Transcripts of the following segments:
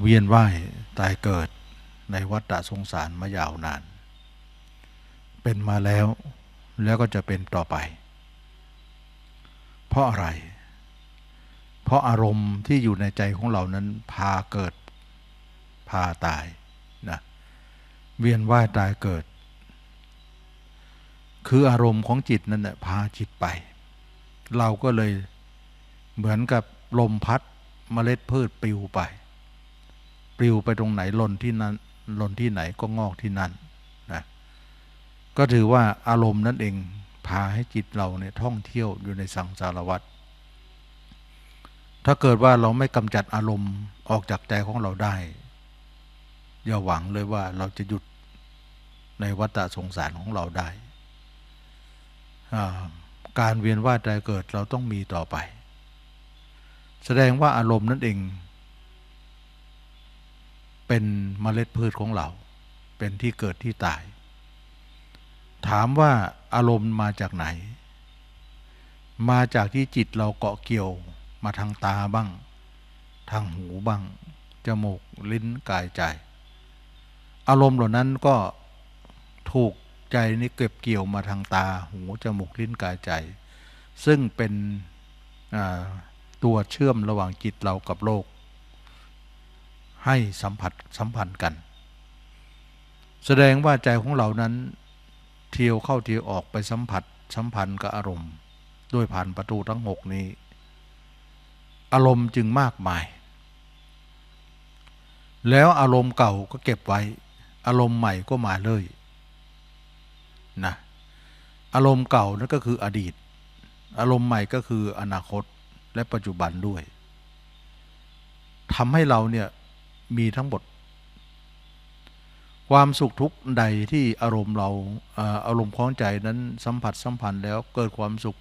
เวียนว่ายตายเกิดในวัฏฏะสงสารมายาวนาน เป็นมาแล้วแล้วก็จะเป็นต่อไป เพราะอะไร เพราะอารมณ์ที่อยู่ในใจของเรานั้นพาเกิด พาตายนะเวียนว่ายตายเกิด คืออารมณ์ของจิตนั่นแหละพาจิตไป เราก็เลยเหมือนกับลมพัดมเมล็ดพืชปลิวไปลิวไปตรงไหนหล่นที่นั้นหล่นที่ไหนก็งอกที่นั่นนะก็ถือว่าอารมณ์นั่นเองพาให้จิตเราเนี่ยท่องเที่ยวอยู่ในสังสารวัฏถ้าเกิดว่าเราไม่กำจัดอารมณ์ออกจากใจของเราได้อย่าหวังเลยว่าเราจะหยุดในวัฏสงสารของเราได้การเวียนว่ายใจเกิดเราต้องมีต่อไป แสดงว่าอารมณ์นั่นเองเป็นเมล็ดพืชของเรา เป็นที่เกิดที่ตาย ถามว่าอารมณ์มาจากไหน มาจากที่จิตเราเกาะเกี่ยวมาทางตาบ้าง ทางหูบ้างจมูกลิ้นกายใจ อารมณ์เหล่านั้นก็ถูกใจนี่เก็บเกี่ยวมาทางตาหูจมูกลิ้นกายใจ ซึ่งเป็นตัวเชื่อมระหว่างจิตเรากับโลกให้สัมผัสสัมพันธ์กัน แสดงว่าใจของเรานั้น เที่ยวเข้าเที่ยวออกไปสัมผัส สัมพันธ์กับอารมณ์ ด้วยผ่านประตูทั้งหกนี้ อารมณ์จึงมากมาย แล้วอารมณ์เก่าก็เก็บไว้ อารมณ์ใหม่ก็มาเลยนะอารมณ์เก่านั่นก็คืออดีต อารมณ์ใหม่ก็คืออนาคตและปัจจุบันด้วยทำให้เราเนี่ยมีทั้งหมด ความสุขทุกข์ใดที่อารมณ์เราอารมณ์คล้องใจนั้นสัมผัสสัมพันธ์แล้วเกิดความสุข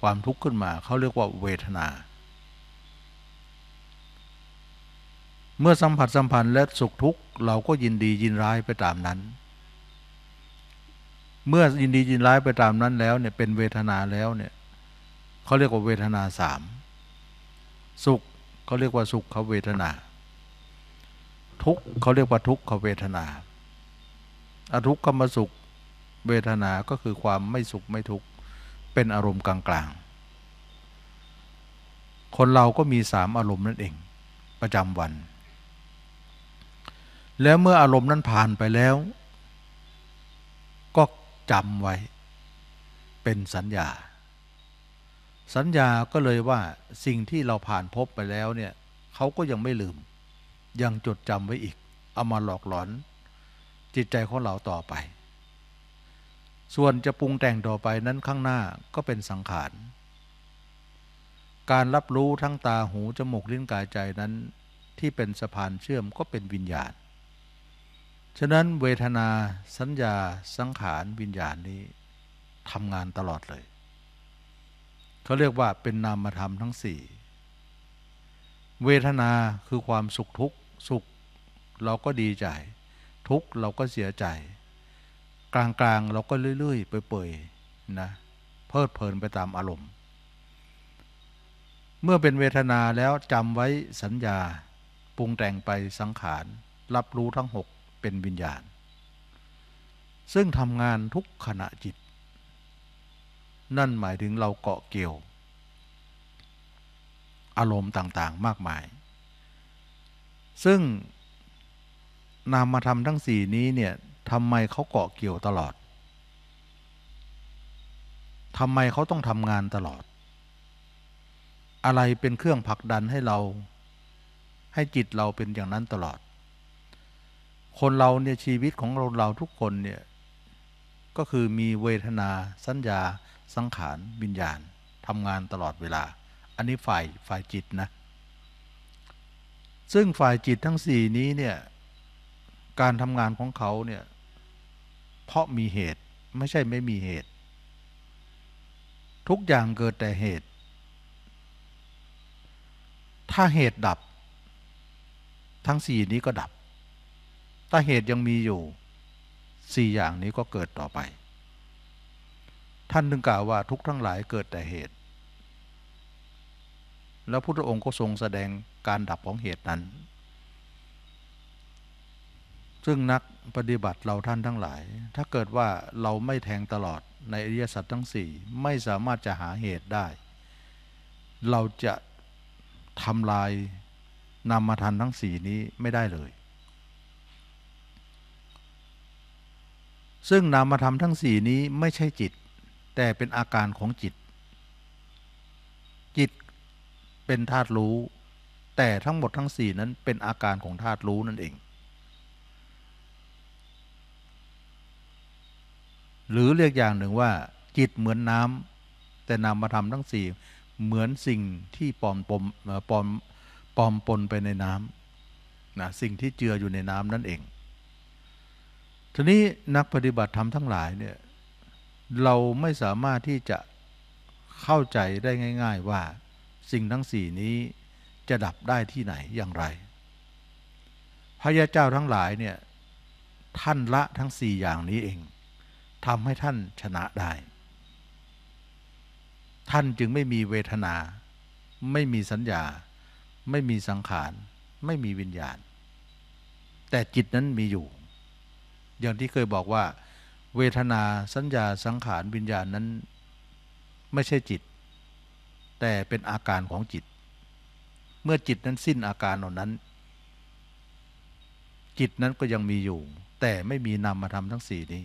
ความทุกข์ขึ้นมาเขาเรียกว่าเวทนา เมื่อสัมผัสสัมพันธ์และสุขทุกข์เราก็ยินดียินร้ายไปตามนั้น เมื่อยินดียินร้ายไปตามนั้นแล้วเนี่ยเป็นเวทนาแล้วเนี่ยเขาเรียกว่าเวทนาสามสุขเขาเรียกว่าสุขเขาเวทนาทุกเขาเรียกว่าทุกขเวทนาอทุกขมสุขเวทนาก็คือความไม่สุขไม่ทุกข์ เป็นอารมณ์กลาง ๆ คนเราก็มีสามอารมณ์นั่นเอง ประจำวัน แล้วเมื่ออารมณ์นั้นผ่านไปแล้ว ก็จำไว้เป็นสัญญา สัญญาก็เลยว่าสิ่งที่เราผ่านพบไปแล้วเนี่ยเขาก็ยังไม่ลืมยังจดจำไว้อีกเอามาหลอกหลอน จิตใจของเราต่อไป ส่วนจะปรุงแต่งต่อไปนั้นข้างหน้าก็เป็นสังขารการรับรู้ทั้งตาหูจมูกลิ้นกายใจนั้นที่เป็นสะพานเชื่อมก็เป็นวิญญาณฉะนั้นเวทนาสัญญาสังขารวิญญาณนี้ทำงานตลอดเลยเขาเรียกว่าเป็นนามธรรมทั้งสี่เวทนาคือความสุขทุกข์สุขเราก็ดีใจ ทุกเราก็เสียใจ กลางๆเราก็เรื่อยๆเปื่อยๆนะเพลิดเพลินไปตามอารมณ์ เมื่อเป็นเวทนาแล้วจำไว้สัญญา ปรุงแต่งไปสังขาร รับรู้ทั้งหกเป็นวิญญาณ ซึ่งทำงานทุกขณะจิต นั่นหมายถึงเราเกาะเกี่ยว อารมณ์ต่างๆมากมายซึ่ง นามธรรมาทั้งสี่นี้เนี่ยทำไมเขาเกาะเกี่ยวตลอด ทำไมเขาต้องทำงานตลอด อะไรเป็นเครื่องผลักดันให้เรา ให้จิตเราเป็นอย่างนั้นตลอด คนเราเนี่ย ชีวิตของเราเราทุกคนเนี่ย ก็คือมีเวทนา สัญญา สังขารวิญญาณทำงานตลอดเวลา อันนี้ฝ่ายฝ่ายจิตนะซึ่งฝ่ายจิตทั้งสี่นี้เนี่ยการทำงานของเขาเนี่ยเพราะมีเหตุไม่ใช่ไม่มีเหตุ ทุกอย่างเกิดแต่เหตุ ถ้าเหตุดับ ทั้งสี่นี้ก็ดับ ถ้าเหตุยังมีอยู่สี่อย่างนี้ก็เกิดต่อไป ท่านถึงกล่าวว่าทุกทั้งหลายเกิดแต่เหตุ แล้วพุทธองค์ก็ทรงแสดงการดับของเหตุนั้น ซึ่งนักปฏิบัติเราท่านทั้งหลาย ถ้าเกิดว่าเราไม่แทงตลอดในอริยสัจทั้งสี่ไม่สามารถจะหาเหตุได้ เราจะทำลายนามธรรมทั้งสี่นี้ไม่ได้เลย ซึ่งนามธรรมทั้งสี่นี้ไม่ใช่จิต แต่เป็นอาการของจิต จิตเป็นธาตุรู้แต่ทั้งหมดทั้งสี่นั้นเป็นอาการของธาตุรู้นั่นเอง หรือเรียกอย่างหนึ่งว่า จิตเหมือนน้ำแต่นามธรรมทั้งสี่เหมือนสิ่งที่ปลอมปมปลอมปลอมปนไปในน้ำนะสิ่งที่เจืออยู่ในน้ำนั่นเอง ทีนี้นักปฏิบัติธรรมทั้งหลายเนี่ยเราไม่สามารถที่จะเข้าใจได้ง่าย ๆ ว่าสิ่งทั้งสี่นี้จะดับได้ที่ไหนอย่างไร พระยาเจ้าทั้งหลายเนี่ย ท่านละทั้งสี่อย่างนี้เองทำให้ท่านชนะได้ ท่านจึงไม่มีเวทนาไม่มีสัญญาไม่มีสังขาร ไม่มีวิญญาณ แต่จิตนั้นมีอยู่ อย่างที่เคยบอกว่า เวทนาสัญญาสังขารวิญญาณนั้นไม่ใช่จิต แต่เป็นอาการของจิตเมื่อจิตนั้นสิ้นอาการเหล่านั้น จิตนั้นก็ยังมีอยู่ แต่ไม่มีนามธรรมทั้งสี่นี้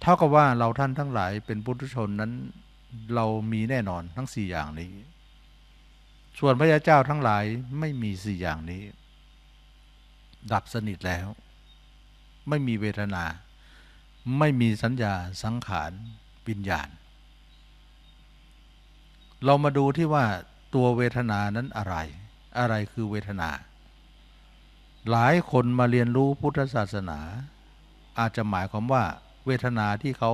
เท่ากับว่าเราท่านทั้งหลายเป็นพุทุชนนั้นเรามีแน่นอนทั้งสี่อย่างนี้ ส่วนพระยาเจ้าทั้งหลายไม่มีสี่อย่างนี้ ดับสนิทแล้ว ไม่มีเวทนา ไม่มีสัญญาสังขารวิญญาณ เรามาดูที่ว่าตัวเวทนานั้นอะไร อะไรคือเวทนา หลายคนมาเรียนรู้พุทธศาสนา อาจจะหมายความว่า เวทนาที่เขา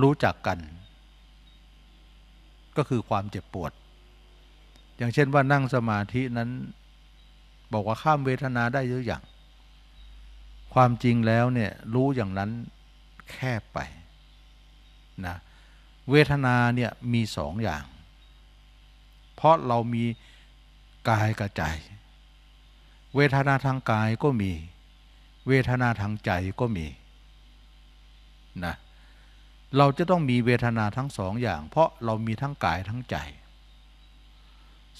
รู้จักกัน ก็คือความเจ็บปวด อย่างเช่นว่านั่งสมาธินั้นบอกว่าข้ามเวทนาได้เยอะอย่าง ความจริงแล้วเนี่ย รู้อย่างนั้นแค่ไป นะ เวทนาเนี่ย มีสองอย่างเพราะเรามีกายกับใจ เวทนาทางกายก็มี เวทนาทางใจก็มีนะเราจะต้องมีเวทนาทั้งสองอย่าง เพราะเรามีทั้งกายทั้งใจ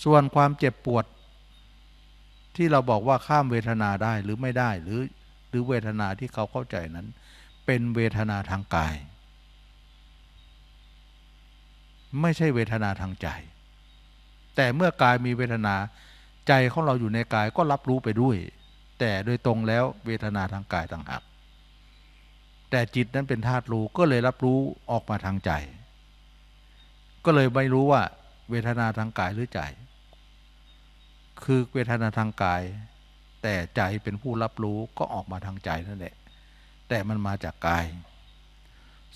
ส่วนความเจ็บปวด ที่เราบอกว่าข้ามเวทนาได้หรือไม่ได้ หรือหรือเวทนาที่เขาเข้าใจนั้น เป็นเวทนาทางกาย ไม่ใช่เวทนาทางใจแต่เมื่อกายมีเวทนาใจของเราอยู่ในกายก็รับรู้ไปด้วย แต่โดยตรงแล้วเวทนาทางกายต่างหากแต่จิตนั้นเป็นธาตุรู้ก็เลยรับรู้ออกมาทางใจ ก็เลยไม่รู้ว่า เวทนาทางกายหรือใจคือเวทนาทางกาย แต่ใจเป็นผู้รับรู้ก็ออกมาทางใจนั่นแหละแต่มันมาจากกาย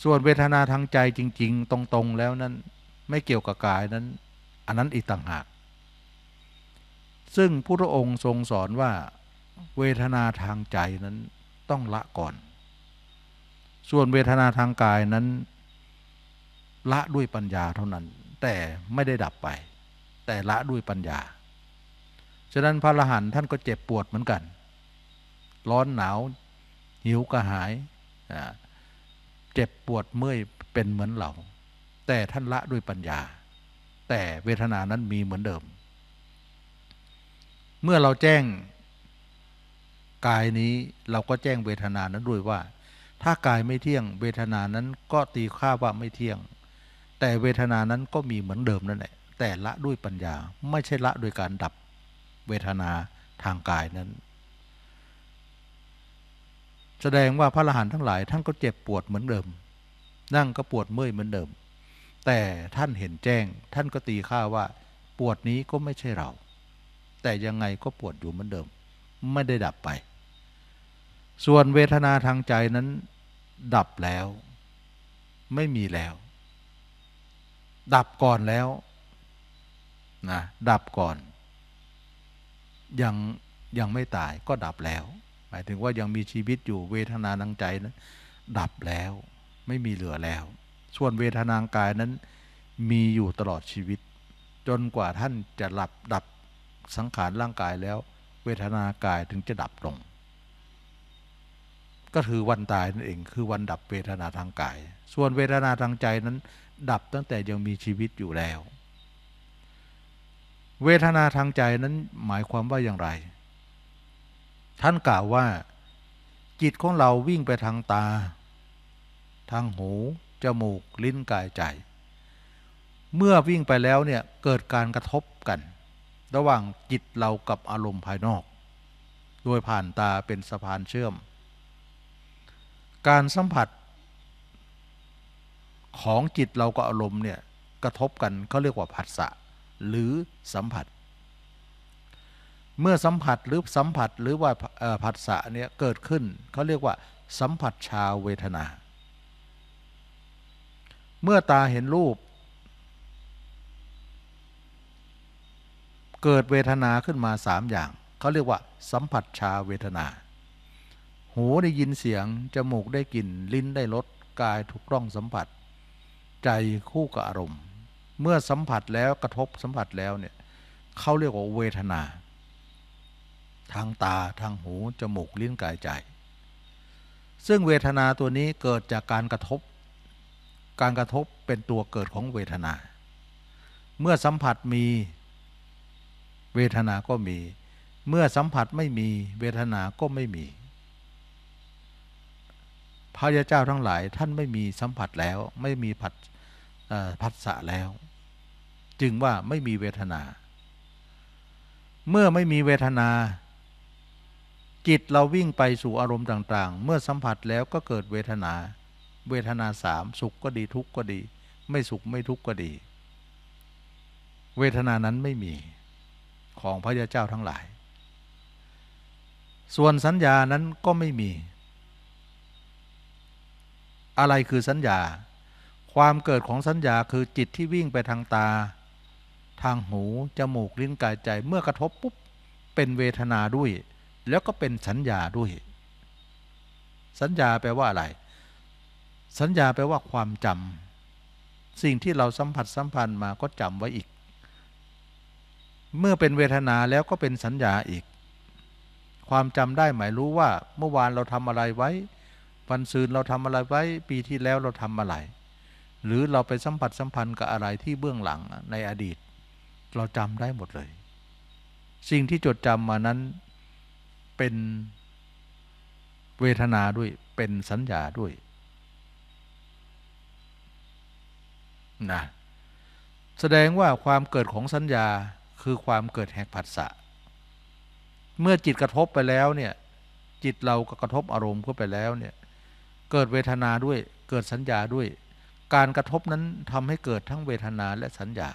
ส่วนเวทนาทางใจจริง ๆ ตรงๆแล้วนั้นไม่เกี่ยวกับกายนั้นอันนั้นอีกต่างหาก ซึ่งพระองค์ทรงสอนว่าเวทนาทางใจนั้นต้องละก่อน ส่วนเวทนาทางกายนั้นละด้วยปัญญาเท่านั้น แต่ไม่ได้ดับไป แต่ละด้วยปัญญา ฉะนั้นพระอรหันต์ท่านก็เจ็บปวดเหมือนกัน ร้อนหนาวหิวกระหายเจ็บปวดเมื่อยเป็นเหมือนเราแต่ท่านละด้วยปัญญาแต่เวทนานั้นมีเหมือนเดิม เมื่อเราแจ้งกายนี้เราก็แจ้งเวทนานั้นด้วยว่า ถ้ากายไม่เที่ยงเวทนานั้นก็ตีค่าว่าไม่เที่ยง แต่เวทนานั้นก็มีเหมือนเดิมนั่นแหละแต่ละด้วยปัญญาไม่ใช่ละโดยการดับเวทนาทางกายนั้น แสดงว่าพระอรหันต์ทั้งหลายท่านก็เจ็บปวดเหมือนเดิม นั่งก็ปวดเมื่อยเหมือนเดิมแต่ท่านเห็นแจ้ง ท่านก็ตีค่าว่า ปวดนี้ก็ไม่ใช่เรา แต่ยังไงก็ปวดอยู่เหมือนเดิม ไม่ได้ดับไป ส่วนเวทนาทางใจนั้น ดับแล้วไม่มีแล้ว ดับก่อนแล้วนะดับก่อน ยังยังไม่ตายก็ดับแล้ว หมายถึงว่ายังมีชีวิตอยู่เวทนาทางใจนั้น ดับแล้วไม่มีเหลือแล้วส่วนเวทนางกายนั้นมีอยู่ตลอดชีวิต จนกว่าท่านจะหลับดับสังขารร่างกายแล้ว เวทนากายถึงจะดับลงก็คือวันตายนั่นเอง คือวันดับเวทนาทางกาย ส่วนเวทนาทางใจนั้นดับตั้งแต่ยังมีชีวิตอยู่แล้ว เวทนาทางใจนั้นหมายความว่าอย่างไร ท่านกล่าวว่าจิตของเราวิ่งไปทางตาทางหูจมูกลิ้นกายใจเมื่อวิ่งไปแล้ว เนี่ยเกิดการกระทบกัน ระหว่างจิตเรากับอารมณ์ภายนอก โดยผ่านตาเป็นสะพานเชื่อม การสัมผัสของจิตเรากับอารมณ์เนี่ยกระทบกันเขาเรียกว่าผัสสะหรือสัมผัส เมื่อสัมผัสหรือสัมผัสหรือว่าผัสสะเนี่ยเกิดขึ้นเขาเรียกว่าสัมผัสชาเวทนาเมื่อตาเห็นรูป เกิดเวทนาขึ้นมาสามอย่าง เขาเรียกว่า สัมผัสชาเวทนา หูได้ยินเสียง จมูกได้กลิ่นลิ้นได้รสกายถูกต้องสัมผัส ใจคู่กับอารมณ์ เมื่อสัมผัสแล้วกระทบสัมผัสแล้วเนี่ยเขาเรียกว่าเวทนาทางตาทางหูจมูกลิ้นกายใจ ซึ่งเวทนาตัวนี้เกิดจากการกระทบการกระทบเป็นตัวเกิดของเวทนา เมื่อสัมผัสมีเวทนา ก็มี เมื่อสัมผัสไม่มีเวทนาก็ไม่มี พระยาเจ้าทั้งหลายท่านไม่มีสัมผัสแล้วไม่มีผัสผัสสะแล้ว จึงว่าไม่มีเวทนา เมื่อไม่มีเวทนาจิตเราวิ่งไปสู่อารมณ์ต่างๆ เมื่อสัมผัสแล้วก็เกิดเวทนาเวทนาสามสุขก็ดีทุกข์ก็ดี ไม่สุขไม่ทุกข์ก็ดี เวทนานั้นไม่มี ของพระยาเจ้าทั้งหลาย ส่วนสัญญานั้นก็ไม่มี อะไรคือสัญญา ความเกิดของสัญญาคือจิตที่วิ่งไปทางตา ทางหู จมูกลิ้นกายใจ เมื่อกระทบปุ๊บ เป็นเวทนาด้วย แล้วก็เป็นสัญญาด้วยสัญญาแปลว่าอะไรสัญญาแปลว่าความจำสิ่งที่เราสัมผัสสัมพันธ์มาก็จำไว้อีก เมื่อเป็นเวทนาแล้วก็เป็นสัญญาอีก ความจำได้หมายรู้ว่าเมื่อวานเราทำอะไรไว้ วันซืนเราทำอะไรไว้ปีที่แล้วเราทำอะไร หรือเราไปสัมผัสสัมพันธ์กับอะไรที่เบื้องหลังในอดีต เราจำได้หมดเลย สิ่งที่จดจำมานั้นเป็นเวทนาด้วยเป็นสัญญาด้วยนะแสดงว่าความเกิดของสัญญาคือความเกิดแห่งผัสสะ เมื่อจิตกระทบไปแล้วเนี่ยจิตเราก็กระทบอารมณ์เข้าไปแล้วเนี่ยเกิดเวทนาด้วยเกิดสัญญาด้วย การกระทบนั้นทำให้เกิดทั้งเวทนาและสัญญา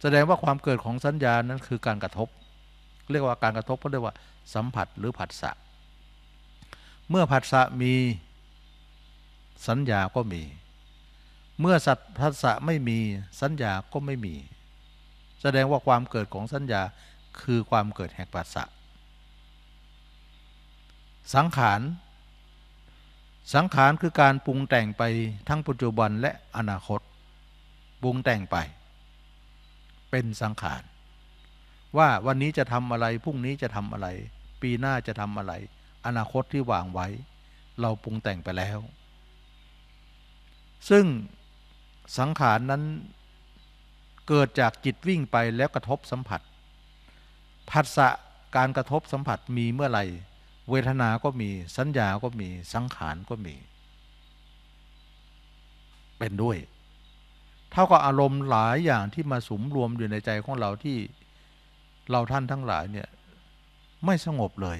แสดงว่าความเกิดของสัญญานั้นคือการกระทบ เรียกว่าการกระทบก็เรียกว่า สัมผัสหรือผัสสะเมื่อผัสสะมีสัญญาก็มีเมื่อสัตพัสสะไม่มีสัญญาก็ไม่มี แสดงว่าความเกิดของสัญญาคือความเกิดแห่งปัสสะสังขาร สังขารคือการปรุงแต่งไปทั้งปัจจุบันและอนาคต ปรุงแต่งไป เป็นสังขาร ว่าวันนี้จะทำอะไรพรุ่งนี้จะทำอะไร ปีหน้าจะทำอะไร อนาคตที่วางไว้ เราปรุงแต่งไปแล้ว ซึ่งสังขารนนั้นเกิดจากจิตวิ่งไปแล้วกระทบสัมผัส ผัสสะการกระทบสัมผัสมีเมื่อไหร่เวทนาก็มี สัญญาก็มีสังขารก็มี เป็นด้วย เท่ากับอารมณ์หลายอย่างที่มาสุมรวมอยู่ในใจของเราที่เราท่านทั้งหลายเนี่ยไม่สงบเลย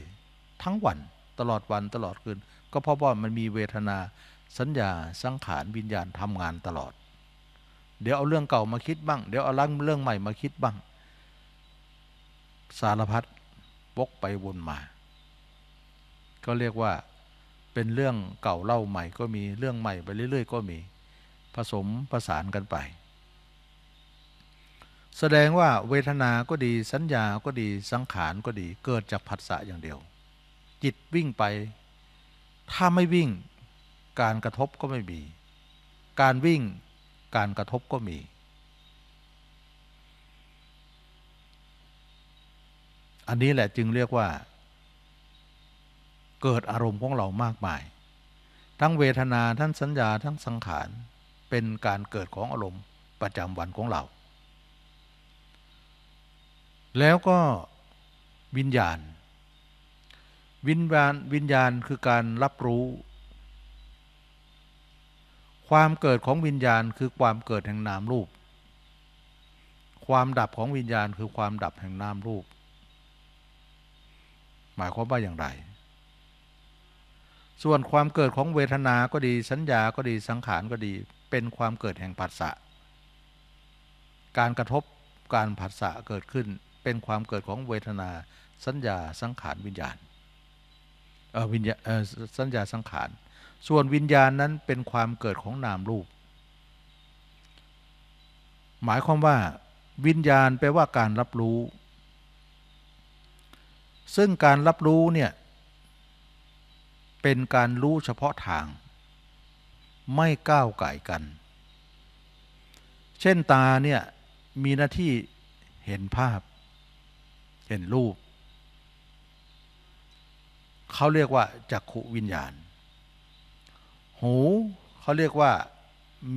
ทั้งวันตลอดวันตลอดคืนก็เพราะว่ามันมีเวทนาสัญญา สังขาร วิญญาณทำงานตลอดเดี๋ยวเอาเรื่องเก่ามาคิดบ้าง เดี๋ยวเอาเรื่องใหม่มาคิดบ้าง สารพัดวกไปวนมา ก็เรียกว่าเป็นเรื่องเก่าเล่าใหม่ก็มีเรื่องใหม่ไปเรื่อย ๆ ก็มีผสมผสานกันไป แสดงว่าเวทนา ก็ดีสัญญาก็ดีสังขารก็ดี เกิดจากผัสสะอย่างเดียว จิตวิ่งไป ถ้าไม่วิ่งการกระทบก็ไม่มี การวิ่งการกระทบก็มี อันนี้แหละจึงเรียกว่าเกิดอารมณ์ของเรามากมาย ทั้งเวทนาทั้งสัญญาทั้งสังขารเป็นการเกิดของอารมณ์ประจำวันของเรา แล้วก็วิญญาณ วิญญาณวิญญาณคือการรับรู้ความเกิดของวิญญาณคือความเกิดแห่งนามรูป ความดับของวิญญาณคือความดับแห่งนามรูป หมายความว่าอย่างไร ส่วนความเกิดของเวทนา ก็ดี สัญญาก็ดี สังขาร ก็ดี เป็นความเกิดแห่งผัสสะ การกระทบการผัสสะเกิดขึ้น เป็นความเกิดของเวทนา สัญญา สังขารวิญญาณ เออวิญญาสัญญาสังขารส่วนวิญญาณนั้นเป็นความเกิดของนามรูป หมายความว่าวิญญาณแปลว่าการรับรู้ ซึ่งการรับรู้ เนี่ย เป็นการรู้เฉพาะทาง ไม่ก้าวไก่กัน เช่นตา เนี่ยมีหน้าที่เห็นภาพเห็นรูป เขาเรียกว่าจักขุวิญญาณหูเขาเรียกว่า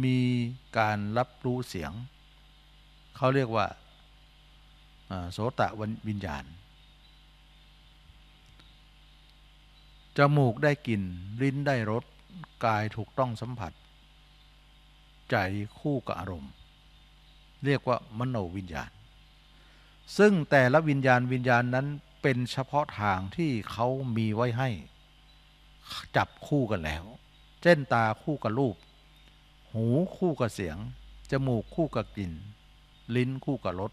มีการรับรู้เสียง เขาเรียกว่าโสตะวิญญาณ จมูกได้กลิ่นลิ้นได้รส กายถูกต้องสัมผัส ใจคู่กับอารมณ์ เรียกว่ามโนวิญญาณ ซึ่งแต่ละวิญญาณวิญญาณนั้นเป็นเฉพาะทางที่เขามีไว้ให้จับคู่กันแล้วเช่นตาคู่กับรูป หูคู่กับเสียง จมูกคู่กับกลิ่น ลิ้นคู่กับรส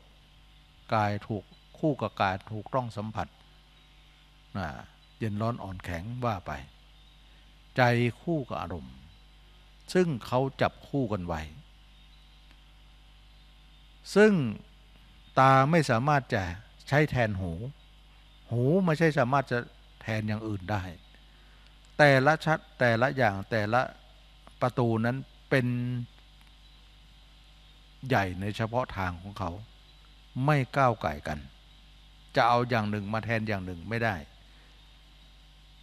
กายถูกคู่กับกายถูกต้องสัมผัสนะเย็นร้อนอ่อนแข็งว่าไป ใจคู่กับอารมณ์ ซึ่งเขาจับคู่กันไว้ ซึ่งตาไม่สามารถจะใช้แทนหู หูไม่ใช่สามารถจะแทนอย่างอื่นได้แต่ละชัดแต่ละอย่างแต่ละประตูนั้นเป็นใหญ่ในเฉพาะทางของเขา ไม่ก้าวไก่กัน จะเอาอย่างหนึ่งมาแทนอย่างหนึ่งไม่ได้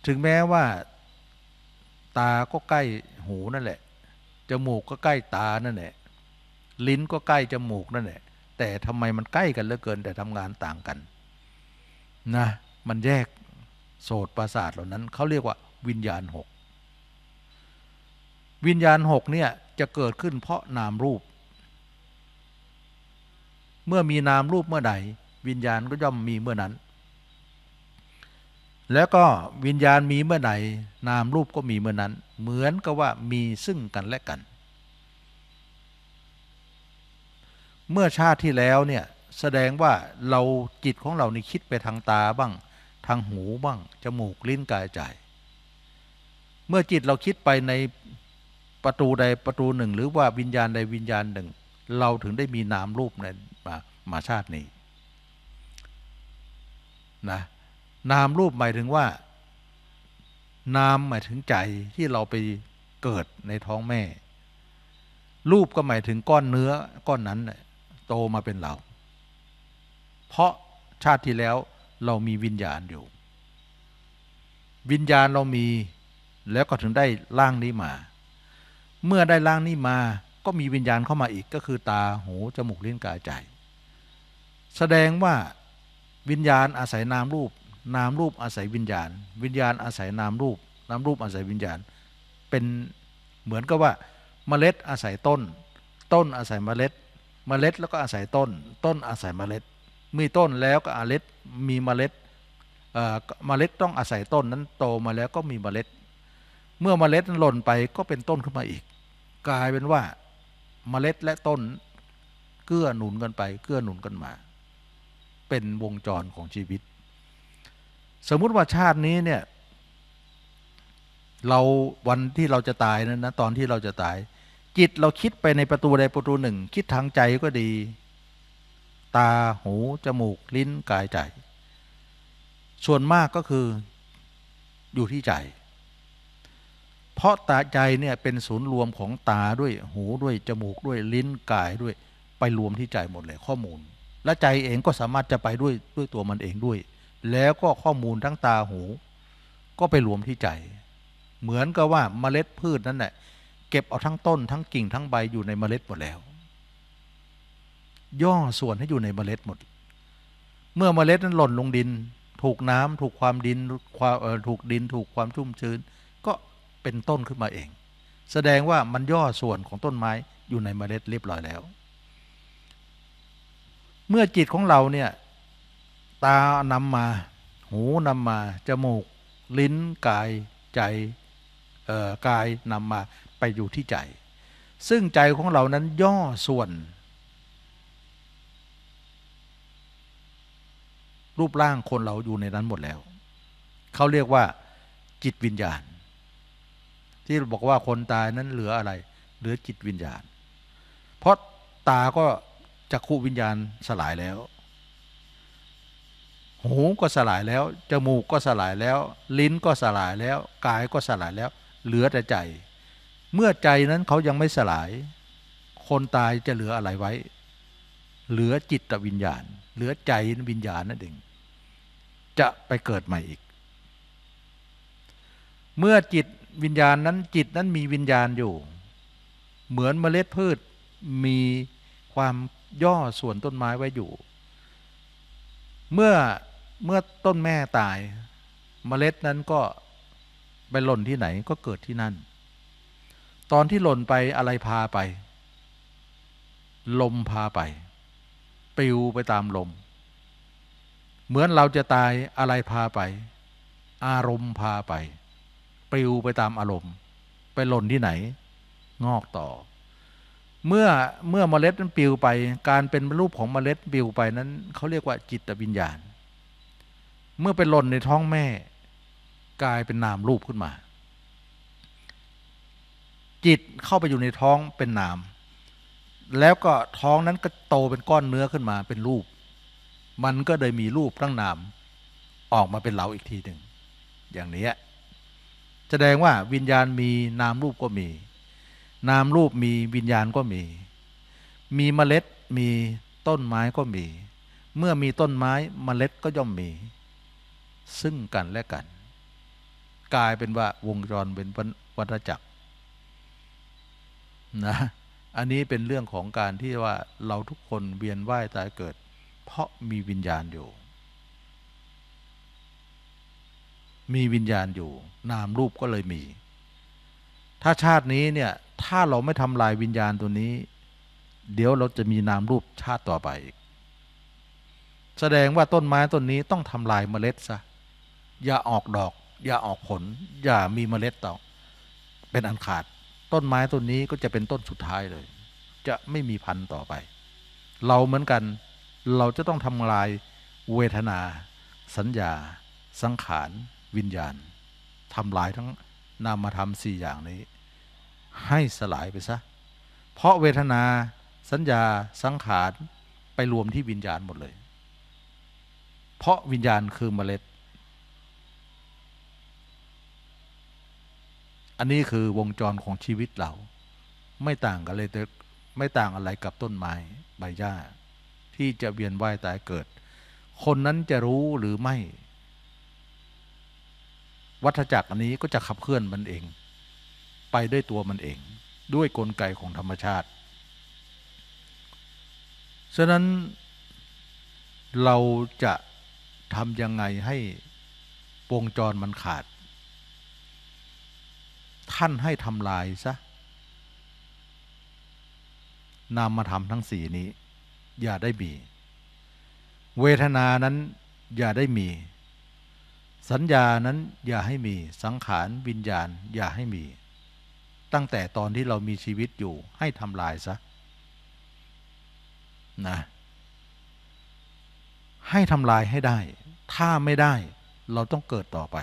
ถึงแม้ว่า ตาก็ใกล้หูนั่นแหละ จมูกก็ใกล้ตานั่นแหละลิ้นก็ใกล้ จมูกนั่นแหละแต่ทำไมมันใกล้กันเหลือเกินแต่ทำงานต่างกันนะมันแยกโสตประสาทเหล่านั้น เขาเรียกว่าวิญญาณหกวิญญาณหกเนี่ยจะเกิดขึ้นเพราะนามรูป เมื่อมีนามรูปเมื่อใดวิญญาณก็ย่อมมีเมื่อนั้น แล้วก็วิญญาณมีเมื่อใดนามรูปก็มีเมื่อนั้น เหมือนกับว่ามีซึ่งกันและกัน เมื่อชาติที่แล้วเนี่ยแสดงว่าเราจิตของเรานี่คิดไปทางตาบ้าง ทางหูบ้างจมูกลิ้นกายใจเมื่อจิตเราคิดไปในประตูใดประตูหนึ่ง หรือว่าวิญญาณใดวิญญาณหนึ่ง เราถึงได้มีนามรูปในมามาชาตินี้ นะนามรูปหมายถึงว่านามหมายถึงใจที่เราไปเกิดในท้องแม่ รูปก็หมายถึงก้อนเนื้อก้อนนั้นโตมาเป็นเราเพราะชาติที่แล้วเรามีวิญญาณอยู่ วิญญาณเรามีแล้วก็ถึงได้ร่างนี้มา เมื่อได้ร่างนี้มา ก็มีวิญญาณเข้ามาอีกก็คือตาหูจมูกลิ้นกายใจ แสดงว่าวิญญาณอาศัยนามรูป นามรูปอาศัยวิญญาณ วิญญาณอาศัยนามรูป นามรูปอาศัยวิญญาณ เป็นเหมือนกับว่าเมล็ดอาศัยต้น ต้นอาศัยเมล็ด เมล็ดแล้วก็อาศัยต้น ต้นอาศัยเมล็ด มีต้นแล้วก็อาเล็ดมีเมล็ด เมล็ดต้องอาศัยต้นนั้นโตมาแล้วก็มีเมล็ดเมื่อมเมล็ดหล่นไปก็เป็นต้นขึ้นมาอีก กลายเป็นว่าเมล็ดและต้น เกื้อหนุนกันไป เกื้อหนุนกันมา เป็นวงจรของชีวิต สมมุติว่าชาตินี้เนี่ย เราวันที่เราจะตายนั้นนะตอนที่เราจะตายจิตเราคิดไปในประตูใดประตูหนึ่ง คิดทางใจก็ดี ตาหู จมูกลิ้นกายใจ ส่วนมากก็คืออยู่ที่ใจเพราะตาใจเนี่ยเป็นศูนย์รวมของตาด้วยหูด้วยจมูกด้วยลิ้นกายด้วยไปรวมที่ใจหมดเลยข้อมูล และใจเองก็สามารถจะไปด้วยด้วยตัวมันเองด้วย แล้วก็ข้อมูลทั้งตาหู ก็ไปรวมที่ใจเหมือนกับว่าเมล็ดพืชนั่นแหละเก็บเอาทั้งต้น ทั้งกิ่งทั้งใบอยู่ในเมล็ดหมดแล้ว ย่อส่วนให้อยู่ในเมล็ดหมด เมื่อเมล็ดนั้นหล่นลงดิน ถูกน้ำถูกความดินถูกดินถูกความชุ่มชื้น ก็เป็นต้นขึ้นมาเอง แสดงว่ามันย่อส่วนของต้นไม้อยู่ในเมล็ดเรียบร้อยแล้ว เมื่อจิตของเราเนี่ยตานำมา หูนำมา จมูกลิ้นกายใจกายนำมาไปอยู่ที่ใจ ซึ่งใจของเรานั้นย่อส่วน รูปร่างคนเราอยู่ในนั้นหมดแล้ว เขาเรียกว่าจิตวิญญาณที่บอกว่าคนตายนั้นเหลืออะไร เหลือจิตวิญญาณ เพราะตาก็จักขุวิญญาณสลายแล้ว หูก็สลายแล้วจมูกก็สลายแล้ว ลิ้นก็สลายแล้ว กายก็สลายแล้ว เหลือแต่ใจ เมื่อใจนั้นเขายังไม่สลาย คนตายจะเหลืออะไรไว้ เหลือจิตวิญญาณ เหลือใจวิญญาณนั่นเอง จะไปเกิดใหม่อีก เมื่อจิตวิญญาณนั้นจิตนั้นมีวิญญาณอยู่ เหมือนเมล็ดพืชมีความย่อส่วนต้นไม้ไว้อยู่ เมื่อเมื่อต้นแม่ตาย เมล็ดนั้นก็ ไปหล่นที่ไหนก็เกิดที่นั่น ตอนที่หล่นไปอะไรพาไป ลมพาไปปลิวไปตามลม เหมือนเราจะตายอะไรพาไป อารมณ์พาไปปลิวไปตามอารมณ์ไปหล่นที่ไหนงอกต่อ เมื่อเมื่อมเมล็ดมันปลิวไปการเป็นรูปของมเมล็ดปลิวไปนั้นเขาเรียกว่าจิตวิญญาณ เมื่อไปหล่นในท้องแม่กลายเป็นนามรูปขึ้นมา จิตเข้าไปอยู่ในท้องเป็นนามแล้วก็ท้องนั้นก็โตเป็นก้อนเนื้อขึ้นมาเป็นรูป มันก็เลยมีรูปทั้งนามออกมาเป็นเหลาอีกทีหนึ่ง อย่างนี้แสดงว่าวิญญาณมีนามรูปก็มี นามรูปมีวิญญาณก็มี มีเมล็ดมีต้นไม้ก็มี เมื่อมีต้นไม้เมล็ดก็ย่อมมี ซึ่งกัน และกัน กลายเป็นว่าวงจรเป็นวัฏจักรนะอันนี้เป็นเรื่องของการที่ว่าเราทุกคนเวียนว่ายตายเกิด เพราะมีวิญญาณอยู่มีวิญญาณอยู่นามรูปก็เลยมี ถ้าชาตินี้เนี่ยถ้าเราไม่ทำลายวิญญาณตัวนี้ เดี๋ยวเราจะมีนามรูปชาติต่อไปอีก แสดงว่าต้นไม้ต้นนี้ต้องทำลายเมล็ด ซะ อย่าออกดอก อย่าออกผลอย่ามีเมล็ดต่อ เป็นอันขาดต้นไม้ต้นนี้ก็จะเป็นต้นสุดท้ายเลย จะไม่มีพันธุ์ต่อไป เราเหมือนกันเราจะต้องทำลายเวทนา สัญญา สังขารวิญญาณ ทำลายทั้งนามธรรมสี่อย่างนี้ ให้สลายไปซะ เพราะเวทนาสัญญาสังขารไปรวมที่วิญญาณหมดเลย เพราะวิญญาณคือเมล็ด อันนี้คือวงจรของชีวิตเรา ไม่ต่างกันเลยแต่ไม่ต่างอะไรกับต้นไม้ใบหญ้า ที่จะเวียนว่ายตายเกิด คนนั้นจะรู้หรือไม่วัฏจักรอันนี้ก็จะขับเคลื่อนมันเอง ไปด้วยตัวมันเอง ด้วยกลไกของธรรมชาติ ฉะนั้น เราจะทำยังไงให้วงจรมันขาด ท่านให้ทำลายซะนำมาทำทั้งสี่นี้ อย่าได้มี เวทนานั้นอย่าได้มีสัญญานั้นอย่าให้มีสังขารวิญญาณ อย่าให้มี ตั้งแต่ตอนที่เรามีชีวิตอยู่ให้ทำลายซะนะให้ทำลายให้ได้ ถ้าไม่ได้ เราต้องเกิดต่อไป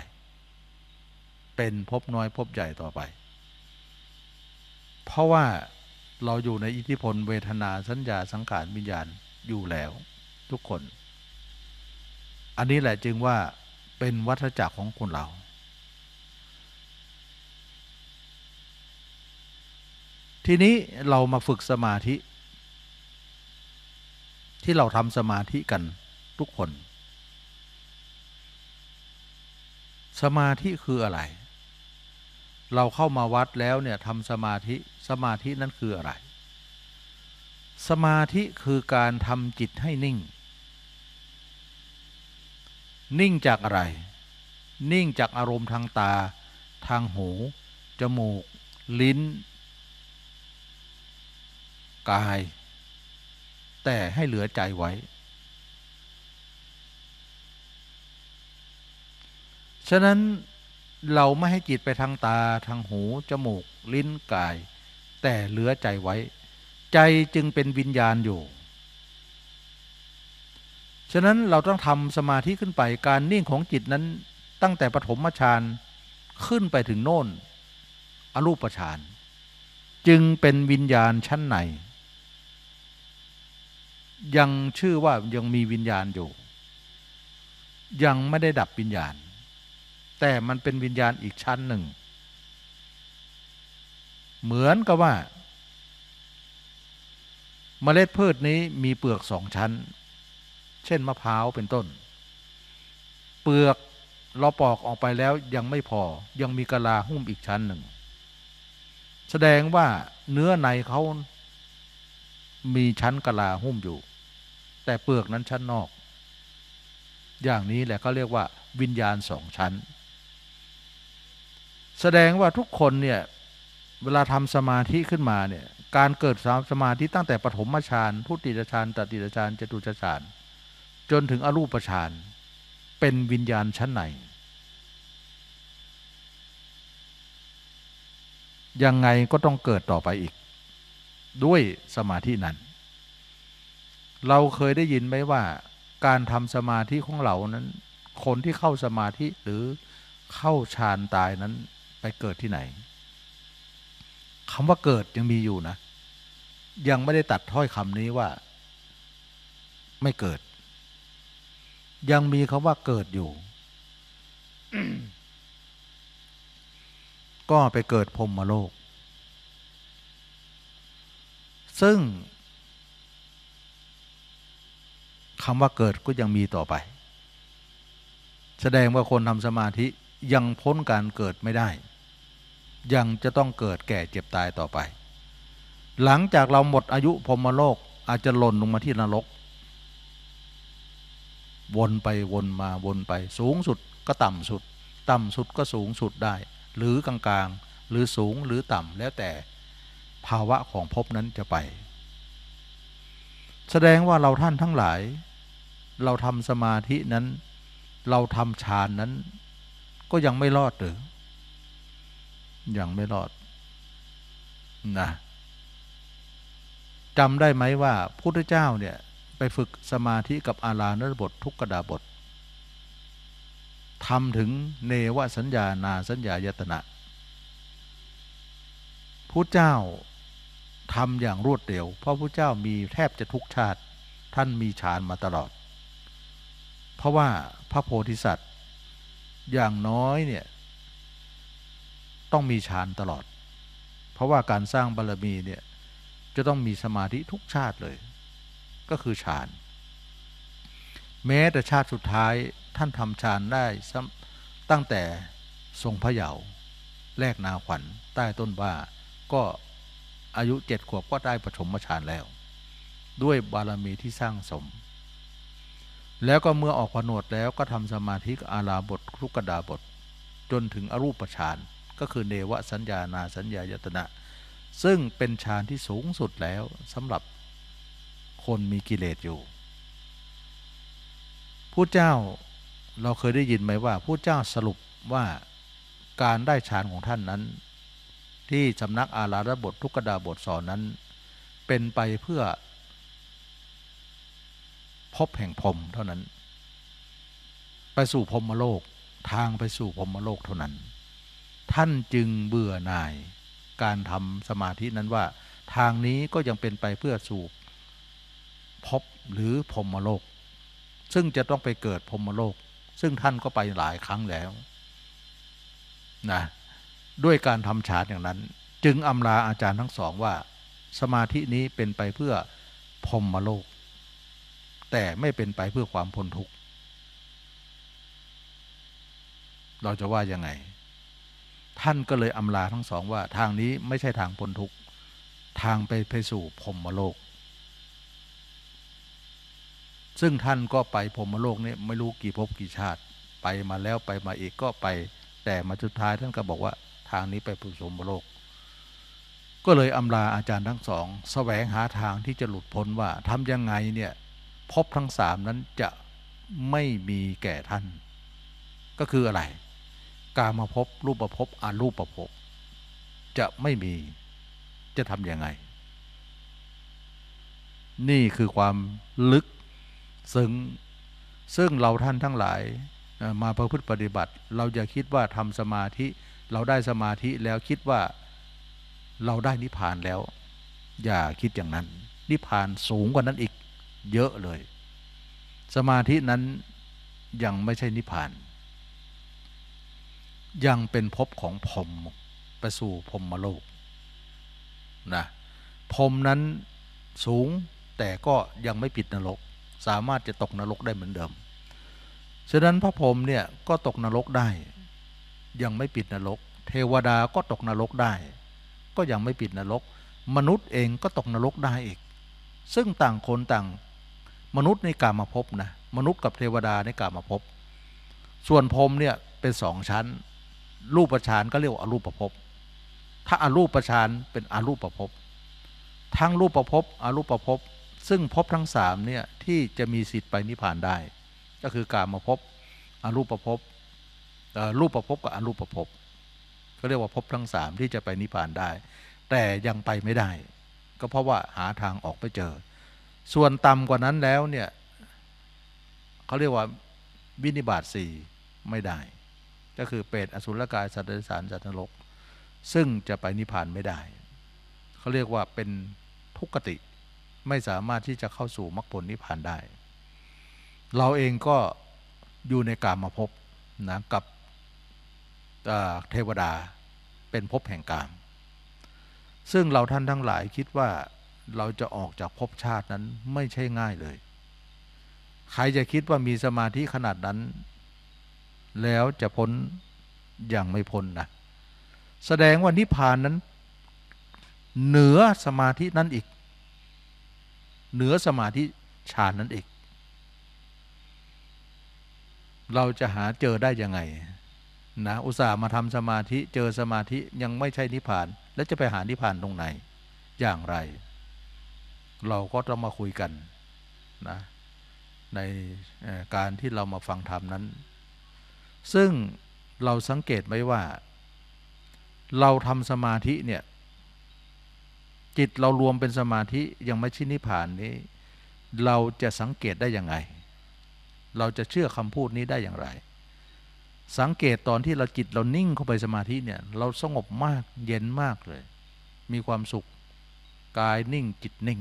เป็นพบน้อยพบใหญ่ต่อไป เพราะว่าเราอยู่ในอิทธิพล เวทนาสัญญาสังขารวิญญาณอยู่แล้ว ทุกคน อันนี้แหละจึงว่าเป็นวัฏจักรของคนเรา ทีนี้เรามาฝึกสมาธิ ที่เราทำสมาธิกันทุกคน สมาธิคืออะไร เราเข้ามาวัดแล้วเนี่ยทำสมาธิสมาธินั้นคืออะไร สมาธิคือการทำจิตให้นิ่งนิ่งจากอะไร นิ่งจากอารมณ์ทางตา ทางหู จมูก ลิ้น กาย แต่ให้เหลือใจไว้ ฉะนั้นเราไม่ให้จิตไปทางตา ทางหู จมูก ลิ้น กาย แต่เหลือใจไว้ ใจจึงเป็นวิญญาณอยู่ฉะนั้นเราต้องทำสมาธิขึ้นไปการนิ่งของจิตนั้นตั้งแต่ปฐมฌานขึ้นไปถึงโน่นอรูปฌาน จึงเป็นวิญญาณชั้นในยังชื่อว่ายังมีวิญญาณอยู่ ยังไม่ได้ดับวิญญาณ แต่มันเป็นวิญญาณอีกชั้นหนึ่ง เหมือนกับว่า เมล็ดพืชนี้มีเปลือกสองชั้นเช่นมะพร้าวเป็นต้น เปลือกเราปอกออกไปแล้วยังไม่พอยังมีกะลาหุ้มอีกชั้นหนึ่ง แสดงว่าเนื้อในเขามีชั้นกะลาหุ้มอยู่ แต่เปลือกนั้นชั้นนอก อย่างนี้แหละเขาเรียกว่าวิญญาณสองชั้น แสดงว่าทุกคนเนี่ยเวลาทำสมาธิขึ้นมาเนี่ยการเกิดสมาธิตั้งแต่ปฐมฌานพุทธิฌานตติฌานจตุฌานจนถึงอรูปฌานเป็นวิญญาณชั้นไหน ยังไงก็ต้องเกิดต่อไปอีก ด้วยสมาธินั้น เราเคยได้ยินไหมว่า การทำสมาธิของเรานั้น คนที่เข้าสมาธิหรือเข้าฌานตายนั้นไปเกิดที่ไหนคำว่าเกิดยังมีอยู่นะ ยังไม่ได้ตัดถ้อยคำนี้ว่าไม่เกิดยังมีคาว่าเกิดอยู่ ก็ไปเกิดพรมมโลก ซึ่งคำว่าเกิดก็ยังมีต่อไป แสดงว่าคนทำสมาธิยังพ้นการเกิดไม่ได้ ยังจะต้องเกิดแก่เจ็บตายต่อไป หลังจากเราหมดอายุพรมโลก อาจจะหล่นลงมาที่นรกวนไปวนมาวนไป สูงสุดก็ต่ำสุด ต่ำสุดก็สูงสุดได้ หรือกลางๆหรือสูงหรือต่ำ แล้วแต่ภาวะของภพนั้นจะไป แสดงว่าเราท่านทั้งหลาย เราทำสมาธินั้น เราทำฌานนั้น ก็ยังไม่รอดหรือยังไม่รอดนะจำได้ไหมว่าพุทธเจ้าเนี่ยไปฝึกสมาธิกับอาลานรบททุกกระดาบท ทำถึงเนวสัญญานาสัญญา ยตนะผู้เจ้า ทำอย่างรวดเร็วเพราะผู้เจ้ามีแทบจะทุกชาติ ท่านมีฌานมาตลอด เพราะว่าพระโพธิสัตว์ อย่างน้อยเนี่ยต้องมีฌานตลอด เพราะว่าการสร้างบารรมีเนี่ยจะต้องมีสมาธิทุกชาติเลยก็คือฌาน แม้ แต่ ชาติสุดท้ายท่านทำฌานได้ตั้งแต่ทรงพระเยาว์แลกนา ขวัญใต้ต้นว่าก็อายุเจ็ดขวบ ก็ ได้ปฐมฌานแล้ว ด้วยบารมีที่สร้างสม แล้วก็เมื่อออกผนวดแล้วก็ทำสมาธิอาลาบทลุกดาบท จนถึงอรูปฌาน ก็คือเนวสัญญานาสัญญายตนะซึ่งเป็นฌานที่สูงสุดแล้วสำหรับคน มีกิเลสอยู่ ผู้เจ้า เราเคยได้ยินไหมว่าผู้เจ้าสรุปว่าการได้ฌานของท่านนั้นที่สำนักอาราธบททุกดาบทสอนนั้น เป็นไปเพื่อ พบแห่งพรมเท่านั้น ไปสู่พรมโลกทางไปสู่พรมโลกเท่านั้น ท่านจึงเบื่อหน่ายการทำสมาธินั้นว่า ทางนี้ก็ยังเป็นไปเพื่อสู่ภพหรือพรมโลก ซึ่งจะต้องไปเกิดพรมโลก ซึ่งท่านก็ไปหลายครั้งแล้วนะด้วยการทำฌานอย่างนั้น จึงอำลาอาจารย์ทั้งสองว่า สมาธินี้เป็นไปเพื่อพรมโลก แต่ไม่เป็นไปเพื่อความพ้นทุกข์เราจะว่ายังไง ท่านก็เลยอำลาทั้งสองว่าทางนี้ไม่ใช่ทางพ้นทุกข์ทางไปไปสู่พรมโลกซึ่งท่านก็ไปพรมโลกนี้ไม่รู้กี่ภพกี่ชาติไปมาแล้วไปมาอีกก็ไปแต่มาสุดท้าย ท่านก็บอกว่าทางนี้ไปพุสมโลก ก็เลยอำลาอาจารย์ทั้งสองสแสวงหาทางที่จะหลุดพ้นว่าทำยังไงเนี่ยภพทั้งสามนั้นจะไม่มีแก่ท่าน ก็คืออะไร กามาพบรูปประพบอารูปประพบ จะไม่มีจะทำยังไง นี่คือความลึกซึ่งซึ่งเราท่านทั้งหลายมาประพฤติปฏิบัติ เราอย่าคิดว่าทำสมาธิเราได้สมาธิแล้วคิดว่าเราได้นิพพานแล้ว อย่าคิดอย่างนั้น นิพพานสูงกว่านั้นอีกเยอะเลย สมาธินั้นยังไม่ใช่นิพพาน ยังเป็นภพของพรมไปสู่พรมมโลกนะพรมนั้นสูงแต่ก็ยังไม่ปิดนรกสามารถจะตกนรกได้เหมือนเดิม ฉะนั้นพระพรหมเนี่ยก็ตกนรกได้ ยังไม่ปิดนรก เทวดาก็ตกนรกได้ ก็ยังไม่ปิดนรกมนุษย์เองก็ตกนรกได้อีก ซึ่งต่างคนต่าง มนุษย์ในกามาพบนะมนุษย์กับเทวดาในกามาพบส่วนพรมเนี่ยเป็นสองชั้นรูปประชานก็เรียกว่าอรูปประพบถ้าอารูปประชานเป็นอรูปประพบทั้งรูปประพบอรูปประพบซึ่งพบทั้งสามเนี่ยที่จะมีสิทธิ์ไปนิพพานได้ ก็คือการมาพบอรูปภพรูปประพบกับอรูปประพบก็เรียกว่าพบทั้งสามที่จะไปนิพพานได้ แต่ยังไปไม่ได้ ก็เพราะว่าหาทางออกไปเจอ ส่วนต่ำกว่านั้นแล้วเนี่ยเขาเรียกว่าวินิบาตสี่ไม่ได้ ก็คือเปรตอสุรกายสัตว์เดรัจฉานสัตว์นรก ซึ่งจะไปนิพพานไม่ได้เขาเรียกว่าเป็นทุกขติไม่สามารถที่จะเข้าสู่มรรคผลนิพพานได้ เราเองก็อยู่ในกามาพบนะกับเทวดาเป็นภพแห่งกามซึ่งเราท่านทั้งหลายคิดว่าเราจะออกจากภพชาตินั้นไม่ใช่ง่ายเลย ใครจะคิดว่ามีสมาธิขนาดนั้น แล้วจะพ้นอย่างไม่พ้นนะ แสดงว่านิพพานนั้น เหนือสมาธินั้นอีกเหนือสมาธิฌานนั้นอีกเราจะหาเจอได้ยังไงนะอุตส่าห์มาทำสมาธิเจอสมาธิยังไม่ใช่นิพพาน แล้วจะไปหานิพพานตรงไหน อย่างไร เราก็ต้องมาคุยกันนะในการที่เรามาฟังธรรมนั้น ซึ่งเราสังเกตไหมว่า เราทำสมาธิเนี่ยจิตเรารวมเป็นสมาธิยังไม่ชินิพานนี้ เราจะสังเกตได้อย่างไรเราจะเชื่อคำพูดนี้ได้อย่างไร สังเกตตอนที่เราจิตเรานิ่งเข้าไปสมาธิเนี่ย เราสงบมากเย็นมากเลย มีความสุข กายนิ่งจิตนิ่ง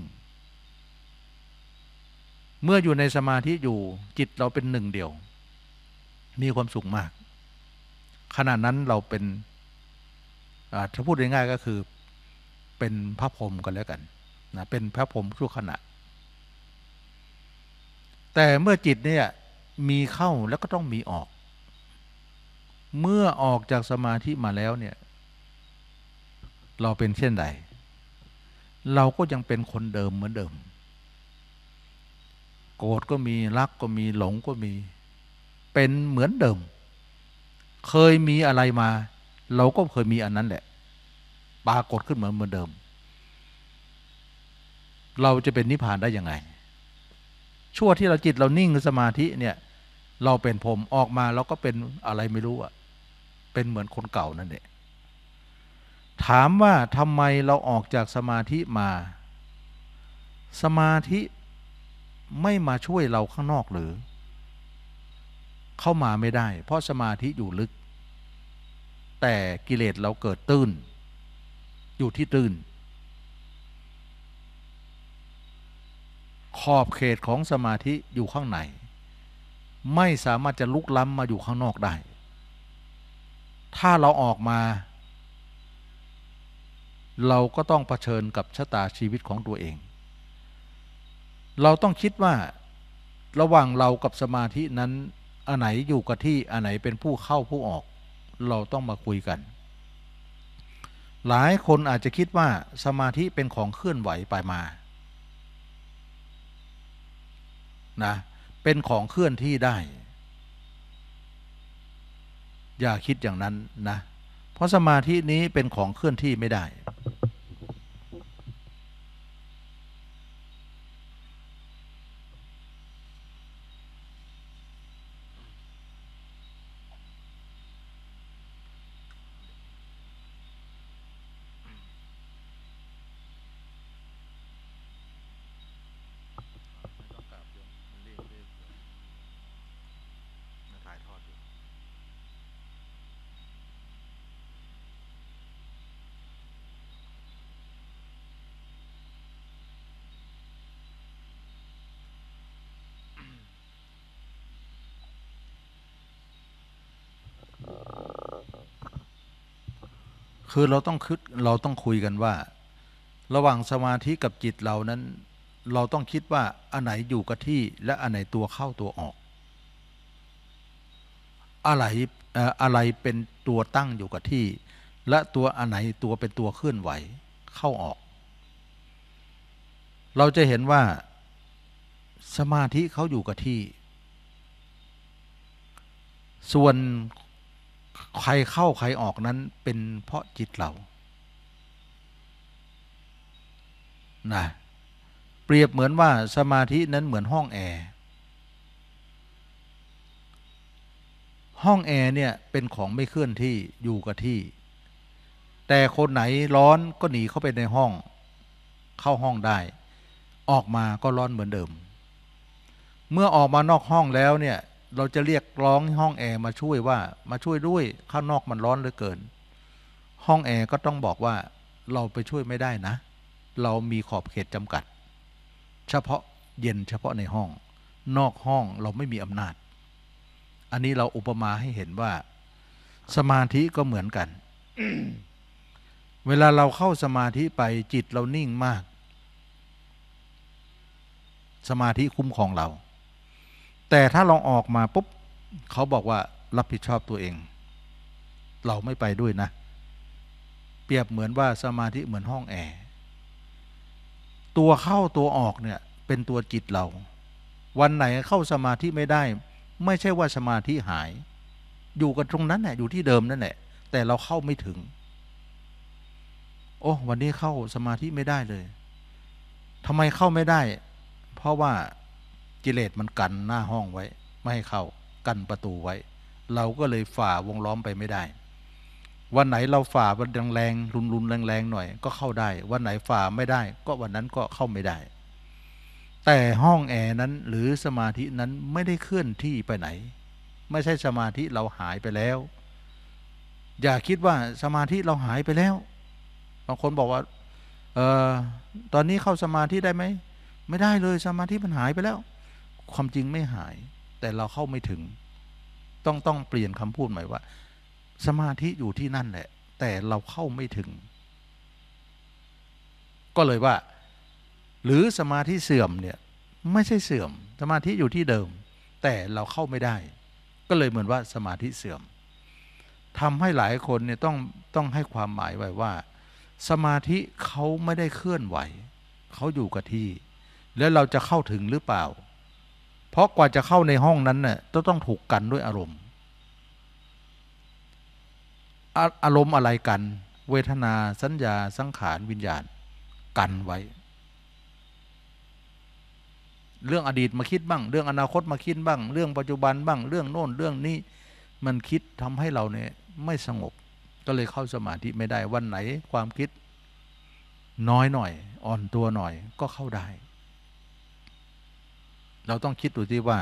เมื่ออยู่ในสมาธิอยู่จิตเราเป็นหนึ่งเดียวมีความสุขมากขณะนั้นเราเป็นถ้าพูดง่ายๆก็คือเป็นพระพรหมกันแล้วกันนะเป็นพระพรหมชั่วขณะ แต่เมื่อจิตเนี่ยมีเข้าแล้วก็ต้องมีออก เมื่อออกจากสมาธิมาแล้วเนี่ย เราเป็นเช่นใด เราก็ยังเป็นคนเดิมเหมือนเดิม โกรธก็มีรักก็มีหลงก็มีเป็นเหมือนเดิม เคยมีอะไรมา เราก็เคยมีอันนั้นแหละปรากฏขึ้นมนเหมือนเดิม เราจะเป็นนิพพานได้ยังไงชั่วที่เราจิตเรานิ่งสมาธิเนี่ยเราเป็นผมออกมาเราก็เป็นอะไรไม่รู้อะเป็นเหมือนคนเก่านั่นเองถามว่าทำไมเราออกจากสมาธิมา สมาธิไม่มาช่วยเราข้างนอกหรือเข้ามาไม่ได้ เพราะสมาธิอยู่ลึก แต่กิเลสเราเกิดตื้นอยู่ที่ตื่น ขอบเขตของสมาธิอยู่ข้างในไม่สามารถจะลุกล้ำมาอยู่ข้างนอกได้ ถ้าเราออกมา เราก็ต้องเผชิญกับชะตาชีวิตของตัวเอง เราต้องคิดว่าระหว่างเรากับสมาธินั้น อันไหนอยู่กับที่อันไหนเป็นผู้เข้าผู้ออกเราต้องมาคุยกันหลายคนอาจจะคิดว่าสมาธิเป็นของเคลื่อนไหวไปมา นะ เป็นของเคลื่อนที่ได้ อย่าคิดอย่างนั้นนะ เพราะสมาธินี้เป็นของเคลื่อนที่ไม่ได้คือเราต้องคิดเราต้องคุยกันว่า ระหว่างสมาธิกับจิตเรานั้น เราต้องคิดว่าอันไหนอยู่ กับที่และอันไหน ตัวเข้าตัวออก อะไรอะไรเป็นตัวตั้งอยู่กับที่ และตัวอันไหน ตัวเป็นตัวเคลื่อนไหวเข้าออก เราจะเห็นว่าสมาธิเขาอยู่กับที่ ส่วนใครเข้าใครออกนั้นเป็นเพราะจิตเรานะ เปรียบเหมือนว่าสมาธินั้นเหมือนห้องแอร์ ห้องแอร์เนี่ยเป็นของไม่เคลื่อนที่อยู่กับที่ แต่คนไหนร้อนก็หนีเข้าไปในห้อง เข้าห้องได้ ออกมาก็ร้อนเหมือนเดิม เมื่อออกมานอกห้องแล้วเนี่ยเราจะเรียกร้องห้องแอร์มาช่วยว่า มาช่วยด้วย ข้างนอกมันร้อนเหลือเกิน ห้องแอร์ก็ต้องบอกว่า เราไปช่วยไม่ได้นะ เรามีขอบเขตจำกัด เฉพาะเย็นเฉพาะในห้อง นอกห้องเราไม่มีอำนาจ อันนี้เราอุปมาให้เห็นว่า สมาธิก็เหมือนกันเวลาเราเข้าสมาธิไปจิตเรานิ่งมาก สมาธิคุ้มครองเราแต่ถ้าลองออกมาปุ๊บเขาบอกว่ารับผิดชอบตัวเอง เราไม่ไปด้วยนะ เปรียบเหมือนว่าสมาธิ เหมือนห้องแอร์ตัวเข้าตัวออกเนี่ย เป็นตัวจิตเราวันไหนเข้าสมาธิไม่ได้ ไม่ใช่ว่าสมาธิหาย อยู่กันตรงนั้นแหละอยู่ที่เดิมนั่นแหละแต่เราเข้าไม่ถึง โอ้ วันนี้เข้าสมาธิไม่ได้เลยทำไมเข้าไม่ได้ เพราะว่ากิเลสมันกันหน้าห้องไว้ ไม่ให้เข้ากันประตูไว้ เราก็เลยฝ่าวงล้อมไปไม่ได้ วันไหนเราฝ่าวันแรงๆรุนๆแรงๆหน่อย ก็เข้าได้ วันไหนฝ่าไม่ได้ ก็วันนั้นก็เข้าไม่ได้ แต่ห้องแอร์นั้นหรือสมาธินั้นไม่ได้เคลื่อนที่ไปไหน ไม่ใช่สมาธิเราหายไปแล้ว อย่าคิดว่าสมาธิเราหายไปแล้ว บางคนบอกว่าเออตอนนี้เข้าสมาธิได้ไหมไม่ได้เลยสมาธิมันหายไปแล้วความจริงไม่หาย แต่เราเข้าไม่ถึง ต้องต้องเปลี่ยนคำพูดใหม่ว่า สมาธิอยู่ที่นั่นแหละ แต่เราเข้าไม่ถึง ก็เลยว่า หรือสมาธิเสื่อมเนี่ยไม่ใช่เสื่อม สมาธิอยู่ที่เดิม แต่เราเข้าไม่ได้ ก็เลยเหมือนว่าสมาธิเสื่อมทำให้หลายคนเนี่ยต้องต้องให้ความหมายไว้ว่า สมาธิเขาไม่ได้เคลื่อนไหว เขาอยู่กับที่ แล้วเราจะเข้าถึงหรือเปล่าเพราะกว่าจะเข้าในห้องนั้นน่ะต้องถูกกันด้วยอารมณ์ อารมณ์อะไรกัน เวทนาสัญญาสังขาร วิญญาณกันไว้ เรื่องอดีตมาคิดบ้าง เรื่องอนาคตมาคิดบ้าง เรื่องปัจจุบันบ้าง เรื่องโน่น เรื่องนี้ มันคิดทำให้เราเนี่ยไม่สงบ ก็เลยเข้าสมาธิไม่ได้วันไหนความคิดน้อยหน่อย อ่อนตัวหน่อยก็เข้าได้เราต้องคิดดูที่ว่า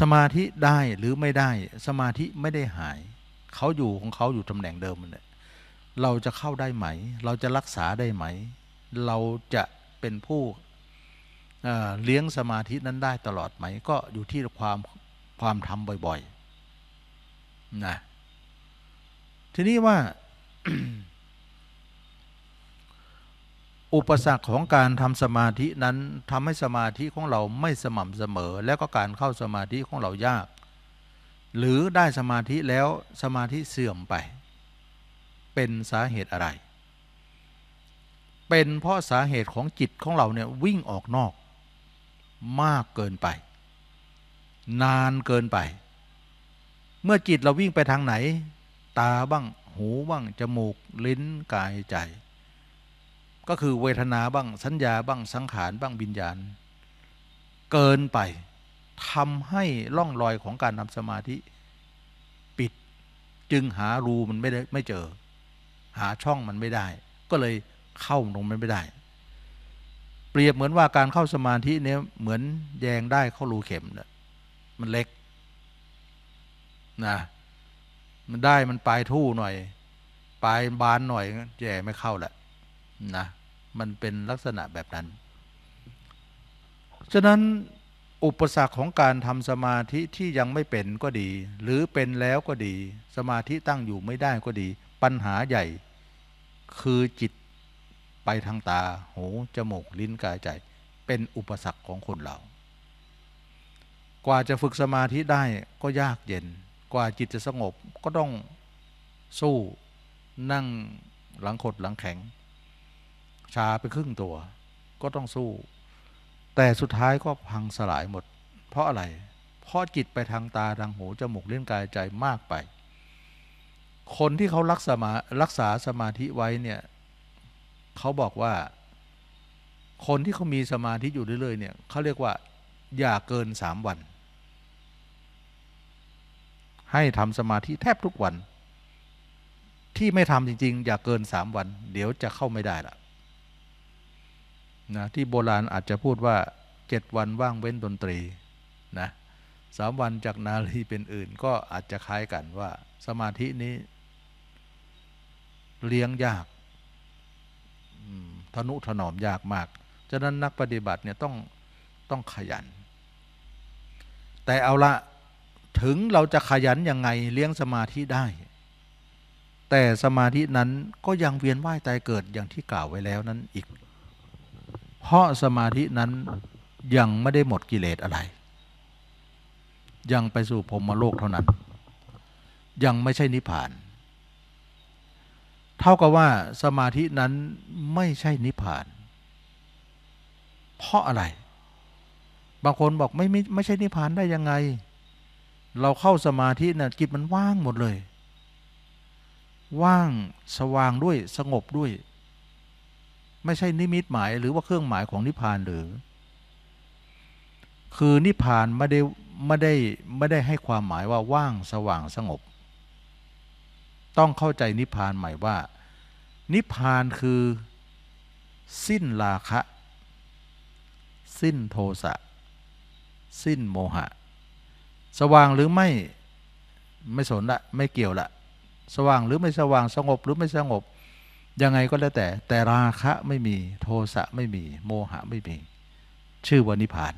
สมาธิได้หรือไม่ได้สมาธิไม่ได้หาย เขาอยู่ของเขาอยู่ตำแหน่งเดิมเลยเราจะเข้าได้ไหม เราจะรักษาได้ไหม เราจะเป็นผู้เเลี้ยงสมาธินั้นได้ตลอดไหม ก็อยู่ที่ความความทำบ่อยๆนะทีนี้ว่าอุปสรรคของการทำสมาธินั้นทำให้สมาธิของเราไม่สม่ำเสมอ และก็การเข้าสมาธิของเรายาก หรือได้สมาธิแล้วสมาธิเสื่อมไป เป็นสาเหตุอะไร เป็นเพราะสาเหตุของจิตของเราเนี่ย วิ่งออกนอก มากเกินไป นานเกินไป เมื่อจิตเราวิ่งไปทางไหน ตาบ้างหูบ้างจมูกลิ้นกายใจก็คือเวทนาบ้างสัญญาบ้างสังขาร บ้างบิญญาณ เกินไปทำให้ล่องรอยของการทำสมาธิ ปิดจึงหารูมันไม่ได้ไม่เจอ หาช่องมันไม่ได้ ก็เลยเข้าลงมันไม่ได้ เปรียบเหมือนว่าการเข้าสมาธินี้เหมือนแยงได้เข้ารูเข็มเนี่ยมันเล็กนะมันได้มันปลายทู่หน่อยปลายบานหน่อยแย่ไม่เข้าแหละนะมันเป็นลักษณะแบบนั้น ฉะนั้นอุปสรรคของการทำสมาธิที่ยังไม่เป็นก็ดี หรือเป็นแล้วก็ดี สมาธิตั้งอยู่ไม่ได้ก็ดี ปัญหาใหญ่ คือจิตไปทางตา หูจมูกลิ้นกายใจ เป็นอุปสรรคของคนเรา กว่าจะฝึกสมาธิได้ก็ยากเย็น กว่าจิตจะสงบก็ต้องสู้นั่งหลังขดหลังแข็งชาไปครึ่งตัวก็ต้องสู้แต่สุดท้ายก็พังสลายหมด เพราะอะไรเพราะจิตไปทางตาทางหูจมูกเล่นกายใจมากไป คนที่เขารักษารักษาสมาธิไว้เนี่ยเขาบอกว่า คนที่เขามีสมาธิอยู่เรื่อยๆเนี่ยเขาเรียกว่าอย่าเกินสามวัน ให้ทำสมาธิแทบทุกวัน ที่ไม่ทำจริง ๆ อย่าเกินสามวัน เดี๋ยวจะเข้าไม่ได้ละนะที่โบราณอาจจะพูดว่าเจ็ดวันว่างเว้นดนตรีนะสามวันจากนาฬีเป็นอื่น ก็อาจจะคล้ายกันว่าสมาธินี้เลี้ยง ยากทนุถนอม ยากมาก ฉะนั้น นักปฏิบัติเนี่ยต้องต้องขยัน แต่เอาละถึงเราจะขยัน ยัง ไงเลี้ยงสมาธิได้ แต่สมาธินั้นก็ยังเวียนว่ายตายเกิดอย่างที่กล่าวไว้แล้วนั้นอีกเพราะสมาธินั้นยังไม่ได้หมดกิเลสอะไร ยังไปสู่พรมโลกเท่านั้น ยังไม่ใช่นิพพาน เท่ากับว่าสมาธินั้นไม่ใช่นิพพาน เพราะอะไร บางคนบอกไม่ไม่ไม่ใช่นิพพานได้ยังไง เราเข้าสมาธินะ่ะจิตมันว่างหมดเลย ว่างสว่างด้วยสงบด้วยไม่ใช่นิมิตหมายหรือว่าเครื่องหมายของนิพพานหรือ คือนิพพานไม่ได้ไม่ได้ไม่ได้ให้ความหมายว่าว่างสว่างสงบ ต้องเข้าใจนิพพานใหม่ว่า นิพพานคือ สิ้นราคะ สิ้นโทสะสิ้นโมหะ สว่างหรือไม่ไม่สนละ ไม่เกี่ยวละ สว่างหรือไม่สว่างสงบหรือไม่สงบยังไงก็แล้วแต่ แต่ราคะไม่มีโทสะไม่มี โมหะไม่มี ชื่อว่านิพพาน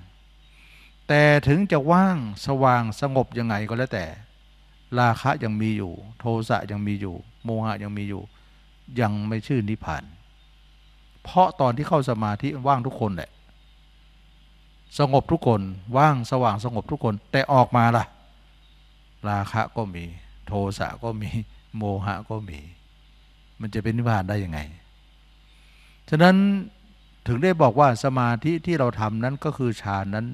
แต่ถึงจะว่างสว่างสงบยังไงก็แล้วแต่ ราคะยังมีอยู่ โทสะยังมีอยู่ โมหะยังมีอยู่ ยังไม่ชื่อนิพพาน เพราะตอนที่เข้าสมาธิว่างทุกคนแหละ สงบทุกคนว่างสว่างสงบทุกคนแต่ออกมาล่ะ ราคะก็มีโทสะก็มีโมหะก็มีมันจะเป็นนิพพานได้ยังไง ฉะนั้นถึงได้บอกว่าสมาธิที่เราทำนั้นก็คือฌานนั้น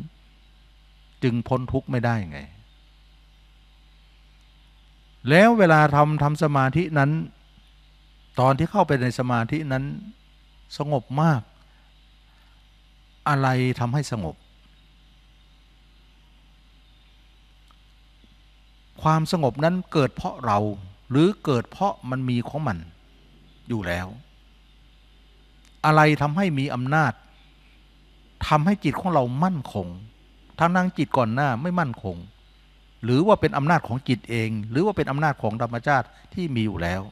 จึงพ้นทุกข์ไม่ได้ไง แล้วเวลาทำทำสมาธินั้น ตอนที่เข้าไปในสมาธินั้นสงบมาก อะไรทำให้สงบ ความสงบนั้นเกิดเพราะเราหรือเกิดเพราะมันมีของมันอยู่แล้ว อะไรทำให้มีอำนาจทำให้จิตของเรามั่นคง ทั้งนั่งจิตก่อนหน้าไม่มั่นคง หรือว่าเป็นอำนาจของจิตเอง หรือว่าเป็นอำนาจของธรรมชาติที่มีอยู่แล้ว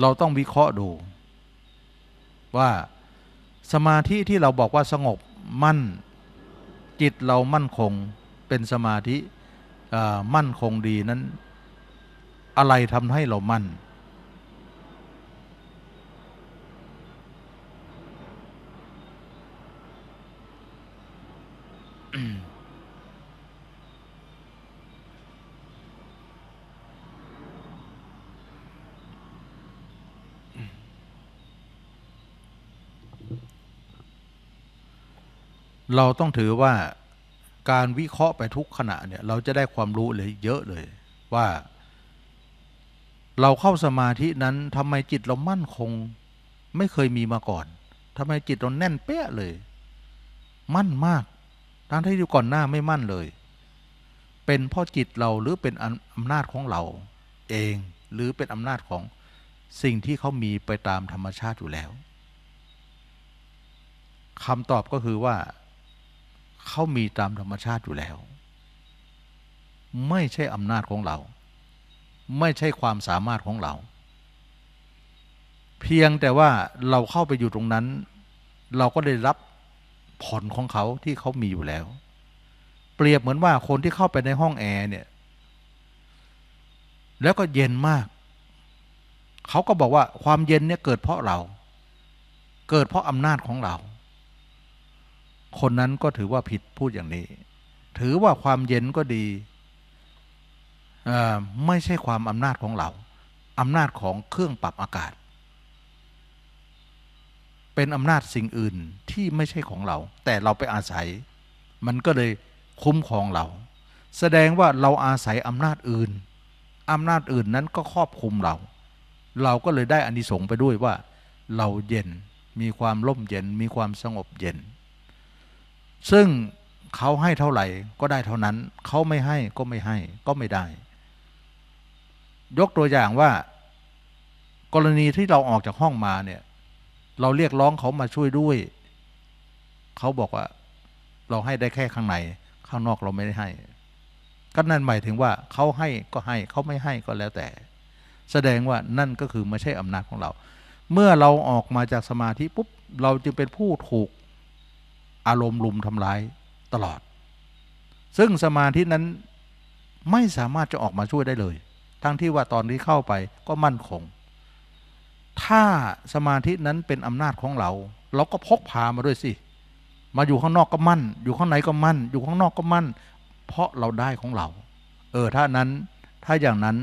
เราต้องวิเคราะห์ดู ว่าสมาธิที่เราบอกว่าสงบมั่นจิตเรามั่นคง เป็นสมาธิมั่นคงดีนั้น อะไรทำให้เรามั่นเราต้องถือว่า การวิเคราะห์ไปทุกขณะเนี่ย เราจะได้ความรู้เลยเยอะเลย ว่า เราเข้าสมาธินั้นทำไมจิตเรามั่นคง ไม่เคยมีมาก่อนทำไมจิตเราแน่นเปี้ยเลย มั่นมากทั้งที่ก่อนหน้าไม่มั่นเลย เป็นพ่อจิตเราหรือเป็นอำนาจของเรา เองหรือเป็นอำนาจของสิ่งที่เขามีไปตามธรรมชาติอยู่แล้วคำตอบก็คือว่า เขามีตามธรรมชาติอยู่แล้ว ไม่ใช่อำนาจของเรา ไม่ใช่ความสามารถของเรา เพียงแต่ว่าเราเข้าไปอยู่ตรงนั้น เราก็ได้รับผ่อนของเขาที่เขามีอยู่แล้ว เปรียบเหมือนว่าคนที่เข้าไปในห้องแอร์เนี่ย แล้วก็เย็นมาก เขาก็บอกว่าความเย็นเนี่ยเกิดเพราะเรา เกิดเพราะอำนาจของเรา คนนั้นก็ถือว่าผิดพูดอย่างนี้ ถือว่าความเย็นก็ดี ไม่ใช่ความอำนาจของเราอำนาจของเครื่องปรับอากาศเป็นอำนาจสิ่งอื่นที่ไม่ใช่ของเรา แต่เราไปอาศัยมันก็เลยคุ้มครองเรา แสดงว่าเราอาศัยอำนาจอื่นอำนาจอื่นนั้นก็ครอบคุมเรา เราก็เลยได้อานิสงส์ไปด้วยว่า เราเย็นมีความร่มเย็นมีความสงบเย็น ซึ่งเขาให้เท่าไหร่ก็ได้เท่านั้น เขาไม่ให้ก็ไม่ให้ก็ไม่ได้ ยกตัวอย่างว่ากรณีที่เราออกจากห้องมาเนี่ยเราเรียกร้องเขามาช่วยด้วย เขาบอกว่า เราให้ได้แค่ข้างใน ข้างนอกเราไม่ได้ให้ ก็นั่นหมายถึงว่า เขาให้ก็ให้เขาไม่ให้ก็แล้วแต่ แสดงว่านั่นก็คือไม่ใช่อำนาจของเรา เมื่อเราออกมาจากสมาธิปุ๊บเราจึงเป็นผู้ถูกอารมณ์ลุมทำร้ายตลอด ซึ่งสมาธินั้นไม่สามารถจะออกมาช่วยได้เลย ทั้งที่ว่าตอนนี้เข้าไปก็มั่นคงถ้าสมาธินั้นเป็น อำนาจของเรา เราก็พกพามาด้วยสิ มาอยู่ข้างนอกก็มั่น อยู่ข้างในก็มั่น อยู่ข้างนอกก็มั่น เพราะเราได้ของเรา เออถ้านั้นถ้าอย่าง นั้น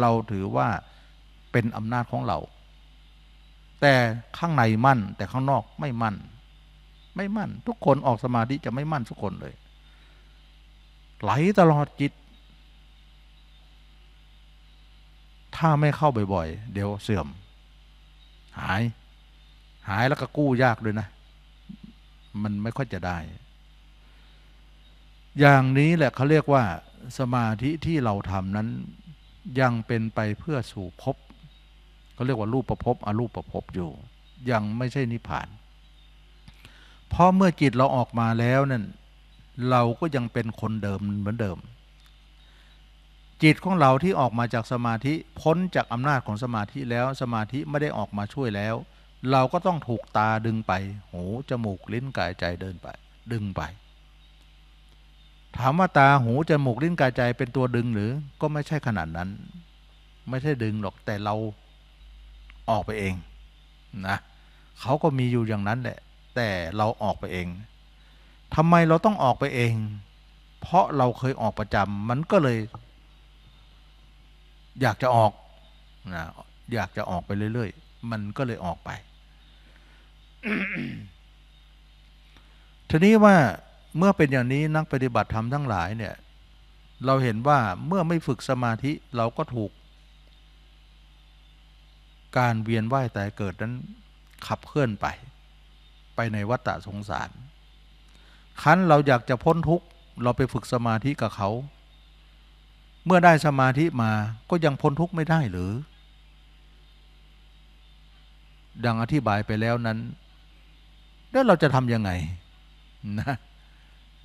เราถือว่าเป็น อำนาจของเรา แต่ข้างในมั่น แต่ข้างนอกไม่มั่น ไม่มั่น ทุกคนออกสมาธิจะไม่มั่นทุกคนเลย ไหลตลอดจิต ถ้าไม่เข้าบ่อยๆเดี๋ยวเสื่อมหายหายแล้วก็กู้ยากด้วยนะ มันไม่ค่อยจะได้ อย่างนี้ แหละเขาเรียกว่าสมาธิที่เราทำนั้น ยังเป็นไปเพื่อสู่พบเขาเรียกว่ารูปประพบอรูปประพบอยู่ ยังไม่ใช่นิพพานเพราะเมื่อจิตเราออกมาแล้วนั่นเราก็ยังเป็นคนเดิมเหมือนเดิมจิตของเราที่ออกมาจากสมาธิพ้นจากอำนาจของสมาธิแล้วสมาธิไม่ได้ออกมาช่วยแล้ว เราก็ต้องถูกตาดึงไป หูจมูกลิ้นกายใจเดินไป ดึงไป ถามว่าตาหูจมูกลิ้นกายใจเป็นตัวดึงหรือก็ไม่ใช่ขนาดนั้น ไม่ใช่ดึงหรอกแต่เราออกไปเองนะ เขาก็มีอยู่อย่างนั้นแหละแต่เราออกไปเองทำไมเราต้องออกไปเอง เพราะเราเคยออกประจำมันก็เลยอยากจะออกนะอยากจะออกไปเรื่อย ๆ มันก็เลยออกไป ทีนี้ว่าเมื่อเป็นอย่างนี้นักปฏิบัติธรรมทั้งหลายเนี่ย เราเห็นว่าเมื่อไม่ฝึกสมาธิเราก็ถูก การเวียนว่ายตายเกิดนั้นขับเคลื่อนไป ไปในวัฏฏะสงสารคั้นเราอยากจะพ้นทุกข์เราไปฝึกสมาธิกับเขาเมื่อได้สมาธิมาก็ยังพ้นทุกข์ไม่ได้หรือ ดังอธิบายไปแล้วนั้น แล้วเราจะทำยังไง นะ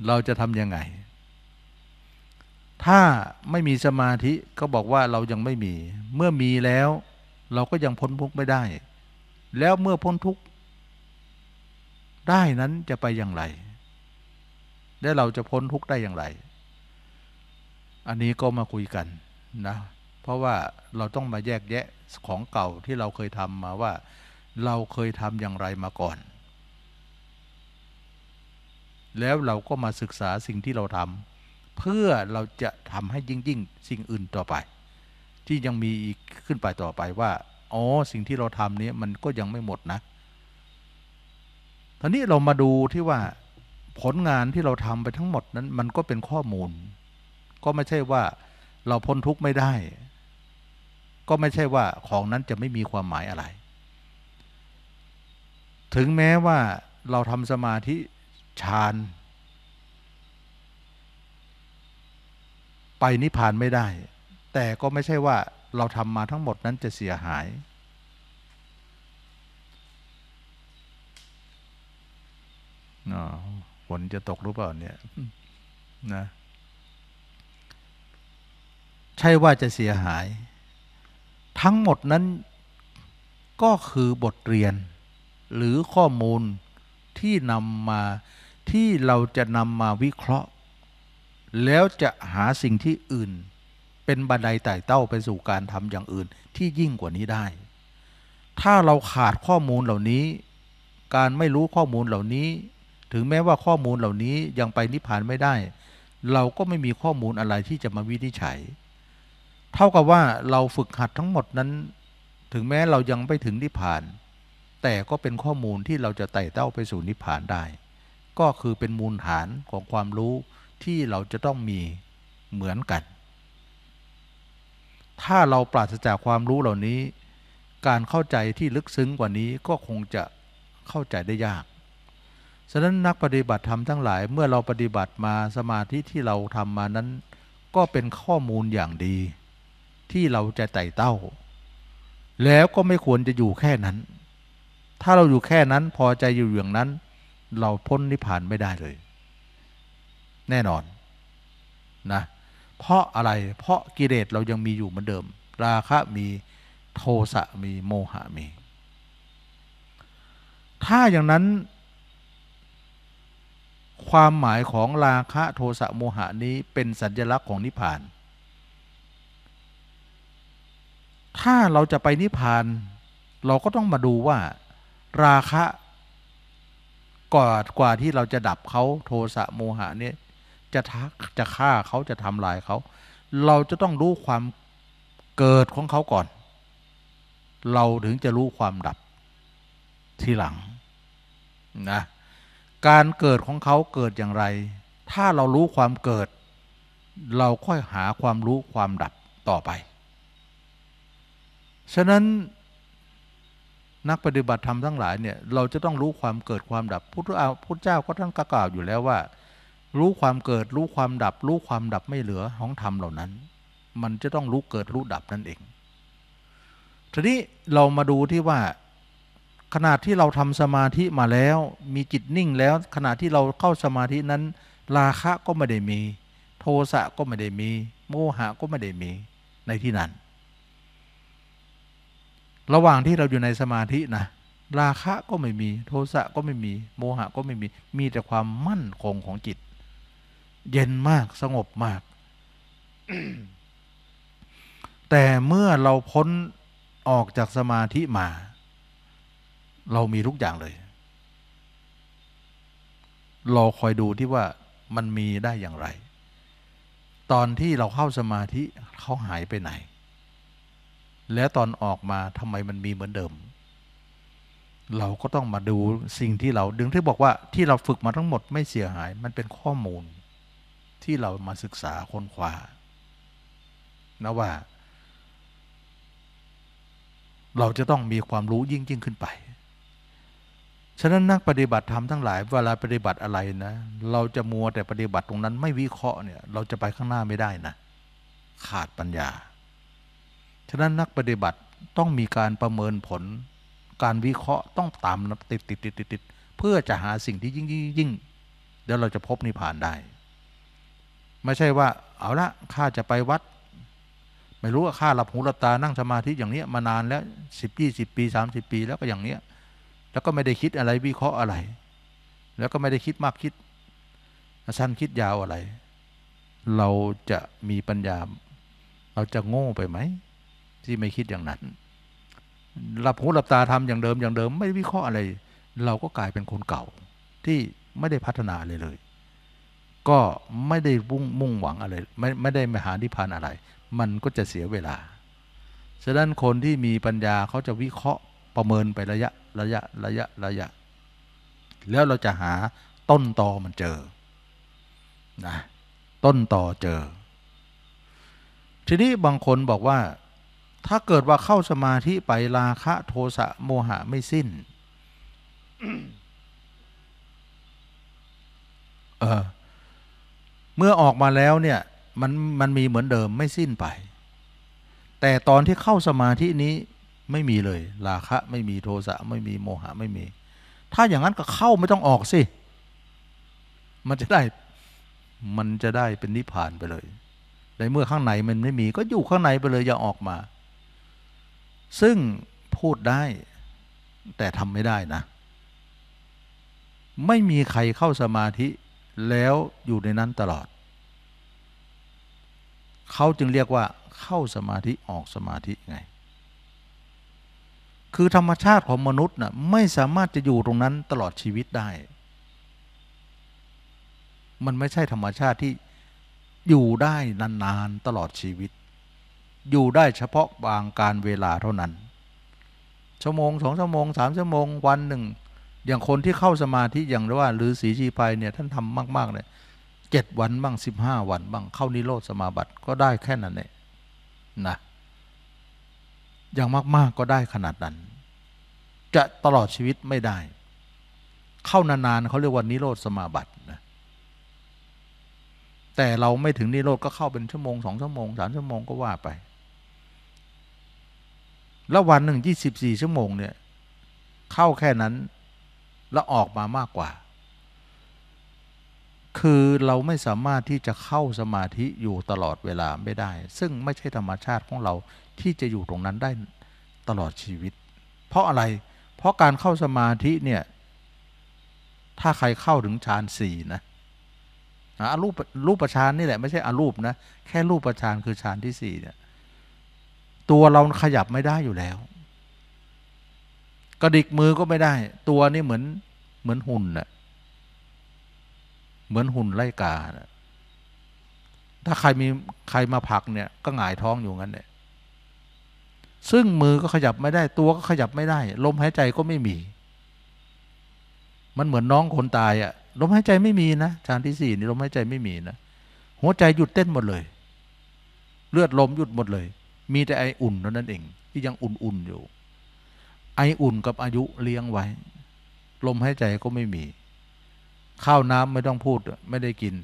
เราจะทำยังไง ถ้าไม่มีสมาธิก็บอกว่าเรายังไม่มี เมื่อมีแล้ว เราก็ยังพ้นทุกข์ไม่ได้ แล้วเมื่อพ้นทุกข์ ได้นั้นจะไปอย่างไรและเราจะพ้นทุกข์ได้อย่างไรอันนี้ก็มาคุยกันนะ เพราะว่าเราต้องมาแยกแยะของเก่าที่เราเคยทำมาว่า เราเคยทำอย่างไรมาก่อน แล้วเราก็มาศึกษาสิ่งที่เราทำเพื่อเราจะทำให้ยิ่งยิ่งสิ่งอื่นต่อไป ที่ยังมีอีก ขึ้นไปต่อไปว่าอ๋อสิ่งที่เราทำนี้ มันก็ยังไม่หมดนะ ทีนี้เรามาดูที่ว่าผลงานที่เราทำไปทั้งหมดนั้นมันก็เป็นข้อมูลก็ไม่ใช่ว่าเราพ้นทุกข์ไม่ได้ ก็ไม่ใช่ว่าของนั้นจะไม่มีความหมายอะไร ถึงแม้ว่าเราทำสมาธิฌานไปนิพพานไม่ได้ แต่ก็ไม่ใช่ว่าเราทำมาทั้งหมดนั้นจะเสียหายฝนจะตกรู้เปล่า เนี่ย นะใช่ว่าจะเสียหาย ทั้งหมดนั้นก็คือบทเรียน หรือข้อมูลที่นำมาที่เราจะนำมาวิเคราะห์ แล้วจะหาสิ่งที่อื่น เป็นบันไดไต่เต้าไปสู่การทำอย่างอื่น ที่ยิ่งกว่านี้ได้ ถ้าเราขาดข้อมูลเหล่านี้ การไม่รู้ข้อมูลเหล่านี้ ถึงแม้ว่าข้อมูลเหล่านี้ยังไปนิพพานไม่ได้ เราก็ไม่มีข้อมูลอะไรที่จะมาวินิจฉัยเท่ากับว่าเราฝึกหัดทั้งหมดนั้น ถึงแม้เรายังไม่ถึงนิพพาน แต่ก็เป็นข้อมูลที่เราจะไต่เต้าไปสู่นิพพานได้ ก็คือเป็นมูลฐานของความรู้ที่เราจะต้องมีเหมือนกัน ถ้าเราปราศจากความรู้เหล่านี้ การเข้าใจที่ลึกซึ้งกว่านี้ก็คงจะเข้าใจได้ยากฉะนั้นนักปฏิบัติธรรมทั้งหลายเมื่อเราปฏิบัติมาสมาธิที่เราทำมานั้น ก็เป็นข้อมูลอย่างดีที่เราจะไต่เต้า แล้วก็ไม่ควรจะอยู่แค่นั้น ถ้าเราอยู่แค่นั้น พอใจอยู่อย่างนั้น เราพ้นนิพพานไม่ได้เลย แน่นอนนะ เพราะอะไร เพราะกิเลสเรายังมีอยู่เหมือนเดิม ราคะมี โทสะ มีโมหะ มี ถ้าอย่างนั้น ความหมายของราคะโทสะ โมหะนี้เป็นสัญลักษณ์ของนิพพานถ้าเราจะไปนิพพาน เราก็ต้องมาดูว่า ราคะก่อกว่าที่เราจะดับเขาโทสะโมหะเนี่ยจะทักจะฆ่าเขาจะทำลายเขา เราจะต้องรู้ความเกิดของเขาก่อน เราถึงจะรู้ความดับทีหลังนะการเกิดของเขาเกิดอย่างไร ถ้าเรารู้ความเกิด เราค่อยหาความรู้ความดับต่อไปฉะนั้นนักปฏิบัติธรรมทั้งหลายเนี่ยเราจะต้องรู้ความเกิดความดับพุทธเอาพุทธเจ้าก็ท่านกล่าวอยู่แล้วว่า รู้ความเกิดรู้ความดับ รู้ความดับไม่เหลือของธรรมเหล่านั้น มันจะต้องรู้เกิดรู้ดับนั่นเองทีนี้เรามาดูที่ว่าขณะที่เราทำสมาธิมาแล้ว มีจิตนิ่งแล้วขณะที่เราเข้าสมาธินั้น ราคะก็ไม่ได้มี โทสะก็ไม่ได้มี โมหะก็ไม่ได้มีในที่นั้นระหว่างที่เราอยู่ในสมาธินะราคะก็ไม่มีโทสะก็ไม่มีโมหะก็ไม่มีมีแต่ความมั่นคงของจิต เย็นมากสงบมาก แต่เมื่อเราพ้นออกจากสมาธิมา เรามีทุกอย่างเลยเราคอยดูที่ว่ามันมีได้อย่างไร ตอนที่เราเข้าสมาธิเขาหายไปไหนแล้วตอนออกมาทำไมมันมีเหมือนเดิม เราก็ต้องมาดูสิ่งที่เราดึงที่บอกว่าที่เราฝึกมาทั้งหมดไม่เสียหาย มันเป็นข้อมูลที่เรามาศึกษาค้นคว้านะว่า เราจะต้องมีความรู้ยิ่งยิ่งขึ้นไป ฉะนั้นนักปฏิบัติธรรมทั้งหลายเวลา ปฏิบัติอะไร นะเราจะมัวแต่ปฏิบัติตรงนั้น ไม่วิเคราะห์เนี่ยเราจะไปข้างหน้าไม่ได้นะ ขาดปัญญาฉะนั้นนักปฏิบัติต้องมีการประเมินผล การวิเคราะห์ต้องตามติดติดติดติดติดเพื่อจะหาสิ่งที่ยิ่งยิ่งยิ่งเดี๋ยวเราจะพบนิพพานได้ ไม่ใช่ว่าเอาละข้าจะไปวัด ไม่รู้ว่าข้าหลับหูหลับตานั่งสมาธิอย่างนี้มานานแล้วสิบยี่สิบปีสามสิบปีแล้วก็อย่างเนี้ยแล้วก็ไม่ได้คิดอะไรวิเคราะห์อะไร แล้วก็ไม่ได้คิดมากคิดสั้นคิดยาวอะไร เราจะมีปัญญาเราจะโง่ไปไหมที่ไม่คิดอย่างนั้นหลับหูหลับตาทำอย่างเดิมอย่างเดิม ไม่วิเคราะห์อะไร เราก็กลายเป็นคนเก่าที่ไม่ได้พัฒนาเลยเลย ก็ไม่ได้มุ่งหวังอะไร ไม่ไม่ได้มหานิพพานอะไร มันก็จะเสียเวลา ฉะนั้นคนที่มีปัญญาเขาจะวิเคราะห์ประเมินไประยะ ระยะ ระยะระยะ แล้วเราจะหาต้นตอมันเจอนะต้นตอเจอ ทีนี้บางคนบอกว่าถ้าเกิดว่าเข้าสมาธิไปราคะโทสะโมหะไม่สิ้น เออ เมื่อออกมาแล้วเนี่ย มันมันมีเหมือนเดิมไม่สิ้นไป แต่ตอนที่เข้าสมาธินี้ไม่มีเลย ราคะไม่มีโทสะไม่มีโมหะไม่มี ถ้าอย่างนั้นก็เข้าไม่ต้องออกสิ มันจะได้ มันจะได้เป็นนิพพานไปเลย ในเมื่อข้างในมันไม่มี ก็อยู่ข้างในไปเลยอย่าออกมาซึ่งพูดได้แต่ทำไม่ได้นะ ไม่มีใครเข้าสมาธิแล้วอยู่ในนั้นตลอด เขาจึงเรียกว่าเข้าสมาธิออกสมาธิไงคือธรรมชาติของมนุษย์นะ่ะไม่สามารถจะอยู่ตรงนั้นตลอดชีวิตได้ มันไม่ใช่ธรรมชาติที่อยู่ได้นานๆตลอดชีวิตอยู่ได้เฉพาะบางการเวลาเท่านั้น ชั่วโมงสองชั่วโมงสามชั่วโมงวันหนึ่ง อย่างคนที่เข้าสมาธิอย่างว่าหรือสีชีพายเนี่ยท่านทำมากๆเลยเจ็ดวันบ้างสิบห้าวันบ้างเข้านิโรธสมาบัติก็ได้แค่นั้นเนี่ยนะอย่างมากๆก็ได้ขนาดนั้น จะตลอดชีวิตไม่ได้ เข้านานๆเขาเรียกว่านิโรธสมาบัตินะแต่เราไม่ถึงนิโรธก็เข้าเป็นชั่วโมงสองชั่วโมงสามชั่วโมงก็ว่าไปแล้ววันหนึ่งยี่สิบสี่ชั่วโมงเนี่ยเข้าแค่นั้นแล้วออกมามากกว่า คือเราไม่สามารถที่จะเข้าสมาธิอยู่ตลอดเวลาไม่ได้ ซึ่งไม่ใช่ธรรมชาติของเราที่จะอยู่ตรงนั้นได้ตลอดชีวิต เพราะอะไร เพราะการเข้าสมาธิเนี่ยถ้าใครเข้าถึงฌานสี่นะอารูปรูปฌานนี่แหละไม่ใช่อารูปนะแค่รูปฌานคือฌานที่สี่เนี่ยตัวเราขยับไม่ได้อยู่แล้ว กระดิกมือก็ไม่ได้ ตัวนี่เหมือนเหมือนหุ่นน่ะเหมือนหุ่นไล่กานะถ้าใครมีใครมาผักเนี่ยก็หงายท้องอยู่งั้นเนี่ย ซึ่งมือก็ขยับไม่ได้ ตัวก็ขยับไม่ได้ ลมหายใจก็ไม่มี มันเหมือน น้องคนตายอะลมหายใจไม่มีนะชานที่สี่นี่ลมหายใจไม่มีนะ หัวใจหยุดเต้นหมดเลย เลือดลมหยุดหมดเลยมีแต่ไออุ่นเท่านั้นเองที่ยังอุ่นๆอยู่ ไออุ่นกับอายุเลี้ยงไว้ ลมหายใจก็ไม่มี ข้าวน้ำไม่ต้องพูดไม่ได้กิน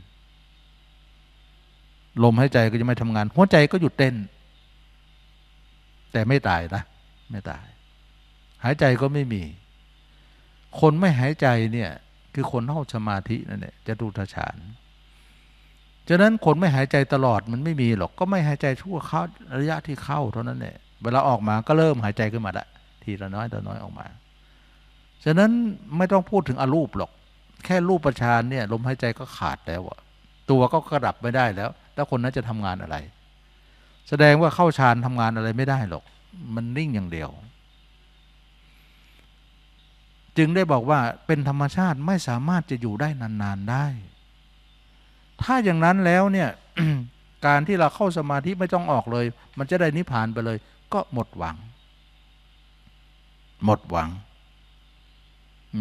ลมหายใจก็จะไม่ทำงาน หัวใจก็หยุดเต้น แต่ไม่ตายนะไม่ตาย หายใจก็ไม่มี คนไม่หายใจเนี่ยคือคนเข้าสมาธินั่นแหละจะดูทะฉานฉะนั้นคนไม่หายใจตลอดมันไม่มีหรอก ก็ไม่หายใจชั่วเข้าระยะที่เข้าเท่านั้นเนี่ยเวลาออกมาก็เริ่มหายใจขึ้นมาละทีละน้อยตัวน้อยออกมาฉะนั้นไม่ต้องพูดถึงอรูปหรอก แค่รูปประชานเนี่ยลมหายใจก็ขาดแล้วอะตัวก็กระดับไม่ได้แล้วแล้วคนนั้นจะทำงานอะไร แสดงว่าเข้าฌานทำงานอะไรไม่ได้หรอก มันนิ่งอย่างเดียว จึงได้บอกว่าเป็นธรรมชาติไม่สามารถจะอยู่ได้นานๆได้ถ้าอย่างนั้นแล้วเนี่ยการที่เราเข้าสมาธิ ไม่ ต้องออกเลย มันจะได้ นิพพานไปเลย ก็หมดหวัง หมดหวัง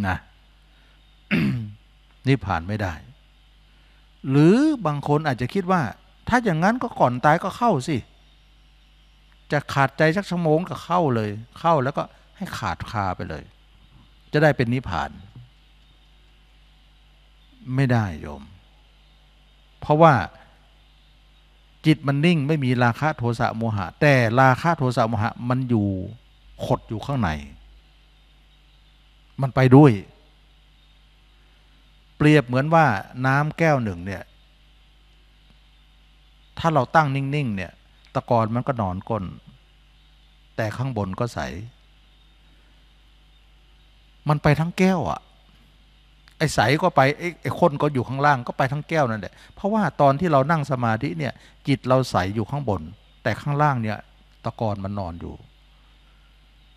นะนิพพานไม่ได้ หรือบางคนอาจจะคิดว่า ถ้าอย่างนั้นก็ก่อนตายก็เข้า สิ จะขาดใจ สักชั่วโมงก็เข้าเลย เข้าแล้วก็ให้ขาดคาไปเลย จะได้เป็น นิพพาน ไม่ได้โยมเพราะว่าจิตมันนิ่งไม่มีราคะโทสะโมหะ แต่ราคะโทสะโมหะ มันอยู่ขดอยู่ข้างใน มันไปด้วย เปรียบเหมือนว่าน้ำแก้วหนึ่งเนี่ย ถ้าเราตั้งนิ่งๆเนี่ยตะกอนมันก็นอนก้นแต่ข้างบนก็ใส มันไปทั้งแก้วอะ่ะไอ้ใสก็ไปไอ้คนก็อยู่ข้างล่างก็ไปทั้งแก้วนั่นแหละเพราะว่าตอนที่เรานั่งสมาธิเนี่ยจิตเราใสอยู่ข้างบน แต่ข้างล่างเนี่ยตะกอนมันนอนอยู่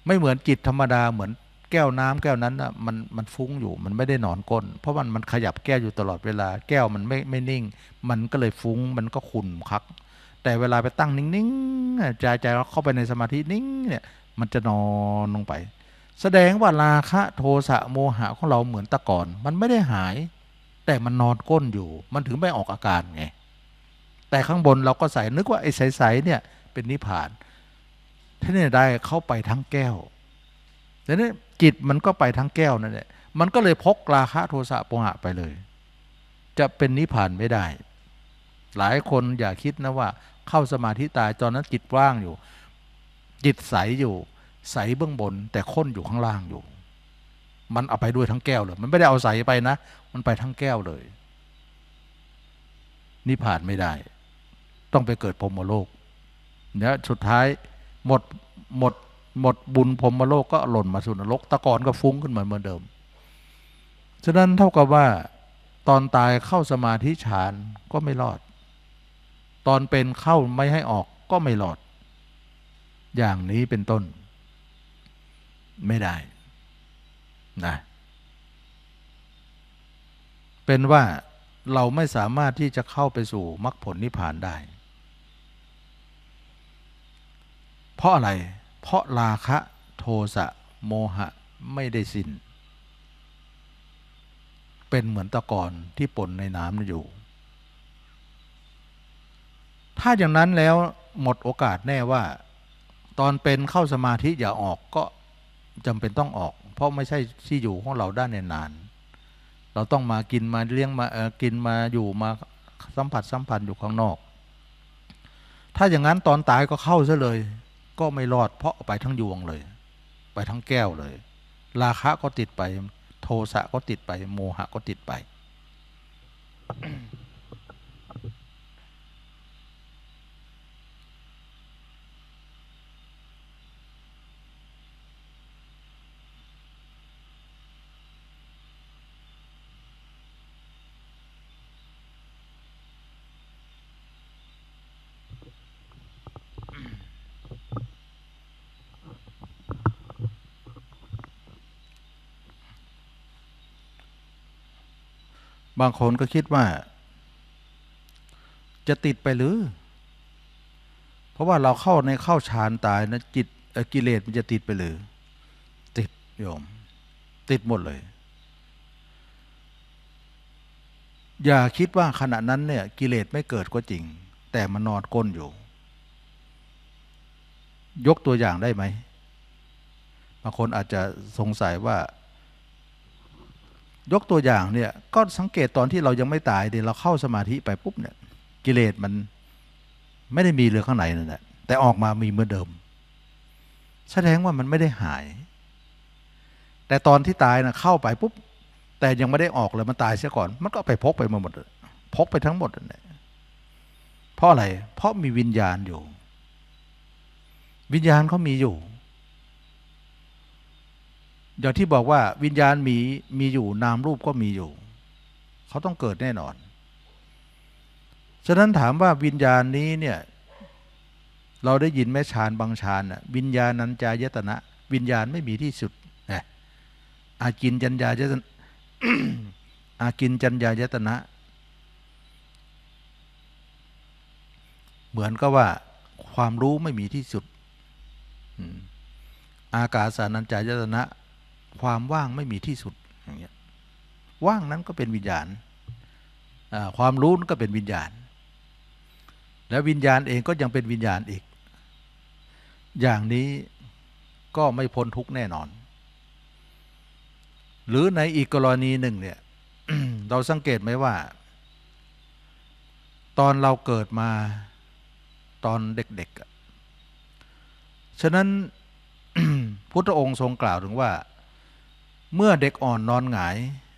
ไม่เหมือนจิตธรรมดาเหมือนแก้วน้ำแก้วนั้นนะมันมันฟุ้งอยู่มันไม่ได้นอนก้นเพราะมันมันขยับแก้วอยู่ตลอดเวลาแก้วมันไม่ไม่นิ่ง มันก็เลยฟุ้งมันก็ขุ่นคักแต่เวลาไปตั้งนิ่งๆใจใจเราเข้าไปในสมาธินิ่งเนี่ยมันจะนอนลงไปแสดงว่าราคะโทสะโมหะของเราเหมือนตะก่อน มันไม่ได้หาย แต่มันนอนก้นอยู่ มันถึงไม่ออกอาการไงแต่ข้างบนเราก็ใส่นึกว่าไอ้ใสๆเนี่ย เป็นนิพพานท่านี่ได้เข้าไปทั้งแก้วดังนั้นจิตมันก็ไปทั้งแก้วนั่นแหละมันก็เลย พกราคะโทสะโมหะไปเลย จะเป็นนิพพานไม่ได้ หลายคนอย่าคิดนะว่า เข้าสมาธิตายตอนนั้นจิตว่างอยู่ จิตใสอยู่ใสเบื้องบนแต่ข้นอยู่ข้างล่างอยู่ มันเอาไปด้วยทั้งแก้วเลย มันไม่ได้เอาใสไปนะ มันไปทั้งแก้วเลย นี่ผ่านไม่ได้ ต้องไปเกิดพรมโลกเนี่ยสุดท้ายหมด หมดหมดบุญพรมโลกก็หล่นมาสู่นรกตะกอนก็ฟุ้งขึ้นมาเหมือนเดิม ฉะนั้นเท่ากับว่า ตอนตายเข้าสมาธิฌานก็ไม่รอด ตอนเป็นเข้าไม่ให้ออกก็ไม่รอด อย่างนี้เป็นต้นไม่ได้นะเป็นว่าเราไม่สามารถที่จะเข้าไปสู่มรรคผลนิพพานได้ เพราะอะไรเพราะราคะ โทสะโมหะไม่ได้สิน้นเป็นเหมือนตะกอนที่ปนในน้ำอยู่ ถ้าอย่างนั้นแล้วหมดโอกาสแน่ว่า ตอนเป็นเข้าสมาธิอย่าออกก็จำเป็นต้องออกเพราะไม่ใช่ที่อยู่ของเราด้านนาน เราต้องมากินมาเลี้ยงมากินมาอยู่มาสัมผัสสัมพันธ์อยู่ข้างนอก ถ้าอย่างนั้นตอนตายก็เข้าซะเลย ก็ไม่รอดเพราะไปทั้งยวงเลย ไปทั้งแก้วเลย ราคะก็ติดไปโทสะก็ติดไป โมหะก็ติดไปบางคนก็คิดว่าจะติดไปหรือ เพราะว่าเราเข้าในเข้าฌานตายนะ จิตกิเลสมันจะติดไปหรือ ติดโยม ติดหมดเลย อย่าคิดว่าขณะนั้นเนี่ย กิเลสไม่เกิดก็จริง แต่มันนอนก้นอยู่ ยกตัวอย่างได้ไหมบางคนอาจจะสงสัยว่ายกตัวอย่างเนี่ยก็สังเกตตอนที่เรายังไม่ตายเดี๋ยวเราเข้าสมาธิไปปุ๊บเนี่ย กิเลสมันไม่ได้มีเหลือข้างในนั่นแหละแต่ออกมามีเหมือนเดิม แสดงว่ามันไม่ได้หาย แต่ตอนที่ตายนะเข้าไปปุ๊บแต่ยังไม่ได้ออกเลยมันตายเสียก่อน มันก็ไปพกไปมาหมดพกไปทั้งหมดนั่นแหละเพราะอะไรเพราะมีวิญญาณอยู่ วิญญาณเขามีอยู่อย่างที่บอกว่าวิญญาณมีมีอยู่ นามรูปก็มีอยู่เขาต้องเกิดแน่นอน ฉะนั้นถามว่าวิญญาณนี้เนี่ย เราได้ยินแม่ชานบางชานวิญญาณนัญจายตนะ วิญญาณไม่มีที่สุดนะอากินจัญญายตนะอากินจัญญายตนะ เหมือนก็ว่า ความรู้ไม่มีที่สุดอากาศสานัญจายตนะความว่างไม่มีที่สุดอย่างเงี้ยว่างนั้นก็เป็นวิญญาณ ความรู้ก็เป็นวิญญาณ และวิญญาณเองก็ยังเป็นวิญญาณอีก อย่างนี้ก็ไม่พ้นทุกแน่นอน หรือในอีกกรณีหนึ่งเนี่ย เราสังเกตไหมว่า ตอนเราเกิดมา ตอนเด็กๆ ฉะนั้นพุทธองค์ทรงกล่าวถึงว่าเมื่อเด็กอ่อนนอนหงาย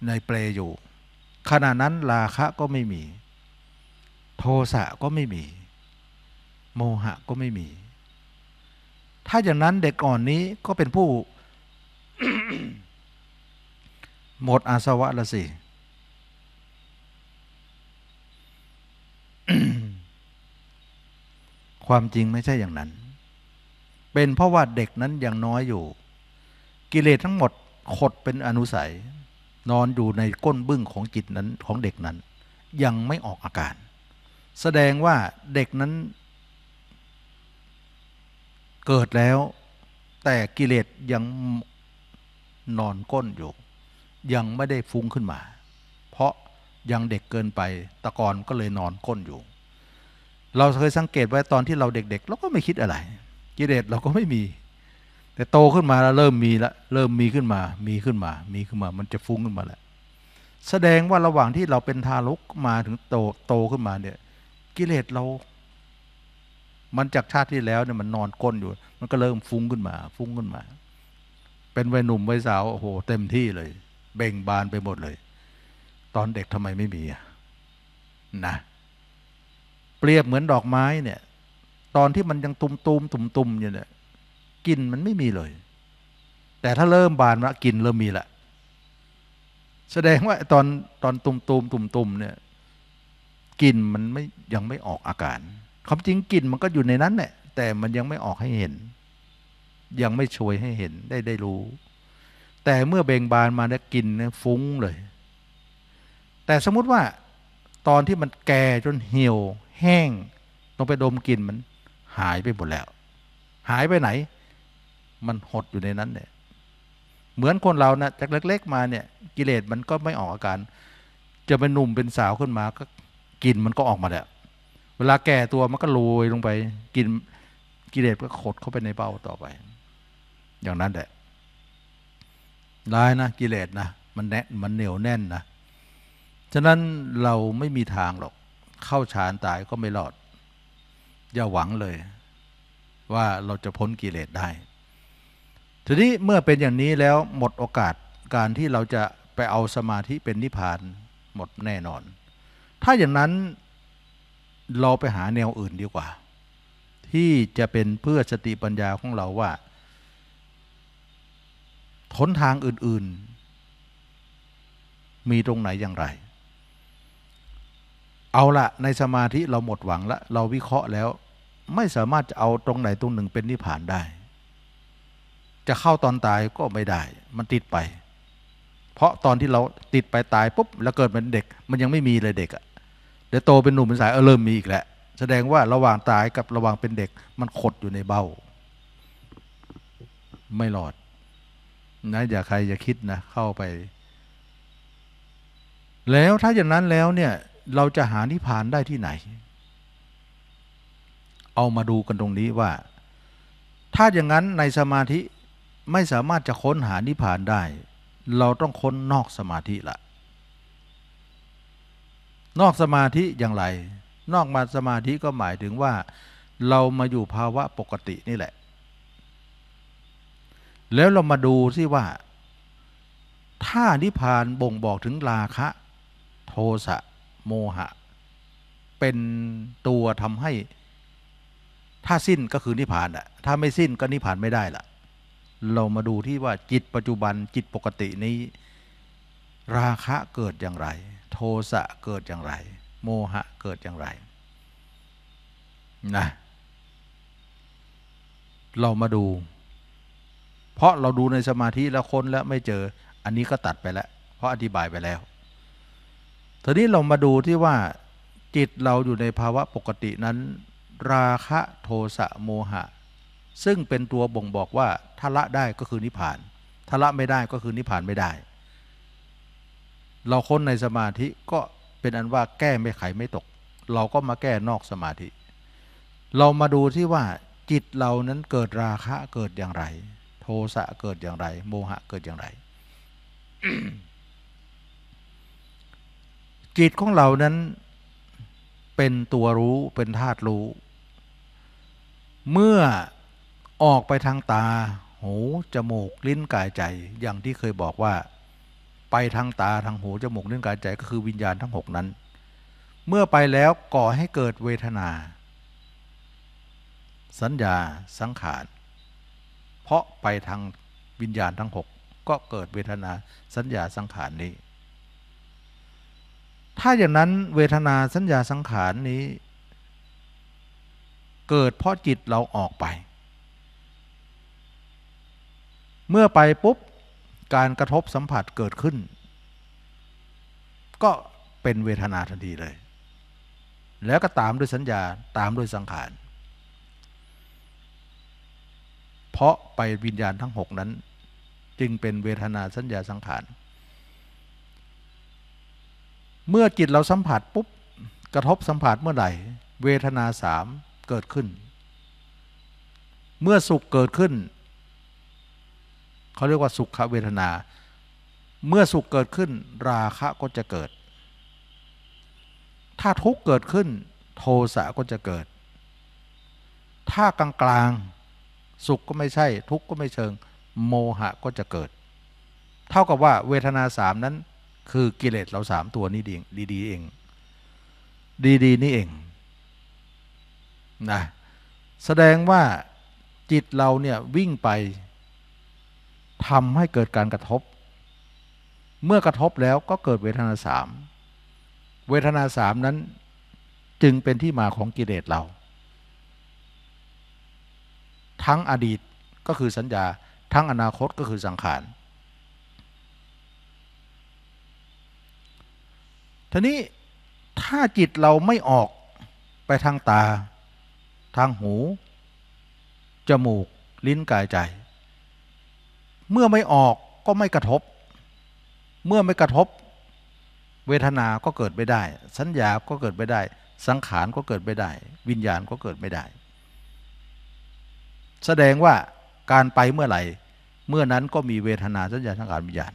ในเปลอยู่ ขณะนั้นราคะก็ไม่มี โทสะก็ไม่มี โมหะก็ไม่มี ถ้าอย่างนั้นเด็กอ่อนนี้ก็เป็นผู้ หมดอาสวะละสิความจริงไม่ใช่อย่างนั้น เป็นเพราะว่าเด็กนั้นยังน้อยอยู่ กิเลสทั้งหมดขดเป็นอนุสัยนอนอยู่ในก้นบึ้งของจิตนั้นของเด็กนั้น ยังไม่ออกอาการ แสดงว่าเด็กนั้นเกิดแล้ว แต่กิเลสยังนอนก้นอยู่ยังไม่ได้ฟุ้งขึ้นมา เพราะยังเด็กเกินไปตะกอนก็เลยนอนก้นอยู่ เราเคยสังเกตไว้ตอนที่เราเด็กๆเราก็ไม่คิดอะไร กิเลสเราก็ไม่มีแต่โตขึ้นมาแล้วเริ่มมีละเริ่มมีขึ้นมา มีขึ้นมา มีขึ้นมา มันจะฟุ้งขึ้นมาแหละแสดงว่าระหว่างที่เราเป็นทารกมาถึงโตโตขึ้นมาเนี่ย กิเลสเรา มันจากชาติที่แล้วเนี่ยมันนอนก้นอยู่ มันก็เริ่มฟุ้งขึ้นมา ฟุ้งขึ้นมา เป็นวัยหนุ่มวัยสาวโอ้โหเต็มที่เลยเบ่งบานไปหมดเลย ตอนเด็กทำไมไม่มีอะนะ เปรียบเหมือนดอกไม้เนี่ย ตอนที่มันยังตุมตๆตุมๆอยู่เนี่ยกลิ่นมันไม่มีเลย แต่ถ้าเริ่มบานละกลิ่นเริ่มมีละ แสดงว่าตอนตอนตุ่มตุมตุ่มตุมเนี่ยกลิ่นมันไม่ยังไม่ออกอาการ ความจริงกลิ่นมันก็อยู่ในนั้นแหละ แต่มันยังไม่ออกให้เห็น ยังไม่ช่วยให้เห็นได้ได้รู้ แต่เมื่อเบ่งบานมาแล้วกลิ่นเนี่ยฟุ้งเลย แต่สมมุติว่าตอนที่มันแก่จนเหี่ยว แห้งลงไปดมกลิ่นมัน หายไปหมดแล้ว หายไปไหนมันหดอยู่ในนั้นเนี่ย เหมือนคนเรานะจากเล็กๆมาเนี่ย กิเลสมันก็ไม่ออกอาการ จะเป็นหนุ่มเป็นสาวขึ้นมาก็กินมันก็ออกมาแหละ เวลาแก่ตัวมันก็ลอยลงไปกินกิเลสก็ขดเข้าไปในเบ้าต่อไป อย่างนั้นแหละร้ายนะกิเลสนะมันแน่มันเหนียวแน่นนะ ฉะนั้นเราไม่มีทางหรอก เข้าฌานตายก็ไม่รอดอย่าหวังเลย ว่าเราจะพ้นกิเลสได้ทีนี้เมื่อเป็นอย่างนี้แล้วหมดโอกาสการที่เราจะไปเอาสมาธิเป็นนิพพานหมดแน่นอน ถ้าอย่างนั้นเราไปหาแนวอื่นดีกว่า ที่จะเป็นเพื่อสติปัญญาของเราว่าทนทางอื่นๆ มีตรงไหนอย่างไร เอาละในสมาธิเราหมดหวังละ เราวิเคราะห์แล้วไม่สามารถจะเอาตรงไหนตรงหนึ่งเป็นนิพพานได้จะเข้าตอนตายก็ไม่ได้ มันติดไป เพราะตอนที่เราติดไปตายปุ๊บแล้วเกิดเป็นเด็ก มันยังไม่มีเลยเด็กอะเดี๋ยวโตเป็นหนุ่มเป็นสายเออเริ่มมีอีกแหละ แสดงว่าระหว่างตายกับระหว่างเป็นเด็ก มันขดอยู่ในเบ้า ไม่หลอดนะอย่าใครอย่าคิดนะ เข้าไป แล้วถ้าอย่างนั้นแล้วเนี่ยเราจะหานิพพานได้ที่ไหน เอามาดูกันตรงนี้ว่า ถ้าอย่างนั้นในสมาธิไม่สามารถจะค้นหานิพพานได้ เราต้องค้นนอกสมาธิละ นอกสมาธิอย่างไร นอกมาสมาธิก็หมายถึงว่า เรามาอยู่ภาวะปกตินี่แหละ แล้วเรามาดูสิว่า ถ้านิพพานบ่งบอกถึงราคะ โทสะ โมหะ เป็นตัวทำให้ ถ้าสิ้นก็คือนิพพานอะถ้าไม่สิ้นก็นิพพานไม่ได้ละ่ะเรามาดูที่ว่าจิตปัจจุบันจิตปกตินี้ ราคะเกิดอย่างไร โทสะเกิดอย่างไร โมหะเกิดอย่างไรนะเรามาดู เพราะเราดูในสมาธิแล้วค้นแล้วไม่เจอ อันนี้ก็ตัดไปแล้วเพราะอธิบายไปแล้วทีนี้เรามาดูที่ว่าจิตเราอยู่ในภาวะปกตินั้น ราคะโทสะโมหะซึ่งเป็นตัวบ่งบอกว่าถ้าละได้ก็คือนิพพานถ้าละไม่ได้ก็คือนิพพานไม่ได้ เราค้นในสมาธิ ก็เป็นอันว่าแก้ไม่ไขไม่ตก เราก็มาแก้นอกสมาธิ เรามาดูที่ว่า จิตเรานั้นเกิดราคะเกิดอย่างไร โทสะเกิดอย่างไร โมหะเกิดอย่างไร จิตของเรานั้นเป็นตัวรู้เป็นธาตุรู้ เมื่อออกไปทางตา หู จมูก ลิ้น กายใจ อย่างที่เคยบอกว่า ไปทางตา ทางหู จมูก ลิ้น กายใจ ก็คือวิญญาณทั้งหกนั้น เมื่อไปแล้ว ก่อให้เกิดเวทนา สัญญา สังขาร เพราะไปทางวิญญาณทั้งหกก็เกิดเวทนา สัญญาสังขารนี้ ถ้าอย่างนั้น เวทนา สัญญา สังขารนี้ เกิดเพราะจิตเราออกไปเมื่อไปปุ๊บการกระทบสัมผัสเกิดขึ้น ก็เป็นเวทนาทันทีเลย แล้วก็ตามด้วยสัญญาตามด้วยสังขาร เพราะไปวิญญาณทั้งหกนั้น จึงเป็นเวทนาสัญญาสังขาร เมื่อจิตเราสัมผัสปุ๊บกระทบสัมผัสเมื่อไหร่ เวทนาสามเกิดขึ้น เมื่อสุขเกิดขึ้นเขาเรียกว่า สุขเวทนา เมื่อสุขเกิดขึ้นราคะก็จะเกิด ถ้าทุกข์เกิดขึ้นโทสะก็จะเกิด ถ้ากลางกลางสุขก็ไม่ใช่ ทุกข์ก็ไม่เชิง โมหะก็จะเกิด เท่ากับว่า เวทนาสามนั้นคือกิเลสเราสามตัวนี้ดีดีเอง ดีดีนี่เองนะแสดงว่าจิตเราเนี่ยวิ่งไปทำให้เกิดการกระทบ เมื่อกระทบแล้วก็เกิดเวทนาสาม เวทนาสามนั้นจึงเป็นที่มาของกิเลสเรา ทั้งอดีตก็คือสัญญา ทั้งอนาคตก็คือสังขารทีนี้ถ้าจิตเราไม่ออกไปทางตา ทางหู จมูก ลิ้นกายใจเมื่อไม่ออกก็ไม่กระทบ เมื่อไม่กระทบ เวทนาก็เกิดไม่ได้ สัญญาก็เกิดไม่ได้ สังขารก็เกิดไม่ได้ วิญญาณก็เกิดไม่ได้ แสดงว่าการไปเมื่อไหร่ เมื่อนั้นก็มีเวทนาสัญญาสังขารวิญญาณ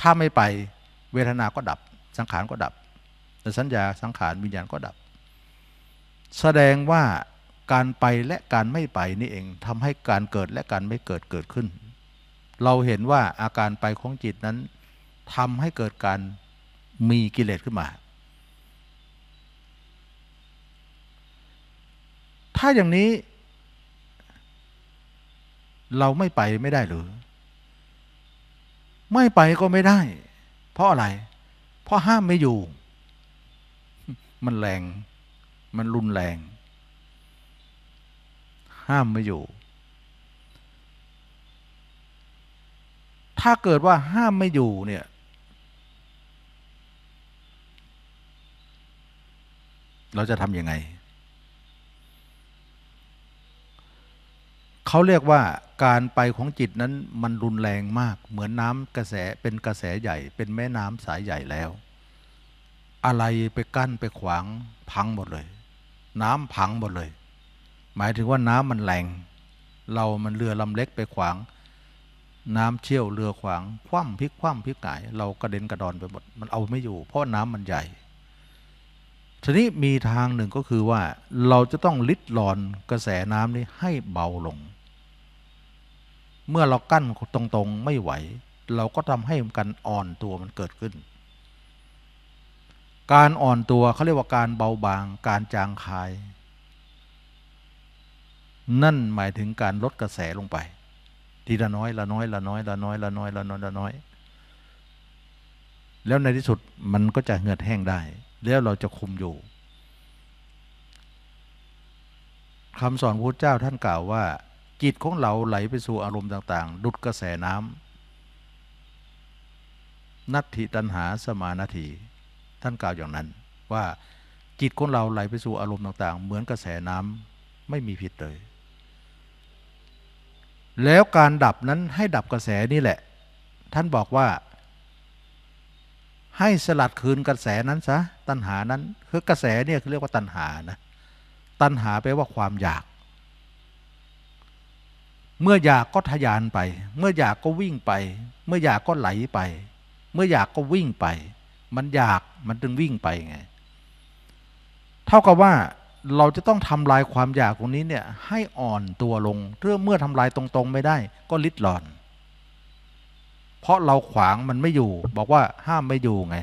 ถ้าไม่ไปเวทนาก็ดับ สังขารก็ดับแต่สัญญาสังขารวิญญาณก็ดับ แสดงว่าการไปและการไม่ไปนี่เองทำให้การเกิดและการไม่เกิดเกิดขึ้นเราเห็นว่าอาการไปของจิตนั้นทำให้เกิดการมีกิเลสขึ้นมา ถ้าอย่างนี้ เราไม่ไปไม่ได้หรือ ไม่ไปก็ไม่ได้ เพราะอะไร เพราะห้ามไม่อยู่ มันแรง มันรุนแรง ห้ามไม่อยู่ถ้าเกิดว่าห้ามไม่อยู่เนี่ยเราจะทำยังไงเขาเรียกว่าการไปของจิตนั้นมันรุนแรงมาก เหมือนน้ำกระแสเป็นกระแสใหญ่ เป็นแม่น้ำสายใหญ่แล้ว อะไรไปกั้นไปขวางพังหมดเลย น้ำพังหมดเลย หมายถึงว่าน้ำมันแรง เรามันเรือลำเล็กไปขวางน้ำเชี่ยวเรือขวางคว่ำพลิกคว่ำพลิกหงายเรากระเด็นกระดอนไปหมดมันเอาไม่อยู่ เพราะน้ำมันใหญ่ทีนี้มีทางหนึ่งก็คือว่า เราจะต้องลิดหลอนกระแสน้ำนี้ให้เบาลง เมื่อเรากั้นตรงๆ ไม่ไหว เราก็ทำให้การอ่อนตัวมันเกิดขึ้น การอ่อนตัวเขาเรียกว่าการเบาบางการจางคาย นั่นหมายถึงการลดกระแสลงไปทีละน้อยละน้อยละน้อยละน้อยละน้อยละน้อยละน้อย แล้วในที่สุดมันก็จะเหือดแห้งได้ แล้วเราจะคุมอยู่คำสอนพระเจ้าท่านกล่าวว่า จิตของเราไหลไปสู่อารมณ์ต่างๆดุดกระแสน้ำนัตถิตันหาสมานาทีท่านกล่าวอย่างนั้นว่า จิตของเราไหลไปสู่อารมณ์ต่างๆ เหมือนกระแสน้ำไม่มีผิดเลยแล้วการดับนั้นให้ดับกระแสนี่แหละ ท่านบอกว่า ให้สลัดคืนกระแสนั้นซะตัณหานั้นคือกระแสเนี่ยเรียกว่าตัณหานะ ตัณหาแปลว่าความอยาก เมื่ออยากก็ทยานไป เมื่ออยากก็วิ่งไป เมื่ออยากก็ไหลไป เมื่ออยากก็วิ่งไป มันอยากมันจึงวิ่งไปไง เท่ากับว่าเราจะต้องทำลายความอยากตรงนี้เนี่ยให้อ่อนตัวลงเพื่อเมื่อทำลายตรงๆ ไม่ได้ ก็ลิดหลอน เพราะเราขวางมันไม่อยู่ บอกว่าห้ามไม่อยู่ไง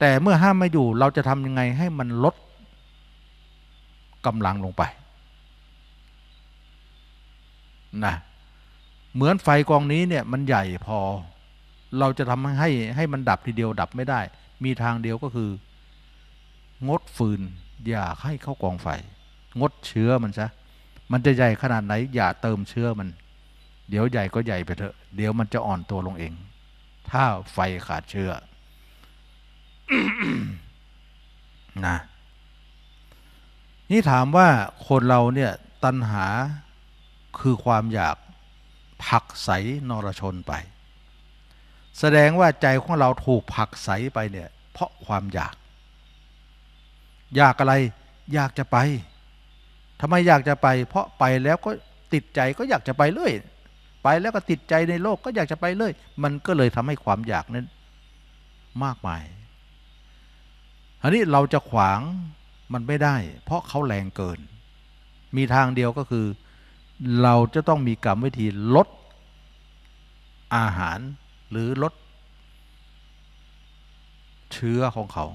แต่เมื่อห้ามไม่อยู่ เราจะทำยังไงให้มันลดกำลังลงไปนะเหมือนไฟกองนี้เนี่ยมันใหญ่พอ เราจะทำให้ให้มันดับทีเดียวดับไม่ได้ มีทางเดียวก็คือ งดฟืนอย่าให้เข้ากองไฟ งดเชื้อมันซะมันจะใหญ่ขนาดไหนอย่าเติมเชื้อมัน เดี๋ยวใหญ่ก็ใหญ่ไปเถอะเดี๋ยวมันจะอ่อนตัวลงเอง ถ้าไฟขาดเชื้อนะ นี่ถามว่าคนเราเนี่ยตัณหาคือความอยากผักใสนรชนไป แสดงว่าใจของเราถูกผักใสไปเนี่ย เพราะความอยากอยากอะไร อยากจะไปทำไมอยากจะไป เพราะไปแล้วก็ติดใจก็อยากจะไปเลย ไปแล้วก็ติดใจในโลกก็อยากจะไปเลย มันก็เลยทำให้ความอยากนั้นมากมายอันนี้เราจะขวางมันไม่ได้ เพราะเขาแรงเกิน มีทางเดียวก็คือ เราจะต้องมีกรรมวิธีลด อาหารหรือลดเชื้อของเขา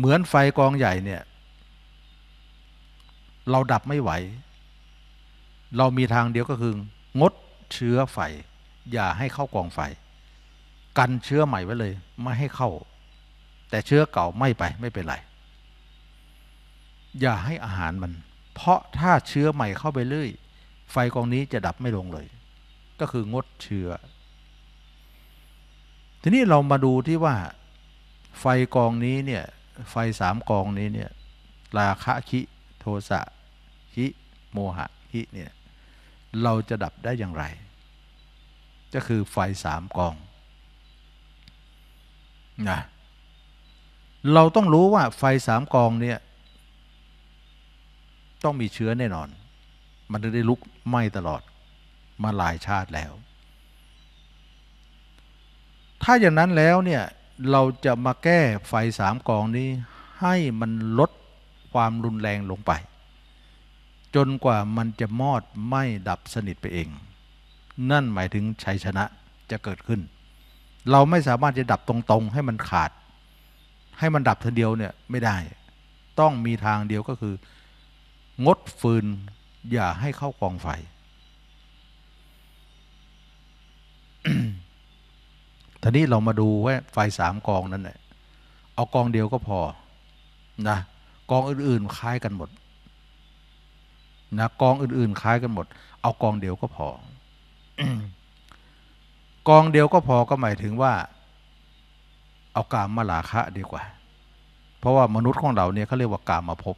เหมือนไฟกองใหญ่เนี่ย เราดับไม่ไหว เรามีทางเดียวก็คือ งดเชื้อไฟ อย่าให้เข้ากองไฟ กันเชื้อใหม่ไว้เลย ไม่ให้เข้า แต่เชื้อเก่าไม่ไปไม่เป็นไร อย่าให้อาหารมัน เพราะถ้าเชื้อใหม่เข้าไปเรื่อยไฟกองนี้จะดับไม่ลงเลย ก็คืองดเชื้อ ทีนี้เรามาดูที่ว่าไฟกองนี้เนี่ยไฟสามกองนี้เนี่ยราคะคิ โทสะคิโมหะคิเนี่ยเราจะดับได้อย่างไร ก็คือไฟสามกองนะเราต้องรู้ว่าไฟสามกองเนี่ย ต้องมีเชื้อแน่นอน มันจะได้ลุกไหม้ตลอดมาหลายชาติแล้ว ถ้าอย่างนั้นแล้วเนี่ยเราจะมาแก้ไฟสามกองนี้ ให้มันลดความรุนแรงลงไป จนกว่ามันจะมอดไม่ดับสนิทไปเอง นั่นหมายถึงชัยชนะจะเกิดขึ้น เราไม่สามารถจะดับตรงๆ ให้มันขาด ให้มันดับทีเดียวเนี่ยไม่ได้ ต้องมีทางเดียวก็คือ งดฟืนอย่าให้เข้ากองไฟทีนี้เรามาดูว่าไฟสามกองนั้นเนล่ยเอากองเดียวก็พอนะ กองอื่นๆ คล้ายกันหมดนะกองอื่นๆ คล้ายกันหมด เอากองเดียวก็พอ กองเดียวก็พอก็หมายถึงว่า เอากามมาลาคะดีกว่า เพราะว่ามนุษย์ของเราเนี่ยเขาเรียกว่ากามมาพบ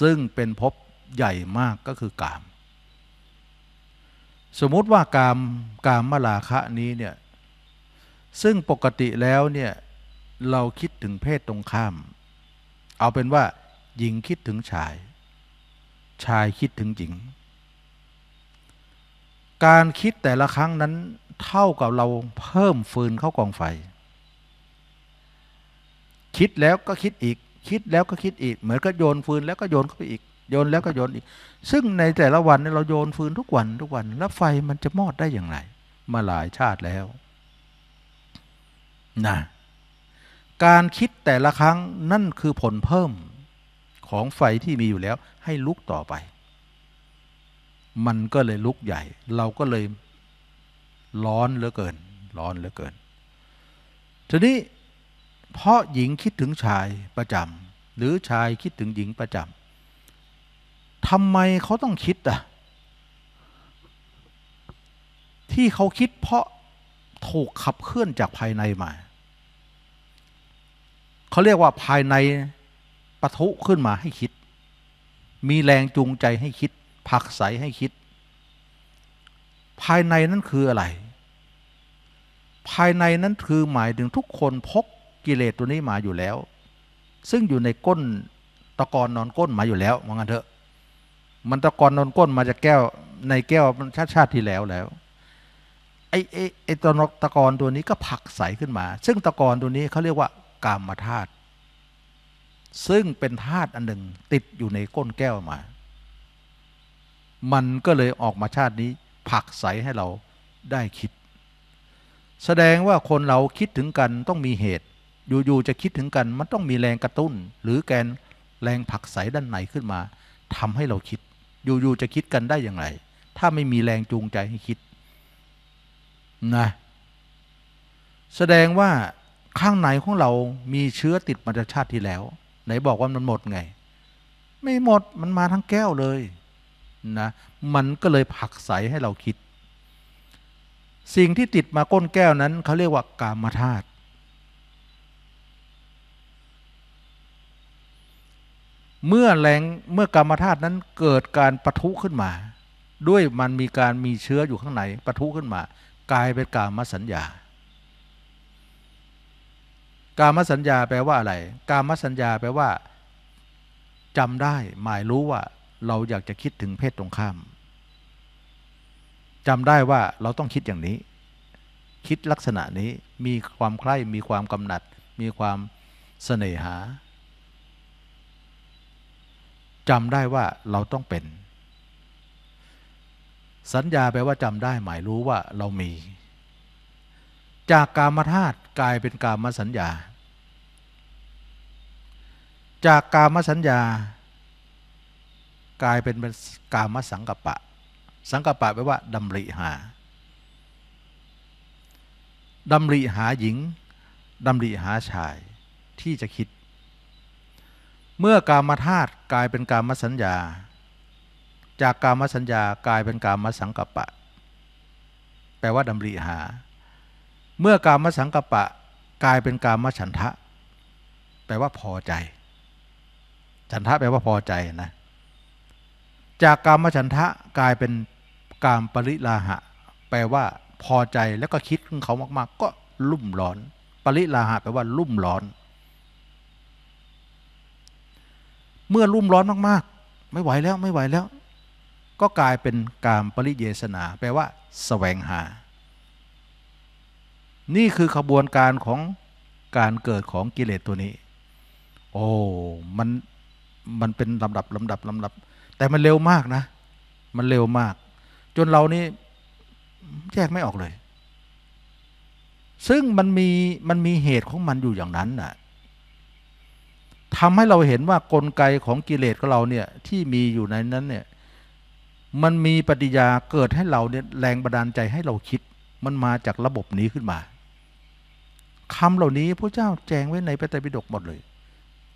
ซึ่งเป็นพบใหญ่มากก็คือกาม สมมุติว่ากามกามมาลาคะนี้เนี่ยซึ่งปกติแล้วเนี่ยเราคิดถึงเพศตรงข้าม เอาเป็นว่าหญิงคิดถึงชาย ชายคิดถึงหญิง การคิดแต่ละครั้งนั้นเท่ากับเราเพิ่มฟืนเข้ากองไฟ คิดแล้วก็คิดอีก คิดแล้วก็คิดอีก เหมือนก็โยนฟืนแล้วก็โยนเข้าไปอีก โยนแล้วก็โยนอีก ซึ่งในแต่ละวันเนี่ยเราโยนฟืนทุกวันทุกวัน แล้วไฟมันจะมอดได้อย่างไร มาหลายชาติแล้วนะการคิดแต่ละครั้งนั่นคือผลเพิ่มของไฟที่มีอยู่แล้วให้ลุกต่อไป มันก็เลยลุกใหญ่ เราก็เลยร้อนเหลือเกิน ร้อนเหลือเกินทีนี้เพราะหญิงคิดถึงชายประจำหรือชายคิดถึงหญิงประจำทำไมเขาต้องคิดอ่ะที่เขาคิดเพราะถูกขับเคลื่อนจากภายในมาเขาเรียกว่าภายในปะทุขึ้นมาให้คิด มีแรงจูงใจให้คิด ผักใสให้คิด ภายในนั้นคืออะไร ภายในนั้นคือหมายถึงทุกคนพกกิเลสตัวนี้มาอยู่แล้ว ซึ่งอยู่ในก้นตะกอนนอนก้นมาอยู่แล้วมองกั้นเถอะ มันตะกอนนอนก้นมาจากแก้วในแก้วมันชาติชาติที่แล้วแล้ว ไอ้ไอ้ไอ้ตะกอนตัวนี้ก็ผักใสขึ้นมา ซึ่งตะกอนตัวนี้เขาเรียกว่ากามธาตุซึ่งเป็นธาตุอันหนึ่งติดอยู่ในก้นแก้วมา มันก็เลยออกมาชาตินี้ ผักใสให้เราได้คิด แสดงว่าคนเราคิดถึงกันต้องมีเหตุ อยู่ๆจะคิดถึงกันมันต้องมีแรงกระตุ้น หรือแกนแรงผักใสด้านไหนขึ้นมา ทำให้เราคิด อยู่ๆจะคิดกันได้อย่างไร ถ้าไม่มีแรงจูงใจให้คิดนะแสดงว่าข้างในของเรามีเชื้อติดมาจากชาติที่แล้ว ไหนบอกว่ามันหมดไง ไม่หมดมันมาทั้งแก้วเลยนะมันก็เลยผักใสให้เราคิด สิ่งที่ติดมาก้นแก้วนั้นเขาเรียกว่ากามธาตุเมื่อแรงเมื่อกรรมธาตุนั้นเกิดการปะทุขึ้นมา ด้วยมันมีการมีเชื้ออยู่ข้างในปะทุขึ้นมา กลายเป็นกามสัญญากามสัญญาแปลว่าอะไร กามสัญญาแปลว่า จำได้หมายรู้ว่า เราอยากจะคิดถึงเพศตรงข้าม จำได้ว่าเราต้องคิดอย่างนี้ คิดลักษณะนี้ มีความใคร่มีความกำหนัด มีความเสน่หาจำได้ว่าเราต้องเป็น สัญญาแปลว่าจำได้หมายรู้ว่าเรามีจากกามธาตุกลายเป็นกามสัญญา จากกามสัญญา กลายเป็นกามสังกปะ สังกปะแปลว่า ดำริหา ดำริหาหญิง ดำริหาชาย ที่จะคิด เมื่อกามธาตุกลายเป็นกามสัญญา จากกามสัญญากลายเป็นกามสังกปะ แปลว่าดำริหาเมื่อกามสังกปะ กลายเป็นกามฉันทะ แปลว่าพอใจ ฉันทะ แปลว่าพอใจนะ จากกามฉันทะ กลายเป็นกามปริลาหะ แปลว่าพอใจแล้วก็คิดถึงเขามาก ๆ ก็ลุ่มร้อน ปริลาหะแปลว่า ลุ่มร้อน เมื่อลุ่มร้อนมากๆ ไม่ไหวแล้วไม่ไหวแล้ว ก็กลายเป็นการปริเยสนาแปลว่าสแสวงหานี่คือขบวนการของการเกิดของกิเลสตัวนี้ โอ้ มัน มันเป็นลำดับลำดับลำดับ แต่มันเร็วมากนะ มันเร็วมาก จนเรานี่แยกไม่ออกเลย ซึ่งมันมี มันมีเหตุของมันอยู่อย่างนั้นน่ะทำให้เราเห็นว่ากลไกของกิเลสของเราเนี่ย ที่มีอยู่ในนั้นเนี่ย มันมีปฏิยาเกิดให้เราเนี่ย แรงบันดาลใจให้เราคิด มันมาจากระบบนี้ขึ้นมาคำเหล่านี้พระเจ้าแจงไว้ในพระไตรปิฎกหมดเลย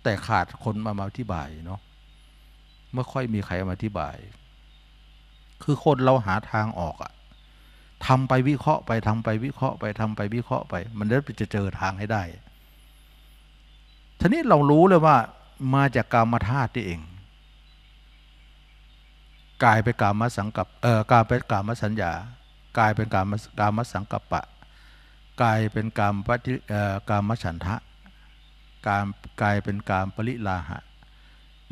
แต่ขาดคนมามาอธิบายเนาะไม่ค่อยมีใครมาอธิบาย คือคนเราหาทางออกอะทำไปวิเคราะห์ไปทำไปวิเคราะห์ไปทำไปวิเคราะห์ไป มันิดมจะเจอทางให้ได้ทีนี้เรารู้เลยว่า มาจากกามธาตุี่เอง กลายไปกามสังกับเออกายไปกามสัญญา กลายเป็นกามกามสังกัปปะกลายเป็นกามปฏิกามฉันทะ กามกลายเป็นกามปริลาหะ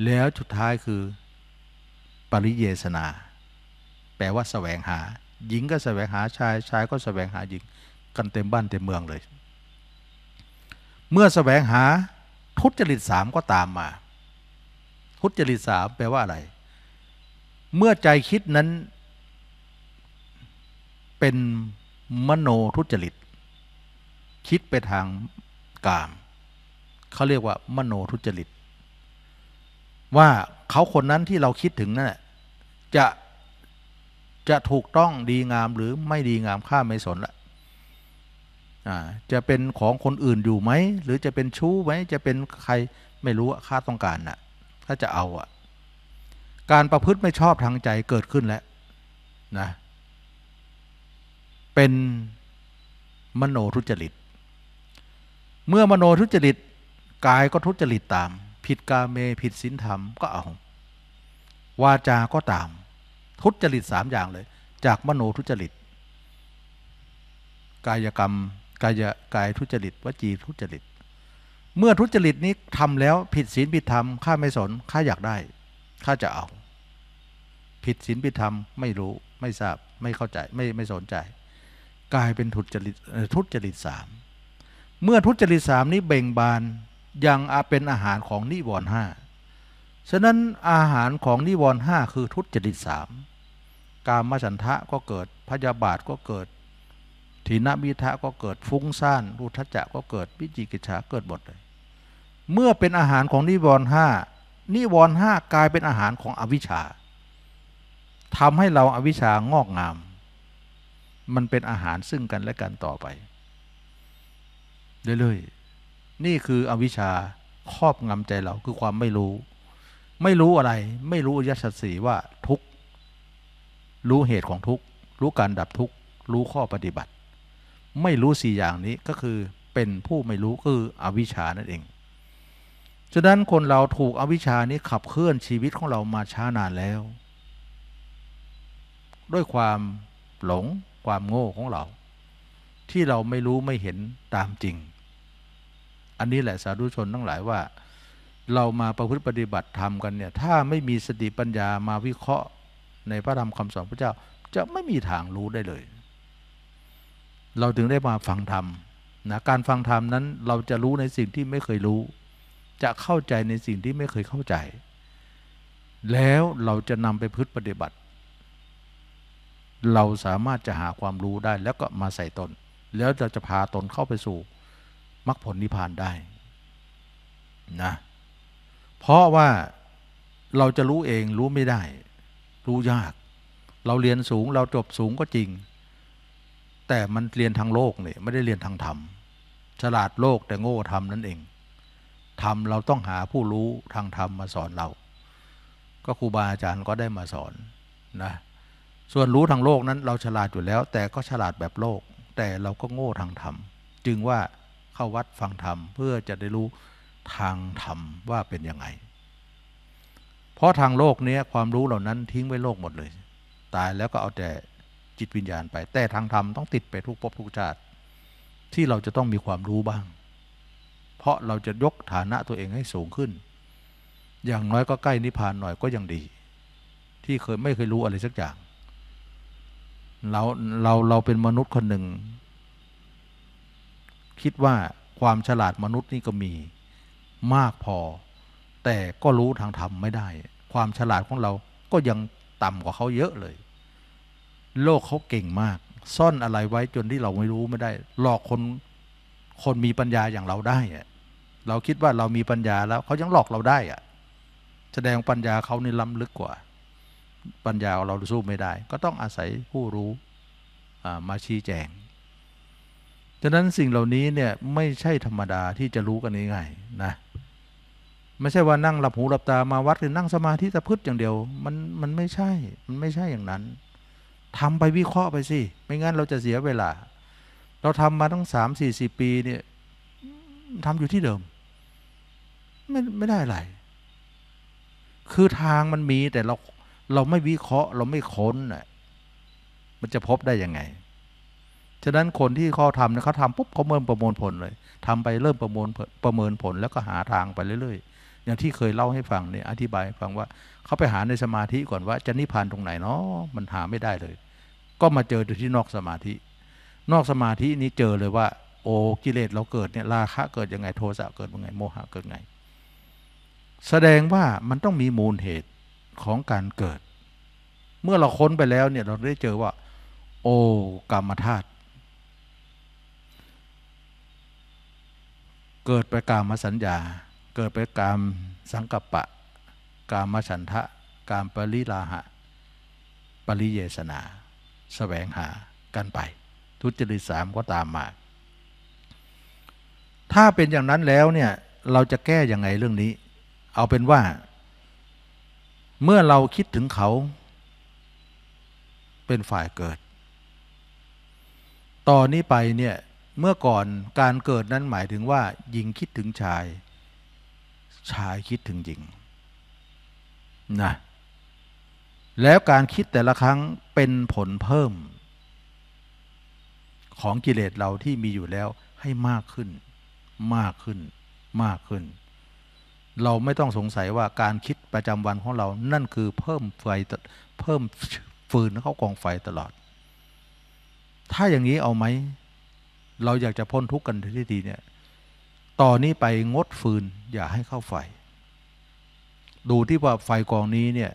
แล้วสุดท้ายคือ ปริเยสนาแปลว่าสแสวงหา หญิงก็สแสวงหาชาย ชายก็สแสวงหาหญิง กันเต็มบ้าน เต็มเมืองเลย เมื่อสแสวงหาทุจริตสามก็ตามมา ทุจริตสามแปลว่าอะไร เมื่อใจคิดนั้น เป็นมโนทุจริตคิดไปทางกาม เขาเรียกว่า มโนทุจริตว่าเขาคนนั้นที่เราคิดถึงนั่นแหละจะจะถูกต้องดีงามหรือไม่ดีงามข้าไม่สนละจะเป็นของคนอื่นอยู่ไหม หรือจะเป็นชู้ไหมจะเป็นใครไม่รู้ข่าต้องการน่ะถ้าจะเอาอ่ะการประพฤติไม่ชอบทางใจเกิดขึ้นแล้วนะเป็นมโนทุจริตเมื่อมโนทุจริตกายก็ทุจริตตาม ผิดกาเมผิดศีลธรรมก็เอา วาจาก็ตาม ทุจริตสามอย่างเลย จากมโนทุจริตกายกรรมกายกายทุจริตวจีทุจริตเมื่อทุจริตนี้ทำแล้ว ผิดศีลผิดธรรมข้าไม่สนข้าอยากได้ข้าจะเอา ผิดศีลผิดธรรมไม่รู้ไม่ทราบไม่เข้าใจไม่ไม่สนใจ กลายเป็นทุจริตทุจริตสามเมื่อทุจริตสามนี้เบ่งบานยังเป็นอาหารของนิวรณ์ห้าฉะนั้นอาหารของนิวรณ์ห้าคือทุจริตสาม กามฉันทะก็เกิด พยาบาทก็เกิดทีนมิทะก็เกิด ฟุ้งซ่านรูทัจจะก็เกิดวิจิกิจฉาเกิดหมดเลย เมื่อเป็นอาหารของนิวรณ์ห้านิวรณ์ห้ากลายเป็นอาหารของอวิชชาทำให้เราอาวิชชางอกงาม มันเป็นอาหารซึ่งกันและกันต่อไปเรื่อยๆ นี่คืออวิชชาครอบงำใจเราคือความไม่รู้ ไม่รู้อะไร ไม่รู้อริยสัจสีว่าทุกรู้เหตุของทุกรู้การดับทุกรู้ข้อปฏิบัติ ไม่รู้สี่อย่างนี้ก็คือเป็นผู้ไม่รู้คืออวิชชานั่นเองฉะนั้นคนเราถูกอวิชชานี้ขับเคลื่อนชีวิตของเรามาช้านานแล้ว ด้วยความหลงความโง่ของเราที่เราไม่รู้ไม่เห็นตามจริง อันนี้แหละสาธุชนทั้งหลายว่า เรามาประพฤติปฏิบัติธรรมกันเนี่ยถ้าไม่มีสติปัญญามาวิเคราะห์ในพระธรรมคำสอนพระเจ้า จะไม่มีทางรู้ได้เลย เราถึงได้มาฟังธรรมนะการฟังธรรมนั้น เราจะรู้ในสิ่งที่ไม่เคยรู้ จะเข้าใจในสิ่งที่ไม่เคยเข้าใจ แล้วเราจะนำไปพฤติปฏิบัติ เราสามารถจะหาความรู้ได้แล้วก็มาใส่ตนแล้วจะจะพาตนเข้าไปสู่มรรคผลนิพพานได้นะ เพราะว่าเราจะรู้เองรู้ไม่ได้ รู้ยาก เราเรียนสูงเราจบสูงก็จริง แต่มันเรียนทางโลกเนี่ยไม่ได้เรียนทางธรรม ฉลาดโลกแต่โง่ธรรมนั่นเองธรรมเราต้องหาผู้รู้ทางธรรมมาสอนเรา ก็ครูบาอาจารย์ก็ได้มาสอนนะส่วนรู้ทางโลกนั้น เราฉลาดอยู่แล้ว แต่ก็ฉลาดแบบโลกแต่เราก็โง่ทางธรรม จึงว่าเข้าวัดฟังธรรมเพื่อจะได้รู้ทางธรรมว่าเป็นยังไง เพราะทางโลกนี้ความรู้เหล่านั้นทิ้งไว้โลกหมดเลยตายแล้วก็เอาแต่จิตวิญญาณไป แต่ ทางธรรมต้องติดไปทุกภพทุกชาติ ที่เราจะต้องมีความรู้บ้าง เพราะเราจะยกฐานะตัวเองให้สูงขึ้น อย่างน้อยก็ใกล้นิพพานหน่อยก็ยังดี ที่เคยไม่เคยรู้อะไรสักอย่างเราเราเราเป็นมนุษย์คนหนึ่ง คิดว่าความฉลาดมนุษย์นี่ ก็มีมากพอ แต่ก็รู้ทางธรรมไม่ได้ ความฉลาดของเราก็ยังต่ำกว่าเขาเยอะเลย โลกเขาเก่งมาก ซ่อนอะไรไว้จนที่เราไม่รู้ไม่ได้ หลอกคน คนมีปัญญาอย่างเราได้เราคิดว่าเรามีปัญญาแล้วเขายังหลอกเราได้อะแสดงปัญญาเขานี่ล้ำลึกกว่าปัญญาเราสู้ไม่ได้ ก็ต้องอาศัยผู้รู้มาชี้แจงฉะนั้นสิ่งเหล่านี้เนี่ยไม่ใช่ธรรมดาที่จะรู้กันง่ายๆนะ ไม่ใช่ว่านั่งหลับหูหลับตามาวัดหรือนั่งสมาธิตะพืชอย่างเดียว มันมันไม่ใช่มันไม่ใช่อย่างนั้น ทำไปวิเคราะห์ไปสิไม่งั้นเราจะเสียเวลาเราทำมาตั้งสามสี่สี่ปีเนี่ยทำอยู่ที่เดิมไม่ไม่ได้อะไร คือทางมันมีแต่เราเราไม่วิเคราะห์เราไม่ค้นน่มันจะพบได้ยังไง ฉะนั้นคนที่เขาทำนยเขาทำปุ๊บเขาเริ่มประมวลผลเลย ทำไปเริ่มประมวลประเมินผลแล้วก็หาทางไปเรื่อยๆ อย่างที่เคยเล่าให้ฟังเนี่ยอธิบายฟังว่าเขาไปหาในสมาธิก่อนว่าจะนิพพานตรงไหนเนาะมันหาไม่ได้เลย ก็มาเจอที่นอกสมาธิ นอกสมาธินี้เจอเลยว่า โอ้กิเลสเราเกิดเนี่ย ราคะเกิดยังไงโทสะเกิดยังไงโมหะเกิดยังไงแสดงว่ามันต้องมีมูลเหตุของการเกิด เมื่อเราค้นไปแล้วเนี่ย เราได้เจอว่า โอกรรมธาตุเกิดไปกามสัญญา เกิดไปกามสังกัปปะ กามฉันทะ กามปริลาหะ ปริเยสนาสแสวงหากันไป ทุจริตสามก็ตามมาถ้าเป็นอย่างนั้นแล้วเนี่ย เราจะแก้ยังไงเรื่องนี้ เอาเป็นว่าเมื่อเราคิดถึงเขา เป็นฝ่ายเกิดตอนนี้ไปเนี่ยเมื่อก่อนการเกิดนั้นหมายถึงว่า หญิงคิดถึงชาย ชายคิดถึงหญิงนะแล้วการคิดแต่ละครั้งเป็นผลเพิ่ม ของกิเลสเราที่มีอยู่แล้วให้มากขึ้น มากขึ้นมากขึ้นเราไม่ต้องสงสัยว่าการคิดประจำวันของเรานั่นคือเพิ่มไฟเพิ่มฟืนเข้ากองไฟตลอด ถ้าอย่างนี้เอาไหม เราอยากจะพ้นทุกข์กันที่ดีเนี่ยต่อนนี้ไปงดฟืนอย่าให้เข้าไฟ ดูที่ว่าไฟกองนี้เนี่ย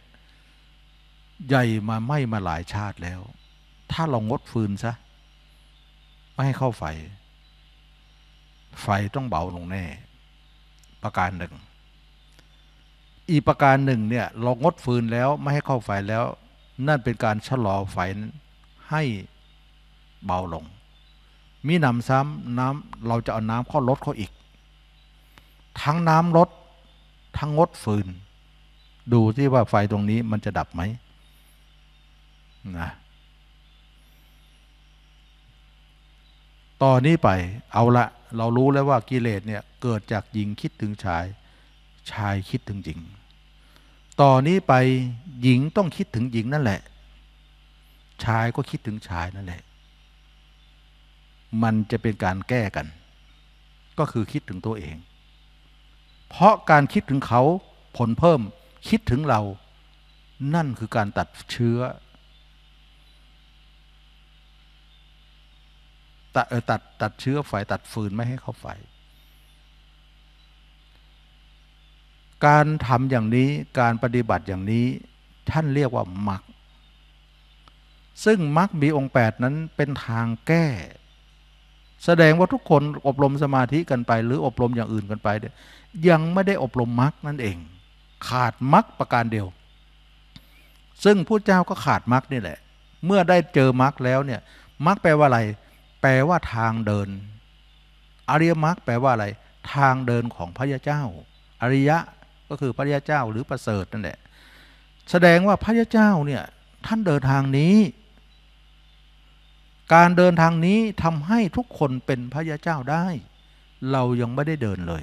ใหญ่มาไหม้มาหลายชาติแล้ว ถ้าเรางดฟืนซะไม่ให้เข้าไฟ ไฟต้องเบาลงแน่ ประการหนึ่งอีประการหนึ่งเนี่ยเรางดฟืนแล้วไม่ให้เข้าไฟแล้ว นั่นเป็นการชะลอไฟให้เบาลง มีนำซ้ำน้ำเราจะเอาน้ำข้อลดเขาอีก ทั้งน้ำลด ทั้งงดฟืน ดูที่ว่าไฟตรงนี้มันจะดับไหมนะต่อนนี้ไปเอาละเรารู้แล้วว่ากิเลสเนี่ยเกิดจากหญิงคิดถึงชายชายคิดถึงหญิง ต่อนนี้ไปหญิงต้องคิดถึงหญิงนั่นแหละ ชายก็คิดถึงชายนั่นแหละ มันจะเป็นการแก้กัน ก็คือคิดถึงตัวเอง เพราะการคิดถึงเขาผลเพิ่มคิดถึงเรานั่นคือการตัดเชื้อตตัดตัดเชื้อไฟตัดฟืนไม่ให้เขาไฟการทำอย่างนี้การปฏิบัติอย่างนี้ ท่านเรียกว่ามัก ซึ่งมักมีองค์8นั้นเป็นทางแก้ แสดงว่าทุกคนอบรมสมาธิกันไป หรืออบรมอย่างอื่นกันไป ยังไม่ได้อบรมมักนั่นเอง ขาดมักประการเดียว ซึ่งผู้เจ้าก็ขาดมักนี่แหละ เมื่อได้เจอมักแล้วเนี่ยมักแปลว่าอะไร แปลว่าทางเดิน อริยมักแปลว่าอะไร ทางเดินของพระยาเจ้า อริยะก็คือพระยาเจ้าหรือประเสริฐนั่นแหละแสดงว่าพระยาเจ้าเนี่ยท่านเดินทางนี้ การเดินทางนี้ทำให้ทุกคนเป็นพระยาเจ้าได้ เรายังไม่ได้เดินเลย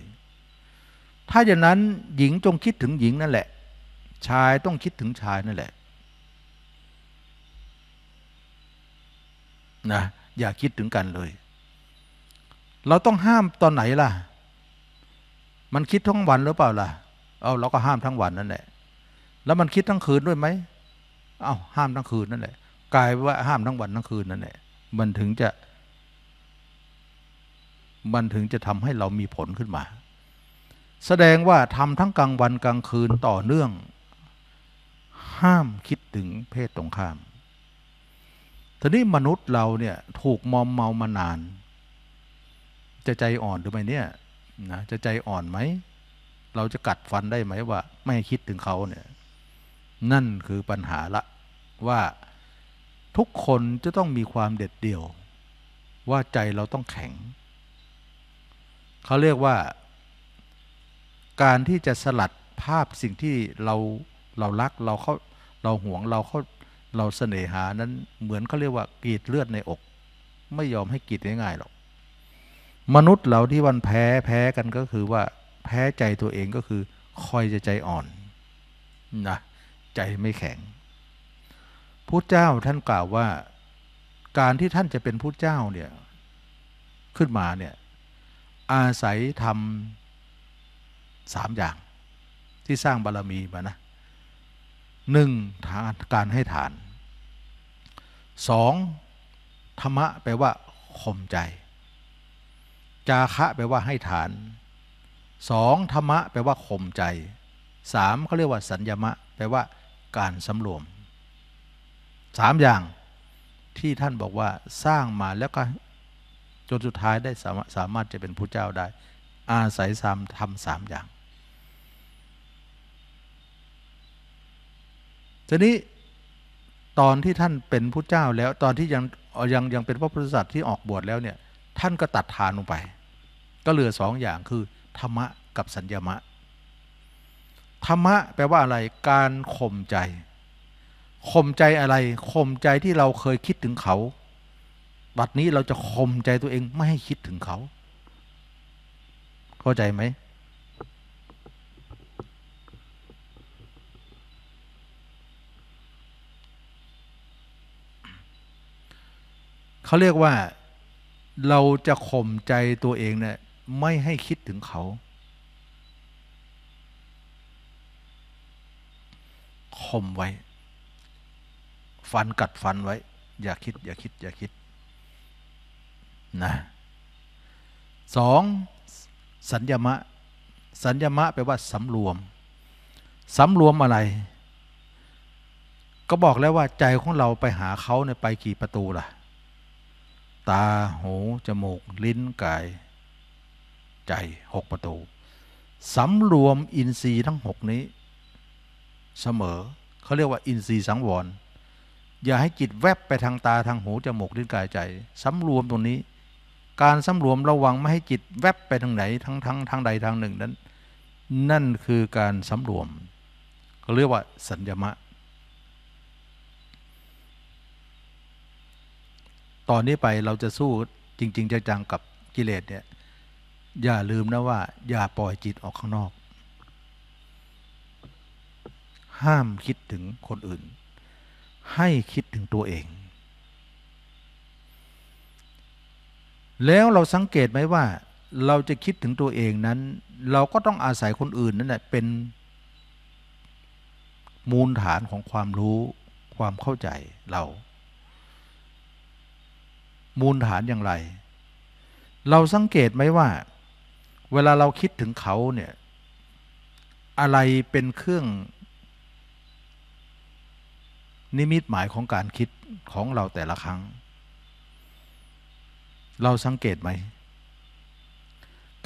ถ้าอย่างนั้นหญิงจงคิดถึงหญิงนั่นแหละ ชายต้องคิดถึงชายนั่นแหละนะอย่าคิดถึงกันเลย เราต้องห้ามตอนไหนล่ะ มันคิดทั้งวันหรือเปล่าล่ะเอาเราก็ห้ามทั้งวันนั่นแหละแล้วมันคิดทั้งคืนด้วยไหมเอาห้ามทั้งคืนนั่นแหละกลายว่าห้ามทั้งวันทั้งคืนนั่นแหละมันถึงจะ มันถึงจะทำให้เรามีผลขึ้นมา แสดงว่าทำทั้งกลางวันกลางคืนต่อเนื่อง ห้ามคิดถึงเพศตรงข้ามทีนี้มนุษย์เราเนี่ย ถูกมอมเมามานานจะใจอ่อนหรือไม่เนี่ยนะจะใจอ่อนไหมเราจะกัดฟันได้ไหมว่า ไม่คิดถึงเขาเนี่ย นั่นคือปัญหาละว่าทุกคนจะต้องมีความเด็ดเดี่ยว ว่าใจเราต้องแข็ง เขาเรียกว่า การที่จะสลัดภาพสิ่งที่เรา เรารักเราเขาเราหวงเราเขาเราเสน่หานั้นเหมือนเขาเรียกว่า กีดเลือดในอก ไม่ยอมให้กีดง่ายๆหรอกมนุษย์เราที่วันแพ้แพ้กันก็คือว่าแพ้ใจตัวเองก็คือคอยจะใจอ่อนนะใจไม่แข็งพุทธเจ้าท่านกล่าวว่า การที่ท่านจะเป็นพุทธเจ้าเนี่ยขึ้นมาเนี่ยอาศัยทำสามอย่าง ที่สร้างบารรมีมานะหนึ่งทาการให้ฐาน สอง ธรรมะแปลว่าข่มใจ จาคะแปลว่าให้ฐานสองธรรมะแปลว่าข่มใจสามเขาเรียกว่าสัญญมะแปลว่าการสำรวมสามอย่างที่ท่านบอกว่าสร้างมาแล้วก็จนสุดท้ายได้สามารถาารถจะเป็นผู้เจ้าได้ อาศัยสามทำสามอย่าง ทีนี้ตอนที่ท่านเป็นผู้เจ้าแล้วตอนที่ยังยังยังเป็นพระพุทธศาสนาที่ออกบวชแล้วเนี่ยท่านก็ตัดทานลงไป ก็เหลือสองอย่างคือธรรมะกับสัญญมะ ธรรมะแปลว่าอะไร การข่มใจข่มใจอะไรข่มใจที่เราเคยคิดถึงเขาบัดนี้เราจะข่มใจตัวเองไม่ให้คิดถึงเขา เข้าใจไหมเขาเรียกว่า เราจะข่มใจตัวเองเนี่ยไม่ให้คิดถึงเขาคมไว้ ฟันกัดฟันไว้ อย่าคิด อย่าคิด อย่าคิดนะสอง สัญญมะ สัญญมะแปลว่าสำรวม สำรวมอะไร ก็บอกแล้วว่าใจของเราไปหาเขาเนี่ยไปกี่ประตูล่ะ ตา หู จมูก ลิ้นกายใจหกประตูสำรวมอินทรีย์ทั้งหกนี้ เสมอเขาเรียกว่า อินทรีย์สังวร อย่าให้จิตแวบไปทางตาทางหูจมูกลิ้นกายใจสำรวมตรงนี้ การสำรวมระวังไม่ให้จิตแวบไปทางไหนทั้งทั้งทางใดทางหนึ่งนั้น นั่นคือการสำรวมเขาเรียกว่าสัญญมะ ตอนนี้ไปเราจะสู้จริงๆจังกับกิเลสเนี่ยอย่าลืมนะว่าอย่าปล่อยจิตออกข้างนอก ห้ามคิดถึงคนอื่น ให้คิดถึงตัวเอง แล้วเราสังเกตไหมว่า เราจะคิดถึงตัวเองนั้น เราก็ต้องอาศัยคนอื่นนั่นแหละเป็นมูลฐานของความรู้ ความเข้าใจเรา มูลฐานอย่างไร เราสังเกตไหมว่าเวลาเราคิดถึงเขาเนี่ย อะไรเป็นเครื่อง นิมิตหมายของการคิดของเราแต่ละครั้ง เราสังเกตไหม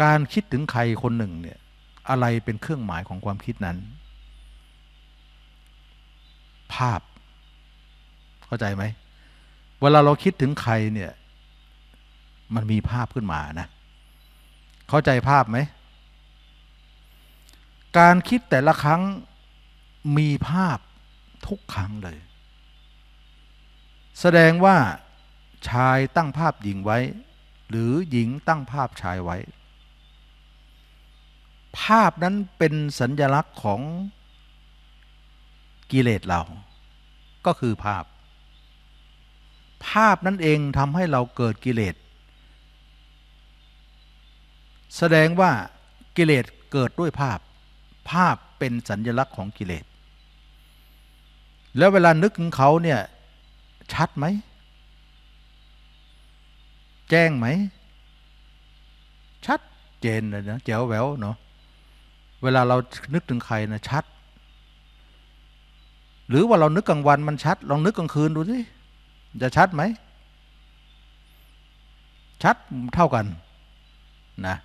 การคิดถึงใครคนหนึ่งเนี่ยอะไรเป็นเครื่องหมายของความคิดนั้น ภาพ เข้าใจไหม เวลาเราคิดถึงใครเนี่ย มันมีภาพขึ้นมานะเข้าใจภาพไหม การคิดแต่ละครั้งมีภาพทุกครั้งเลย แสดงว่าชายตั้งภาพหญิงไว้ หรือหญิงตั้งภาพชายไว้ ภาพนั้นเป็นสัญญลักษณ์ของกิเลสเรา ก็คือภาพ ภาพนั้นเองทำให้เราเกิดกิเลสแสดงว่ากิเลส เกิดด้วยภาพ ภาพเป็นสัญญลักษณ์ของกิเลส แล้วเวลานึกถึงเขาเนี่ย ชัดไหม แจ้งไหม ชัดเจนเลยนะแจ๋วแววเนาะเวลาเรานึกถึงใครนะชัด หรือว่าเรานึกกลางวันมันชัดลองนึกกลางคืนดูสิจะชัดไหม ชัดเท่ากัน นะ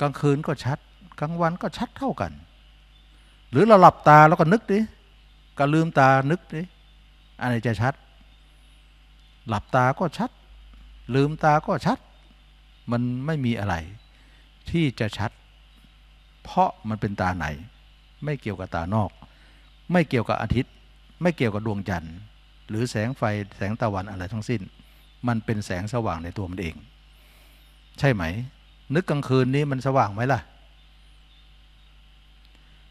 กลางคืนก็ชัด กลางวันก็ชัดเท่ากัน หรือเราหลับตาแล้วก็นึกดิก็ลืมตานึกดิอันไหนจะชัด หลับตาก็ชัด ลืมตาก็ชัด มันไม่มีอะไรที่จะชัด เพราะมันเป็นตาไหน ไม่เกี่ยวกับตานอก ไม่เกี่ยวกับอาทิตย์ ไม่เกี่ยวกับดวงจันทร์ หรือแสงไฟแสงตะวันอะไรทั้งสิ้น มันเป็นแสงสว่างในตัวมันเอง ใช่ไหมนึกกลางคืนนี้มันสว่างไหมล่ะ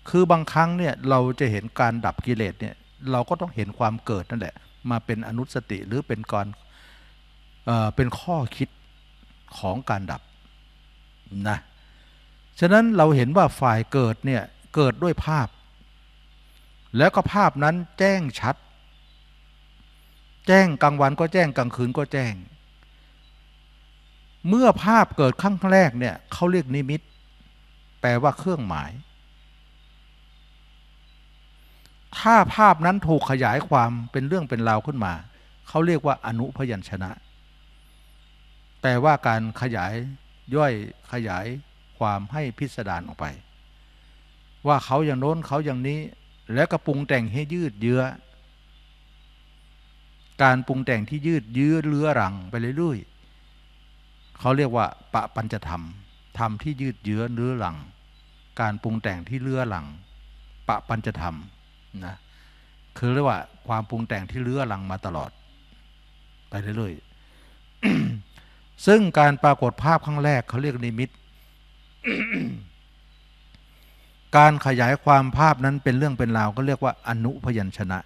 คือบางครั้งเนี่ย เราจะเห็นการดับกิเลสเนี่ยเราก็ต้องเห็นความเกิดนั่นแหละมาเป็นอนุสติหรือเป็นการเเป็นข้อคิดของการดับนะฉะนั้นเราเห็นว่าฝ่ายเกิดเนี่ยเกิดด้วยภาพ แล้วก็ภาพนั้นแจ้งชัด แจ้งกลางวันก็แจ้งกลางคืนก็แจ้งเมื่อภาพเกิดครั้งแรกเนี่ย เขาเรียกนิมิตแปลว่าเครื่องหมาย ถ้าภาพนั้นถูกขยายความเป็นเรื่องเป็นราวขึ้นมา เขาเรียกว่าอนุพยัญชนะ แต่ว่าการขยายย่อยขยายความให้พิสดารออกไป ว่าเขาอย่างโน้นเขาอย่างนี้ แล้วก็ปรุงแต่งให้ยืดเยื้อ การปรุงแต่งที่ยืดเยื้อเลื้อรังไปเรื่อยๆเขาเรียกว่า ปะปัญจธรรมธรรมที่ยืดเยื้อเนื้อหลัง การปรุงแต่งที่เลื้อหลัง ปะปัญจธรรมนะคือเรียกว่า ความปรุงแต่งที่เลื้อหลังมาตลอด ไปเรื่อยๆซึ่งการปรากฏภาพครั้งแรก เขาเรียกนิมิตการขยายความภาพนั้นเป็นเรื่องเป็นราวก็เรียกว่า อนุพยัญชนะ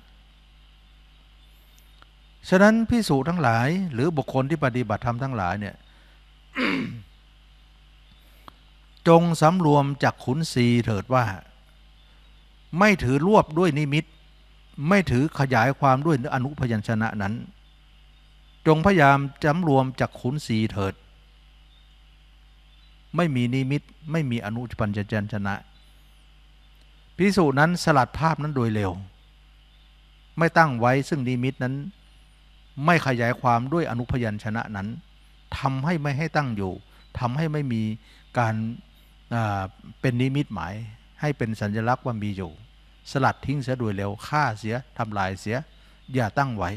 ฉะนั้นพิสูจทั้งหลาย หรือบุคคลที่ปฏิบัติธรรมทั้งหลายเนี่ยจงสำรวมจากขุนศีเถิดว่า ไม่ถือรวบด้วยนิมิตไม่ถือขยายความด้วยอนุพยัญชนะนั้น จงพยายามจำรวมจากขุนศีเถิด ไม่มีนิมิตไม่มีอนุปัญญชนะพิสูจนั้นสลัดภาพนั้นโดยเร็วไม่ตั้งไว้ซึ่งนิมิตนั้น ไม่ขยายความด้วยอนุพยัญชนะนั้นทำให้ไม่ให้ตั้งอยู่ ทำให้ไม่มีการเป็นนิมิตหมาย ให้เป็นสัญลักษณ์ว่ามีอยู่ สลัดทิ้งเสียโดยเร็วฆ่าเสียทำลายเสีย อย่าตั้งไว้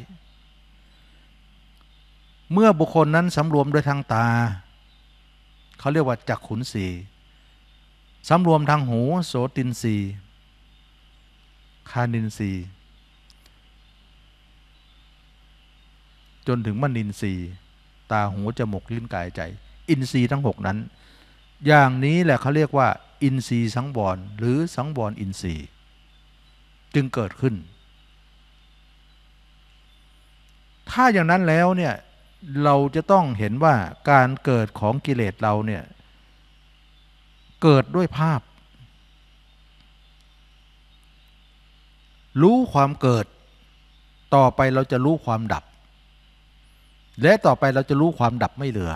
เมื่อบุคคลนั้นสำรวมโดยทางตา เขาเรียกว่าจักขุนสีสำรวมทางหู โสตินสีคานินสีจนถึงมนินสีาหูจมูกลิ้นกายใจ อินทรีย์ทั้งหกนั้น อย่างนี้แหละเขาเรียกว่า อินทรีย์สังวรหรือสังวรอินทรีย์ จึงเกิดขึ้น ถ้าอย่างนั้นแล้วเนี่ยเราจะต้องเห็นว่าการเกิดของกิเลสเราเนี่ยเกิดด้วยภาพ รู้ความเกิดต่อไปเราจะรู้ความดับและต่อไปเราจะรู้ความดับไม่เหลือ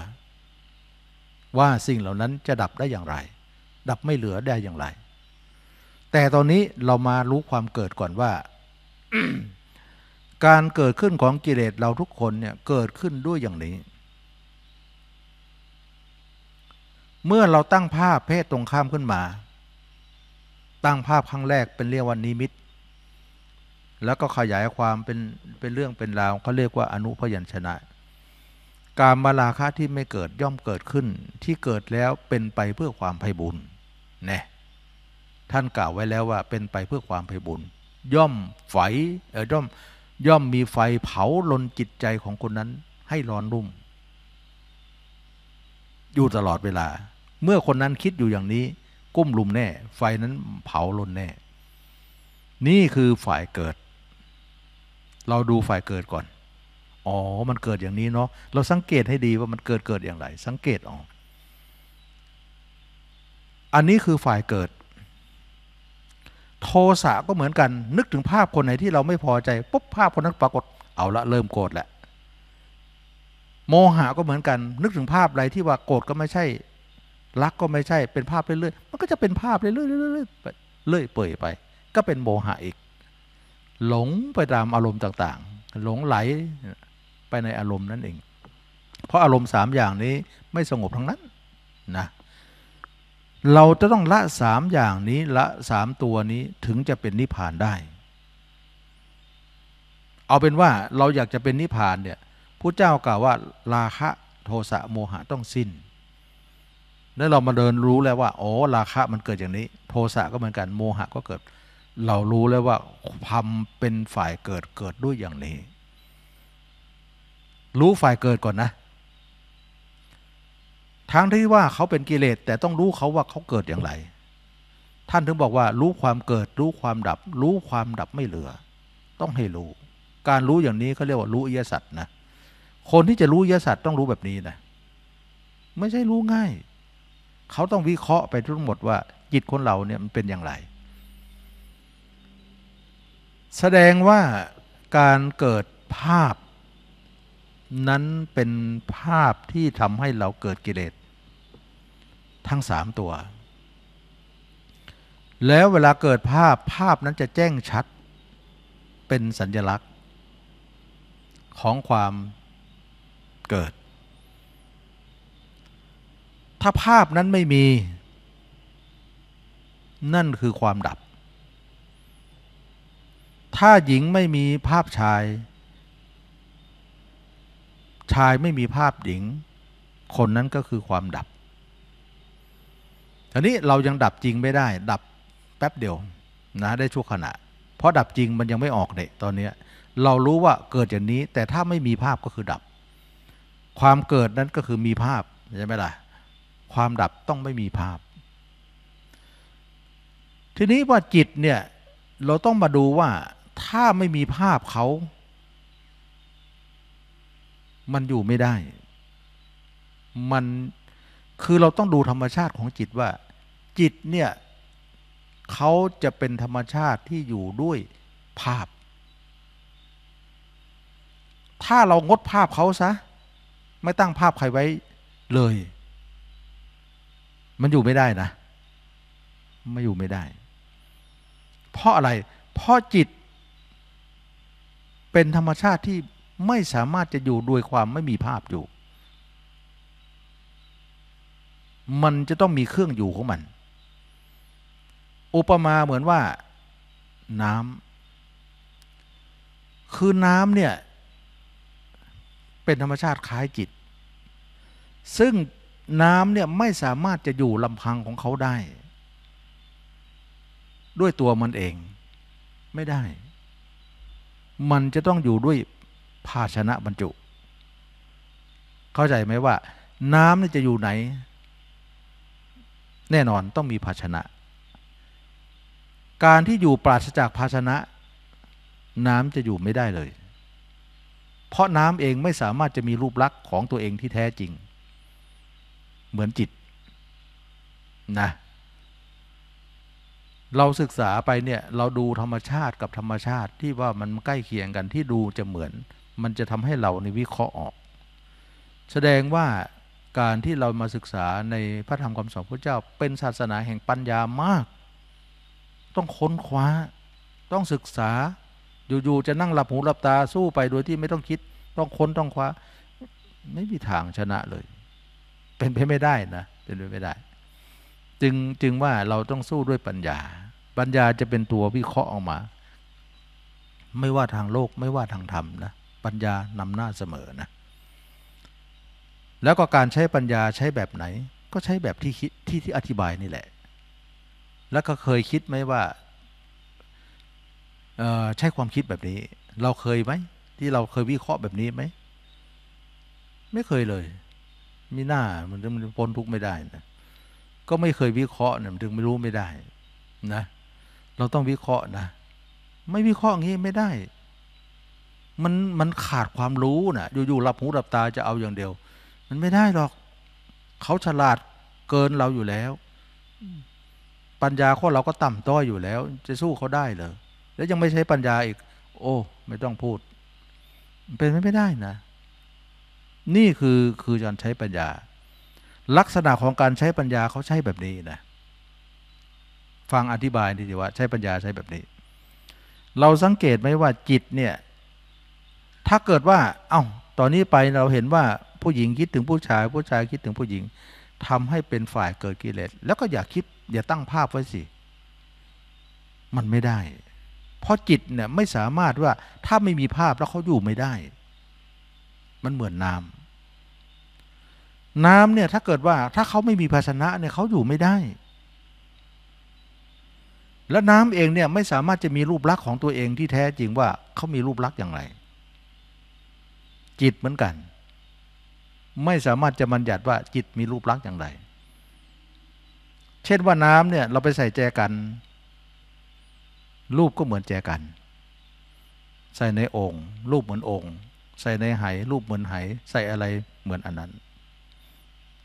ว่าสิ่งเหล่านั้นจะดับได้อย่างไร ดับไม่เหลือได้อย่างไร แต่ตอนนี้เรามารู้ความเกิดก่อนว่าการเกิดขึ้นของกิเลสเราทุกคนเนี่ยเกิดขึ้นด้วยอย่างนี้ เมื่อเราตั้งภาพเพศตรงข้ามขึ้นมา ตั้งภาพครั้งแรกเป็นเรียกว่านิมิตแล้วก็ขยายความเป็นเป็นเรื่องเป็นราวเขาเรียกว่าอนุพยัญชนะการมาลาคะที่ไม่เกิดย่อมเกิดขึ้น ที่เกิดแล้วเป็นไปเพื่อความไพ่บุญนีท่านกล่าวไว้แล้วว่าเป็นไปเพื่อความไพ่บุญย่อม ไฟเอ่อย่อมย่อมมีไฟเผาลนจิตใจของคนนั้นให้ร้อนรุ่ม อยู่ตลอดเวลา เมื่อคนนั้นคิดอยู่อย่างนี้ กุ้มลุมแน่ ไฟนั้นเผาลนแน่ นี่คือฝ่ายเกิด เราดูฝ่ายเกิดก่อนอ๋อ มันเกิดอย่างนี้เนาะ เราสังเกตให้ดีว่ามันเกิดเกิดอย่างไร สังเกตออก อันนี้คือฝ่ายเกิด โทสะก็เหมือนกันนึกถึงภาพคนไหนที่เราไม่พอใจปุ๊บภาพคนนั้นปรากฏ เอาละเริ่มโกรธแหละ โมหะก็เหมือนกัน นึกถึงภาพอะไรที่ว่าโกรธก็ไม่ใช่ รักก็ไม่ใช่ เป็นภาพเรื่อยๆ มันก็จะเป็นภาพเรื่อยๆเรื่อยๆเรื่อยเปื่อยไป ก็เป็นโมหะอีก หลงไปตามอารมณ์ต่าง ๆ หลงไหลไปในอารมณ์นั่นเอง เพราะอารมณ์สามอย่างนี้ไม่สงบทั้งนั้นนะ เราจะต้องละสามอย่างนี้ละสามตัวนี้ถึงจะเป็นนิพพานได้ เอาเป็นว่าเราอยากจะเป็นนิพพานเนี่ยพู้เจ้ากล่าวว่าราคะ โทสะโมหะต้องสิ้น แล้วเรามาเดินรู้แล้วว่าอ๋อราคะมันเกิดอย่างนี้ โทสะก็เหมือนกันโมหะก็เกิด เรารู้แล้วว่าทำเป็นฝ่ายเกิดเกิดด้วยอย่างนี้รู้ฝ่ายเกิดก่อนนะ ทั้งที่ว่าเขาเป็นกิเลส แต่ต้องรู้เขาว่าเขาเกิดอย่างไร ท่านถึงบอกว่า รู้ความเกิดรู้ความดับ รู้ความดับไม่เหลือ ต้องให้รู้ การรู้อย่างนี้เขาเรียกว่ารู้อิยสัตนะ คนที่จะรู้อิยสัตต้องรู้แบบนี้นะ ไม่ใช่รู้ง่าย เขาต้องวิเคราะห์ไปทั้งหมดว่าจิตคนเราเนี่ยมันเป็นอย่างไร แสดงว่าการเกิดภาพนั้นเป็นภาพที่ทำให้เราเกิดกิเลสทั้งสามตัว แล้วเวลาเกิดภาพภาพนั้นจะแจ้งชัดเป็นสัญญลักษณ์ ของความเกิด ถ้าภาพนั้นไม่มี นั่นคือความดับ ถ้าหญิงไม่มีภาพชายชายไม่มีภาพหญิง คนนั้นก็คือความดับ ทีนี้เรายังดับจริงไม่ได้ ดับแป๊บเดียวนะได้ชั่วขณะ เพราะดับจริงมันยังไม่ออกเนี่ยตอนนี้ เรารู้ว่าเกิดอย่างนี้แต่ถ้าไม่มีภาพก็คือดับ ความเกิดนั้นก็คือมีภาพใช่ไหมล่ะ ความดับต้องไม่มีภาพ ทีนี้ว่าจิตเนี่ย เราต้องมาดูว่า ถ้าไม่มีภาพเขามันอยู่ไม่ได้ มัน คือเราต้องดูธรรมชาติของจิตว่า จิตเนี่ยเขาจะเป็นธรรมชาติที่อยู่ด้วยภาพ ถ้าเรางดภาพเขาซะไม่ตั้งภาพใครไว้เลย มันอยู่ไม่ได้นะ ไม่อยู่ไม่ได้ เพราะอะไร เพราะจิต เป็นธรรมชาติที่ไม่สามารถจะอยู่ด้วยความไม่มีภาพอยู่ มันจะต้องมีเครื่องอยู่ของมัน อุปมาเหมือนว่าน้ำคือน้ำเนี่ยเป็นธรรมชาติคล้ายจิต ซึ่งน้ำเนี่ยไม่สามารถจะอยู่ลำพังของเขาได้ ด้วยตัวมันเองไม่ได้ มันจะต้องอยู่ด้วยภาชนะบรรจุ เข้าใจไหมว่า น้ำนี่จะอยู่ไหน แน่นอนต้องมีภาชนะ การที่อยู่ปราศจากภาชนะ น้ำจะอยู่ไม่ได้เลย เพราะน้ำเองไม่สามารถจะมีรูปลักษณ์ของตัวเองที่แท้จริง เหมือนจิตนะ เราศึกษาไปเนี่ย เราดูธรรมชาติกับธรรมชาติที่ว่ามันใกล้เคียงกันที่ดูจะเหมือนมันจะทำให้เราในวิเคราะห์ออก แสดงว่าการที่เรามาศึกษาในพระธรรมคำสอนพระเจ้า เป็นศาสนาแห่งปัญญามาก ต้องค้นคว้าต้องศึกษา อยู่ ๆ จะนั่งหลับหูหลับตาสู้ไปโดยที่ไม่ต้องคิด ต้องค้นต้องคว้า ไม่มีทางชนะเลย เป็นไปไม่ได้นะเป็นไปไม่ได้จึงจึงว่าเราต้องสู้ด้วยปัญญา ปัญญาจะเป็นตัววิเคราะห์ออกมา ไม่ว่าทางโลกไม่ว่าทางธรรมนะปัญญานำหน้าเสมอนะ แล้วก็การใช้ปัญญาใช้แบบไหน ก็ใช้แบบที่คิด ที่ที่อธิบายนี่แหละ แล้วก็เคยคิดไหมว่า ใช้ความคิดแบบนี้ เราเคยไหม ที่เราเคยวิเคราะห์แบบนี้ไหม ไม่เคยเลย มีหน้ามันมันพ้นทุกข์ไม่ได้นะ ก็ไม่เคยวิเคราะห์เนี่ยถึงไม่รู้ไม่ได้นะ เราต้องวิเคราะห์นะไม่วิเคราะห์งี้ไม่ได้มันมันขาดความรู้นะ่ะ อยู่ๆหลับหูหลับตา จะเอาอย่างเดียว มันไม่ได้หรอก เขาฉลาดเกินเราอยู่แล้ว ปัญญาข้อเราก็ต่ำต้อยอยู่แล้ว จะสู้เขาได้เหรอแล้วยังไม่ใช้ปัญญาอีก โอ้ไม่ต้องพูด เป็นไม่ได้นะ นี่คือคือการใช้ปัญญา ลักษณะของการใช้ปัญญาเขาใช้แบบนี้นะฟังอธิบายดีว่าใช้ปัญญาใช้แบบนี้ เราสังเกตไหมว่าจิตเนี่ยถ้าเกิดว่า เอา้า ตอนนี้ไปเราเห็นว่าผู้หญิงคิดถึงผู้ชาย ผู้ชายคิดถึงผู้หญิงทำให้เป็นฝ่ายเกิดกิเลส แล้วก็อย่าคิด อย่าตั้งภาพไว้สิ มันไม่ได้ เพราะจิตเนี่ยไม่สามารถว่าถ้าไม่มีภาพแล้วเขาอยู่ไม่ได้ มันเหมือนน้ำ น้ำเนี่ยถ้าเกิดว่าถ้าเขาไม่มีภาชนะเนี่ยเขาอยู่ไม่ได้ และน้ำเองเนี่ยไม่สามารถจะมีรูปลักษณ์ของตัวเองที่แท้จริงว่าเขามีรูปลักษณ์อย่างไรจิตเหมือนกัน ไม่สามารถจะบัญญัติว่าจิตมีรูปลักษณ์อย่างไร เช่นว่าน้ำเนี่ยเราไปใส่แจกัน รูปก็เหมือนแจกัน ใส่ในโอ่งรูปเหมือนโอ่งใส่ในไหรูปเหมือนไห ใส่อะไรเหมือนอันนั้น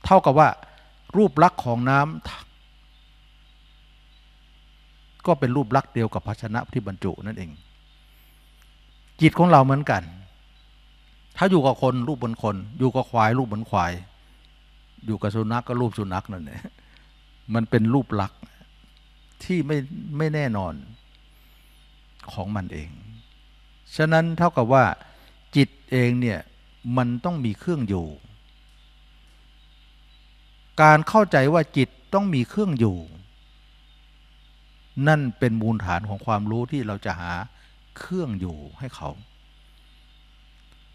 เท่ากับว่ารูปลักษณ์ของน้ำก็เป็นรูปลักษณ์เดียวกับภาชนะที่บรรจุนั่นเอง จิตของเราเหมือนกันถ้าอยู่กับคนรูปเหมือนคน อยู่กับควาย รูปเหมือนควาย อยู่กับสุนัขกก็รูปสุนัขนั่นเองมันเป็นรูปลักษณ์ที่ไม่ไม่แน่นอนของมันเอง ฉะนั้นเท่ากับว่าจิตเองเนี่ยมันต้องมีเครื่องอยู่ การเข้าใจว่าจิตต้องมีเครื่องอยู่ นั่นเป็นมูลฐานของความรู้ที่เราจะหาเครื่องอยู่ให้เขา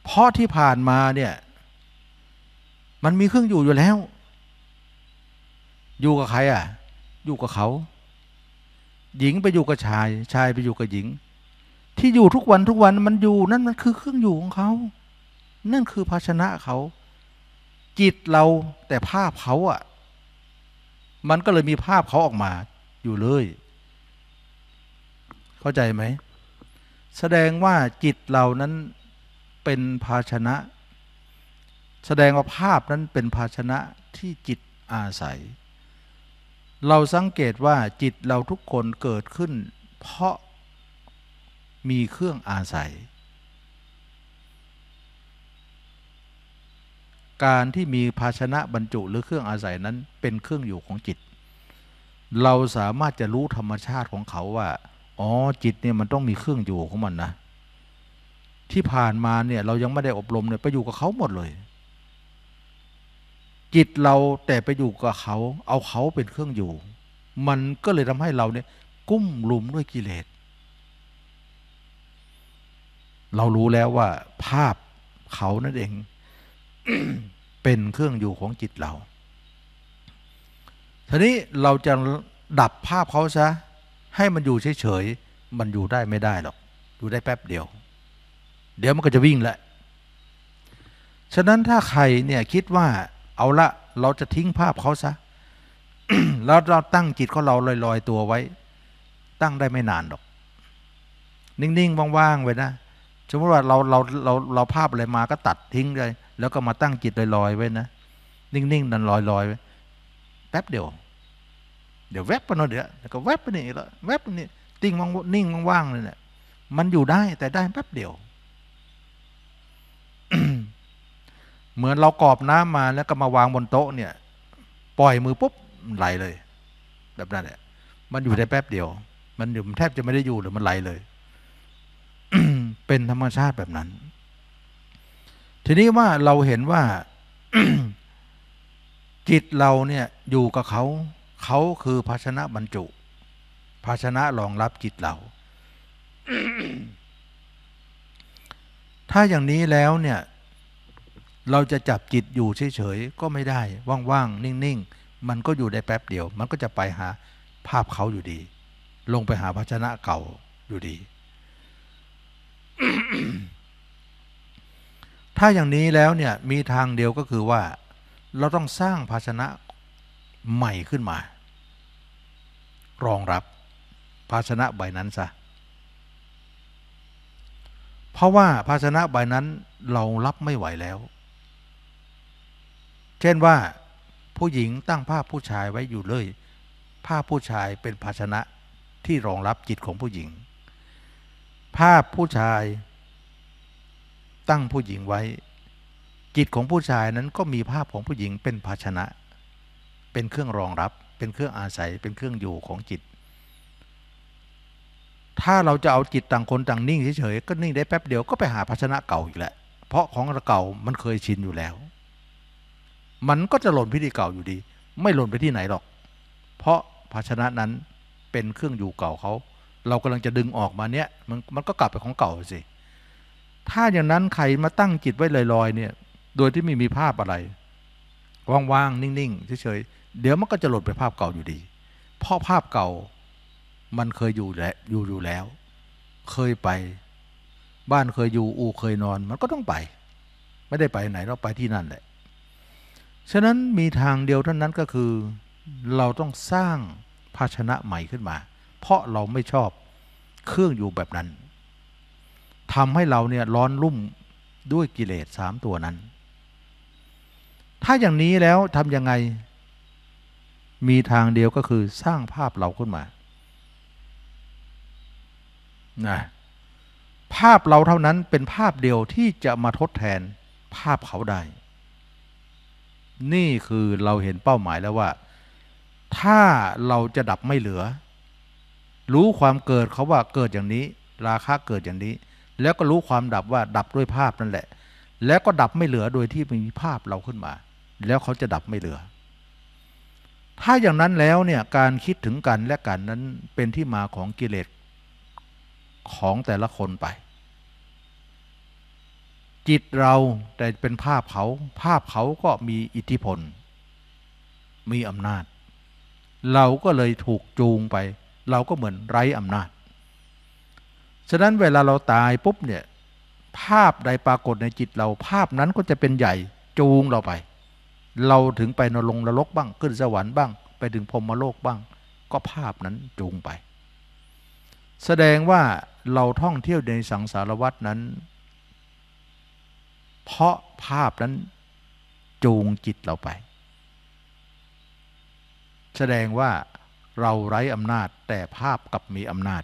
เพราะที่ผ่านมาเนี่ย มันมีเครื่องอยู่อยู่แล้ว อยู่ กับ ใคร อ่ะ อยู่กับเขา หญิงไปอยู่ กับชาย ชายไปอยู่ กับ หญิง ที่อยู่ทุกวันทุกวันมันอยู่ นั่นมันคือเครื่องอยู่ ของ เขา นั่น คือภาชนะเขา จิตเราแต่ภาพเขาอ่ะ มันก็เลยมีภาพเขาออกมา อยู่เลย เข้าใจไหมแสดงว่าจิตเรานั้นเป็นภาชนะ แสดงว่าภาพนั้นเป็นภาชนะที่จิตอาศัย เราสังเกตว่าจิตเราทุกคนเกิดขึ้น เพราะมีเครื่องอาศัย การที่มีภาชนะบรรจุหรือเครื่องอาศัยนั้นเป็นเครื่องอยู่ของจิต เราสามารถจะรู้ธรรมชาติของเขาว่า อ๋อจิตเนี่ยมันต้องมีเครื่องอยู่ของมันนะที่ผ่านมา เนี่ย เรายังไม่ได้อบรมเนี่ยไปอยู่กับเขาหมดเลย จิตเราแต่ไปอยู่กับเขา เอาเขาเป็นเครื่องอยู่ มันก็เลยทำให้เราเนี่ย กุ้มลุมด้วยกิเลสเรารู้แล้วว่า ภาพเขานั่นเองเป็นเครื่องอยู่ของจิตเราทีนี้เราจะดับภาพเขาซะ ให้มันอยู่เฉยๆมันอยู่ได้ไม่ได้หรอกอยู่ได้แป๊บเดียวเดี๋ยวมันก็จะวิ่งแหละฉะนั้นถ้าใครเนี่ยคิดว่า เอาละเราจะทิ้งภาพเขาซะ แล้วเราตั้งจิตของเราลอยๆตัวไว้ ตั้งได้ไม่นานหรอก นิ่งๆว่างๆไว้นะ สมมติว่าเราเราเราเราภาพอะไรมาก็ตัดทิ้งเลย แล้วก็มาตั้งจิตลอยๆไว้นะ นิ่งๆนั่นลอยๆไว้แป๊บเดียว เดี๋ยวแวบไปนเดี๋ยวแล้วก็แวบไปนี่แล้วแวบไปนี่ติ้งว่างนิ่งว่างๆเลยเนี่ยมันอยู่ได้ แต่ได้แป๊บเดียวเหมือนเรากรอบน้ำมาแล้วก็มาวางบนโต๊ะ เนี่ย ปล่อยมือปุ๊บไหลเลย แบบนั้นแหละมันอยู่ได้แป๊บเดียว มันอยู่แทบจะไม่ได้อยู่หรือมันไหลเลยเป็นธรรมชาติแบบนั้น ทีนี้ว่าเราเห็นว่าจิตเราเนี่ย อยู่กับเขาเขาคือภาชนะบรรจุ ภาชนะรองรับจิตเราถ้าอย่างนี้แล้วเนี่ยเราจะจับจิตอยู่เฉยๆก็ไม่ได้ ว่างๆนิ่ง ๆ มันก็อยู่ได้แป๊บเดียว มันก็จะไปหาภาพเขาอยู่ดี ลงไปหาภาชนะเก่าอยู่ดี ถ้าอย่างนี้แล้ว เนี่ย มีทางเดียวก็คือว่า เราต้องสร้างภาชนะใหม่ขึ้นมา รองรับภาชนะใบนั้นซะเพราะว่าภาชนะใบนั้นเรารับไม่ไหวแล้วเช่นว่าผู้หญิงตั้งภาพผู้ชายไว้อยู่เลย ภาพผู้ชายเป็นภาชนะที่รองรับจิตของผู้หญิง ภาพผู้ชายตั้งผู้หญิงไว้ จิตของผู้ชายนั้นก็มีภาพของผู้หญิงเป็นภาชนะ เป็นเครื่องรองรับ เป็นเครื่องอาศัย เป็นเครื่องอยู่ของจิต ถ้าเราจะเอาจิตต่างคนต่างนิ่งเฉยๆก็นิ่งได้แป๊บเดียวก็ไปหาภาชนะเก่าอีกแหละเพราะของเก่ามันเคยชินอยู่แล้วมันก็จะหล่นพิธีเก่าอยู่ดี ไม่หล่นไปที่ไหนหรอก เพราะภาชนะนั้นเป็นเครื่องอยู่เก่าเขาเรากำลังจะดึงออกมาเนี้ยมันมันก็กลับไปของเก่าสิถ้าอย่างนั้นใครมาตั้งจิตไว้ลอยๆเนี่ย โดยที่ไม่มีภาพอะไรว่างๆนิ่งๆเฉยๆเดี๋ยวมันก็จะหล่นไปภาพเก่าอยู่ดี เพราะภาพเก่ามันเคยอยู่แล้วอยู่อยู่แล้ว เคยไป บ้านเคยอยู่อูเคยนอนมันก็ต้องไป ไม่ได้ไปไหนเราไปที่นั่นแหละฉะนั้นมีทางเดียวเท่านั้นก็คือเราต้องสร้างภาชนะใหม่ขึ้นมา เพราะเราไม่ชอบเครื่องอยู่แบบนั้นทำให้เราเนี่ยร้อนรุ่มด้วยกิเลสสามตัวนั้น ถ้าอย่างนี้แล้วทำยังไง มีทางเดียวก็คือสร้างภาพเราขึ้นมานะภาพเราเท่านั้นเป็นภาพเดียวที่จะมาทดแทนภาพเขาได้นี่คือเราเห็นเป้าหมายแล้วว่า ถ้าเราจะดับไม่เหลือ รู้ความเกิดเขาว่าเกิดอย่างนี้ ราคาเกิดอย่างนี้ แล้วก็รู้ความดับว่าดับด้วยภาพนั่นแหละ แล้วก็ดับไม่เหลือโดยที่มีภาพเราขึ้นมา แล้วเขาจะดับไม่เหลือ ถ้าอย่างนั้นแล้วเนี่ยการคิดถึงกันและกันนั้นเป็นที่มาของกิเลสของแต่ละคนไปจิตเราแต่เป็นภาพเขา ภาพเขาก็มีอิทธิพลมีอำนาจ เราก็เลยถูกจูงไป เราก็เหมือนไร้อำนาจ ฉะนั้นเวลาเราตายปุ๊บเนี่ยภาพใดปรากฏในจิตเราภาพนั้นก็จะเป็นใหญ่จูงเราไป เราถึงไปนรกนรกบ้างขึ้นสวรรค์บ้าง ไปถึงพรมโลกบ้างก็ภาพนั้นจูงไป แสดงว่าเราท่องเที่ยวในสังสารวัตนั้นเพราะภาพนั้นจูงจิตเราไป แสดงว่าเราไร้อำนาจแต่ภาพกับมีอำนาจ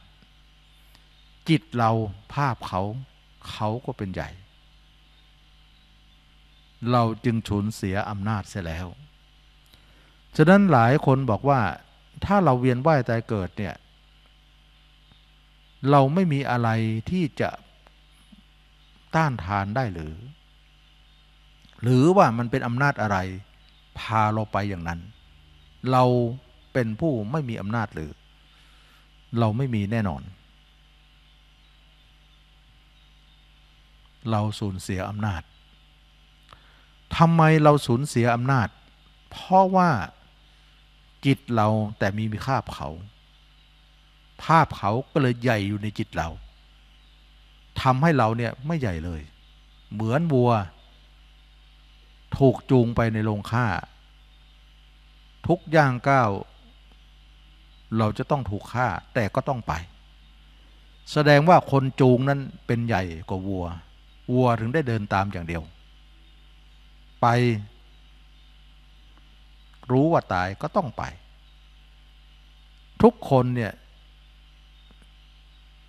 จิตเราภาพเขาเขาก็เป็นใหญ่ เราจึงฉุนเสียอำนาจเสียแล้ว ฉะนั้นหลายคนบอกว่าถ้าเราเวียนว่ายตายเกิดเนี่ย เราไม่มีอะไรที่จะต้านทานได้หรือหรือว่ามันเป็นอำนาจอะไร พาเราไปอย่างนั้น เราเป็นผู้ไม่มีอำนาจหรือ เราไม่มีแน่นอน เราสูญเสียอำนาจทำไมเราสูญเสียอำนาจ เพราะว่าจิตเราแต่มีมีภาพเขาภาพเขาก็เลยใหญ่อยู่ในจิตเราทำให้เราเนี่ยไม่ใหญ่เลย เหมือนวัวถูกจูงไปในโรงฆ่า ทุกย่างก้าวเราจะต้องถูกฆ่าแต่ก็ต้องไป แสดงว่าคนจูงนั้นเป็นใหญ่กว่าวัว วัวถึงได้เดินตามอย่างเดียว ไปรู้ว่าตายก็ต้องไป ทุกคนเนี่ย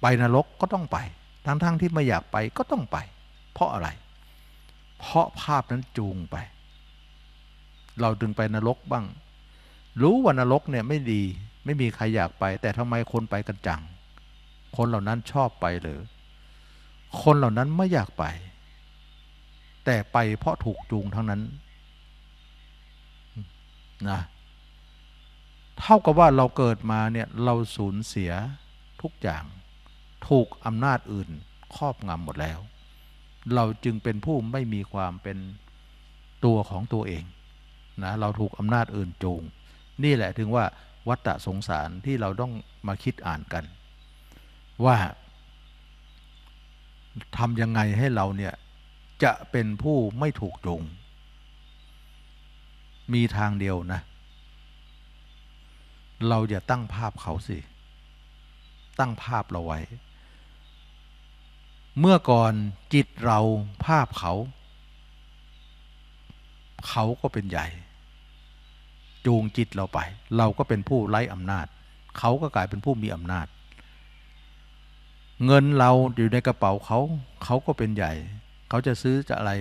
ไปนรกก็ต้องไป ทั้งๆทที่ไม่อยากไปก็ต้องไปเพราะอะไรเพราะภาพนั้นจูงไป เราดึงไปนรกบ้าง รู้ว่านรกเนี่ยไม่ดี ไม่มีใครอยากไป แต่ทำไมคนไปกันจัง คนเหล่านั้นชอบไปหรือ คนเหล่านั้นไม่อยากไป แต่ไปเพราะถูกจูงทั้งนั้นนะ เท่ากับว่าเราเกิดมาเนี่ย เราสูญเสียทุกอย่าง ถูกอำนาจอื่นครอบงำหมดแล้วเราจึงเป็นผู้ไม่มีความเป็นตัวของตัวเองนะเราถูกอำนาจอื่นจูง นี่แหละถึงว่า วัตะสงสารที่เราต้องมาคิดอ่านกัน ว่าทำยังไงให้เราเนี่ย จะเป็นผู้ไม่ถูกจูงมีทางเดียวนะ เราอย่าตั้งภาพเขาสิ ตั้งภาพเราไว้เมื่อก่อนจิตเราภาพเขา เขาก็เป็นใหญ่ จูงจิตเราไป เราก็เป็นผู้ไร้อำนาจ เขาก็กลายเป็นผู้มีอำนาจ เงินเราอยู่ในกระเป๋าเขา เขาก็เป็นใหญ่ เขาจะซื้อจะอะไร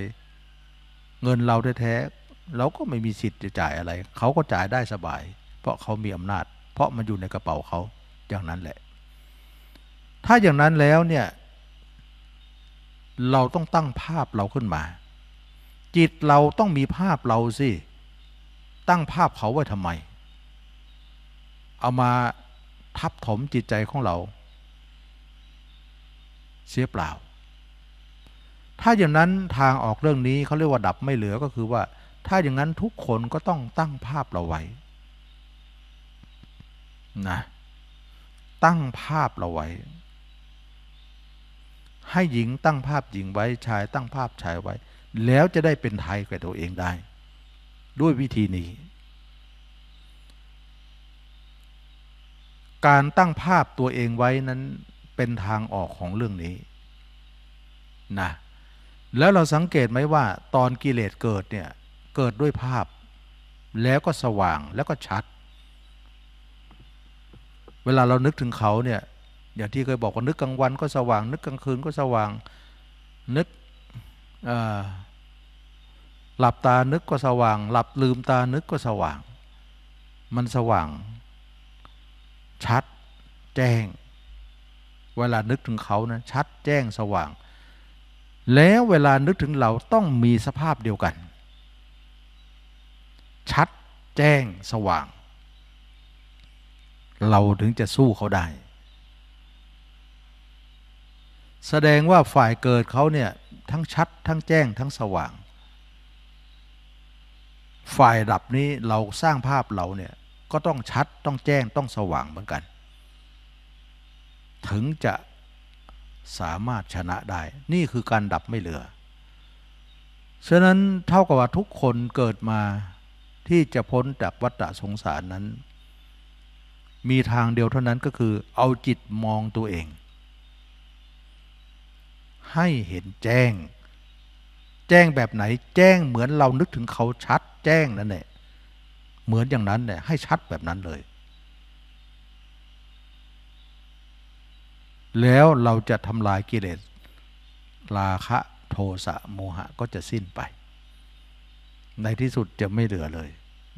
เงินเราแท้ๆเราก็ไม่มีสิทธิ์จะจ่ายอะไร เขาก็จ่ายได้สบาย เพราะเขามีอำนาจ เพราะมันอยู่ในกระเป๋าเขา อย่างนั้นแหละ ถ้าอย่างนั้นแล้วเนี่ยเราต้องตั้งภาพเราขึ้นมา จิตเราต้องมีภาพเราสิ ตั้งภาพเขาไว้ทำไม เอามาทับถมจิตใจของเรา เสียเปล่า ถ้าอย่างนั้นทางออกเรื่องนี้เขาเรียกว่าดับไม่เหลือก็คือว่า ถ้าอย่างนั้นทุกคนก็ต้องตั้งภาพเราไว้นะตั้งภาพเราไว้ให้หญิงตั้งภาพหญิงไว้ชายตั้งภาพชายไว้ แล้วจะได้เป็นไทยกับตัวเองได้ ด้วยวิธีนี้ การตั้งภาพตัวเองไว้นั้นเป็นทางออกของเรื่องนี้นะแล้วเราสังเกตไหมว่า ตอนกิเลสเกิดเนี่ยเกิดด้วยภาพแล้วก็สว่างแล้วก็ชัด เวลาเรานึกถึงเขาเนี่ยอย่างที่เคยบอกว่านึกกลางวัน ก็สว่าง นึกกลางคืนก็สว่างนึกหลับตานึกก็สว่าง หลับลืมตานึกก็สว่าง มันสว่าง ชัดแจ้ง เวลานึกถึงเขานะชัดแจ้งสว่าง แล้วเวลานึกถึงเราต้องมีสภาพเดียวกัน ชัดแจ้งสว่าง เราถึงจะสู้เขาได้แสดงว่าฝ่ายเกิดเขาเนี่ยทั้งชัดทั้งแจ้งทั้งสว่าง ฝ่ายดับนี้เราสร้างภาพเราเนี่ยก็ต้องชัดต้องแจ้งต้องสว่างเหมือนกัน ถึงจะสามารถชนะได้ นี่คือการดับไม่เหลือ ฉะนั้นเท่ากับว่าทุกคนเกิดมาที่จะพ้นจากวัฏสงสารนั้น มีทางเดียวเท่านั้นก็คือ เอาจิตมองตัวเองให้เห็นแจ้ง แจ้งแบบไหน แจ้งเหมือนเรานึกถึงเขาชัดแจ้งนั่นแหละเหมือนอย่างนั้นเนี่ยให้ชัดแบบนั้นเลย แล้วเราจะทำลายกิเลสราคะโทสะโมหะก็จะสิ้นไป ในที่สุดจะไม่เหลือเลย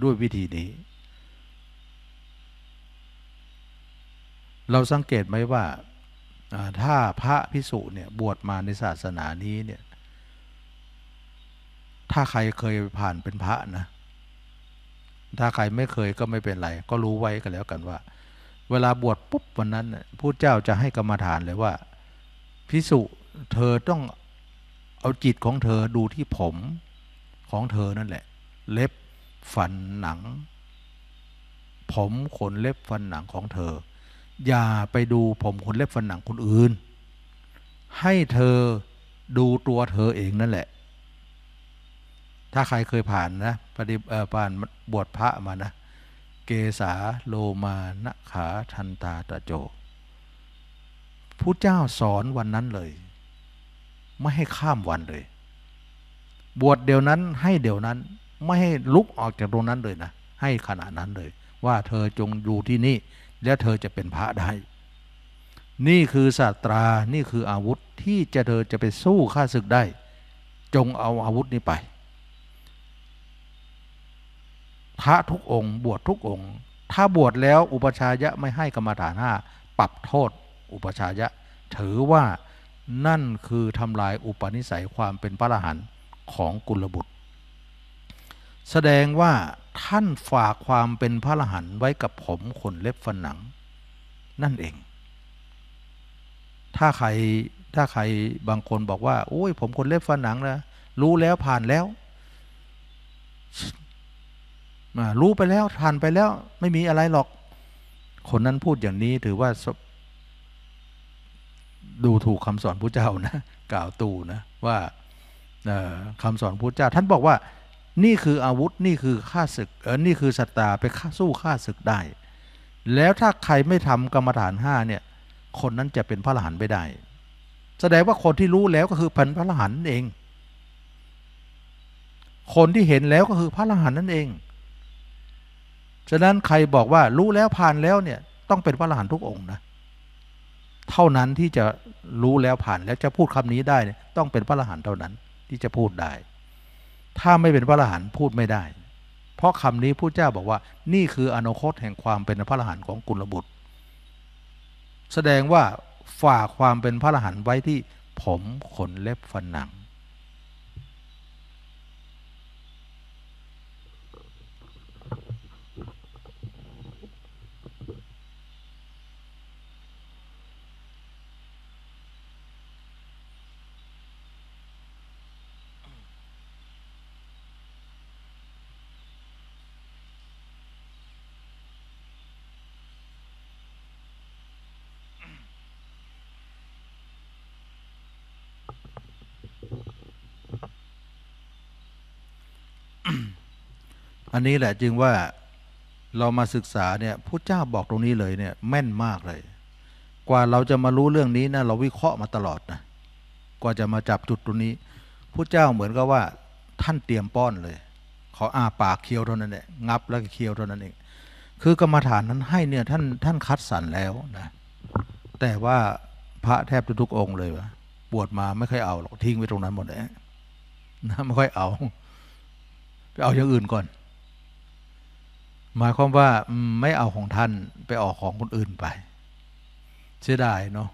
ด้วยวิธีนี้ เราสังเกตไหมว่าถ้าพระพิสุเนี่ยบวชมาในศาสนานี้เนี่ย ถ้าใครเคยผ่านเป็นพระนะ ถ้าใครไม่เคยก็ไม่เป็นไร ก็รู้ไว้กันแล้วกันว่า เวลาบวชปุ๊บวันนั้นผู้เจ้าจะให้กรรมฐานเลยว่าพิสุเธอต้องเอาจิตของเธอดูที่ผมของเธอนั่นแหละ เล็บฟันหนัง ผมขนเล็บฟันหนังของเธออย่าไปดูผมขนเล็บฝันหนังคนอื่น ให้เธอดูตัวเธอเองนั่นแหละ ถ้าใครเคยผ่านนะปฏิผ่านบวชพระมานะ เกษาโลมานขาทันตาตะโจผู้เจ้าสอนวันนั้นเลย ไม่ให้ข้ามวันเลย บวชเดี๋ยวนั้นให้เดี๋ยวนั้น ไม่ให้ลุกออกจากตรงนั้นเลยนะ ให้ขณะนั้นเลย ว่าเธอจงอยู่ที่นี่แล้วเธอจะเป็นพระได้ นี่คือศาสตรา นี่คืออาวุธที่จะเธอจะไปสู้ข้าศึกได้ จงเอาอาวุธนี้ไป พระทุกองค์ บวชทุกองค์ ถ้าบวชแล้วอุปชายะไม่ให้กรรมฐานห้าปรับโทษอุปชายะถือว่านั่นคือทำลายอุปนิสัยความเป็นพระอรหันต์ของกุลบุตร แสดงว่าท่านฝากความเป็นพระอรหันต์ไว้กับผมขนเล็บฝันหนัง นั่นเอง ถ้าใครถ้าใครบางคนบอกว่าโอ้ยผมขนเล็บฝันหนังนะรู้แล้วผ่านแล้ว รู้ไปแล้วผ่านไปแล้วไม่มีอะไรหรอก คนนั้นพูดอย่างนี้ ถือว่า ดูถูกคำสอนพระเจ้านะ กล่าวตูนะ ว่าคำสอนพระเจ้า ท่านบอกว่านี่คืออาวุธนี่คือฆ่าศึกเออนี่คือสัตตาไปฆ่าสู้ฆ่าศึกได้ แล้วถ้าใครไม่ทำกรรมฐานห้าเนี่ย คนนั้นจะเป็นพระหลานไม่ได้ แสดงว่าคนที่รู้แล้วก็คือพันพระหลานนั่นเอง คนที่เห็นแล้วก็คือพระหลานนั่นเอง ฉะนั้นใครบอกว่ารู้แล้วผ่านแล้วเนี่ยต้องเป็นพระหลานทุกองค์นะ เท่านั้นที่จะรู้แล้วผ่านแล้วจะพูดคำนี้ได้ ต้องเป็นพระอรหันต์เท่านั้น ที่จะพูดได้ถ้าไม่เป็นพระอรหันต์พูดไม่ได้ เพราะคำนี้พระเจ้าบอกว่า นี่คืออนุคตแห่งความเป็นพระอรหันต์ของกุลบุตร แสดงว่าฝากความเป็นพระอรหันต์ไว้ที่ ผมขนเล็บฟันหนังอันนี้แหละจึงว่าเรามาศึกษาเนี่ยพระเจ้าบอกตรงนี้เลยเนี่ยแม่นมากเลย กว่าเราจะมารู้เรื่องนี้นะเราวิเคราะห์มาตลอดนะกว่าจะมาจับจุดตรงนี้พระเจ้าเหมือนกับว่าท่านเตรียมป้อนเลยเขาอาปากเคี้ยวเท่านั้นเองงับแล้วก็เคี้ยวเท่านั้นเองคือกรรมฐานนั้นให้เนี่ยท่านท่านคัดสรรแล้วนะ แต่ว่าพระแทบทุกองค์เลยวะบวชมาไม่ค่อยเอาหรอกทิ้งไว้ตรงนั้นหมดเลยนะ ไม่ค่อยเอาไปเอาอย่างอื่นก่อนหมายความว่าไม่เอาของท่านไปออกของคนอื่นไปเสียดายเนาะ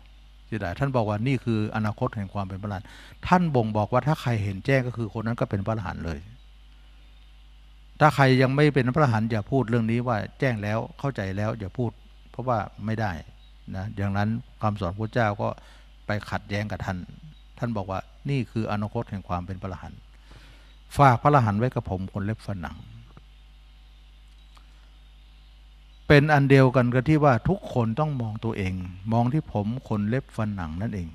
เสียดายท่านบอกว่านี่คืออนาคตแห่งความเป็นพระหลานท่านบ่งบอกว่าถ้าใครเห็นแจ้งก็คือคนนั้นก็เป็นพระหลานเลย ถ้าใครยังไม่เป็นพระอรหันอย่าพูดเรื่องนี้ว่าแจ้งแล้วเข้าใจแล้ว อย่าพูด เพราะว่าไม่ได้นะอย่างนั้นคำสอนพระเจ้าก็ไปขัดแย้งกับท่าน ท่านบอกว่านี่คืออนาคตแห่งความเป็นพระอรหันฝากพระอรหันไว้กับผมคนเล็บฝันหนังเป็นอันเดียวกันกับที่ว่าทุกคนต้องมองตัวเอง มองที่ผมขนเล็บฟันหนังนั่นเอง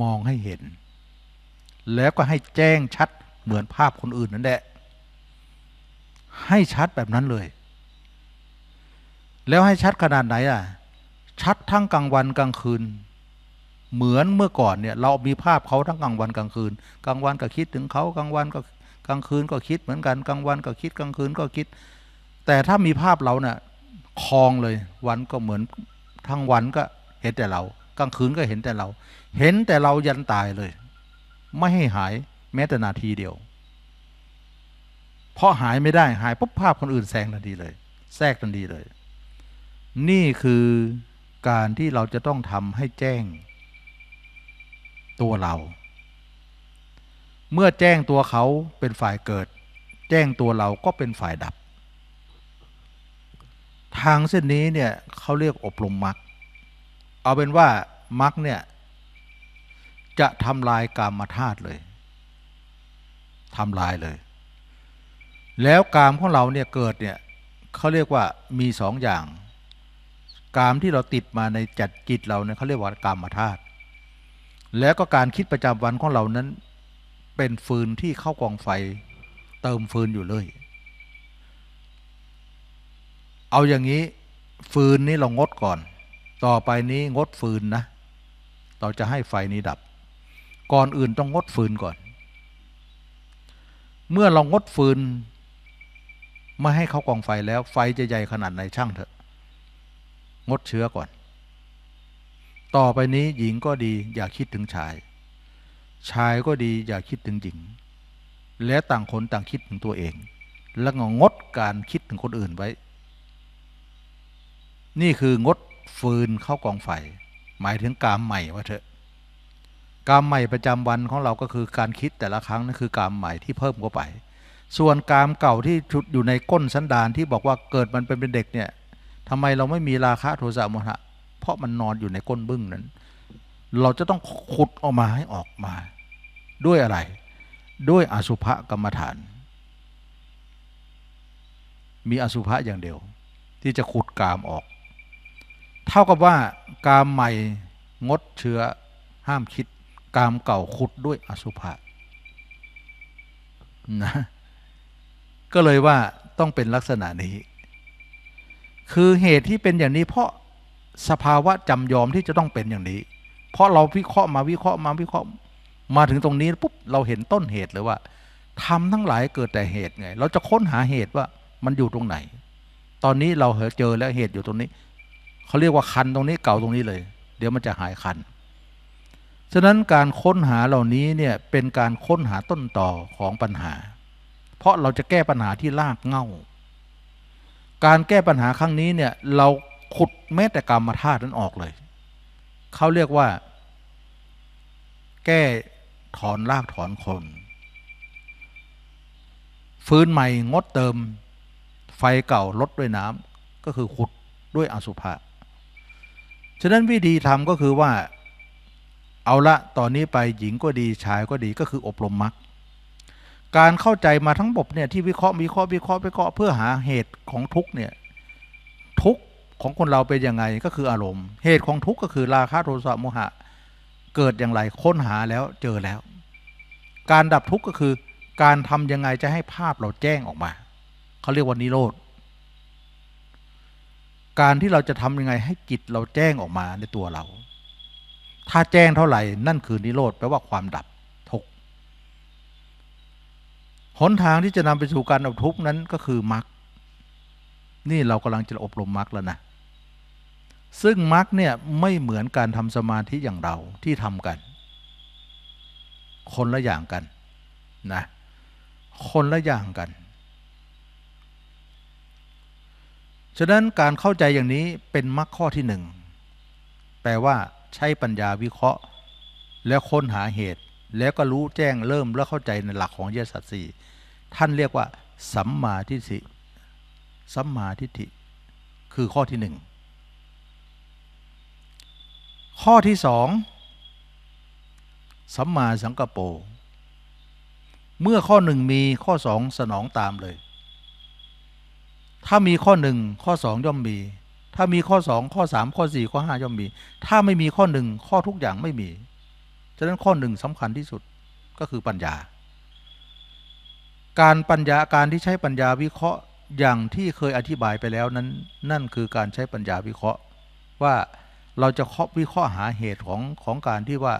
มองให้เห็น แล้วก็ให้แจ้งชัดเหมือนภาพคนอื่นนั่นแหละให้ชัดแบบนั้นเลย แล้วให้ชัดขนาดไหนอ่ะชัดทั้งกลางวันกลางคืน เหมือนเมื่อก่อนเนี่ย เรามีภาพเขาทั้งกลางวันกลางคืนกลางวันก็คิดถึงเขากลางวันก็กลางคืนก็คิดเหมือนกันกลางวัน ก็คิดกลางคืนก็คิดแต่ถ้ามีภาพเราเนะ่ะคลองเลย วันก็เหมือนทั้งวันก็เห็นแต่เรา กลางคืนก็เห็นแต่เรา เห็นแต่เรายันตายเลย ไม่ให้หายแม้แต่นาทีเดียวเพราะหายไม่ได้หายปุ๊บภาพคนอื่นแซงทันทีเลย แทรกทันทีเลย นี่คือการที่เราจะต้องทำให้แจ้งตัวเรา เมื่อแจ้งตัวเขาเป็นฝ่ายเกิด แจ้งตัวเราก็เป็นฝ่ายดับทางเส้นนี้เนี่ยเขาเรียกอบรมมรรคเอาเป็นว่ามรรคเนี่ยจะทำลายกามธาตุเลยทำลายเลย แล้วกามของเราเนี่ยเกิดเนี่ยเขาเรียกว่ามีสองอย่างกามที่เราติดมาในจัดจิตเราเนี่ยเขาเรียกว่ากามธาตุแล้วก็การคิดประจำวันของเรานั้น เป็นฟืนที่เข้ากองไฟเติมฟืนอยู่เลยเอาอย่างนี้ฟืนนี้เรางดก่อน ต่อไปนี้งดฟืนนะ เราจะให้ไฟนี้ดับ ก่อนอื่นต้องงดฟืนก่อน เมื่อเรางดฟืนไม่ให้เขากองไฟแล้ว ไฟจะใหญ่ขนาดไหนช่างเถอะ งดเชื้อก่อน ต่อไปนี้หญิงก็ดีอย่าคิดถึงชาย ชายก็ดีอย่าคิดถึงหญิง และต่างคน ต่างคิดถึงตัวเอง และงงดการคิดถึงคนอื่นไว้นี่คืองดฟืนเข้ากองไฟ หมายถึงกามใหม่ว่าเถอะ กามใหม่ประจำวันของเราก็คือการคิดแต่ละครั้งนั่นคือกามใหม่ที่เพิ่มเข้าไป ส่วนกามเก่าที่ชุดอยู่ในก้นสันดานที่บอกว่าเกิดมันเป็นเด็กเนี่ยทำไมเราไม่มีราคะโทสะโมหะเพราะมันนอนอยู่ในก้นบึ้งนั้น เราจะต้องขุดออกมาให้ออกมา ด้วยอะไร ด้วยอสุภกรรมฐาน มีอสุภะอย่างเดียว ที่จะขุดกามออกเท่ากับว่ากามใหม่งดเชื้อห้ามคิด กามเก่าขุดด้วยอสุภะนะก็เลยว่าต้องเป็นลักษณะนี้ คือเหตุที่เป็นอย่างนี้เพราะสภาวะ จำยอมที่จะต้องเป็นอย่างนี้ เพราะเราวิเคราะห์มาวิเคราะห์มาวิเคราะห์ มาถึงตรงนี้ปุ๊บเราเห็นต้นเหตุเลยว่าทำทั้งหลายเกิดแต่เหตุไง เราจะค้นหาเหตุว่ามันอยู่ตรงไหน ตอนนี้เราเจอแล้วเหตุอยู่ตรงนี้เขาเรียกว่า คันตรงนี้เก่าตรงนี้เลย เดี๋ยวมันจะหายคัน ฉะนั้นการค้นหาเหล่านี้เนี่ยเป็นการค้นหาต้นต่อของปัญหา เพราะเราจะแก้ปัญหาที่ลากเง่า การแก้ปัญหาครั้งนี้เนี่ยเราขุดแม้แต่กรรมธาตุนั้นออกเลย เขาเรียกว่า แก้ถอนรากถอนคน ฟื้นใหม่งดเติม ไฟเก่าลดด้วยน้ำก็คือขุดด้วยอสุภะฉะนั้นวิธีทำก็คือว่าเอาละตอนนี้ไปหญิงก็ดีชายก็ดีก็คืออบรมมรรคการเข้าใจมาทั้งบบเนี่ยที่วิเคราะห์วิเคราะห์วิเคราะห์วิเคราะห์เพื่อหาเหตุของทุกเนี่ยทุกของคนเราเป็นยังไงก็คืออารมณ์เหตุของทุกก็คือ ราคะโทสะโมหะ เกิดอย่างไรค้นหาแล้วเจอแล้ว การดับทุกก็คือ การทำยังไงจะให้ภาพเราแจ้งออกมาเขาเรียกว่านิโรธการที่เราจะทำยังไงให้จิตเราแจ้งออกมาในตัวเรา ถ้าแจ้งเท่าไหร่นั่นคือนิโรธแปลว่าความดับ ทุกหนทางที่จะนำไปสู่การดับทุกนั้นก็คือมรรค นี่เรากำลังจะอบรมมรรคแล้วนะ ซึ่งมรรคเนี่ยไม่เหมือนการทำสมาธิอย่างเราที่ทำกัน คนละอย่างกันนะ คนละอย่างกันฉะนั้นการเข้าใจอย่างนี้เป็นมรรคข้อที่หนึ่งแปลว่าใช้ปัญญาวิเคราะห์ แล้วค้นหาเหตุ แล้วก็รู้แจ้งเริ่มและเข้าใจในหลักของยศสีท่านเรียกว่าสัมมาทิฏฐิสัมมาทิฏฐิ คือข้อที่หนึ่งข้อที่สองสัมมาสังกปร เมื่อข้อหนึ่งมีข้อสองสนองตามเลยถ้ามีข้อหนึ่งข้อสองย่อมมี ถ้ามีข้อสองข้อสามข้อสี่ข้อห้าย่อมมี ถ้าไม่มีข้อหนึ่งข้อทุกอย่างไม่มีฉะนั้นข้อหนึ่งสำคัญที่สุดก็คือปัญญา การปัญญาการที่ใช้ปัญญาวิเคราะห์อย่างที่เคยอธิบายไปแล้วนั้น นั่นคือการใช้ปัญญาวิเคราะห์ ว่าเราจะเคาะวิเคราะห์หาเหตุของของการที่ว่า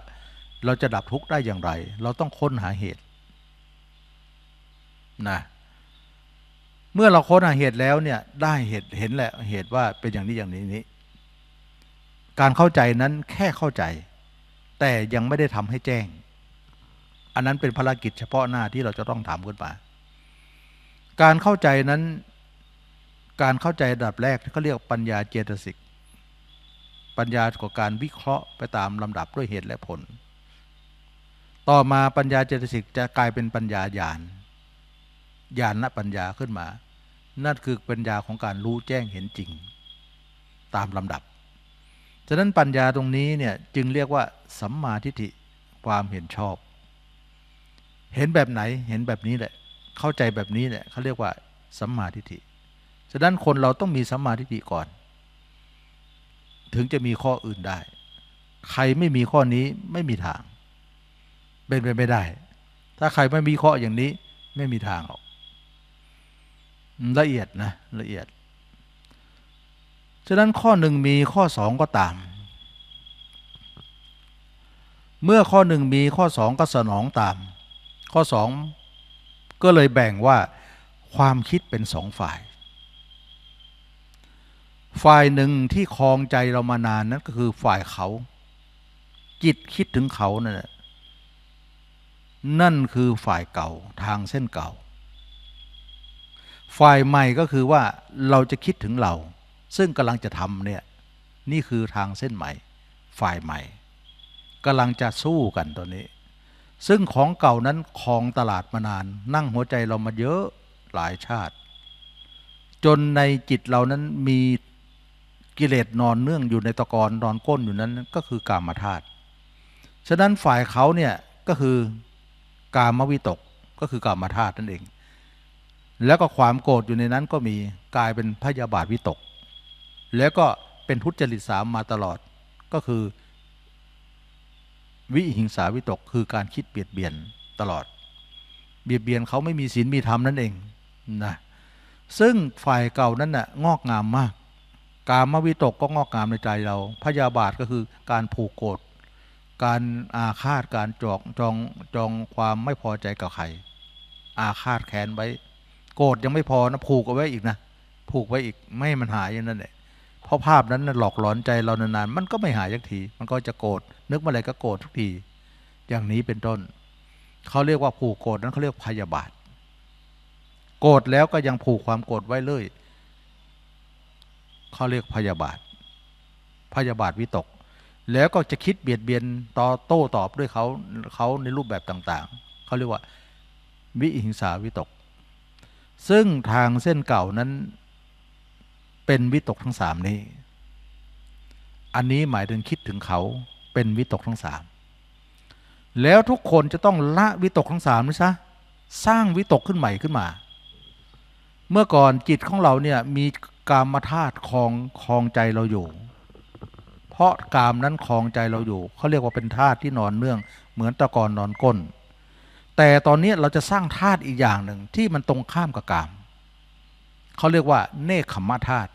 เราจะดับทุกข์ได้อย่างไร เราต้องค้นหาเหตุ นะเมื่อเราค้นหาเหตุแล้วเนี่ยได้เหตุเห็นแหละเหตุว่าเป็นอย่างนี้อย่างนี้นี้การเข้าใจนั้นแค่เข้าใจ แต่ยังไม่ได้ทำให้แจ้ง อันนั้นเป็นภารกิจเฉพาะหน้าที่เราจะต้องถามขึ้นมาการเข้าใจนั้น การเข้าใจระดับแรกเขาเรียกปัญญาเจตสิกปัญญาของการวิเคราะห์ไปตามลำดับด้วยเหตุและผล ต่อมาปัญญาเจตสิกจะกลายเป็นปัญญาญาณญาณปัญญาขึ้นมานั่นคือปัญญาของการรู้แจ้งเห็นจริง ตามลำดับ ฉะนั้นปัญญาตรงนี้เนี่ยจึงเรียกว่าสัมมาทิฏฐิความเห็นชอบ เห็นแบบไหนเห็นแบบนี้แหละ เข้าใจแบบนี้แหละเขาเรียกว่าสัมมาทิฏฐิฉะนั้นคนเราต้องมีสัมมาทิฏฐิก่อน ถึงจะมีข้ออื่นได้ ใครไม่มีข้อนี้ไม่มีทาง เป็นไปไม่ได้ ถ้าใครไม่มีข้ออย่างนี้ไม่มีทางหรอกละเอียดนะละเอียด ฉะนั้นข้อหนึ่งมีข้อสองก็ตาม เมื่อข้อหนึ่งมีข้อสองก็สนองตาม ข้อสองก็เลยแบ่งว่า ความคิดเป็นสองฝ่าย ฝ่ายหนึ่งที่คลองใจเรามานานนั้นก็คือฝ่ายเขา จิตคิดถึงเขา นั่นนั่นคือฝ่ายเก่าทางเส้นเก่าฝ่ายใหม่ก็คือว่าเราจะคิดถึงเรา ซึ่งกำลังจะทำเนี่ยนี่คือทางเส้นใหม่ ฝ่ายใหม่กำลังจะสู้กันตอนนี้ ซึ่งของเก่านั้นคลองตลาดมานาน นั่งหัวใจเรามาเยอะหลายชาติ จนในจิตเรานั้นมีกิเลสนอนเนื่องอยู่ในตะกอนนอนก้นอยู่นั้นก็คือกามธาตุฉะนั้นฝ่ายเขาเนี่ยก็คือกามวิตกก็คือกามธาตุนั่นเองแล้วก็ความโกรธอยู่ในนั้นก็มีกลายเป็นพยาบาทวิตก แล้วก็เป็นทุจริตสามมาตลอดก็คือ วิหิงสาวิตก คือการคิดเบียดเบียนตลอด เบียดเบียนเขาไม่มีศีลมีธรรมนั่นเองนะซึ่งฝ่ายเก่านั้นนะ่ะงอกงามมากกามวิตกก็งอกงามในใจเรา พยาบาทก็คือ การผูกโกรธการอาฆาตการจอกจองจองความไม่พอใจกับใครอาฆาตแค้นไว้โกรธยังไม่พอนะผูกเอาไว้อีกนะผูกไว้อีกไม่มันหายอย่างนั้นแหละเพราะภาพนั้นหลอกหลอนใจเรานานๆ มันก็ไม่หายสักทีมันก็จะโกรธนึกเมื่อไรก็โกรธทุกทีอย่างนี้เป็นต้นเขาเรียกว่าผูกโกรธนั้นเขาเรียกพยาบาทโกรธแล้วก็ยังผูกความโกรธไว้เลยเขาเรียกพยาบาทพยาบาทวิตก แล้วก็จะคิดเบียดเบียนต่อโต้ตอบด้วยเขาเขาในรูปแบบต่างๆเขาเรียกว่าวิหิงสาวิตกซึ่งทางเส้นเก่านั้นเป็นวิตกทั้งสามนี้ อันนี้หมายถึงคิดถึงเขาเป็น วิตกทั้งสาม แล้วทุกคนจะต้อง ละ วิตก ทั้งสามนี้ซะสร้างวิตกขึ้นใหม่ขึ้นมา เมื่อก่อนจิตของเรา เนี่ย มีกรรมธาตุคลองคอง ใจเราอยู่ เพราะกาม นั้นคลองใจเราอยู่เขาเรียกว่าเป็น ธาตุที่นอนเนื่อง เหมือนตะกอนนอนก้นแต่ตอนนี้เราจะสร้างธาตุอีกอย่างหนึ่งที่มันตรงข้ามกับกามเขาเรียกว่า เนคขมธาตุ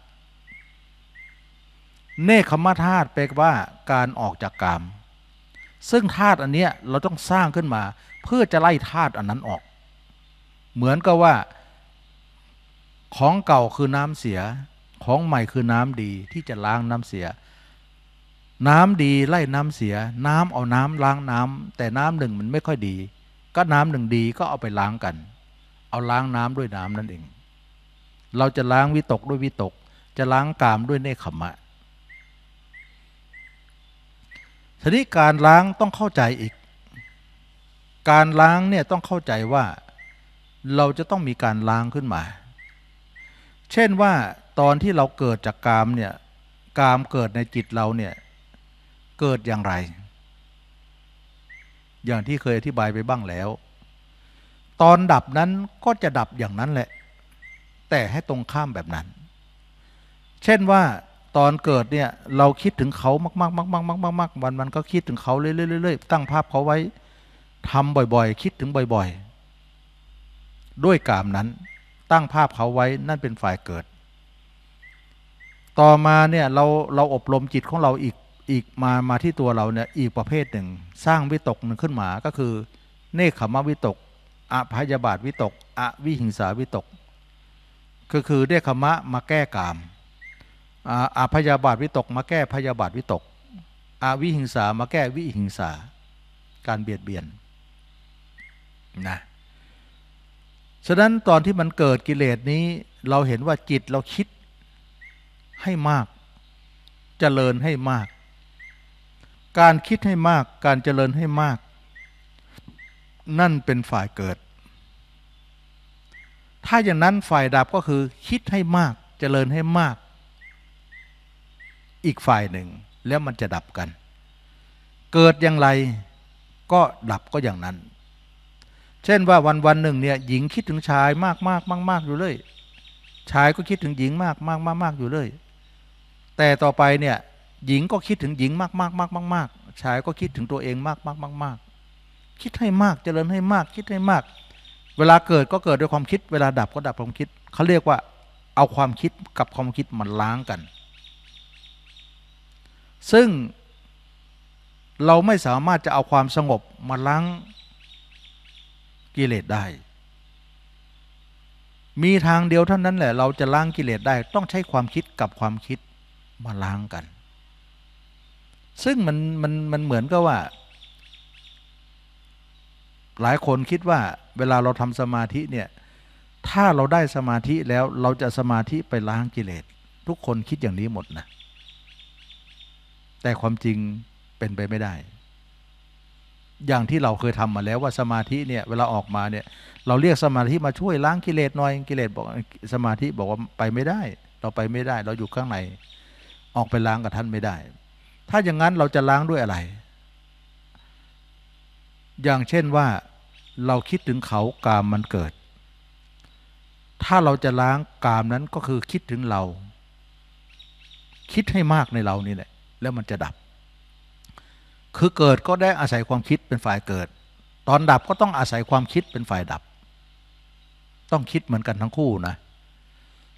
เนคขมธาตุแปลว่าการออกจากกาม ซึ่งธาตุอันนี้เราต้องสร้างขึ้นมา เพื่อจะไล่ธาตุอันนั้นออก เหมือนกับว่า ของเก่าคือน้ำเสีย ของใหม่คือน้ำดีที่จะล้างน้ำเสีย น้ำดีไล่น้ำเสีย น้ำเอาน้ำล้างน้ำแต่น้ำหนึ่งมันไม่ค่อยดีก็น้ำหนึ่งดีก็เอาไปล้างกัน เอาล้างน้ำด้วยน้ำนั่นเอง เราจะล้างวิตกด้วยวิตกจะล้างกามด้วยเนคขมะทีนี้การล้างต้องเข้าใจอีก การล้างเนี่ยต้องเข้าใจว่าเราจะต้องมีการล้างขึ้นมา เช่นว่าตอนที่เราเกิดจากกามเนี่ยกามเกิดในจิตเราเนี่ยเกิดอย่างไรอย่างที่เคยอธิบายไปบ้างแล้ว ตอนดับนั้นก็จะดับอย่างนั้นแหละ แต่ให้ตรงข้ามแบบนั้น เช่นว่าตอนเกิดเนี่ยเราคิดถึงเขามากมากมากมากมากมากมากวันมันก็คิดถึงเขาเรื่อยๆตั้งภาพเขาไว้ทำบ่อยๆ คิดถึงบ่อยๆด้วยกามนั้นตั้งภาพเขาไว้นั่นเป็นฝ่ายเกิด ต่อมาเนี่ยเราเราอบรมจิตของเราอีกอีก มามาที่ตัวเราเนี่ย อีกประเภทหนึ่งสร้างวิตกนึงขึ้นมาก็คือ เนคขมวิตกอภยาบาทวิตกอวิหิงสาวิตก ก็คือเนคขมะมาแก้กามอภัยาบาทวิตก มาแก้พยาบาทวิตกอวิหิงสา มาแก้วิหิงสา การเบียดเบียนนะฉะนั้นตอนที่มันเกิดกิเลสนี้เราเห็นว่าจิตเราคิดให้มากจเจริญให้มากการคิดให้มากการเจริญให้มาก นั่นเป็นฝ่ายเกิด ถ้าอย่างนั้นฝ่ายดับก็คือคิดให้มากเจริญให้มาก อีกฝ่ายหนึ่งแล้วมันจะดับกัน เกิดอย่างไรก็ดับก็อย่างนั้น เช่นว่าวันวันหนึ่งเนี่ยหญิงคิดถึงชายมากมากมากมากอยู่เลย ชายก็คิดถึงหญิงมากมากมากอยู่เลย แต่ต่อไปเนี่ยหญิงก็คิดถึงหญิงมากมากมากมากมากชายก็คิดถึงตัวเองมากมากมากมากคิดให้มากเจริญให้มากคิดให้มาก เวลาเกิดก็เกิดด้วยความคิดเวลาดับก็ดับความคิด เขาเรียกว่าเอาความคิดกับความคิดมันล้างกัน ซึ่งเราไม่สามารถจะเอาความสงบมาล้างกิเลสได้ มีทางเดียวเท่านั้นแหละ เราจะล้างกิเลสได้ต้องใช้ความคิดกับความคิดมาล้างกันซึ่งมันมันมันเหมือนกับว่า หลายคนคิดว่า เวลาเราทำสมาธิเนี่ย ถ้าเราได้สมาธิแล้วเราจะสมาธิไปล้างกิเลสทุกคนคิดอย่างนี้หมดนะ แต่ความจริงเป็นไปไม่ได้ อย่างที่เราเคยทำมาแล้วว่าสมาธิเนี่ยเวลาออกมาเนี่ย เราเรียกสมาธิมาช่วยล้างกิเลสหน่อยกิเลสบอกสมาธิบอกว่าไปไม่ได้ เราไปไม่ได้ เราอยู่ข้างใน ออกไปล้างกับท่านไม่ได้ถ้าอย่างนั้นเราจะล้างด้วยอะไร อย่างเช่นว่าเราคิดถึงเขากามมันเกิด ถ้าเราจะล้างกามนั้นก็คือคิดถึงเรา คิดให้มากในเรานี่แหละ แล้วมันจะดับ คือเกิดก็ได้อาศัยความคิดเป็นฝ่ายเกิด ตอนดับก็ต้องอาศัยความคิดเป็นฝ่ายดับ ต้องคิดเหมือนกันทั้งคู่นะ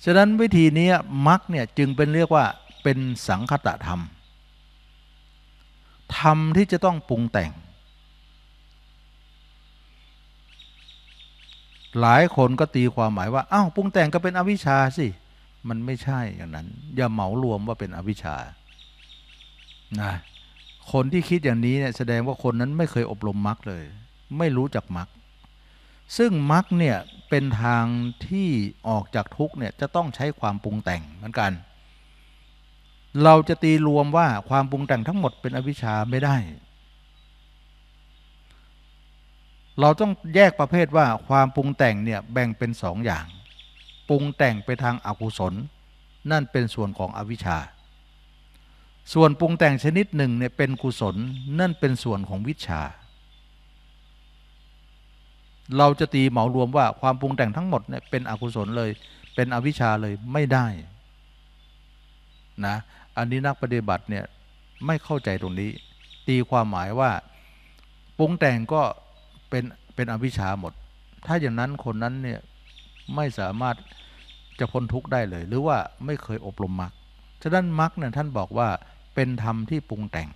ฉะนั้นวิธีนี้มักเนี่ยจึงเป็นเรียกว่าเป็นสังคตธรรมธรรมที่จะต้องปรุงแต่ง หลายคนก็ตีความหมายว่าอ้าวปรุงแต่งก็เป็นอวิชชาสิ มันไม่ใช่อย่างนั้น อย่าเหมารวมว่าเป็นอวิชชา นะ คนที่คิดอย่างนี้เนี่ยแสดงว่าคนนั้นไม่เคยอบรมมรรคเลย ไม่รู้จักมรรค ซึ่งมรรคเนี่ยเป็นทางที่ออกจากทุกเนี่ยจะต้องใช้ความปรุงแต่งเหมือนกันเราจะตีรวมว่าความปรุงแต่งทั้งหมดเป็นอวิชชาไม่ได้ เราต้องแยกประเภทว่าความปรุงแต่งเนี่ยแบ่งเป็นสองอย่าง ปรุงแต่งไปทางอากุศล นั่นเป็นส่วนของอวิชชา ส่วนปรุงแต่งชนิดหนึ่งเนี่ยเป็นกุศล นั่นเป็นส่วนของวิชา เราจะตีเหมารวมว่าความปรุงแต่งทั้งหมดเนี่ยเป็นอกุศลเลยเป็นอวิชชาเลยไม่ได้ นะอันนี้นักปฏิบัติเนี่ยไม่เข้าใจตรงนี้ ตีความหมายว่าปรุงแต่งก็เป็นเป็นอวิชชาหมด ถ้าอย่างนั้นคนนั้นเนี่ยไม่สามารถจะพ้นทุกข์ได้เลย หรือว่าไม่เคยอบรมมรรคฉะนั้นมรรคเนี่ยท่านบอกว่าเป็นธรรมที่ปรุงแต่ง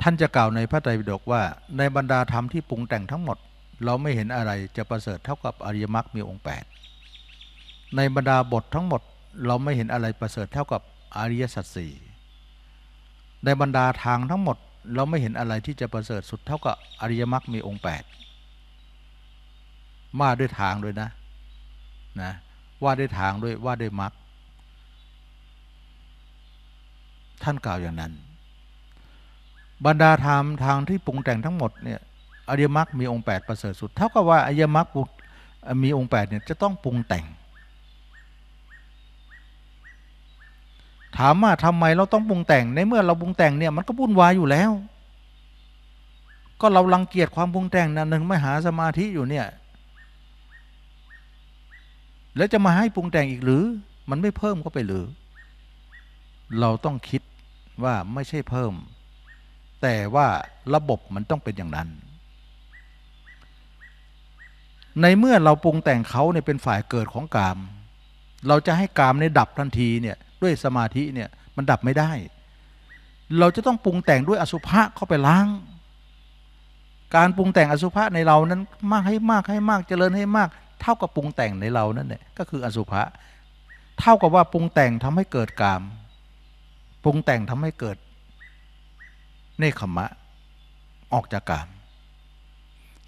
ท่านจะกล่าวในพระไตรปิฎกว่าในบรรดาธรรมที่ปรุงแต่งทั้งหมด เราไม่เห็นอะไรจะประเสริฐเท่ากับอริยมรรคมีองค์8ในบรรดาบททั้งหมดเราไม่เห็นอะไรประเสริฐเท่ากับอริยสัจสี่ในบรรดาทางทั้งหมด เราไม่เห็นอะไรที่จะประเสริฐสุด เท่ากับอริยมรรคมีองค์8มาด้วยทางด้วยนะนะ ว่าด้วยทางด้วยว่าด้วยมรรคท่านกล่าวอย่างนั้น บรรดาธรรมทางที่ปรุงแต่งทั้งหมดเนี่ยอริยมรรคมีองค์8ประเสริฐสุดเท่ากับว่าอริยมรรคมีองค์8เนี่ยจะต้องปรุงแต่งถามว่าทำไมเราต้องปรุงแต่งในเมื่อเราปรุงแต่งเนี่ย มันก็วุ่นวายอยู่แล้ว ก็เราลังเกียจความปรุงแต่งนะหนึ่งไม่หาสมาธิอยู่เนี่ยแล้วจะมาให้ปรุงแต่งอีกหรือ มันไม่เพิ่มก็ไปหรือเราต้องคิดว่าไม่ใช่เพิ่ม แต่ว่าระบบมันต้องเป็นอย่างนั้น ในเมื่อเราปรุงแต่งเขาเนี่ยเป็นฝ่ายเกิดของกาม เราจะให้กามในดับทันทีเนี่ยด้วยสมาธิเนี่ยมันดับไม่ได้ เราจะต้องปรุงแต่งด้วยอสุภะเข้าไปล้าง การปรุงแต่งอสุภะในเรานั้นมากให้มากให้มากเจริญให้มาก เท่ากับปรุงแต่งในเรานั่นแหละก็คืออสุภะเท่ากับว่าปรุงแต่งทำให้เกิดกาม ปรุงแต่งทำให้เกิดเนคขมะออกจากกาม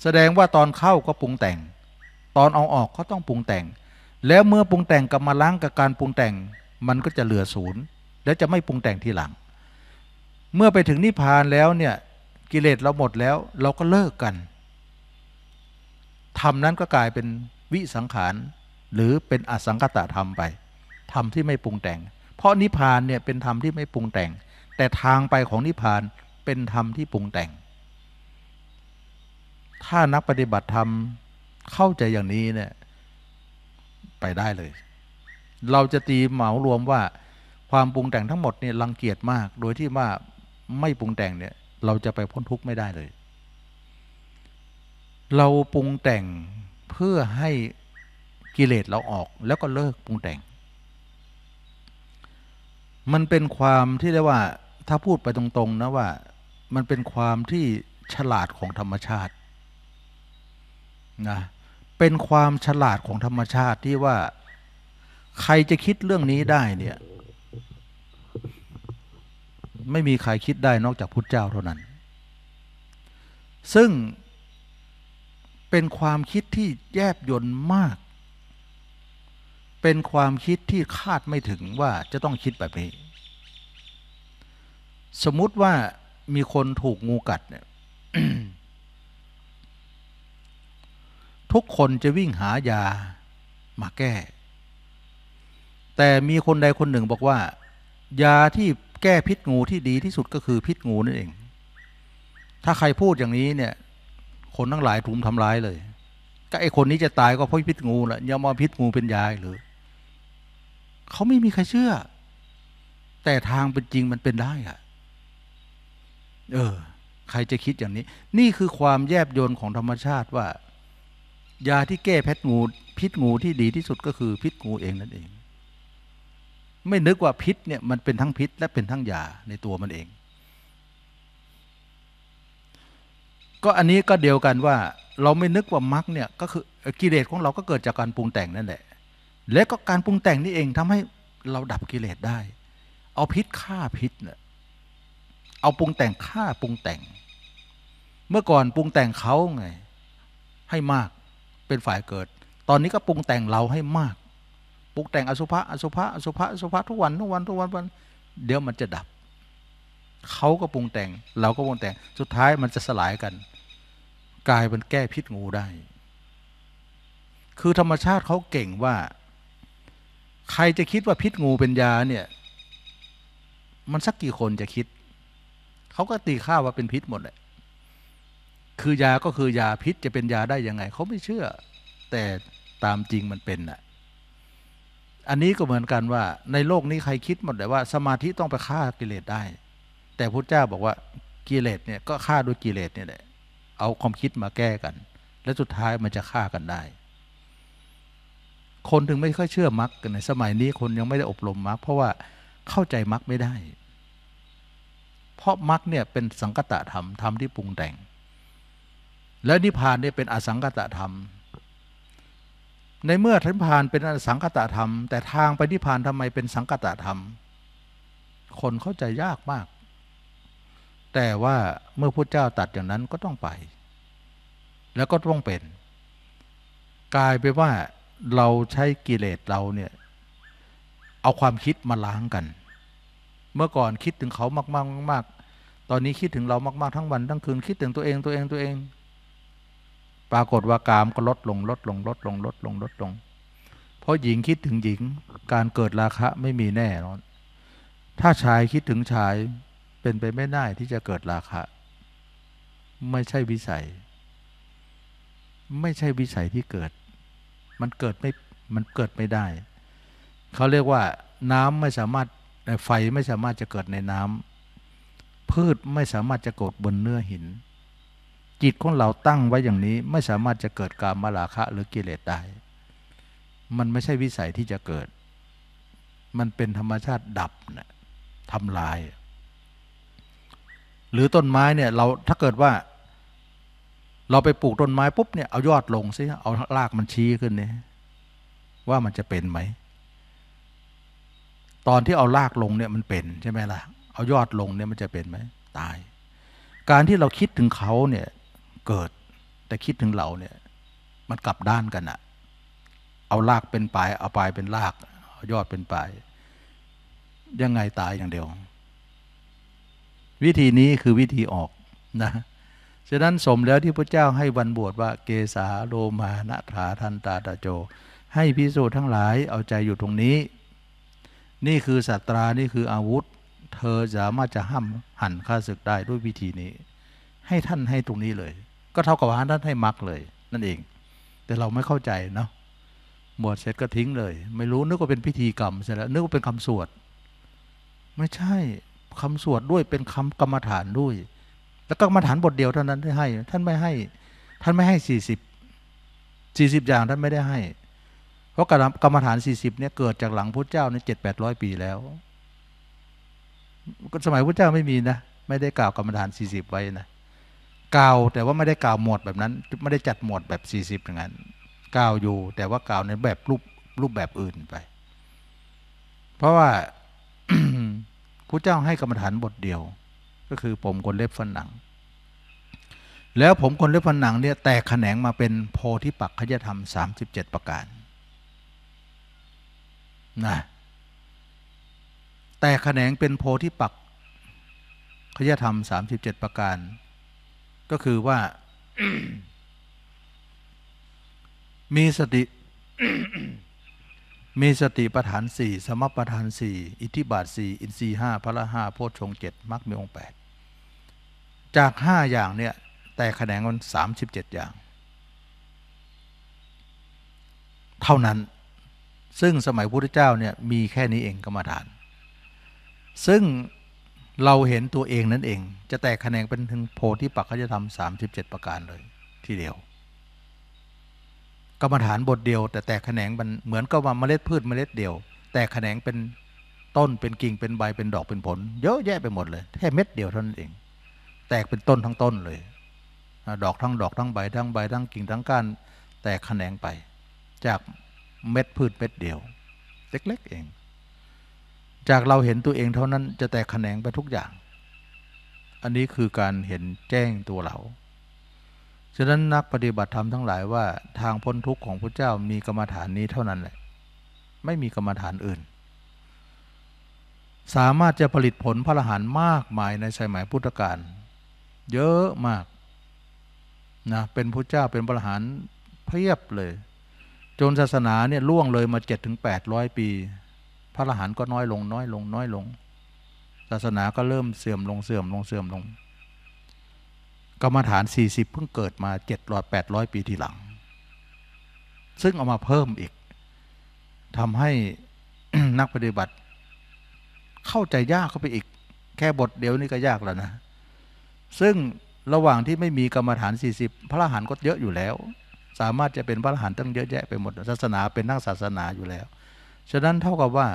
แสดงว่าตอนเข้าก็ปรุงแต่ง ตอนเอาออกก็ต้องปรุงแต่ง แล้วเมื่อปรุงแต่งกับมาล้างกับการปรุงแต่งมันก็จะเหลือศูนย์ แล้วจะไม่ปรุงแต่งทีหลัง เมื่อไปถึงนิพพานแล้วเนี่ยกิเลสเราหมดแล้วเราก็เลิกกันธรรมนั้นก็กลายเป็นวิสังขารหรือเป็นอสังคตะธรรมไปธรรมที่ไม่ปรุงแต่ง เพราะนิพพานเนี่ยเป็นธรรมที่ไม่ปรุงแต่ง แต่ทางไปของนิพพานเป็นธรรมที่ปรุงแต่ง ถ้านักปฏิบัติธรรม เข้าใจอย่างนี้เนี่ยไปได้เลยเราจะตีเหมารวมว่าความปรุงแต่งทั้งหมดเนี่ยรังเกียจมากโดยที่ว่าไม่ปรุงแต่งเนี่ยเราจะไปพ้นทุกข์ไม่ได้เลย เราปรุงแต่งเพื่อให้กิเลสเราออกแล้วก็เลิกปรุงแต่ง มันเป็นความที่เรียกว่าถ้าพูดไปตรง ๆ นะว่า มันเป็นความที่ฉลาดของธรรมชาติ นะ เป็นความฉลาดของธรรมชาติที่ว่าใครจะคิดเรื่องนี้ได้ เนี่ย ไม่มีใครคิดได้นอกจากพุทธเจ้าเท่านั้น ซึ่งเป็นความคิดที่แยบยนต์มาก เป็นความคิดที่คาดไม่ถึงว่าจะต้องคิดแบบนี้ สมมุติว่ามีคนถูกงูกัด เนี่ยทุกคนจะวิ่งหายามาแก้แต่มีคนใดคนหนึ่งบอกว่า ยาที่แก้ พิษงูที่ดีที่สุดก็คือ พิษงู นั่นเอง ถ้าใครพูดอย่างนี้เนี่ย คนทั้งหลายถูมทำร้ายเลย ก็ไอคนนี้จะตายก็เพราะพิษงูแหละยามาพิษงู เป็นยาหรือ เขาไม่มีใครเชื่อ แต่ทางเป็นจริงมันเป็นได้อะเออ ใครจะคิดอย่างนี้ นี่คือความแยบยนของธรรมชาติว่า ยาที่แก้แพทงู พิษงูที่ดีที่สุดก็คือ พิษงูเองนั่นเองไม่นึกว่าพิษเนี่ยมันเป็นทั้งพิษ และเป็นทั้งยาในตัวมันเอง ก็อันนี้ก็เดียวกันว่า เราไม่นึกว่ามรรคเนี่ย ก็คือกิเลสของเราก็เกิดจากการปรุงแต่งนั่นแหละ และก็การปรุงแต่งนี่เองทำให้เราดับกิเลสได้ เอาพิษฆ่าพิษเนี่ยเอาปรุงแต่งฆ่าปรุงแต่ง เมื่อก่อนปรุงแต่งเขาไงให้มากเป็นฝ่ายเกิด ตอนนี้ก็ปรุงแต่งเราให้มากรุงแต่งอสุภะอสุภะอสุภะอสุภะทุกวันทุกวันทุกวันวันเดี๋ยวมันจะดับเขาก็ปรุงแต่ง เราก็ปรุงแต่ง สุดท้ายมันจะสลายกัน กลายเป็นแก้พิษงูได้ คือธรรมชาติเขาเก่งว่า ใครจะคิดว่าพิษงูเป็นยาเนี่ย มันสักกี่คนจะคิดเขาก็ตีค่าว่าเป็นพิษหมดแหละคือยาก็คือยาพิษจะเป็นยาได้ยังไง เขาไม่เชื่อแต่ตามจริงมันเป็นห่ะอันนี้ก็เหมือนกันว่าในโลกนี้ใครคิดหมดเลยว่า สมาธิต้องไปฆ่ากิเลสได้ แต่พระเจ้าบอกว่ากิเลสเนี่ยก็ฆ่าด้วยกิเลสเนี่ยแหละเอาความคิดมาแก้กัน และสุดท้ายมันจะฆ่ากันได้ คนถึงไม่ค่อยเชื่อมรรคกันในสมัยนี้คนยังไม่ได้อบรมมรรคเพราะว่าเข้าใจมรรคไม่ได้ เพราะมรรคเนี่ยเป็นสังกตธรรม ธรรมที่ปรุงแต่งและนิพพานเนี่ยเป็นอสังกตธรรมในเมื่อนิพพานเป็นอสังคตธรรม แต่ทางไปนิพพานทำไมเป็นสังคตธรรม คนเข้าใจยากมาก แต่ว่าเมื่อพระเจ้าตัดอย่างนั้นก็ต้องไป แล้วก็ต้องเป็นกลายไปว่าเราใช้กิเลสเราเนี่ยเอาความคิดมาล้างกัน เมื่อก่อนคิดถึงเขามากๆมาก ๆ ตอนนี้คิดถึงเรามาก ๆ ทั้งวันทั้งคืนคิดถึงตัวเองตัวเองตัวเองปรากฏว่ากามก็ลดลง ลด ลง ลด ลงลดลงลดลง เพราะหญิงคิดถึงหญิงการเกิดราคะไม่มีแน่นอน ถ้าชายคิดถึงชายเป็นไปไม่ได้ที่จะเกิดราคะ ไม่ใช่วิสัย ไม่ใช่วิสัยที่เกิด มันเกิดไม่มันเกิดไม่ได้เขาเรียกว่า น้ำไม่สามารถไฟไม่สามารถจะเกิดในน้ำ พืชไม่สามารถจะเกิดบนเนื้อหินจิตของเราตั้งไว้อย่างนี้ ไม่สามารถจะเกิดการมาลาคะ หรือกิเลสได้ มันไม่ใช่วิสัยที่จะเกิด มันเป็นธรรมชาติดับนะทำลาย หรือต้นไม้เนี่ยเราถ้าเกิดว่า เราไปปลูกต้นไม้ปุ๊บเนี่ยเอายอดลงซิเอารากมันชี้ขึ้นเนี่ยว่ามันจะเป็นไหม ตอนที่เอารากลงเนี่ยมันเป็นใช่ไหมล่ะ เอายอดลงเนี่ยมันจะเป็นไหมตาย การที่เราคิดถึงเขาเนี่ยเกิดแต่คิดถึงเราเนี่ยมันกลับด้านกันอะเอารากเป็นปลายเอาปลายเป็นรากเอายอดเป็นปลายยังไงตายอย่างเดียว วิธีนี้คือวิธีออกนะฉะนั้นสมแล้วที่พระเจ้าให้วันบวชว่า เกสาโลมาณถาทันตาตาโจ ให้พิสูจน์ทั้งหลายเอาใจอยู่ตรงนี้ นี่คือสัตรานี่คืออาวุธ เธอสามารถจะห้ามหันข้าศึกได้ด้วยวิธีนี้ ให้ท่านให้ตรงนี้เลยก็เท่ากับว่าท่านให้มรรคเลย นั่นเอง แต่เราไม่เข้าใจเนาะบวชเสร็จก็ทิ้งเลย ไม่รู้นึกว่าเป็นพิธีกรรมเสร็จแล้วนึกว่าเป็นคำสวดไม่ใช่คำสวดด้วยเป็นคำกรรมฐานด้วยแล้วก็กรรมฐานบทเดียวเท่านั้นได้ให้ ท่านไม่ให้ ท่านไม่ให้สี่สิบสี่สิบอย่างท่านไม่ได้ให้ เพราะ กรรมฐานสี่สิบเนี่ย เกิดจากหลังพระเจ้าในเจ็ดแปดร้อยปีแล้วสมัยพระเจ้าไม่มีนะไม่ได้กล่าวกรรมฐานสี่สิบไว้นะกล่าวแต่ว่าไม่ได้กล่าวหมวดแบบนั้น ไม่ได้จัดหมวดแบบ 40อย่างนั้นกล่าวอยู่ แต่ว่ากล่าวในแบบรูปรูปแบบอื่นไป เพราะว่าพระเจ้าให้กรรมฐานบทเดียว ก็คือผมคนเล็บฝันหนัง แล้วผมคนเล็บฝันหนังเนี่ยแตกแขนงมาเป็นโพธิปักขยธรรม 37 ประการนะแตกแขนงเป็นโพธิปักขยธรรม37ประการก็คือว่า มีสติมีสติประฐานสี่สมประฐานสี่อิทธิบาทสี่อินทรีห้าพละห้าโพชฌงเจ็ดมรรคมีองแปดจากห้าอย่างเนี่ย แต่แขนงมันสามสิบเจ็ดอย่าง เท่านั้นซึ่งสมัยพุทธเจ้าเนี่ย มีแค่นี้เองกรรมฐาน ซึ่งเราเห็นตัวเองนั่นเอง จะแตกแขนงเป็นถึงโพธิปักขจะทำสามสิบเจ็ดประการเลยทีเดียวกรรมฐานบทเดียว แต่แตกแขนงมันเหมือนกับว่าเมล็ดพืชเมล็ดเดียว แตกแขนงเป็นต้นเป็นกิ่งเป็นใบเป็นดอกเป็นผล เยอะแยะไปหมดเลยแค่เม็ดเดียวเท่านั้นเอง แตกเป็นต้นทั้งต้นเลย ดอกทั้งดอกทั้งใบทั้งใบทั้งกิ่งทั้งก้านแตกแขนงไป จากเม็ดพืชเม็ดเดียว เล็กๆเองจากเราเห็นตัวเองเท่านั้น จะแตกแขนงไปทุกอย่าง อันนี้คือการเห็นแจ้งตัวเรา ฉะนั้นนักปฏิบัติธรรมทั้งหลายว่า ทางพ้นทุกข์ของพระเจ้ามีกรรมฐานนี้เท่านั้นแหละ ไม่มีกรรมฐานอื่น สามารถจะผลิตผลพระอรหันต์มากมายในสมัยพุทธกาลเยอะมากนะเป็นพระเจ้าเป็นพระรหันต์เพียบเลยจนศาสนาเนี่ยล่วงเลยมา7้0ยปีพระอรหันต์ก็น้อยลงน้อยลงน้อยลง ศาสนาก็เริ่มเสื่อมลงเสื่อมลงเสื่อมลงกรรมฐาน 40 เพิ่งเกิดมา7จ็ดร้อยแปดร้อยปีทีหลัง ซึ่งเอามาเพิ่มอีกทำให้นักปฏิบัติ เข้าใจยากเข้าไปอีก แค่บทเดียวนี่ก็ยากแล้วนะ ซึ่งระหว่างที่ไม่มีกรรมฐาน40พระอรหันต์ก็เยอะอยู่แล้ว สามารถจะเป็นพระอรหันต์ตั้งเยอะแยะไปหมดศาสนาเป็นทั้งศาสนาอยู่แล้วฉะนั้นเท่ากับว่า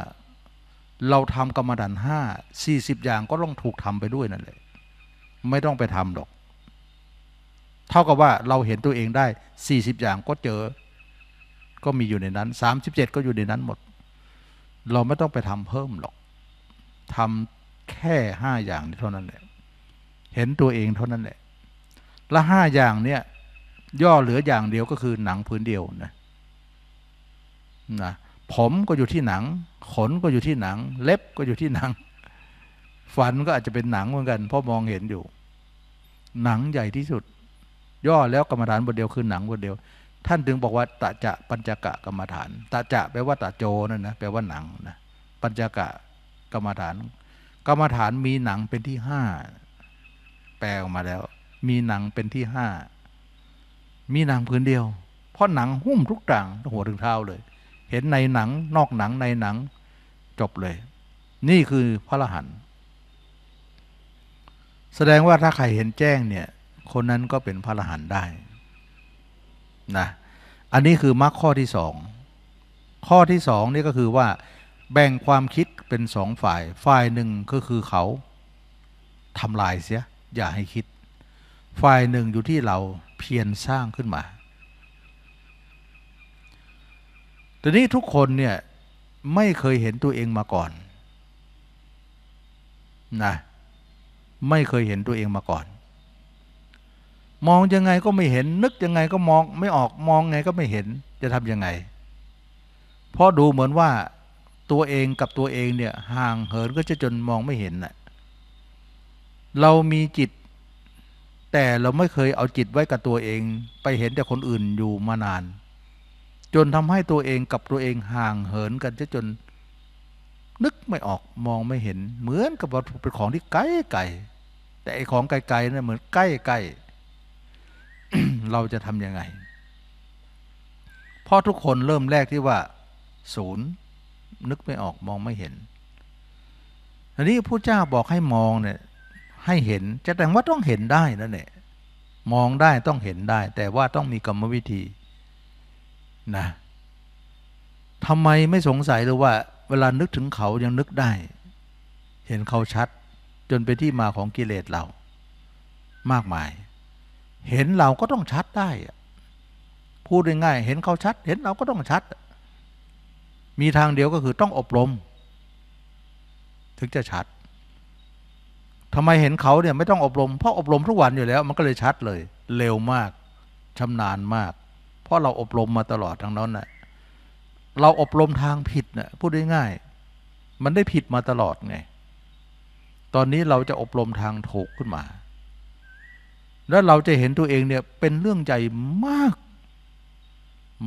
เราทำกรรมฐานห้าสี่สิบอย่างก็ต้องถูกทำไปด้วยนั่นแหละไม่ต้องไปทำหรอก เท่ากับว่าเราเห็นตัวเองได้สี่สิบอย่างก็เจอ ก็มีอยู่ในนั้นสามสิบเจ็ดก็อยู่ในนั้นหมด เราไม่ต้องไปทำเพิ่มหรอกทำแค่ห้าอย่างเท่านั้นแหละเห็นตัวเองเท่านั้นแหละและห้าอย่างเนี่ยย่อเหลืออย่างเดียวก็คือหนังพื้นเดียวนะนะผมก็อยู่ที่หนัง ขนก็อยู่ที่หนัง เล็บก็อยู่ที่หนังฟันก็อาจจะเป็นหนังเหมือนกันเพราะมองเห็นอยู่ หนังใหญ่ที่สุด ย่อแล้วกรรมฐานบทเดียวคือหนังบทเดียว ท่านถึงบอกว่าตะจะปัญจกะกรรมฐานตะจะแปลว่าตะโจนั่นนะแปลว่าหนังนะปัญจกะกรรมฐาน กรรมฐานมีหนังเป็นที่ห้าแปลออกมาแล้ว มีหนังเป็นที่ห้ามีหนังพื้นเดียว เพราะหนังหุ้มทุกต่างหัวถึงเท้าเลยเห็นในหนังนอกหนังในหนังจบเลย นี่คือพระอรหันต์แสดงว่าถ้าใครเห็นแจ้งเนี่ย คนนั้นก็เป็นพระอรหันต์ได้นะอันนี้คือมรรคข้อที่สองข้อที่สองนี่ก็คือว่า แบ่งความคิดเป็นสองฝ่ายฝ่ายหนึ่งก็คือเขาทำลายเสีย อย่าให้คิดฝ่ายหนึ่งอยู่ที่เราเพียรสร้างขึ้นมาต่นี้ทุกคนเนี่ยไม่เคยเห็นตัวเองมาก่อนนะไม่เคยเห็นตัวเองมาก่อน มองยังไงก็ไม่เห็นนึกยังไงก็มองไม่ออกมองไงก็ไม่เห็น จะทำยังไง เพราะดูเหมือนว่าตัวเองกับตัวเองเนี่ยห่างเหินก็จะจนมองไม่เห็นน่ะเรามีจิต แต่เราไม่เคยเอาจิตไว้กับตัวเอง ไปเห็นแต่ คนอื่นอยู่มานานจนทำให้ตัวเองกับตัวเองห่างเหินกันจนนึกไม่ออกมองไม่เห็น เหมือนกับว่าเป็นของที่ไกลไกลแต่ไอของไกลๆนะ่ะเหมือนใกล้ใกล้เราจะทำยังไงเพราะทุกคนเริ่มแรกที่ว่าศูนย์นึกไม่ออกมองไม่เห็นอันนี้พระเจ้าบอกให้มองเนี่ยให้เห็นจะแต่งว่าต้องเห็นได้นั่นแหละมองได้ต้องเห็นได้ แต่ว่าต้องมีกรรมวิธีนะทำไมไม่สงสัยเลยว่า เวลานึกถึงเขายังนึกได้ เห็นเขาชัด จนไปที่มาของกิเลสเรา มากมาย เห็นเราก็ต้องชัดได้พูดง่ายๆเห็นเขาชัด เห็นเราก็ต้องชัด มีทางเดียวก็คือต้องอบรมถึงจะชัดทำไมเห็นเขาเนี่ยไม่ต้องอบรมเพราะอบรมทุกวันอยู่แล้วมันก็เลยชัดเลย เร็วมากชำนาญมากราะเราอบรมมาตลอดทั้งนั้นนะเราอบรมทางผิดนะพูดง่ายๆ มันได้ผิดมาตลอดไง ตอนนี้เราจะอบรมทางถูกขึ้นมา แล้วเราจะเห็นตัวเองเนี่ยเป็นเรื่องใหญ่มาก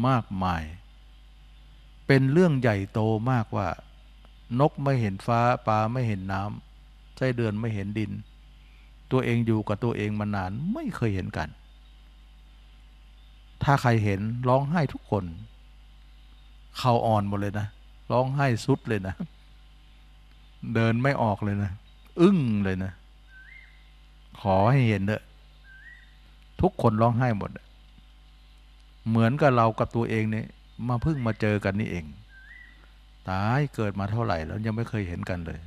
มากมาย เป็นเรื่องใหญ่โตมากว่า นกไม่เห็นฟ้า ปลาไม่เห็นน้ำไส้เดือนไม่เห็นดิน ตัวเองอยู่กับตัวเองมานานไม่เคยเห็นกันถ้าใครเห็นร้องไห้ทุกคน เข่าอ่อนหมดเลยนะร้องไห้สุดเลยนะ เดินไม่ออกเลยนะอึ้งเลยนะขอให้เห็นเถอะทุกคนร้องไห้หมดเหมือนกับเรากับตัวเองเนี่ยมาเพิ่งมาเจอกันนี่เอง ตายเกิดมาเท่าไหร่ แล้วยังไม่เคยเห็นกันเลย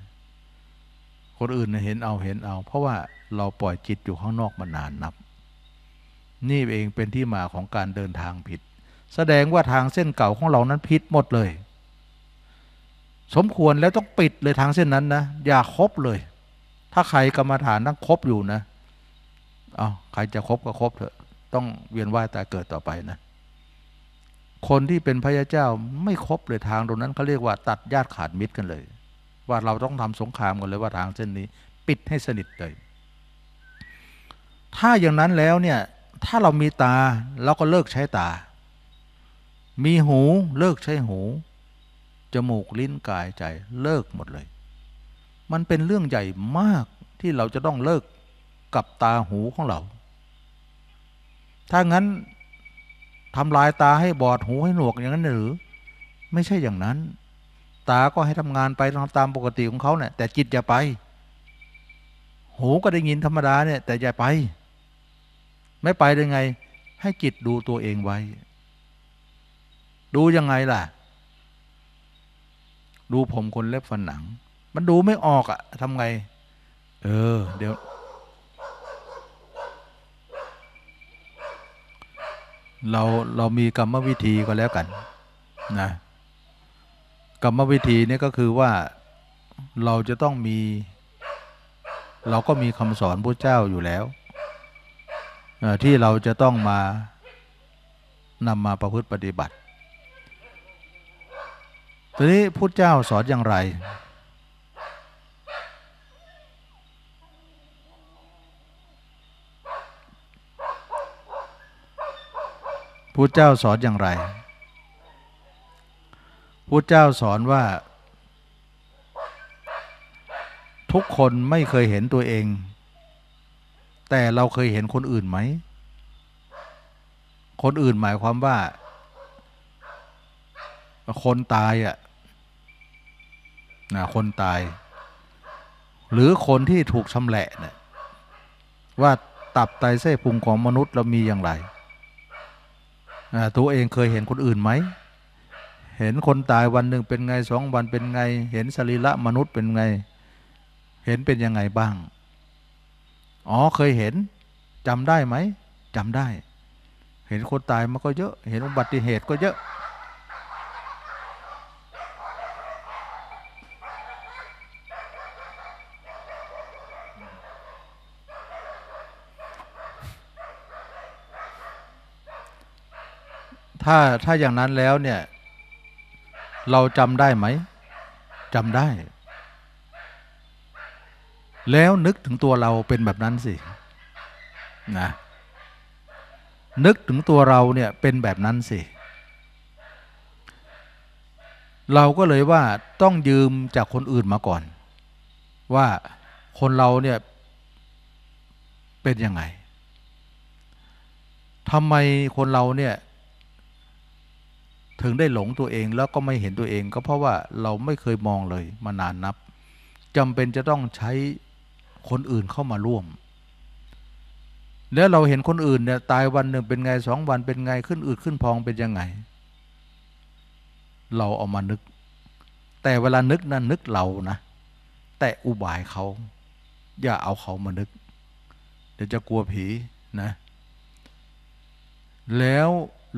คนอื่นเห็นเอาเห็นเอา เพราะว่าเราปล่อยจิตอยู่ข้างนอกมานานนับนี่เองเป็นที่มาของการเดินทางผิด แสดงว่าทางเส้นเก่าของเรานั้นผิดหมดเลย สมควรแล้วต้องปิดเลยทางเส้นนั้นนะอย่าคบเลย ถ้าใครกรรมฐานต้องคบอยู่นะเอาใครจะคบก็คบเถอะ ต้องเวียนว่ายตายเกิดต่อไปนะ คนที่เป็นพระยาเจ้าไม่คบเลยทางตรงนั้นเขาเรียกว่าตัดญาติขาดมิตรกันเลย ว่าเราต้องทำสงครามกันเลยว่าทางเส้นนี้ ปิดให้สนิทเลย ถ้าอย่างนั้นแล้วเนี่ยถ้าเรามีตาเราก็เลิกใช้ตา มีหูเลิกใช้หู จมูกลิ้นกายใจเลิกหมดเลย มันเป็นเรื่องใหญ่มากที่เราจะต้องเลิกกับตาหูของเรา ถ้างั้นทำลายตาให้บอดหูให้หนวกอย่างนั้นหรือ ไม่ใช่อย่างนั้น ตาก็ให้ทำงานไปตามปกติของเขาเนี่ยแต่จิตอย่าไป หูก็ได้ยินธรรมดาเนี่ยแต่อย่าไปไม่ไปได้ไง ให้จิตดูตัวเองไว้ ดูยังไงล่ะ ดูผมคนเล็บฝันหนัง มันดูไม่ออกอะทำไง เออ เดี๋ยว เราเรามีกรรมวิธีก็แล้วกันนะกรรมวิธีนี่ก็คือว่า เราจะต้องมี เราก็มีคำสอนพระเจ้าอยู่แล้วที่เราจะต้องมานำมาประพฤติปฏิบัติ ทีนี้พุทธเจ้าสอนอย่างไร พุทธเจ้าสอนอย่างไร พุทธเจ้าสอนว่า ทุกคนไม่เคยเห็นตัวเองแต่เราเคยเห็นคนอื่นไหม คนอื่นหมายความว่า คนตายอ่ะนะคนตาย หรือคนที่ถูกชำแหละเนี่ยว่าตับไตเส้พุงของมนุษย์เรามีอย่างไรตัวเองเคยเห็นคนอื่นไหม เห็นคนตายวันหนึ่งเป็นไงสองวันเป็นไง เห็นสรีระมนุษย์เป็นไง เห็นเป็นยังไงบ้างอ๋อเคยเห็นจำได้ไหมจำได้ เห็นคนตายมันก็เยอะ เห็นอุบัติเหตุก็เยอะถ้าถ้าอย่างนั้นแล้วเนี่ย เราจำได้ไหมจำได้แล้วนึกถึงตัวเราเป็นแบบนั้นสินะนึกถึงตัวเราเนี่ยเป็นแบบนั้นสิ เราก็เลยว่าต้องยืมจากคนอื่นมาก่อน ว่าคนเราเนี่ยเป็นยังไง ทำไมคนเราเนี่ย ถึงได้หลงตัวเองแล้วก็ไม่เห็นตัวเอง ก็เพราะว่าเราไม่เคยมองเลยมานานนับจำเป็นจะต้องใช้คนอื่นเข้ามาร่วม แล้วเราเห็นคนอื่นเนี่ยตายวันหนึ่งเป็นไงสองวันเป็นไงขึ้นอืดขึ้นพองเป็นยังไง เราเอามานึก แต่เวลานึกนะั้นนึกเรานะ แต่อุบายเขา อย่าเอาเขามานึกเดี๋ยวจะกลัวผีนะ แล้ว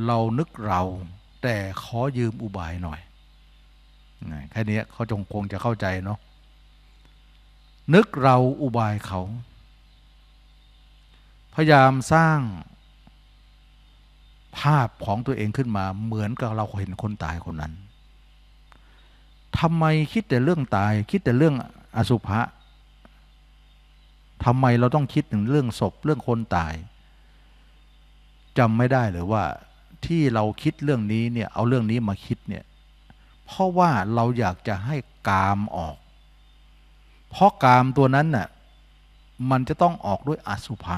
เรานึกเรา แต่ขอยืมอุบายหน่อยแค่นี้เขาจงคงจะเข้าใจเนาะนึกเราอุบายเขา พยายามสร้าง ภาพของตัวเองขึ้นมา เหมือนกับเราเห็นคนตายคนนั้น ทำไมคิดแต่เรื่องตายคิดแต่เรื่องอสุภะทำไมเราต้องคิดถึงเรื่องศพเรื่องคนตายจำไม่ได้หรือว่า ที่เราคิดเรื่องนี้เนี่ยเอาเรื่องนี้มาคิดเนี่ย เพราะว่าเราอยากจะให้กามออกเพราะกามตัวนั้นน่ะ มันจะต้องออกด้วยอสุภะ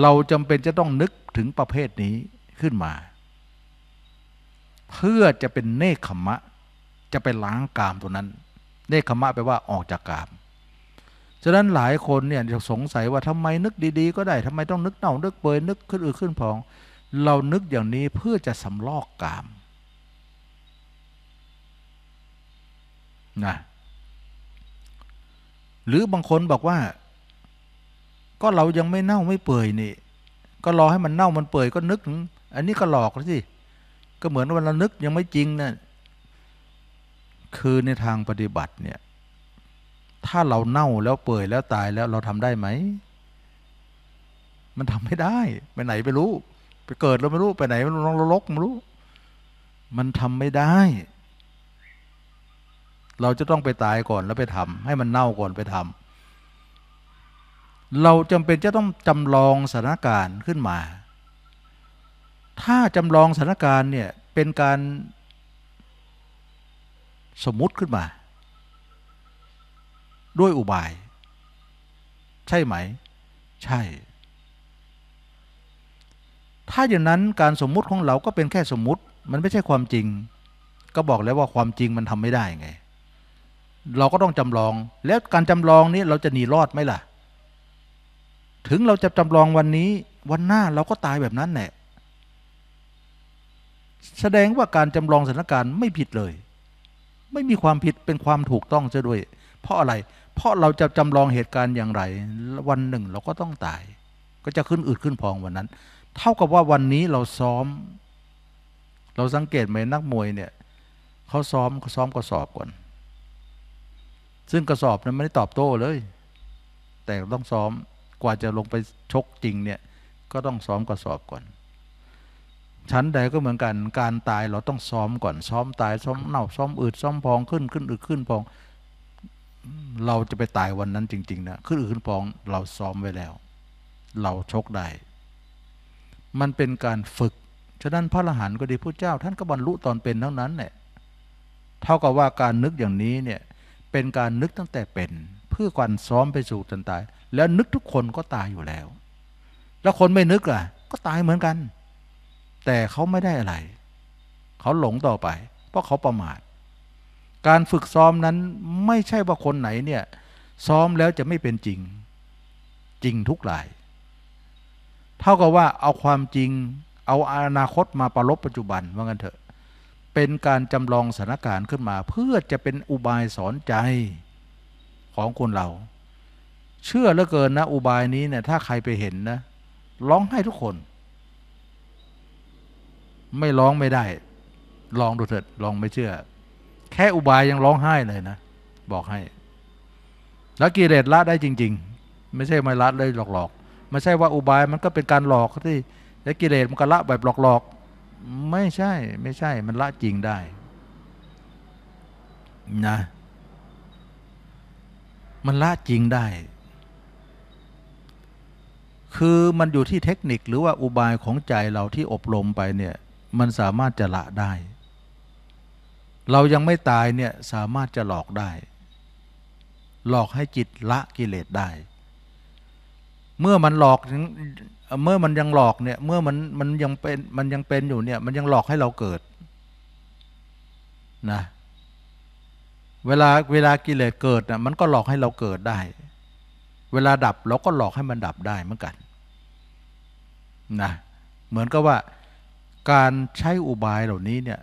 เราจำเป็นจะต้องนึกถึงประเภทนี้ขึ้นมา เพื่อจะเป็นเนคขมะจะไปล้างกามตัวนั้น เนคขมะแปลว่าออกจากกาม ฉะนั้นหลายคนเนี่ยสงสัยว่าทำไมนึกดีๆก็ได้ทำไมต้องนึกเน่านึกเปยนึกขึ้นอือขึ้นพองเรานึกอย่างนี้เพื่อจะสำลอกกามนะหรือบางคนบอกว่า ก็เรายังไม่เน่าไม่เปื่อยนี่ ก็รอให้มันเน่ามันเปื่อยก็นึกถึงอันนี้ก็หลอกแล้วสิก็เหมือนวันเรานึกยังไม่จริงนะ่ะคือในทางปฏิบัติเนี่ย ถ้าเราเน่าแล้วเปื่อยแล้วตายแล้วเราทำได้ไหม มันทำไม่ได้ ไปไหนไม่รู้ ไปเกิดเราไม่รู้ไปไหนไม่รู้ลกไม่รู้ มันทำไม่ได้เราจะต้องไปตายก่อนแล้วไปทำ ให้มันเน่าก่อนไปทำ เราจำเป็นจะต้องจำลองสถานการณ์ขึ้นมา ถ้าจำลองสถานการณ์เนี่ย เป็นการสมมุติขึ้นมา ด้วยอุบาย ใช่ไหม ใช่ ถ้าอย่างนั้นการสมมุติของเราก็เป็นแค่สมมุติ มันไม่ใช่ความจริง ก็บอกแล้วว่าความจริงมันทำไม่ได้ไงเราก็ต้องจำลอง แล้วการจำลองนี้เราจะหนีรอดไหมล่ะ ถึงเราจะจำลองวันนี้วันหน้าเราก็ตายแบบนั้นแหละแสดงว่าการจำลองสถานการณ์ไม่ผิดเลย ไม่มีความผิดเป็นความถูกต้องซะด้วย เพราะอะไร เพราะเราจะจำลองเหตุการณ์อย่างไร วันหนึ่งเราก็ต้องตาย ก็จะขึ้นอืดขึ้นพองวันนั้น เท่ากับว่าวันนี้เราซ้อม เราสังเกตไหมนักมวยเนี่ย เขาซ้อมเขาซ้อมกระสอบก่อนซึ่งกระสอบนั้นไม่ได้ตอบโต้เลย แต่ต้องซ้อม กว่าจะลงไปชกจริงเนี่ยก็ต้องซ้อมกระสอบก่อน ชั้นใดก็เหมือนกัน การตายเราต้องซ้อมก่อนซ้อมตายซ้อมเน่าซ้อมอืดซ้อมพองขึ้นขึ้นอืดขึ้นพอง เราจะไปตายวันนั้นจริง ๆนะขึ้นอืดขึ้นพองเราซ้อมไว้แล้ว เราชกได้ มันเป็นการฝึก ฉะนั้นพระอรหันต์ก็ดีพระเจ้า ท่านก็บรรลุตอนเป็นทั้งนั้นเนี่ยเท่ากับว่าการนึกอย่างนี้เนี่ยเป็นการนึกตั้งแต่เป็นเพื่อการซ้อมไปสู่จนตาย แล้วนึกทุกคนก็ตายอยู่แล้ว แล้วคนไม่นึกล่ะก็ตายเหมือนกัน แต่เขาไม่ได้อะไร เขาหลงต่อไป เพราะเขาประมาทการฝึกซ้อมนั้นไม่ใช่ว่าคนไหนเนี่ยซ้อมแล้วจะไม่เป็นจริง จริงทุกหลาย เท่ากับว่าเอาความจริง เอาอนาคตมาประลบปัจจุบันว่างั้นเถอะเป็นการจำลองสถานการณ์ขึ้นมา เพื่อจะเป็นอุบายสอนใจของคนเราเชื่อเหลือเกินนะอุบายนี้เนี่ยถ้าใครไปเห็นนะร้องให้ทุกคน ไม่ร้องไม่ได้ ลองดูเถิดลองไม่เชื่อ แค่อุบายยังร้องไห้เลยนะ บอกให้ แล้วกิเลสละได้จริง ๆ ไม่ใช่ไม่ละเลยหลอก ๆ ไม่ใช่ว่าอุบายมันก็เป็นการหลอกที่แล้วกิเลสมันก็ละแบบหลอก ๆไม่ใช่ไม่ใช่มันละจริงได้นะมันละจริงได้ คือมันอยู่ที่เทคนิคหรือว่าอุบายของใจเราที่อบรมไปเนี่ยมันสามารถจะละได้ เรายังไม่ตายเนี่ยสามารถจะหลอกได้ หลอกให้จิตละกิเลสได้ เมื่อมันหลอกเมื่อมันยังหลอกเนี่ยเมื่อมันมันยังเป็นมันยังเป็นอยู่เนี่ยมันยังหลอกให้เราเกิดนะเวลาเวลากิเลสเกิดนะมันก็หลอกให้เราเกิดได้ เวลาดับเราก็หลอกให้มันดับได้ เหมือนกันนะเหมือนกับว่า การใช้อุบายเหล่านี้เนี่ย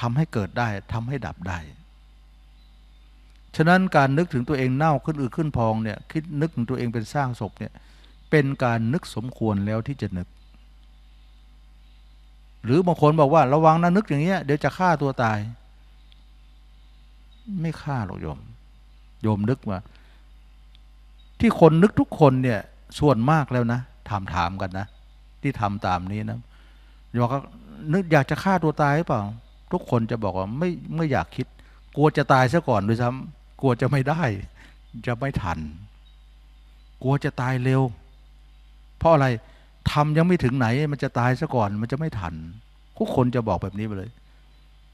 ทำให้เกิดได้ทำให้ดับได้ ฉะนั้นการนึกถึงตัวเองเน่าขึ้นอืดขึ้นพองเนี่ยคิดนึกถึงตัวเองเป็นสร้างศพเนี่ยเป็นการนึกสมควรแล้วที่จะนึก หรือบางคนบอกว่า ระวังนะนึกอย่างเงี้ยเดี๋ยวจะฆ่าตัวตาย ไม่ฆ่าหรอกโยม โยมนึกว่าที่คนนึกทุกคนเนี่ยส่วนมากแล้วนะถามถามกันนะ ที่ทำตามนี้นะโยมกนึกอยากจะฆ่าตัวตายหรือเปล่า ทุกคนจะบอกว่าไม่ไม่อยากคิด กลัวจะตายซะก่อนด้วยซ้ำกลัวจะไม่ได้ จะไม่ทัน กลัวจะตายเร็วเพราะอะไรทำยังไม่ถึงไหนมันจะตายซะก่อน มันจะไม่ทันทุกคนจะบอกแบบนี้ไปเลย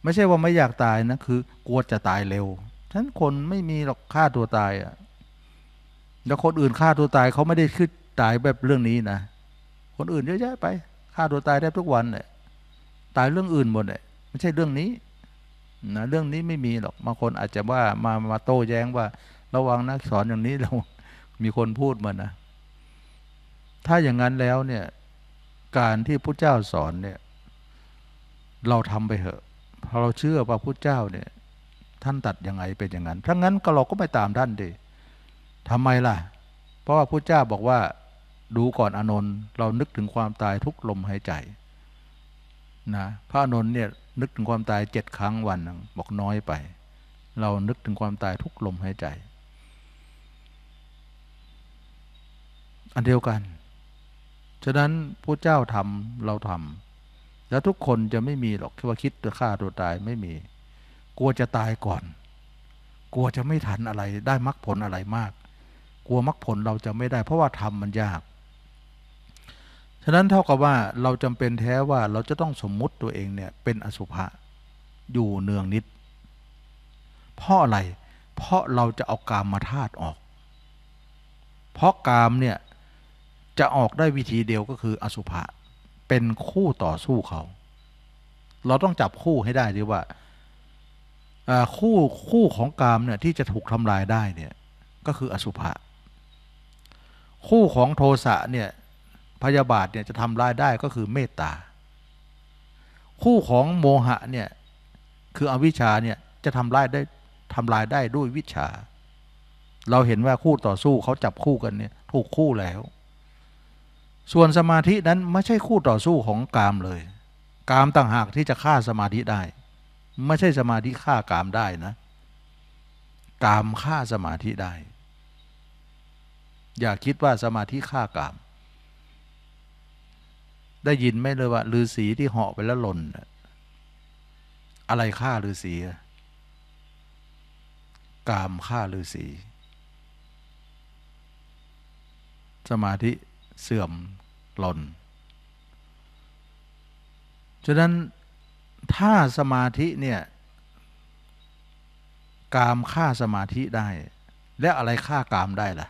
ไม่ใช่ว่าไม่อยากตายนะ คือกลัวจะตายเร็วฉะนั้นคนไม่มีหรอกฆ่าตัวตายอะ่ะแล้วคนอื่นฆ่าตัวตายเขาไม่ได้คิดตายแบบเรื่องนี้นะคนอื่นเยอะแยะไปฆ่าตัวตายได้ทุกวันเลยตายเรื่องอื่นหมดเลยไม่ใช่เรื่องนี้นะเรื่องนี้ไม่มีหรอกบางคนอาจจะว่ามามาโต้แย้งว่า ระวังนะสอนอย่างนี้เรา มีคนพูดมานะถ้าอย่างนั้นแล้วเนี่ย การที่พระเจ้าสอนเนี่ย เราทำไปเถอะพอเราเชื่อว่าพระเจ้าเนี่ย ท่านตัดยังไงเป็นอย่างนั้นถ้างั้นก็เราก็ไม่ตามท่านดิทำไมล่ะ เพราะว่าพระเจ้าบอกว่า ดูก่อนอนนท์เรานึกถึงความตายทุกลมหายใจนะพระอนนท์เนี่ย นึกถึงความตายเจ็ดครั้งวันบอกน้อยไป เรานึกถึงความตายทุกลมหายใจ อันเดียวกันฉะนั้นผู้เจ้า ทำ เรา ทำ แล้วทุกคนจะไม่มีหรอกคือว่าคิดจะฆ่าตัวตายไม่มี กลัวจะตายก่อน กลัวจะไม่ทันอะไรได้มรรคผลอะไรมาก กลัวมรรคผลเราจะไม่ได้เพราะว่าทำมันยากฉะนั้นเท่ากับว่าเราจำเป็นแท้ว่าเราจะต้องสมมุติตัวเองเนี่ยเป็นอสุภะอยู่เนืองนิด เพราะอะไรเพราะเราจะเอากามมาธาตุออก เพราะกามเนี่ยจะออกได้วิธีเดียวก็คืออสุภะเป็นคู่ต่อสู้เขา เราต้องจับคู่ให้ได้ดีว่าคู่คู่ของกามเนี่ยที่จะถูกทำลายได้เนี่ยก็คืออสุภะคู่ของโทสะเนี่ยพยาบาทเนี่ยจะทำลายได้ก็คือเมตตา คู่ของโมหะเนี่ย คืออวิชชาเนี่ยจะทำลายได้ทำลายได้ด้วยวิชา เราเห็นว่าคู่ต่อสู้เขาจับคู่กันเนี่ยถูกคู่แล้วส่วนสมาธินั้นไม่ใช่คู่ต่อสู้ของกามเลย กามต่างหากที่จะฆ่าสมาธิได้ ไม่ใช่สมาธิฆ่ากามได้นะ กามฆ่าสมาธิได้ อย่าคิดว่าสมาธิฆ่ากาม ได้ยินไหมเลยว่าฤาษีที่เหาะไปแล้วหล่นอะไรฆ่าฤาษี กามฆ่าฤาษี สมาธิเสื่อมหล่นฉะนั้นถ้าสมาธิเนี่ยกามฆ่าสมาธิได้ และอะไรฆ่ากามได้ล่ะ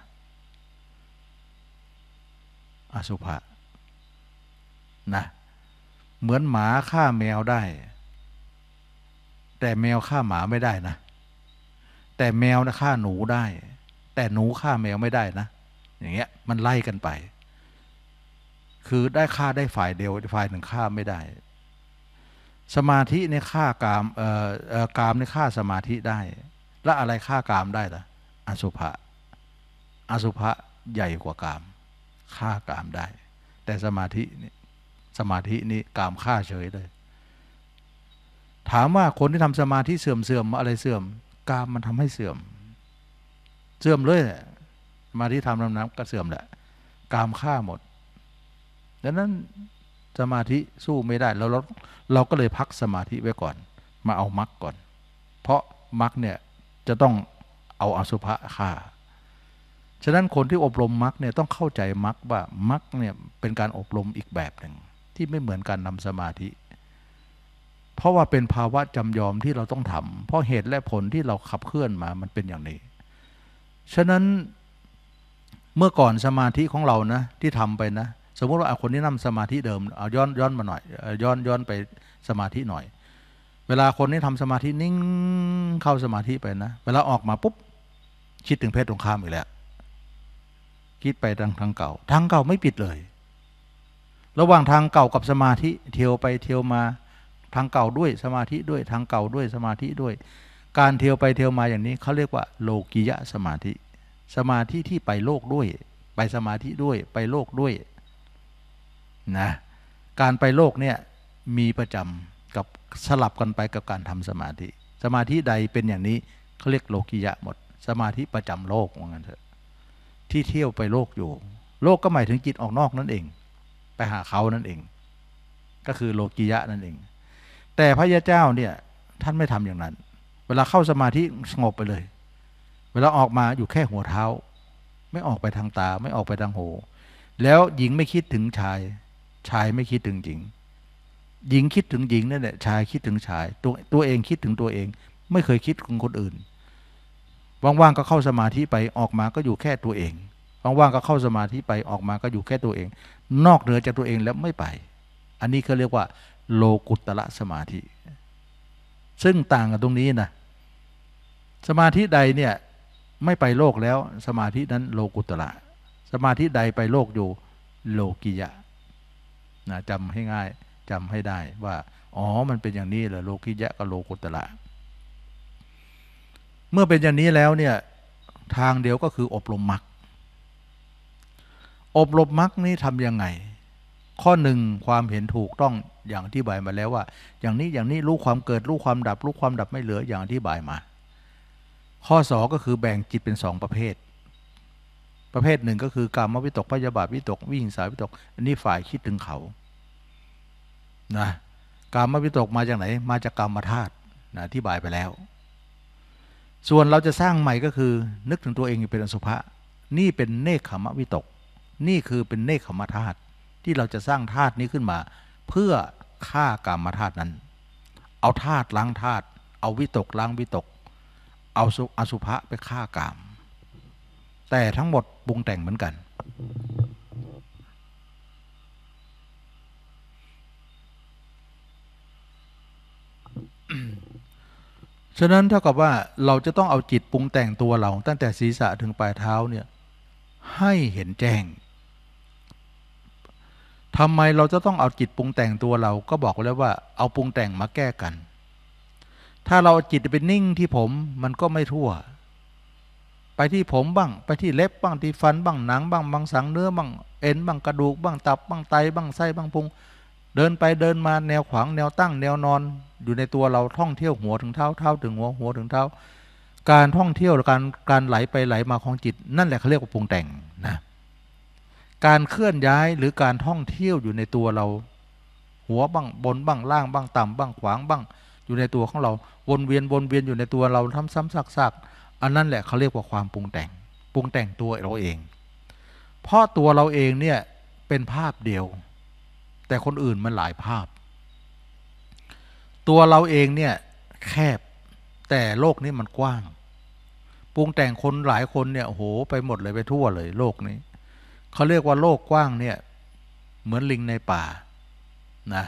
อสุภะนะเหมือนหมาฆ่าแมวได้ แต่แมวฆ่าหมาไม่ได้นะ แต่แมวนะฆ่าหนูได้ แต่หนูฆ่าแมวไม่ได้นะอย่างเงี้ยมันไล่กันไปคือได้ค่าได้ฝ่ายเดียวฝ่ายหนึ่งค่าไม่ได้ สมาธิในค่ากาม เอ่อกามในค่าสมาธิได้ แล้วอะไรค่ากามได้ล่ะอสุภะอสุภะใหญ่กว่ากาม ค่ากามได้ แต่สมาธินี่สมาธินี่กามค่าเฉยเลยถามว่าคนที่ทำสมาธิเสื่อมเสื่อมอะไรเสื่อม กามมันทำให้เสื่อม เสื่อมเลยสมาธิทำลำน้ำก็เสื่อมแหละ กามค่าหมดดังนั้นสมาธิสู้ไม่ได้เราเราเราก็เลยพักสมาธิไว้ก่อน มาเอามรรคก่อน เพราะมรรคเนี่ยจะต้องเอาอสุภะฆ่าฉะนั้นคนที่อบรมมรรคเนี่ย ต้องเข้าใจมรรคว่ามรรคเนี่ย เป็นการอบรมอีกแบบหนึ่งที่ไม่เหมือนการนำสมาธิ เพราะว่าเป็นภาวะจำยอมที่เราต้องทำเพราะเหตุและผลที่เราขับเคลื่อนมามันเป็นอย่างนี้ ฉะนั้นเมื่อก่อนสมาธิของเรานะ ที่ทำไปนะสมมติว่าคนที่นั่งสมาธิเดิมเอาย้อนย้อนมาหน่อยย้อนย้อนไปสมาธิหน่อย เวลาคนนี้ทำสมาธินิ่งเข้าสมาธิไปนะเวลาออกมาปุ๊บคิดถึงเพศตรงข้ามอีกแล้วคิดไปทางทางเก่าทางเก่าไม่ปิดเลย ระหว่างทางเก่ากับสมาธิ เที่ยวไปเที่ยวมา ทางเก่าด้วยสมาธิด้วย ทางเก่าด้วยสมาธิด้วย การเที่ยวไปเที่ยวมาอย่างนี้เขาเรียกว่าโลกิยะสมาธิ สมาธิที่ไปโลกด้วย ไปสมาธิด้วย ไปโลกด้วยนะการไปโลกเนี่ยมีประจำกับสลับกันไปกับการทำสมาธิ สมาธิใดเป็นอย่างนี้เขาเรียกโลกิยะหมด สมาธิประจำโลกว่างั้นเถอะที่เที่ยวไปโลกอยู่ โลกก็หมายถึงจิตออกนอกนั่นเอง ไปหาเขานั่นเอง ก็คือโลกิยะนั่นเอง แต่พระยาเจ้าเนี่ยท่านไม่ทำอย่างนั้น เวลาเข้าสมาธิ สงบไปเลย เวลาออกมาอยู่แค่หัวเท้า ไม่ออกไปทางตา ไม่ออกไปทางหูแล้วหญิงไม่คิดถึงชายชายไม่คิดถึงหญิง หญิงคิดถึงหญิงนั่นแหละชายคิดถึงชาย ตัวตัวเองคิดถึงตัวเอง ไม่เคยคิดถึงคนอื่น ว่างๆก็เข้าสมาธิไป ออกมาก็อยู่แค่ตัวเอง ว่างๆก็เข้าสมาธิไป ออกมาก็อยู่แค่ตัวเอง นอกเหนือจากตัวเองแล้วไม่ไป อันนี้เขาเรียกว่า โลกุตละสมาธิ ซึ่งต่างกับตรงนี้นะ สมาธิใดเนี่ยไม่ไปโลกแล้ว สมาธินั้นโลกุตละ สมาธิใดไปโลกอยู่โลกิยะนะจำให้ง่ายจำให้ได้ว่าอ๋อมันเป็นอย่างนี้เหรอโลกิยะกับโลกุตละเมื่อเป็นอย่างนี้แล้วเนี่ยทางเดียวก็คืออบรมมรรคอบรมมรรคนี้ทำยังไง ข้อหนึ่งความเห็นถูกต้องอย่างที่บายมาแล้วว่าอย่างนี้อย่างนี้รู้ความเกิดรู้ความดับรู้ความดับไม่เหลืออย่างที่บายมา ข้อสองก็คือแบ่งจิตเป็นสองประเภทประเภทหนึ่งก็คือ การมวิตกพยาบาทวิตก วิหิงสาวิตกอันนี้ฝ่ายคิดถึงเขานะการมวิตกมาจากไหน มาจากกรรมธาตุนะที่บายไปแล้ว ส่วนเราจะสร้างใหม่ก็คือ นึกถึงตัวเองเป็นอสุภะนี่เป็นเนคขมวิตก นี่คือเป็นเนคขมธาตุที่เราจะสร้างธาตุนี้ขึ้นมา เพื่อฆ่ากรรมธาตุนั้น เอาธาตุล้างธาตุเอาวิตกล้างวิตก เอาอสุภะไปฆ่ากามแต่ทั้งหมดปรุงแต่งเหมือนกัน ฉะนั้นเท่ากับว่าเราจะต้องเอาจิตปรุงแต่งตัวเราตั้งแต่ศีรษะถึงปลายเท้าเนี่ยให้เห็นแจ้ง ทำไมเราจะต้องเอาจิตปรุงแต่งตัวเราก็บอกแล้วว่า เอาปรุงแต่งมาแก้กัน ถ้าเราจิตไปนิ่งที่ผมมันก็ไม่ทั่วไปที่ผมบ้างไปที่เล็บบ้างที่ฟันบ้าง หนังบ้างบางสังเนื้อบ้าง เอ็นบ้างกระดูกบ้างตับ บ้างไต บ้างไส้บ้างพุง เดินไปเดินมาแนวขวางแนวตั้งแนวนอน อยู่ในตัวเราท่องเที่ยวหัวถึงเท้าเท้าถึงหัวหัวถึงเท้าการท่องเที่ยวการการไหลไปไหลมาของจิตนั่นแหละเขาเรียกว่าปรุงแต่งนะการเคลื่อนย้ายหรือการท่องเที่ยวอยู่ในตัวเรา หัวบ้างบนบ้างล่างบ้างต่ำบ้างขวางบ้าง อยู่ในตัวของเราวนเวียนวนเวียนอยู่ในตัวเราทำซ้ำซากๆอันนั้นแหละเขาเรียกว่าความปรุงแต่ง ปรุงแต่งตัวเราเอง เพราะตัวเราเองเนี่ยเป็นภาพเดียว แต่คนอื่นมันหลายภาพ ตัวเราเองเนี่ยแคบแต่โลกนี้มันกว้าง ปรุงแต่งคนหลายคนเนี่ยโหไปหมดเลยไปทั่วเลย โลกนี้เขาเรียกว่าโลกกว้างเนี่ย เหมือนลิงในป่านะ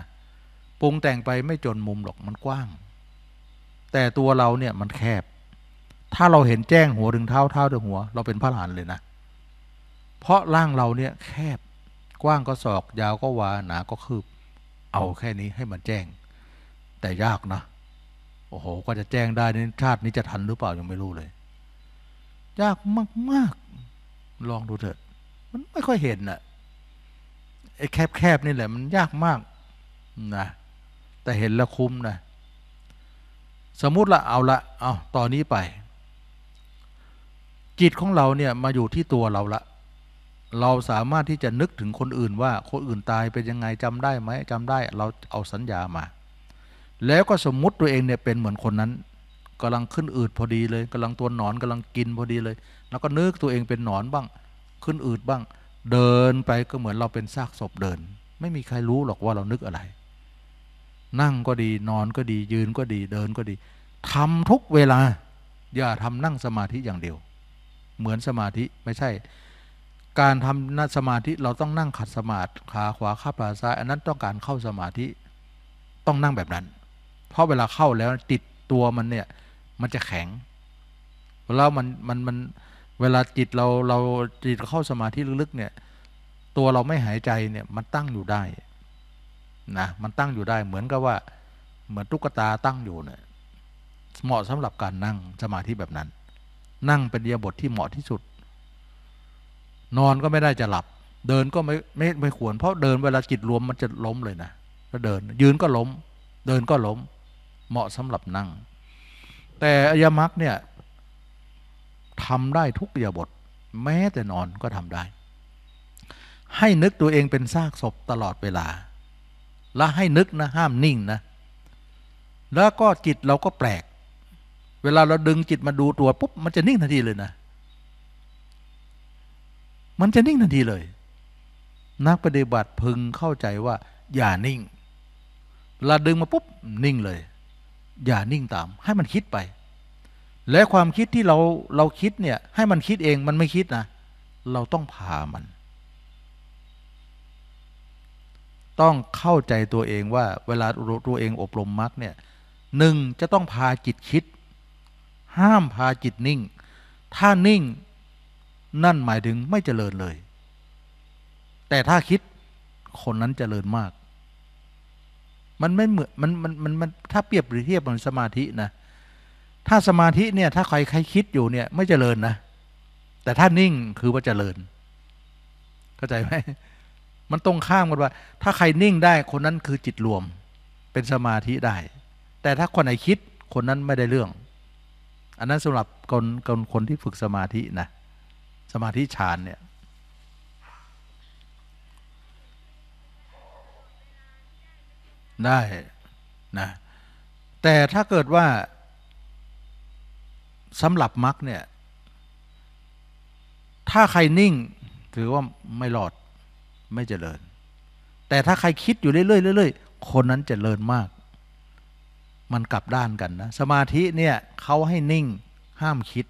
ปรุงแต่งไปไม่จนมุมหรอกมันกว้าง แต่ตัวเราเนี่ยมันแคบถ้าเราเห็นแจ้งหัวถึงเท้าเท้าถึงหัวเราเป็นพระอรหันต์เลยนะเพราะร่างเราเนี่ยแคบกว้างก็ศอก ยาวก็วา หนาก็คืบเอาแค่นี้ให้มันแจ้ง แต่ยากนะโอ้โหก็จะแจ้งได้นี่ชาตินี้จะทันหรือเปล่ายังไม่รู้เลย ยากมากๆ ลองดูเถิดมันไม่ค่อยเห็นอะไอ้แคบๆนี่แหละมัน ยากมากนะแต่เห็นแล้วคุ้มนะสมมุติละเอาละเอาตอนนี้ไปจิตของเรา เนี่ยมาอยู่ที่ตัวเราละ เราสามารถที่จะนึกถึงคนอื่นว่า คนอื่นตายเป็นยังไงจำได้ไหมจำได้เราเอาสัญญามา แล้วก็สมมุติตัวเองเนี่ยเป็นเหมือนคนนั้น กำลังขึ้นอืดพอดีเลย กำลังตัวหนอนกำลังกินพอดีเลย แล้วก็นึกตัวเองเป็นหนอนบ้าง ขึ้นอืดบ้าง เดินไปก็เหมือนเราเป็นซากศพเดิน ไม่มีใครรู้หรอกว่าเรานึกอะไร นั่งก็ดี นอนก็ดียืนก็ดีเดินก็ดีทำทุกเวลา อย่าทำนั่งสมาธิอย่างเดียวเหมือนสมาธิไม่ใช่ การทำนัสมาธิเราต้องนั่งขัดสมาธิขาขวาข้าปลาซ้ายอันนั้นต้องการเข้าสมาธิต้องนั่งแบบนั้น เพราะเวลาเข้าแล้วติดตัวมันเนี่ยมันจะแข็งแล้วมันมันมันเวลาจิตเราเราจิตเข้าสมาธิลึกๆ เนี่ย ตัวเราไม่หายใจเนี่ยมันตั้งอยู่ได้นะมันตั้งอยู่ได้ เหมือนกับว่า เหมือนตุ๊กตาตั้งอยู่เนี่ยเหมาะสำหรับการนั่งสมาธิแบบนั้นนั่งเป็นเดียบทที่เหมาะที่สุด นอนก็ไม่ได้จะหลับ เดินก็ไม่ไม่ไม่ควรเพราะเดินเวลาจิตรวมมันจะล้มเลยนะถ้าเดิน ยืนก็ล้ม เดินก็ล้ม เหมาะสำหรับนั่ง แต่อยมักเนี่ยทำได้ทุกเดียบทแม้แต่นอนก็ทำได้ ให้นึกตัวเองเป็นซากศพตลอดเวลา และให้นึกนะ ห้ามนิ่งนะ แล้วก็จิตเราก็แปลกเวลาเราดึงจิตมาดูตัวปุ๊บ มันจะนิ่งทันทีเลยนะ มันจะนิ่งทันทีเลย นักปฏิบัติพึงเข้าใจว่า อย่านิ่งเราดึงมาปุ๊บนิ่งเลย อย่านิ่งตาม ให้มันคิดไป และความคิดที่เราเราคิดเนี่ย ให้มันคิดเองมันไม่คิดนะ เราต้องพามัน ต้องเข้าใจตัวเองว่า เวลาตัวเองอบรมมรรคเนี่ยหนึ่งจะต้องพาจิตคิดห้ามพาจิตนิ่ง ถ้านิ่งนั่นหมายถึงไม่เจริญเลย แต่ถ้าคิดคนนั้นเจริญมาก มันไม่เหมือนมัน มัน มันมันถ้าเปรียบหรือเทียบมันสมาธินะ ถ้าสมาธิเนี่ย ถ้าใคร ใครคิดอยู่เนี่ยไม่เจริญนะ แต่ถ้านิ่งคือว่าเจริญ เข้าใจไหม มันตรงข้ามกันว่า ถ้าใครนิ่งได้คนนั้นคือจิตรวม เป็นสมาธิได้ แต่ถ้าคนไหนคิดคนนั้นไม่ได้เรื่องอันนั้นสำหรับคนคน คนที่ฝึกสมาธินะ สมาธิฌานเนี่ย ได้ นะ แต่ถ้าเกิดว่าสำหรับมรคเนี่ย ถ้าใครนิ่งถือว่าไม่หลอดไม่เจริญ แต่ถ้าใครคิดอยู่เรื่อยๆเรื่อยๆคนนั้นเจริญมากมันกลับด้านกันนะ สมาธิเนี่ยเขาให้นิ่ง ห้ามคิด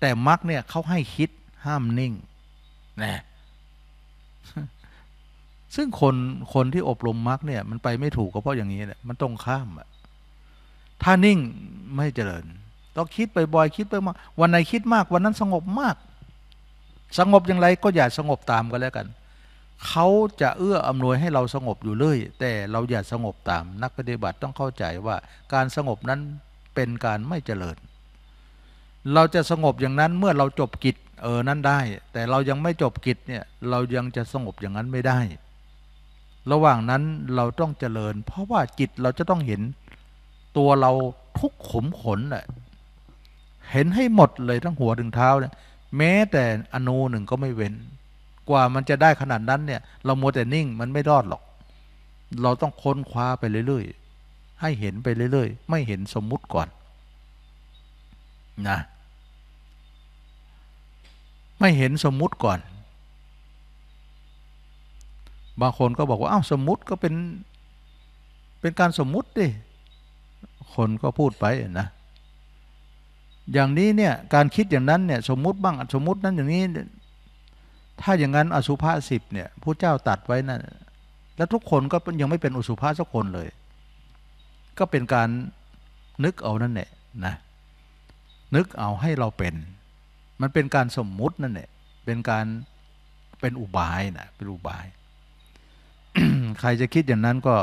แต่มรรคเนี่ยเขาให้คิดห้ามนิ่งนะซึ่งคนคนที่อบรมมรรคเนี่ยมันไปไม่ถูกก็เพราะอย่างนี้แหละมันตรงข้ามอะถ้านิ่งไม่เจริญ ต้องคิดบ่อยๆคิดไปมากวันไหนคิดมาก วันนั้นสงบมาก สงบอย่างไรก็อย่าสงบตามก็แล้วกันเขาจะเอื้ออำนวยให้เราสงบอยู่เลย แต่เราอย่าสงบตามนักปฏิบัติต้องเข้าใจว่า การสงบนั้นเป็นการไม่เจริญ เราจะสงบอย่างนั้นเมื่อเราจบกิจเออนั้นได้ แต่เรายังไม่จบกิจเนี่ย เรายังจะสงบอย่างนั้นไม่ได้ ระหว่างนั้นเราต้องเจริญ เพราะว่าจิตเราจะต้องเห็น ตัวเราทุกขมขนแหละเห็นให้หมดเลยทั้งหัวถึงเท้าเนี่ยแม้แต่อนูหนึ่งก็ไม่เว้นกว่ามันจะได้ขนาดนั้นเนี่ยเราโมแต่นิ่ง มันไม่รอดหรอก เราต้องค้นคว้าไปเรื่อยๆ ให้เห็นไปเรื่อยๆ ไม่เห็นสมมุติก่อนนะไม่เห็นสมมุติก่อน บางคนก็บอกว่าอ้าวสมมุติก็เป็น เป็นการสมมุติดิคนก็พูดไปนะอย่างนี้เนี่ยการคิดอย่างนั้นเนี่ยสมมุติบ้างสมมุตินั้นอย่างนี้ถ้าอย่างนั้น อสุภะสิบเนี่ยพระเจ้าตัดไว้นะั่นแล้วทุกคนก็ยังไม่เป็นอสุภะสักคนเลย ก็เป็นการนึกเอานั่นแหละนะนึกเอาให้เราเป็น มันเป็นการสมมุตินั่นแหละเป็นการเป็นอุบายนะเป็นอุบายใครจะคิดอย่างนั้นก็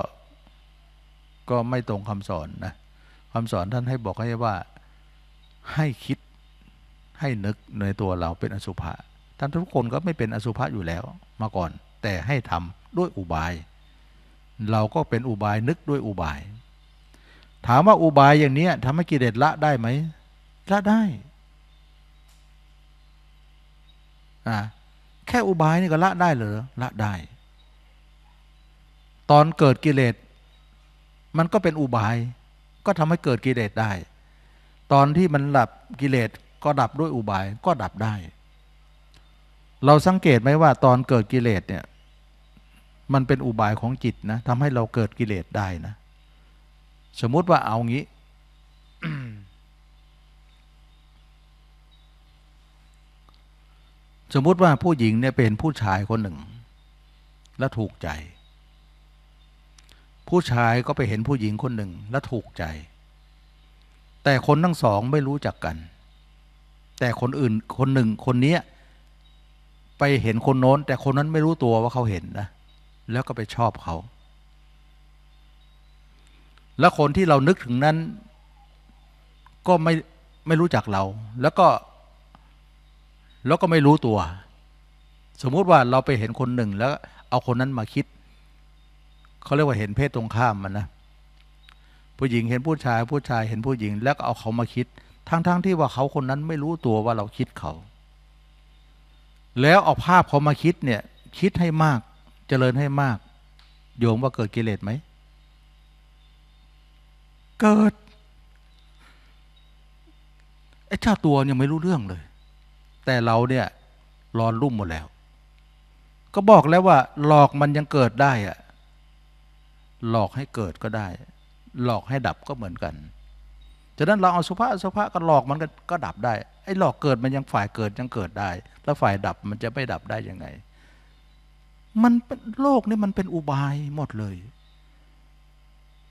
ก็ไม่ตรงคำสอนนะคำสอนท่านให้บอกให้ว่า ให้คิดให้นึก ในตัวเราเป็นอสุภะท่านทุกคนก็ไม่เป็นอสุภะอยู่แล้วมาก่อน แต่ให้ทำด้วยอุบาย เราก็เป็นอุบายนึกด้วยอุบาย ถามว่าอุบายอย่างนี้ทำให้กิเลสละได้ไหมละได้แค่อุบายนี่ก็ละได้เหรอละได้ ตอนเกิดกิเลสมันก็เป็นอุบาย ก็ทำให้เกิดกิเลสได้ ตอนที่มันหลับกิเลสก็ดับด้วยอุบายก็ดับได้เราสังเกตไหมว่าตอนเกิดกิเลสเนี่ย มันเป็นอุบายของจิตนะทำให้เราเกิดกิเลสได้นะ สมมติว่าเอางี้สมมติว่าผู้หญิงเนี่ยเป็นผู้ชายคนหนึ่ง และถูกใจ ผู้ชายก็ไปเห็นผู้หญิงคนหนึ่ง และถูกใจ แต่คนทั้งสองไม่รู้จักกัน แต่คนอื่นคนหนึ่งคนนี้ไปเห็นคนโน้น แต่คนนั้นไม่รู้ตัวว่าเขาเห็นนะ แล้วก็ไปชอบเขา แล้วคนที่เรานึกถึงนั้น ก็ ไม่ไม่รู้จักเรา แล้วก็แล้วก็ไม่รู้ตัว สมมุติว่าเราไปเห็นคนหนึ่งแล้ว เอาคนนั้นมาคิดเขาเรียกว่าเห็นเพศตรงข้ามมันนะผู้หญิงเห็นผู้ชายผู้ชายเห็นผู้หญิง แล้วก็เอาเขามาคิด ทั้งๆทที่ว่าเขาคนนั้นไม่รู้ตัวว่าเราคิดเขาแล้วเอาภาพเขามาคิดเนี่ย คิดให้มากจเจริญให้มาก โยมว่าเกิดกิเลสไหมเกิดไอ้เจ้าตัวยังไม่รู้เรื่องเลย แต่เราเนี่ย ร้อนรุ่มหมดแล้ว ก็บอกแล้วว่า หลอกมันยังเกิดได้อะหลอกให้เกิดก็ได้ หลอกให้ดับก็เหมือนกันังนั้นเราเอาสุภาษสุภาษก็หลอกมันก็ก็ดับได้ไอ้หลอกเกิดมันยังฝ่ายเกิดยังเกิดได้ แล้วฝ่ายดับมันจะไม่ดับได้ยังไง มันโลกนี่มันเป็นอุบายหมดเลย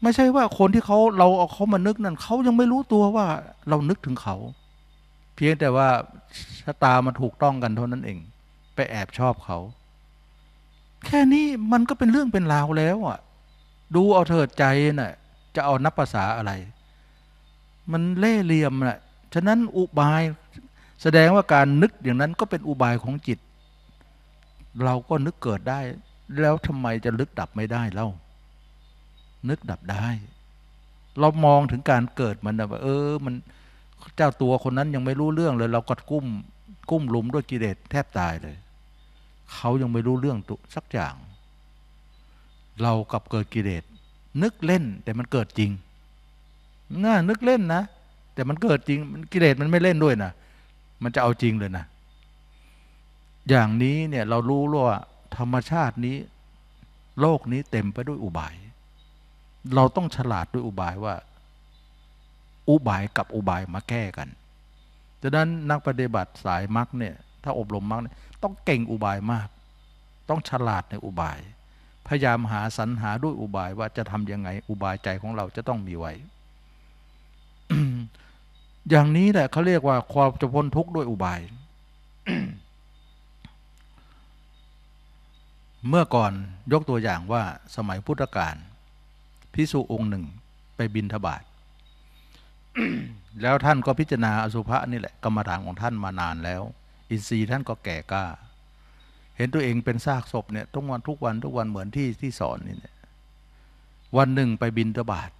ไม่ใช่ว่าคนที่เขาเราเอาเขามานึกนั่นเขายังไม่รู้ตัวว่าเรานึกถึงเขา เพียงแต่ว่าชะตามันถูกต้องกันเท่านั้นเอง ไปแอบชอบเขา แค่นี้มันก็เป็นเรื่องเป็นราวแล้วอ่ะดูเอาเถิดใจน่ะจะเอานับภาษาอะไรมันเล่เหลี่ยมแหละฉะนั้นอุบายแสดงว่าการนึกอย่างนั้นก็เป็นอุบายของจิต เราก็นึกเกิดได้ แล้วทำไมจะนึกดับไม่ได้เล่า นึกดับได้ เรามองถึงการเกิดมันนะว่า เออ มันเจ้าตัวคนนั้นยังไม่รู้เรื่องเลย เรากดกุ้มกุ้มลุมด้วยกิเลสแทบตายเลย เขายังไม่รู้เรื่องสักอย่าง เรากับเกิดกิเลสนึกเล่นแต่มันเกิดจริงน่านึกเล่นนะ แต่มันเกิดจริงมันกิเลสมันไม่เล่นด้วยนะ มันจะเอาจริงเลยนะ อย่างนี้เนี่ยเรารู้ว่าธรรมชาตินี้โลกนี้เต็มไปด้วยอุบาย เราต้องฉลาดด้วยอุบายว่า อุบายกับอุบายมาแก้กันดังนั้นนักปฏิบัติสายมรรคเนี่ย ถ้าอบรมมรรคต้องเก่งอุบายมาก ต้องฉลาดในอุบาย พยายามหาสรรหาด้วยอุบายว่าจะทำยังไง อุบายใจของเราจะต้องมีไว้อย่างนี้แหละเขาเรียกว่า ความจะพ้นทุกข์ด้วยอุบาย เมื่อก่อนยกตัวอย่างว่าสมัยพุทธกาลพิสุองค์หนึ่ง ไปบินทบาทแล้วท่านก็พิจารณาอสุภะนี่แหละกรรมฐานของท่านมานานแล้ว อินทรีย์ท่านก็แก่กล้า เห็นตัวเองเป็นซากศพเนี่ยทุกวันทุกวันทุกวันเหมือนที่ที่สอนนี่เนี่ยวันหนึ่งไปบินทบาท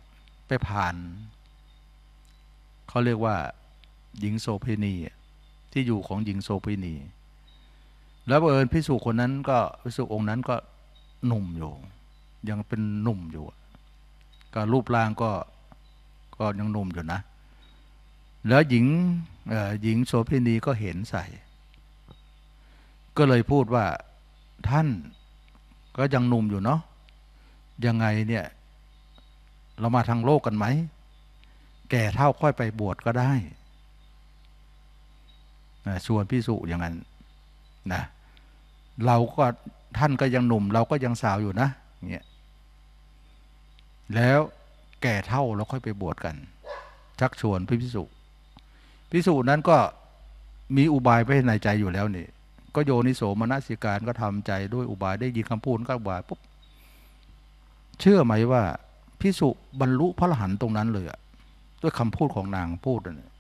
ไปผ่านเขาเรียกว่า หญิงโสเภณีที่อยู่ของหญิงโสเภณีแล้วบังเอิญพิสุคนนั้น ก็พิสุองค์นั้นก็หนุ่มอยู่ ยังเป็นหนุ่มอยู่การรูปร่างก็ก็ยังหนุ่มอยู่นะ แล้วหญิงหญิงโสเภณีก็เห็นใส่ ก็เลยพูดว่าท่านก็ยังหนุ่มอยู่เนาะยังไงเนี่ยเรามาทางโลกกันไหมแก่เท่าค่อยไปบวชก็ได้ชวนพิสุอย่างนั้นนะ เราก็ท่านก็ยังหนุ่ม เราก็ยังสาวอยู่นะเนี่ยแล้วแก่เท่าเราค่อยไปบวชกัน ชักชวนพิสุพิสุนั้นก็มีอุบายไว้ในใจอยู่แล้วนี่ก็โยนิโสมนสิการก็ทำใจด้วยอุบายได้ยินคำพูดก็อุบายปุ๊บเชื่อไหมว่าพิสุบรรลุพระอรหันต์ตรงนั้นเลยอะด้วยคำพูดของนางพูดนะ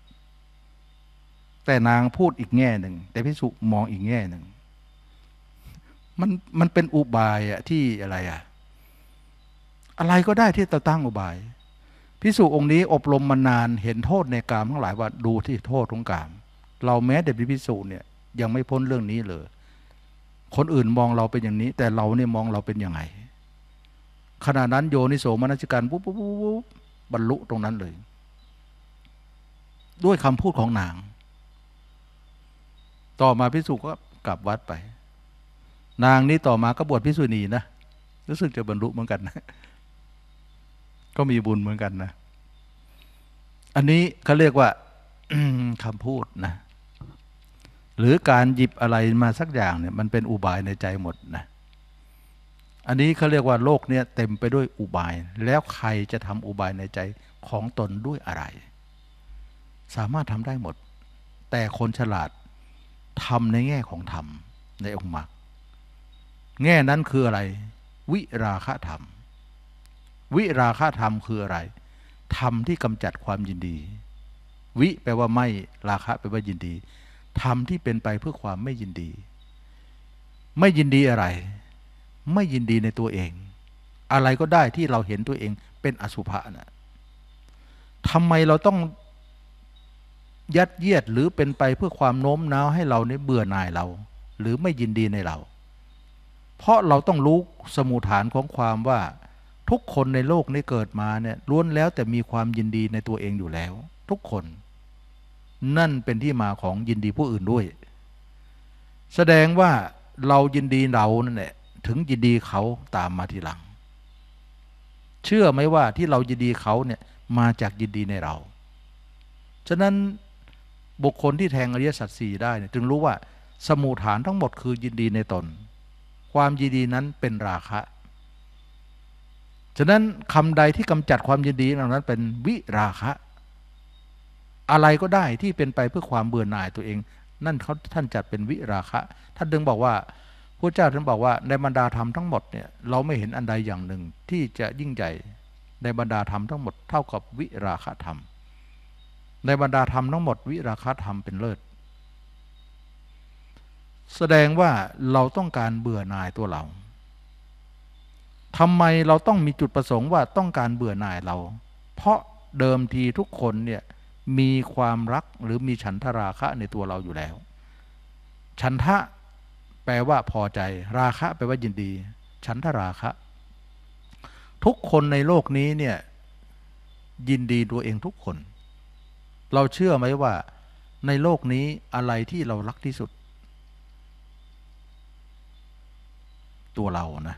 แต่นางพูดอีกแง่หนึ่ง แต่พิสุมองอีกแง่หนึ่ง มันมันเป็นอุบายอะที่อะไรอะ อะไรก็ได้ที่ตตั้งอุบาย พิสุองค์นี้อบรมมานานเห็นโทษในกามทั้งหลายว่าดูที่โทษของกามเราแม้แต่พิสุเนี่ยยังไม่พ้นเรื่องนี้เลย คนอื่นมองเราเป็นอย่างนี้ แต่เราเนี่ยมองเราเป็นยังไง ขณะนั้นโยนิโสมนัสการปุ๊บปุ๊บปุ๊บบรรลุตรงนั้นเลยด้วยคำพูดของนาง ต่อมาพิสุก็กลับวัดไป นางนี้ต่อมาก็บวชพิสุณีนะ รู้สึกจะบรรลุเหมือนกันนะ ก็มีบุญเหมือนกันนะ อันนี้เขาเรียกว่าคำพูดนะ หรือการหยิบอะไรมาสักอย่าง เนี่ย มันเป็นอุบายในใจหมดนะ อันนี้เขาเรียกว่าโลกเนี่ยเต็มไปด้วยอุบาย แล้วใครจะทำอุบายในใจของตนด้วยอะไรสามารถทำได้หมด แต่คนฉลาดทำในแง่ของธรรมในองค์มรรคแง่นั้นคืออะไร วิราคะธรรม วิราคะธรรมคืออะไร ธรรมที่กำจัดความยินดี วิแปลว่าไม่ ราคะแปลว่ายินดี ธรรมที่เป็นไปเพื่อความไม่ยินดี ไม่ยินดีอะไร ไม่ยินดีในตัวเอง อะไรก็ได้ที่เราเห็นตัวเอง เป็นอสุภะนะทำไมเราต้องยัดเยียดหรือเป็นไปเพื่อความโน้มน้าวให้เราเนี่ยเบื่อหน่ายเรา หรือไม่ยินดีในเรา เพราะเราต้องรู้สมุฐานของความว่า ทุกคนในโลกนี้เกิดมาเนี่ยล้วนแล้วแต่มีความยินดีในตัวเองอยู่แล้ว ทุกคน นั่นเป็นที่มาของยินดีผู้อื่นด้วย แสดงว่าเรายินดีเรานั่นแหละถึงยินดีเขาตามมาทีหลัง เชื่อไหมว่าที่เรายินดีเขาเนี่ยมาจากยินดีในเราฉะนั้นบุคคลที่แทงอริยสัจสี่ได้จึงรู้ว่าสมูฐานทั้งหมดคือยินดีในตน ความยินดีนั้นเป็นราคะ ฉะนั้นคำใดที่กำจัดความยินดีเหล่านั้นเป็นวิราคะ อะไรก็ได้ที่เป็นไปเพื่อความเบื่อหน่ายตัวเอง นั่นเขาท่านจัดเป็นวิราคะท่านดึงบอกว่าพระเจ้าท่านบอกว่า ในบรรดาธรรมทั้งหมดเนี่ยเราไม่เห็นอันใดอย่างหนึ่งที่จะยิ่งใหญ่ในบรรดาธรรมทั้งหมดเท่ากับวิราคะธรรมในบรรดาธรรมทั้งหมดวิราคธรรมเป็นเลิศ แสดงว่าเราต้องการเบื่อหน่ายตัวเรา ทำไมเราต้องมีจุดประสงค์ว่าต้องการเบื่อหน่ายเรา เพราะเดิมทีทุกคนเนี่ยมีความรักหรือมีฉันทราคะในตัวเราอยู่แล้ว ฉันทะแปลว่าพอใจ ราคะแปลว่ายินดี ฉันทราคะ ทุกคนในโลกนี้เนี่ย ยินดีตัวเองทุกคนเราเชื่อไหมว่าในโลกนี้อะไรที่เรารักที่สุด ตัวเรานะ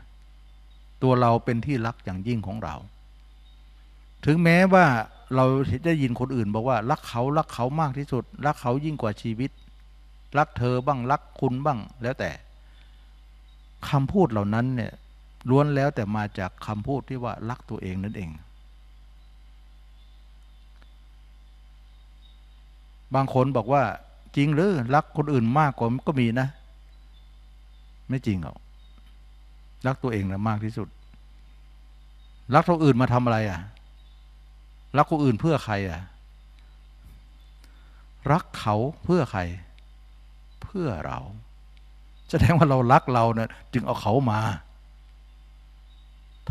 ตัวเราเป็นที่รักอย่างยิ่งของเรา ถึงแม้ว่าเราได้ยินคนอื่นบอกว่า รักเขารักเขามากที่สุด รักเขายิ่งกว่าชีวิต รักเธอบ้างรักคุณบ้าง แล้วแต่คำพูดเหล่านั้นเนี่ยล้วนแล้วแต่มาจากคำพูดที่ว่ารักตัวเองนั่นเองบางคนบอกว่าจริงหรือรักคนอื่นมากกว่าก็มีนะ ไม่จริงหรอก รักตัวเองนะมากที่สุดรักคนอื่นมาทำอะไรอ่ะรักคนอื่นเพื่อใครอ่ะ รักเขาเพื่อใคร เพื่อเราแสดงว่าเรารักเราเนะี่ยจึงเอาเขามา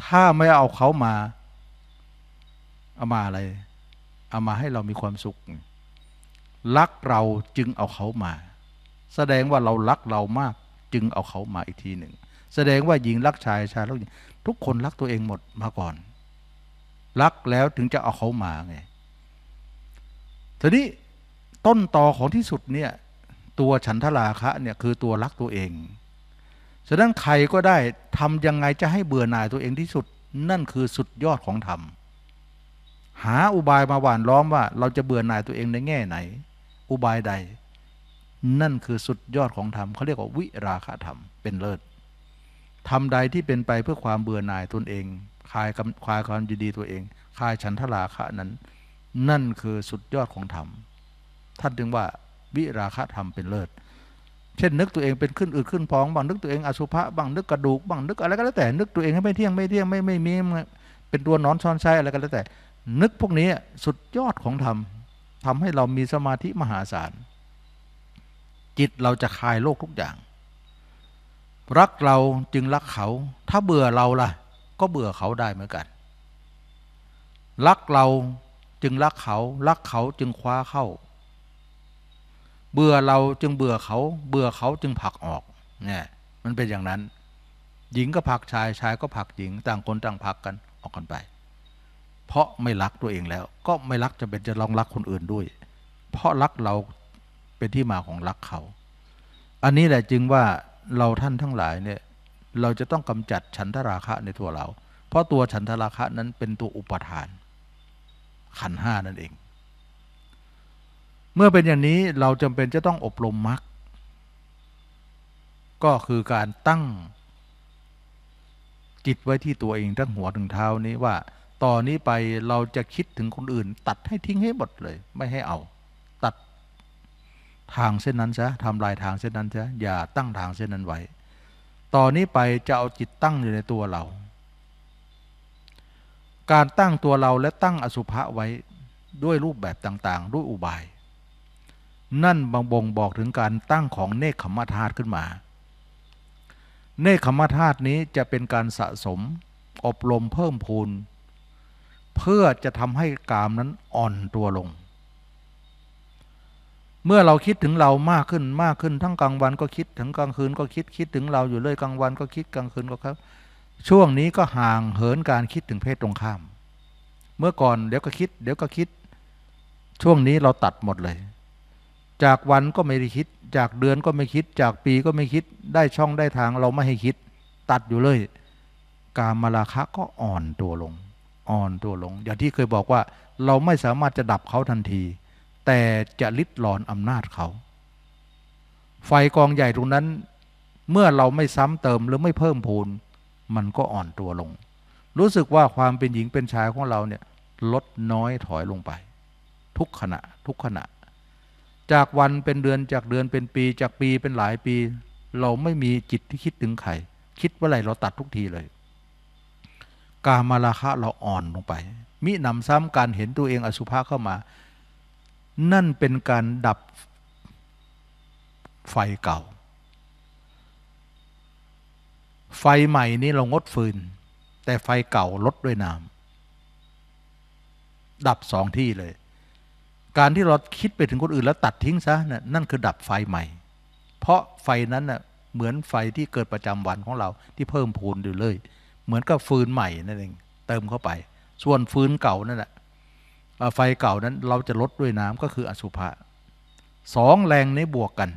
ถ้าไม่เอาเขามาเอามาอะไรเอามาให้เรามีความสุขรักเราจึงเอาเขามา แสดงว่าเรารักเรามากจึงเอาเขามาอีกทีหนึ่ง แสดงว่าหญิงรักชายชายรักหญิงทุกคนรักตัวเองหมดมาก่อนรักแล้วถึงจะเอาเขามาไงทีนี้ต้นต่อของที่สุดเนี่ยตัวฉันทราคะเนี่ยคือตัวรักตัวเองฉะนั้นใครก็ได้ทำยังไงจะให้เบื่อหน่ายตัวเองที่สุดนั่นคือสุดยอดของธรรมหาอุบายมาหวานล้อมว่า เราจะเบื่อหน่ายตัวเองในแง่ไหนอุบายใด นั่นคือสุดยอดของธรรมเขาเรียกว่าวิราคะธรรมเป็นเลิศทำใดที่เป็นไปเพื่อความเบื่อหน่ายตนเองคลายคลายความยินดีตัวเอง คลายฉันทราคะนั้น นั่นคือสุดยอดของธรรมท่านจึงว่าวิราคะธรรมเป็นเลิศ เช่นนึกตัวเองเป็นขึ้นอืดขึ้นพองบางนึกตัวเองอสุภะบางนึกกระดูกบางนึกอะไรก็แล้วแต่ นึกตัวเองให้ไม่เที่ยงไม่เที่ยงไม่ไม่มีเป็นตัวนอนช้อนใช้อะไรก็แล้วแต่ นึกพวกนี้สุดยอดของธรรมทำให้เรามีสมาธิมหาศาล จิตเราจะคลายโลกทุกอย่าง รักเราจึงรักเขา ถ้าเบื่อเราล่ะก็เบื่อเขาได้เหมือนกัน รักเราจึงรักเขา รักเขาจึงคว้าเข้า เบื่อเราจึงเบื่อเขา เบื่อเขาจึงผลักออกเนี่ยมันเป็นอย่างนั้น หญิงก็ผลักชายชายก็ผลักหญิง ต่างคนต่างผลักกันออกกันไปเพราะไม่รักตัวเองแล้ว ก็ไม่รักจะเป็นจะลองรักคนอื่นด้วย เพราะรักเราเป็นที่มาของรักเขา อันนี้แหละจึงว่าเราท่านทั้งหลายเนี่ย เราจะต้องกำจัดฉันทราคะในตัวเรา เพราะตัวฉันทราคะนั้นเป็นตัวอุปทาน ขันห้านั่นเอง เมื่อเป็นอย่างนี้เราจำเป็นจะต้องอบรมมรรคก็คือการตั้งจิตไว้ที่ตัวเองทั้งหัวถึงเท้านี้ว่าต่อนนี้ไปเราจะคิดถึงคนอื่น ตัดให้ทิ้งให้หมดเลย ไม่ให้เอา ตัดทางเส้นนั้นซะทำลายทางเส้นนั้นซะอย่าตั้งทางเส้นนั้นไว้ต่อนนี้ไป จะเอาจิตตั้งอยู่ในตัวเรา การตั้งตัวเราและตั้งอสุภะไว้ด้วยรูปแบบต่างๆ ด้วยอุบาย นั่นบางบ่งบอกถึงการตั้งของเนคขมธาตุขึ้นมา เนคขมธาตุนี้จะเป็นการสะสม อบรมเพิ่มพูนเพื่อจะทำให้กามนั้นอ่อนตัวลง เมื่อเราคิดถึงเรามากขึ้นมากขึ้น ทั้งกลางวันก็คิดถึงกลางคืนก็คิดคิดถึงเราอยู่เลยกลางวันก็คิดกลางคืนก็ครับ ช่วงนี้ก็ห่างเหินการคิดถึงเพศตรงข้าม เมื่อก่อนเดี๋ยวก็คิด เดี๋ยวก็คิด ช่วงนี้เราตัดหมดเลย จากวันก็ไม่ได้คิด จากเดือนก็ไม่คิด จากปีก็ไม่คิดได้ช่องได้ทางเราไม่ให้คิด ตัดอยู่เลย การมาราคะก็อ่อนตัวลงอ่อนตัวลงอย่างที่เคยบอกว่าเราไม่สามารถจะดับเขาทันที แต่จะลิดหลอนอำนาจเขา ไฟกองใหญ่ตรงนั้น เมื่อเราไม่ซ้ำเติมหรือไม่เพิ่มพูน มันก็อ่อนตัวลง รู้สึกว่าความเป็นหญิงเป็นชายของเราเนี่ยลดน้อยถอยลงไป ทุกขณะทุกขณะ จากวันเป็นเดือนจากเดือนเป็นปีจากปีเป็นหลายปี เราไม่มีจิตที่คิดถึงใครคิดว่าอะไรเราตัดทุกทีเลยกามาราคะเราอ่อนลงไปมิหนำซ้ำการเห็นตัวเองอสุภะเข้ามา นั่นเป็นการดับไฟเก่า ไฟใหม่นี้เรางดฟืน แต่ไฟเก่าลดด้วยน้ำดับสองที่เลย การที่เราคิดไปถึงคนอื่นแล้วตัดทิ้งซะนะนั่นคือดับไฟใหม่ เพราะไฟนั้นนะ่ะเหมือนไฟที่เกิดประจำวันของเราที่เพิ่มพูนอยู่เลยเหมือนกับฟืนใหม่นั่นเองเติมเข้าไป ส่วนฟืนเก่านั่นแหละไฟเก่านั้นเราจะลดด้วยน้ำก็คืออสุภะสองแรงนี้บวกกัน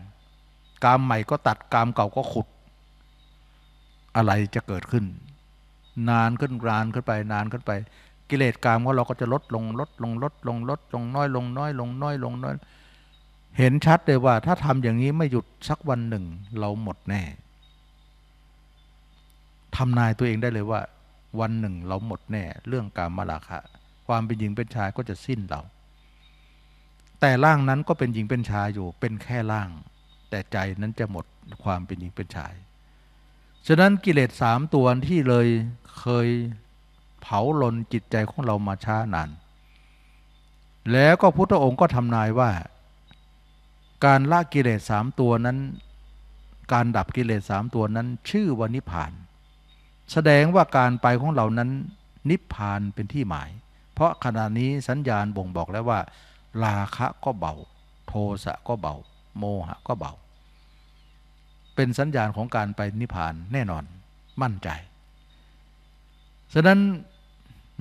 กามใหม่ก็ตัดกามเก่าก็ขุด อะไรจะเกิดขึ้น นานขึ้นรานขึ้นไป นานขึ้นไป กิเลสกามว่าเราก็จะลดลงลด ลงลด ลงลด ลงน้อยลงน้อยลงน้อยลงน้อย เห็นชัดเลยว่า ถ้าทำอย่างนี้ไม่หยุดสักวันหนึ่ง เราหมดแน่ทำนายตัวเองได้เลยว่าวันหนึ่งเราหมดแน่เรื่องการมาลาคะความเป็นหญิงเป็นชายก็จะสิ้นเรา แต่ร่างนั้นก็เป็นหญิงเป็นชายอยู่เป็นแค่ร่าง แต่ใจนั้นจะหมดความเป็นหญิงเป็นชาย ฉะนั้นกิเลสสามตัวที่เลยเคยเผาลนจิตใจของเรามาช้านาน แล้วก็พุทธองค์ก็ทำนายว่า การละกิเลสสามตัวนั้นการดับกิเลสสามตัวนั้นชื่อวันนิพพานแสดงว่าการไปของเรานั้นนิพพานเป็นที่หมาย เพราะขณะนี้สัญญาณบ่งบอกแล้วว่า ราคะก็เบา โทสะก็เบา โมหะก็เบาเป็นสัญญาณของการไปนิพพานแน่นอนมั่นใจ ฉะนั้น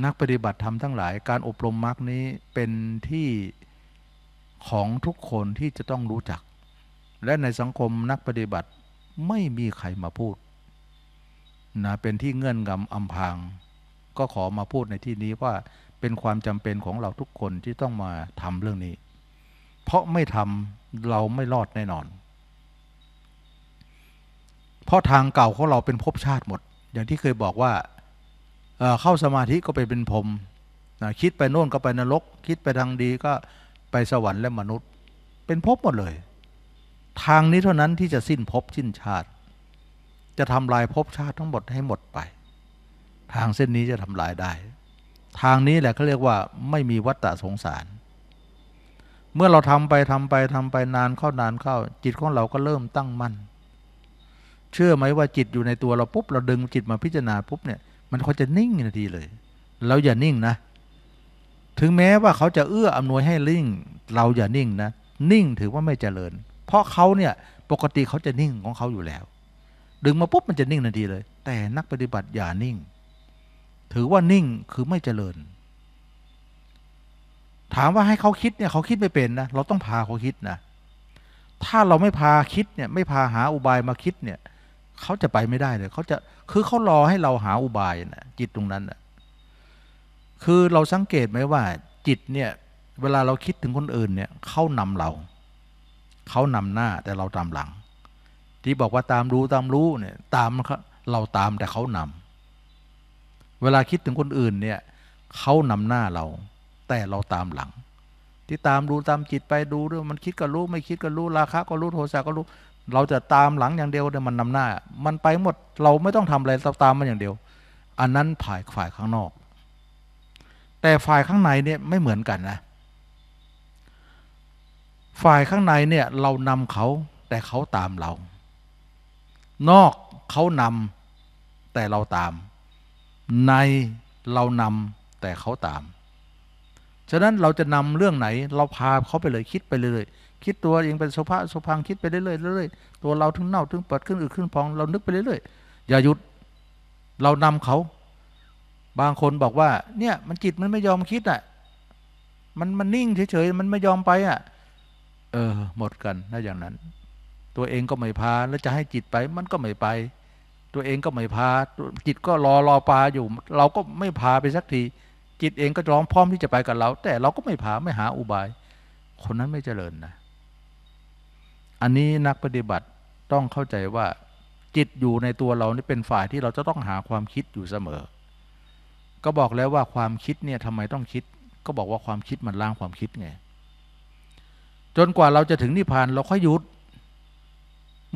นักปฏิบัติธรรมทั้งหลายการอบรมมรรคนี้เป็นที่ของทุกคนที่จะต้องรู้จัก และในสังคมนักปฏิบัติไม่มีใครมาพูดนะเป็นที่เงื่อนงำอำพางก็ขอมาพูดในที่นี้ว่าเป็นความจำเป็นของเราทุกคนที่ต้องมาทำเรื่องนี้ เพราะไม่ทำเราไม่รอดแน่นอน เพราะทางเก่าของเราเป็นภพชาติหมด อย่างที่เคยบอกว่าเข้าสมาธิก็ไปเป็นพรมนะคิดไปโน่นก็ไปนรก คิดไปทางดีก็ไปสวรรค์และมนุษย์ เป็นภพหมดเลย ทางนี้เท่านั้นที่จะสิ้นภพสิ้นชาติจะทำลายภพชาติทั้งหมดให้หมดไป ทางเส้นนี้จะทำลายได้ ทางนี้แหละเขาเรียกว่าไม่มีวัฏฏะสงสาร เมื่อเราทำไปทำไปทำไปนานเข้านานเข้า จิตของเราก็เริ่มตั้งมั่น เชื่อไหมว่าจิตอยู่ในตัวเราปุ๊บเราดึงจิตมาพิจารณาปุ๊บเนี่ย มันเขาจะนิ่งทันทีเลย เราอย่านิ่งนะ ถึงแม้ว่าเขาจะเอื้ออำนวยให้ลิ่ง เราอย่านิ่งนะนิ่งถือว่าไม่เจริญ เพราะเขาเนี่ย ปกติเขาจะนิ่งของเขาอยู่แล้วดึงมาปุ๊บมันจะนิ่งทันทีเลย แต่นักปฏิบัติอย่านิ่ง ถือว่านิ่งคือไม่เจริญ ถามว่าให้เขาคิดเนี่ยเขาคิดไม่เป็นนะเราต้องพาเขาคิดนะถ้าเราไม่พาคิดเนี่ยไม่พาหาอุบายมาคิดเนี่ยเขาจะไปไม่ได้เลยเขาจะคือเขารอให้เราหาอุบายนะจิตตรงนั้นนะคือเราสังเกตไหมว่า จิตเนี่ยเวลาเราคิดถึงคนอื่นเนี่ยเขานำเราเขานำหน้าแต่เราตามหลังที่บอกว่าตาม รู้ ตามรู้เนี่ยตาม เราตามแต่เขานำเวลาคิดถึงคนอื่นเนี่ยเขานำหน้าเรา แต่เราตามหลัง ที่ตามรู้ตามจิตไปดูด้วยมันคิด ก็ รู้ ไม่คิดก็รู้ราคะก็รู้โทสะก็รู้ เราจะตามหลังอย่างเดียวเนี่ยมันนำหน้า มันไปหมดเราไม่ต้องทำอะไรเราตามมันอย่างเดียว อันนั้น ฝ่ายฝ่ายข้างนอก แต่ฝ่ายข้างในเนี่ยไม่เหมือนกันนะ ฝ่ายข้างในเนี่ยเรานำเขาแต่เขาตามเรานอกเขานำ แต่เราตาม ในเรานำแต่เขาตามฉะนั้นเราจะนำเรื่องไหน เราพาเขาไปเลยคิดไปเลย คิดตัวเองเป็นสุภาพสุพังคิดไปเรื่อยๆเรื่อยตัวเราถึงเน่าถึงเปิดขึ้นอึขึ้นพองเรานึกไปเรื่อยๆ อย่าหยุด เรานำเขาบางคนบอกว่า เนี่ย มันจิตมันไม่ยอมคิดอ่ะมันมันนิ่งเฉยๆมันไม่ยอมไปอ่ะเออ หมดกันถ้าอย่างนั้นตัวเองก็ไม่พาแล้วจะให้จิตไปมันก็ไม่ไป ตัวเองก็ไม่พาจิตก็รอรอปลาอยู่เราก็ไม่พาไปสักทีจิตเองก็ร้องพร้อมที่จะไปกับเราแต่เราก็ไม่พาไม่หาอุบาย คนนั้นไม่เจริญนะอันนี้นักปฏิบัติต้องเข้าใจว่า จิตอยู่ในตัวเรานี่เป็นฝ่ายที่เราจะต้องหาความคิดอยู่เสมอ ก็บอกแล้วว่าความคิดเนี่ยทำไมต้องคิดก็บอกว่าความคิดมันล้างความคิดไงจนกว่าเราจะถึงนิพพานเราค่อยหยุด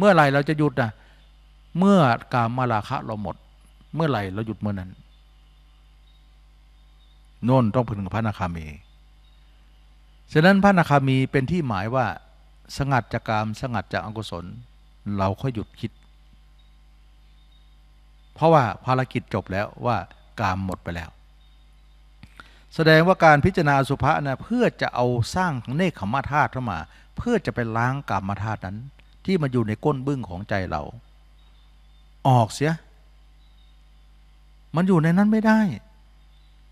เมื่อไหร่เราจะหยุดนะเมื่อกามมาลาคะเราหมดเมื่อไหร่เราหยุดเมื่อนั้นโน่นต้องพึงพระนาคามีฉะนั้นพระนาคามีเป็นที่หมายว่า สงัดจากกาม สงัดจากอกุศล เราค่อยหยุดคิด เพราะว่าภารกิจจบแล้วว่ากามหมดไปแล้ว แสดงว่าการพิจารณาสุภะนะเพื่อจะเอาสร้างเนคขมธาตุเข้ามา เพื่อจะไปล้างกามธาตุนั้นที่มันอยู่ในก้นบึ้งของใจเรา ออกเสีย มันอยู่ในนั้นไม่ได้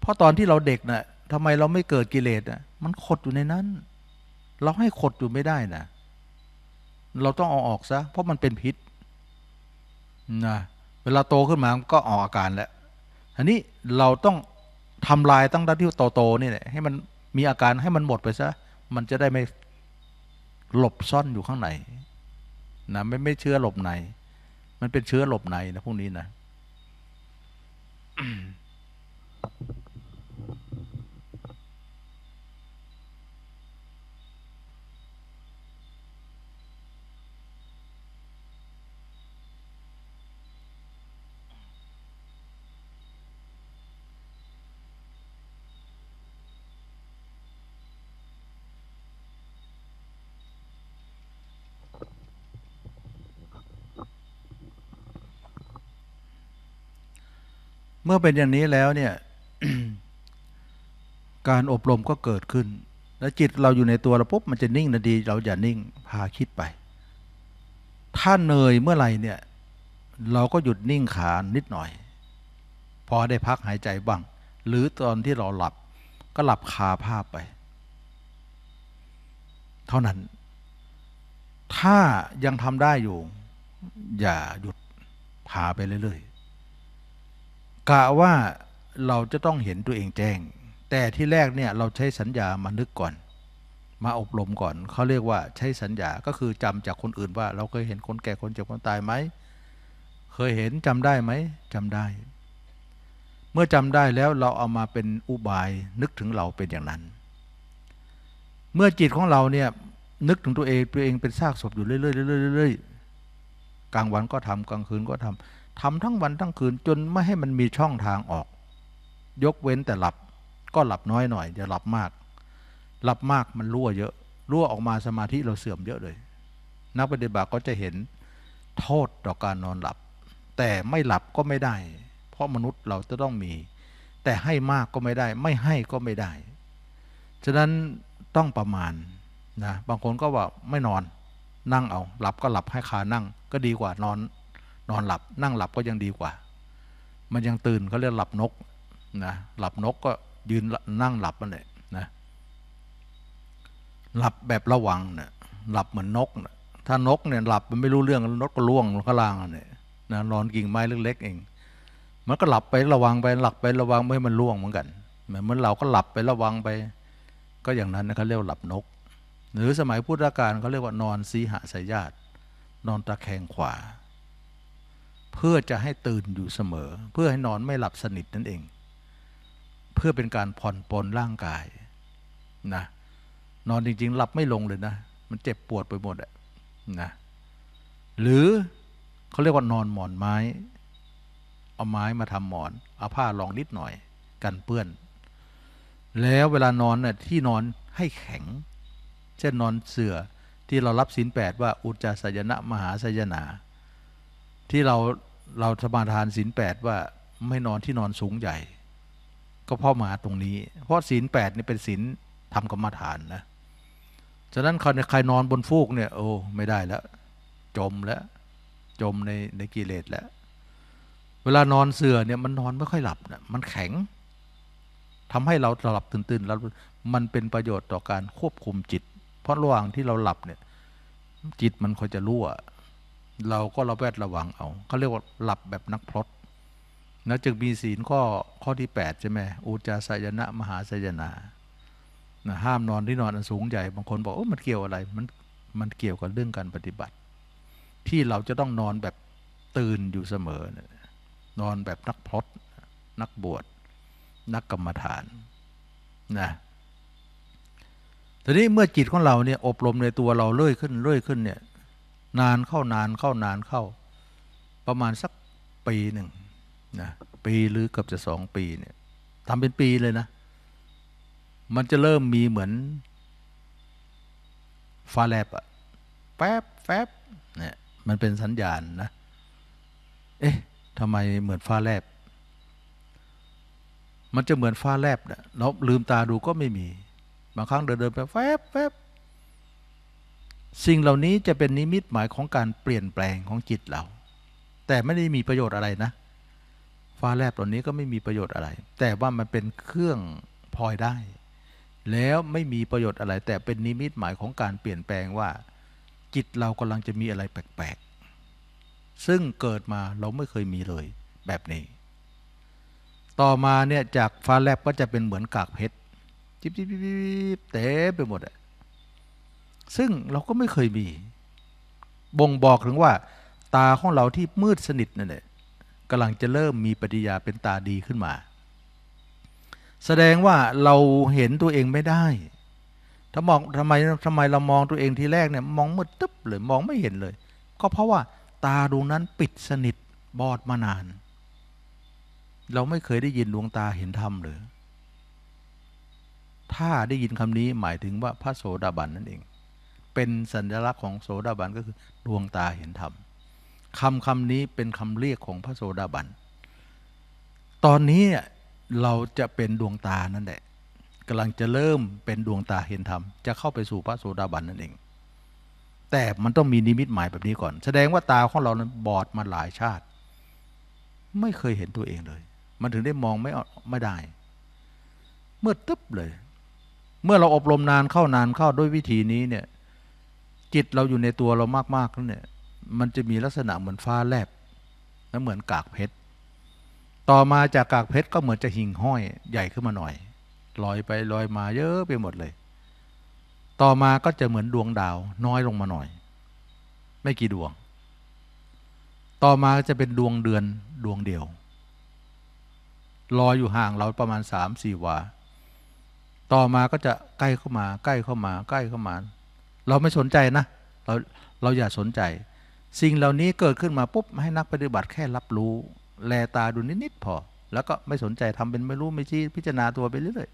เพราะตอนที่เราเด็กนะ่ะ ทำไมเราไม่เกิดกิเลสอ่ะ มันขดอยู่ในนั้น เราให้ขดอยู่ไม่ได้นะ เราต้องเอาออกซะ เพราะมันเป็นพิษนะ เวลาโตขึ้นมา ก็ออกอาการแล้วอันนี้เราต้องทำลายตั้งแต่ที่โตๆนี่แหละ ให้มันมีอาการให้มันหมดไปซะ มันจะได้ไม่หลบซ่อนอยู่ข้างในนะไม่ไม่เชื้อหลบในมันเป็นเชื้อหลบในนะพวกนี้นะเมื่อเป็นอย่างนี้แล้วเนี่ย การอบรมก็เกิดขึ้น แล้วจิตเราอยู่ในตัวเราปุ๊บมันจะนิ่งนาดี เราอย่านิ่งพาคิดไป ถ้าเหนื่อยเมื่อไหร่เนี่ย เราก็หยุดนิ่งขานนิดหน่อย พอได้พักหายใจบ้าง หรือตอนที่เราหลับก็หลับคาภาพไป เท่านั้น ถ้ายังทำได้อยู่ อย่าหยุดพาไปเรื่อยกะว่าเราจะต้องเห็นตัวเองแจ้งแต่ที่แรกเนี่ยเราใช้สัญญามานึกก่อน มาอบรมก่อนเขาเรียกว่าใช้สัญญาก็คือจำจากคนอื่นว่า เราเคยเห็นคนแก่คนเจ็บคนตายไหมเคยเห็นจำได้ไหมจำได้ เมื่อจำได้แล้วเราเอามาเป็นอุบายนึกถึงเราเป็นอย่างนั้น เมื่อจิตของเราเนี่ยนึกถึงตัวเอง ตัวเองเป็นซากศพอยู่เรื่อยๆเรื่อยกลางวันก็ทำกลางคืนก็ทำทำทั้งวันทั้งคืนจนไม่ให้มันมีช่องทางออก ยกเว้นแต่หลับก็หลับน้อยหน่อยอย่าหลับมาก หลับมากมันรั่วเยอะรั่วออกมาสมาธิเราเสื่อมเยอะเลย นักปฏิบัติก็จะเห็น โทษต่อการนอนหลับ แต่ไม่หลับก็ไม่ได้ เพราะมนุษย์เราจะต้องมี แต่ให้มากก็ไม่ได้ ไม่ให้ก็ไม่ได้ ฉะนั้นต้องประมาณนะบางคนก็ว่าไม่นอนนั่งเอา หลับก็หลับให้ขานั่ง ก็ดีกว่านอนนอนหลับนั่งหลับก็ยังดีกว่า มันยังตื่นเขาเรียกหลับนกนะ หลับนกก็ยืนนั่งหลับมันเลยนะ หลับแบบระวังเนะี่ยหลับเหมือนนกนะถ้านกเนี่ยหลับมันไม่รู้เรื่องนกก็ล่วงลงข้างล่างเนี่ยนะนอนกิ่งไม้เล็กๆเอง มันก็หลับไประวังไปหลับไประวังไม่ให้มันล่วงเหมือนกันเหมือนเราก็หลับไประวังไปก็อย่างนั้นนะเขาเรียกหลับนก หรือสมัยพุทธกาลเขาเรียกว่านอนสีหสายญาตินอนตะแคงขวาเพื่อจะให้ตื่นอยู่เสมอ เพื่อให้นอนไม่หลับสนิทนั่นเอง เพื่อเป็นการผ่อนปลนร่างกายนะนอนจริง ๆ หลับไม่ลงเลยนะ มันเจ็บปวดไปหมดอะนะหรือเขาเรียกว่านอนหมอนไม้ เอาไม้มาทำหมอนเอาผ้ารองนิดหน่อยกันเปื้อน แล้วเวลานอนน่ยที่นอนให้แข็งเช่นนอนเสือ่อที่เรารับศีลแปดว่า อุจจาสยนะมหาสยนาที่เราเราสมาทานศีลแปดว่า ไม่นอนที่นอนสูงใหญ่ ก็เพราะมาตรงนี้ เพราะศีลแปดนี่เป็นศีลทำกรรมฐานนะฉะนั้นใครนอนบนฟูกเนี่ย โอ้ไม่ได้แล้วจมแล้ว จมในในกิเลสแล้ว เวลานอนเสื่อเนี่ยมันนอนไม่ค่อยหลับนะมันแข็ง ทำให้เราหลับตื่นๆแล้วมันเป็นประโยชน์ต่อการควบคุมจิต เพราะระหว่างที่เราหลับเนี่ย จิตมันคอยจะรั่วเราก็ระแวดระวังเอาเขาเรียกว่าหลับแบบนักพรตนะจึงมีศีลข้อข้อที่8ใช่ไหมอุจาสยนะมหาสยนานะห้ามนอนที่นอนอันสูงใหญ่ บางคนบอกโอ้มันเกี่ยวอะไรมันมันเกี่ยวกับเรื่องการปฏิบัติ ที่เราจะต้องนอนแบบตื่นอยู่เสมอนอนแบบนักพรต นักบวช นักกรรมฐาน นะ ทีนี้เมื่อจิตของเราเนี่ยอบรมในตัวเราเรื่อยขึ้นเรื่อยขึ้นเนี่ยนานเข้านานเข้านานเข้า ประมาณสักปีหนึ่งนะปีหรือเกือบจะสองปีเนี่ยทำเป็นปีเลยนะ มันจะเริ่มมีเหมือน ฟ้าแลบอะแป๊บแป๊บเนี่ยมันเป็นสัญญาณนะเอ๊ะทำไมเหมือนฟ้าแลบ มันจะเหมือนฟ้าแลบเนะเราลืมตาดูก็ไม่มี บางครั้งเดินเดินไปแฟบแฟบสิ่งเหล่านี้จะเป็นนิมิตหมายของการเปลี่ยนแปลงของจิตเรา แต่ไม่ได้มีประโยชน์อะไรนะ ฟ้าแลบเหล่านี้ก็ไม่มีประโยชน์อะไร แต่ว่ามันเป็นเครื่องพลอยได้ แล้วไม่มีประโยชน์อะไร แต่เป็นนิมิตหมายของการเปลี่ยนแปลงว่า จิตเรากำลังจะมีอะไรแปลกๆ ซึ่งเกิดมาเราไม่เคยมีเลยแบบนี้ ต่อมาเนี่ยจากฟ้าแลบก็จะเป็นเหมือนกากเพชร จิบจิบจิบเต๋ไปหมดอะซึ่งเราก็ไม่เคยมี บ่งบอกถึงว่า ตาของเราที่มืดสนิทนั่นแหละกำลังจะเริ่มมีปฏิยาเป็นตาดีขึ้นมา แสดงว่าเราเห็นตัวเองไม่ได้ ถ้ามองทำไมทำไมเรามองตัวเองทีแรกเนี่ย มองมืดตึ๊บเลยมองไม่เห็นเลย ก็เพราะว่า ตาดวงนั้นปิดสนิท บอดมานาน เราไม่เคยได้ยินดวงตาเห็นธรรมหรือ ถ้าได้ยินคำนี้หมายถึงว่าพระโสดาบันนั่นเองเป็นสัญลักษณ์ของโสดาบันก็คือดวงตาเห็นธรรม คำคำนี้เป็นคำเรียกของพระโสดาบัน ตอนนี้เราจะเป็นดวงตานั่นแหละกำลังจะเริ่มเป็นดวงตาเห็นธรรมจะเข้าไปสู่พระโสดาบันนั่นเอง แต่มันต้องมีนิมิตหมายแบบนี้ก่อน แสดงว่าตาของเรานั้นบอดมาหลายชาติ ไม่เคยเห็นตัวเองเลย มันถึงได้มองไม่ไม่ได้ เมื่อตึ๊บเลย เมื่อเราอบรมนานเข้านานเข้าด้วยวิธีนี้เนี่ยจิตเราอยู่ในตัวเรามากๆแล้วเนี่ยมันจะมีลักษณะเหมือนฟ้าแลบและเหมือนกากเพชร ต่อมาจากกากเพชรก็เหมือนจะหิ่งห้อยใหญ่ขึ้นมาหน่อยลอยไปลอยมาเยอะไปหมดเลย ต่อมาก็จะเหมือนดวงดาวน้อยลงมาหน่อย ไม่กี่ดวง ต่อมาจะเป็นดวงเดือนดวงเดียว ลอยอยู่ห่างเราประมาณสามสี่วา ต่อมาก็จะใกล้เข้ามา ใกล้เข้ามา ใกล้เข้ามาเราไม่สนใจนะ เราเราอย่าสนใจ สิ่งเหล่านี้เกิดขึ้นมาปุ๊บให้นักปฏิบัติแค่รับรู้ แลตา ดูนิดๆพอ แล้วก็ไม่สนใจทำเป็นไม่รู้ไม่ชี้พิจารณาตัวไปเรื่อย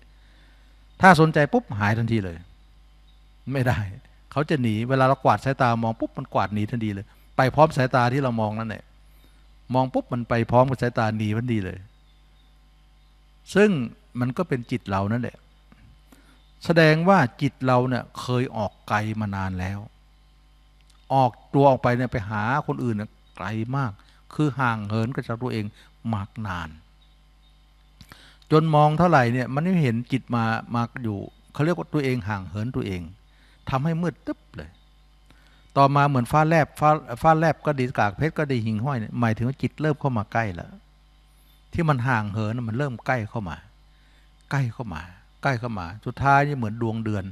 ๆถ้าสนใจปุ๊บหายทันทีเลย ไม่ได้ เขาจะหนีเวลาเรากวาดสายตามองปุ๊บมันกวาดหนีทันทีเลย ไปพร้อมสายตาที่เรามองนั่นแหละมองปุ๊บมันไปพร้อมกับสายตาหนีทันทีเลย ซึ่งมันก็เป็นจิตเรานั่นแหละแสดงว่าจิตเราเนี่ยเคยออกไกลมานานแล้ว ออกตัวออกไปเนี่ยไปหาคนอื่นเนี่ยไกลมาก คือห่างเหินกับจากตัวเองมากนาน จนมองเท่าไหร่เนี่ยมันไม่เห็นจิตมามาอยู่เขาเรียกว่าตัวเองห่างเหินตัวเอง ทำให้มืดตึ๊บเลย ต่อมาเหมือนฟ้าแลบฟ้าฟ้าแลบก็ดีกากเพชรก็ดีหิงห้อยยหมายถึงว่าจิตเริ่มเข้ามาใกล้แล้วที่มันห่างเหินมันเริ่มใกล้เข้ามาใกล้เข้ามาใกล้เข้ามาสุดท้ายนี่เหมือนดวงเดือน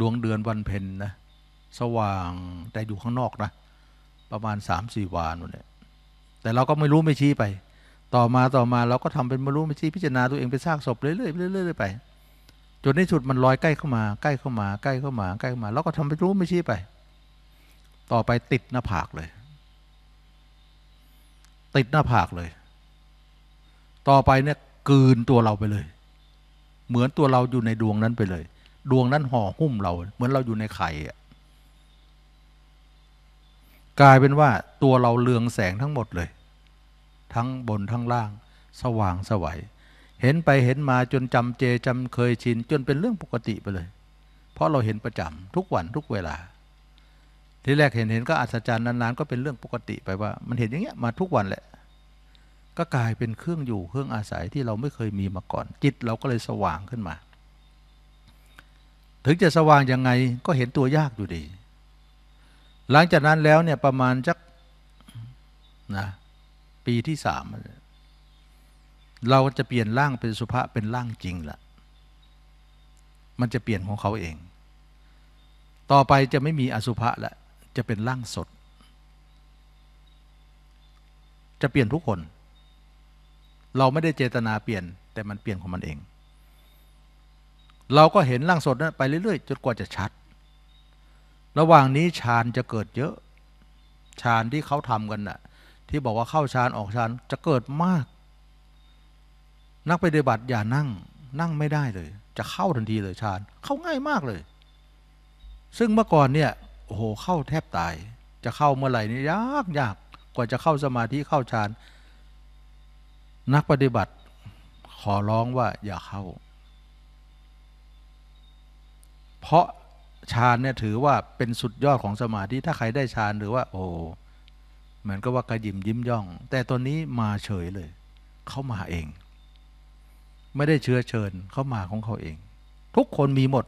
ดวงเดือนวันเพ็ญนะ สว่างแต่อยู่ข้างนอกนะ ประมาณสามสี่วานนู่นแหละแต่เราก็ไม่รู้ไม่ชี้ไป ต่อมาต่อมาเราก็ทำเป็นไม่รู้ไม่ชี้พิจารณาตัวเองไปซากศพเรื่อยๆเรื่อยๆไป จนในสุดมันลอยใกล้เข้ามา ใกล้เข้ามา ใกล้เข้ามา ใกล้เข้ามา เราก็ทำไปรู้ไม่ชี้ไป ต่อไปติดหน้าผากเลย ติดหน้าผากเลย ต่อไปเนี่ยกืนตัวเราไปเลยเหมือนตัวเราอยู่ในดวงนั้นไปเลย ดวงนั้นห่อหุ้มเรา เหมือนเราอยู่ในไข่ กลายเป็นว่าตัวเราเลืองแสงทั้งหมดเลย ทั้งบนทั้งล่าง สว่างสวัยเห็นไปเห็นมาจนจำเจจำเคยชิน จนเป็นเรื่องปกติไปเลย เพราะเราเห็นประจำทุกวันทุกเวลา ที่แรกเห็นเห็นก็อัศจรรย์นานๆก็เป็นเรื่องปกติไปว่ามันเห็นอย่างเงี้ยมาทุกวันแหละก็กลายเป็นเครื่องอยู่เครื่องอาศัยที่เราไม่เคยมีมาก่อนจิต เราก็เลยสว่างขึ้นมา ถึงจะสว่างยังไงก็เห็นตัวยากอยู่ดี หลังจากนั้นแล้วเนี่ย ประมาณจักนะปีที่สามเราจะเปลี่ยนร่างเป็นสุภาพเป็นร่างจริงละมันจะเปลี่ยนของเขาเอง ต่อไปจะไม่มีอสุภะละจะเป็นร่างสด จะเปลี่ยนทุกคนเราไม่ได้เจตนาเปลี่ยน แต่มันเปลี่ยนของมันเอง เราก็เห็นร่างสดนั้นไปเรื่อยๆจนกว่าจะชัด ระหว่างนี้ฌานจะเกิดเยอะฌานที่เขาทำกันน่ะ ที่บอกว่าเข้าฌานออกฌานจะเกิดมาก นักปฏิบัติอย่านั่ง นั่งไม่ได้เลย จะเข้าทันทีเลยฌานเข้าง่ายมากเลย ซึ่งเมื่อก่อนเนี่ยโอ้โหเข้าแทบตาย จะเข้าเมื่อไหร่นี่ยากยากกว่าจะเข้าสมาธิเข้าฌานนักปฏิบัติขอร้องว่าอย่าเข้า เพราะฌานเนี่ยถือว่าเป็นสุดยอดของสมาธิถ้าใครได้ฌานหรือว่า โอ้เหมือนก็ว่ากระยิมยิ้มย่อง แต่ตัวนี้มาเฉยเลย เข้ามาเอง ไม่ได้เชื้อเชิญเขามาของเขาเอง ทุกคนมีหมด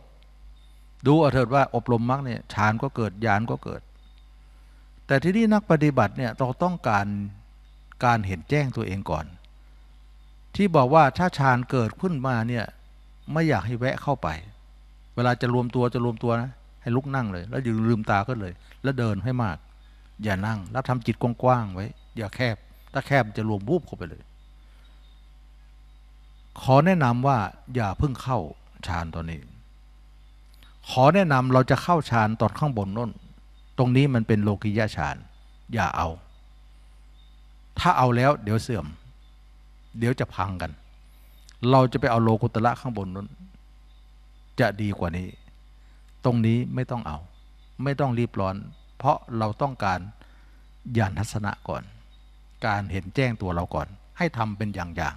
ดูเอาเถิดว่าอบรมมรรคเนี่ยฌานก็เกิดยานก็เกิด แต่ที่นี่นักปฏิบัติเนี่ยเราต้องการการเห็นแจ้งตัวเองก่อนที่บอกว่าถ้าฌานเกิดขึ้นมาเนี่ยไม่อยากให้แวะเข้าไป เวลาจะรวมตัวจะรวมตัวนะ ให้ลุกนั่งเลย แล้วยืนลืมตาก็เลย แล้วเดินให้มาก อย่านั่งแล้วทำจิตกว้างๆไว้ อย่าแคบ ถ้าแคบจะรวมวูบเข้าไปเลย ขอแนะนำว่า อย่าเพิ่งเข้าฌานตอนนี้ ขอแนะนำเราจะเข้าฌานตอนข้างบนน้นตรงนี้มันเป็นโลกิยะฌานอย่าเอา ถ้าเอาแล้วเดี๋ยวเสื่อมเดี๋ยวจะพังกัน เราจะไปเอาโลกุตละข้างบนนั้น จะดีกว่านี้ ตรงนี้ไม่ต้องเอา ไม่ต้องรีบร้อน เพราะเราต้องการญาณทัศนะก่อน การเห็นแจ้งตัวเราก่อน ให้ทำเป็นอย่างย่าง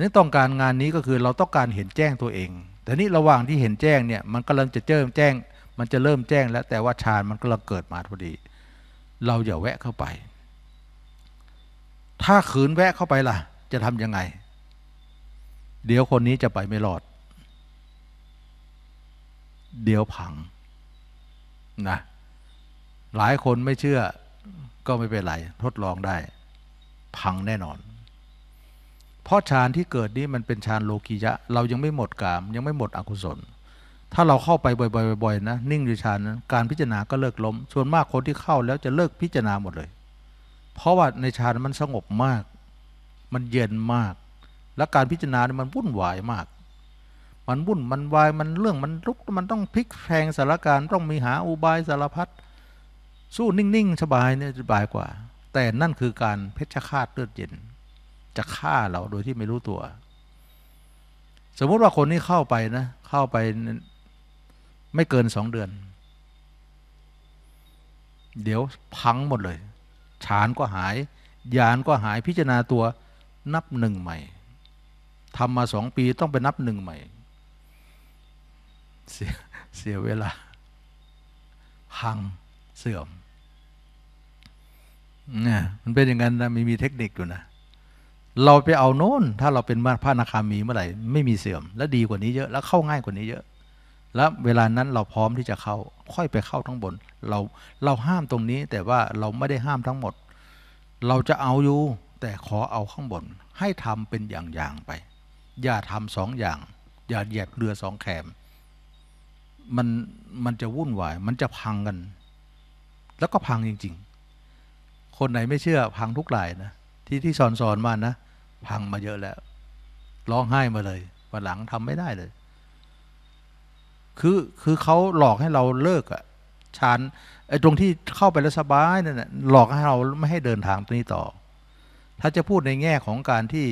นี่ต้องการงานนี้ก็คือเราต้องการเห็นแจ้งตัวเอง แต่นี้ระหว่างที่เห็นแจ้งเนี่ย มันกำลังจะเจิมแจ้ง มันจะเริ่มแจ้ง แล้วแต่ว่าฌานมันกำลังเกิดมาพอดี เราอย่าแวะเข้าไปถ้าขืนแวะเข้าไปล่ะ จะทำยังไง เดี๋ยวคนนี้จะไปไม่รอด เดี๋ยวผัง นะ หลายคนไม่เชื่อก็ไม่เป็นไรทดลองได้พังแน่นอน เพราะฌานที่เกิดนี้มันเป็นฌานโลกียะ เรายังไม่หมดกาม ยังไม่หมดอกุศลถ้าเราเข้าไปบ่อยๆๆนะ นิ่งอยู่ฌานนั้นการพิจารณาก็เลิกล้ม ส่วนมากคนที่เข้าแล้วจะเลิกพิจารณาหมดเลยเพราะว่าในฌานมันสงบมาก มันเย็นมาก และการพิจารณาเนี่ยมันวุ่นวายมาก มันวุ่น มันวาย มันเรื่อง มันลุก มันต้องพลิกแพงสารการ ต้องมีหาอุบายสารพัด สู้นิ่งๆสบายเนี่ยสบายกว่า แต่นั่นคือการเพชฌฆาตเลือดเย็น จะฆ่าเราโดยที่ไม่รู้ตัว สมมติว่าคนนี้เข้าไปนะ เข้าไป ไม่เกินสองเดือน เดี๋ยวพังหมดเลยฌานก็หาย ญาณก็หาย พิจารณาตัวนับหนึ่งใหม่ ทำมาสองปีต้องไปนับหนึ่งใหม่ เสียเสียเวลาพังเสื่อมเนี่ยมันเป็นอย่างนั้นนะมีมีเทคนิคอยู่นะ เราไปเอาโน้น ถ้าเราเป็นพระนาคามีเมื่อไหร่ไม่มีเสื่อม และดีกว่านี้เยอะ แล้วเข้าง่ายกว่านี้เยอะแล้วเวลานั้นเราพร้อมที่จะเข้า ค่อยไปเข้าทั้งบนเราเราห้ามตรงนี้ แต่ว่าเราไม่ได้ห้ามทั้งหมด เราจะเอาอยู่ แต่ขอเอาข้างบน ให้ทำเป็นอย่าง ๆไป อย่าทำสองอย่าง อย่าแยบเรือสองแขมมันมันจะวุ่นวายมันจะพังกัน แล้วก็พังจริง ๆ คนไหนไม่เชื่อพังทุกลายนะที่ที่สอนสอนมานะพังมาเยอะแล้ว ร้องไห้มาเลยวันหลังทำไม่ได้เลยคือ คือเขาหลอกให้เราเลิกอะชานไอ้ตรงที่เข้าไป แล้ว สบายนั่นแหละหลอกให้เราไม่ให้เดินทางตรงนี้ต่อ ถ้าจะพูดในแง่ของการที่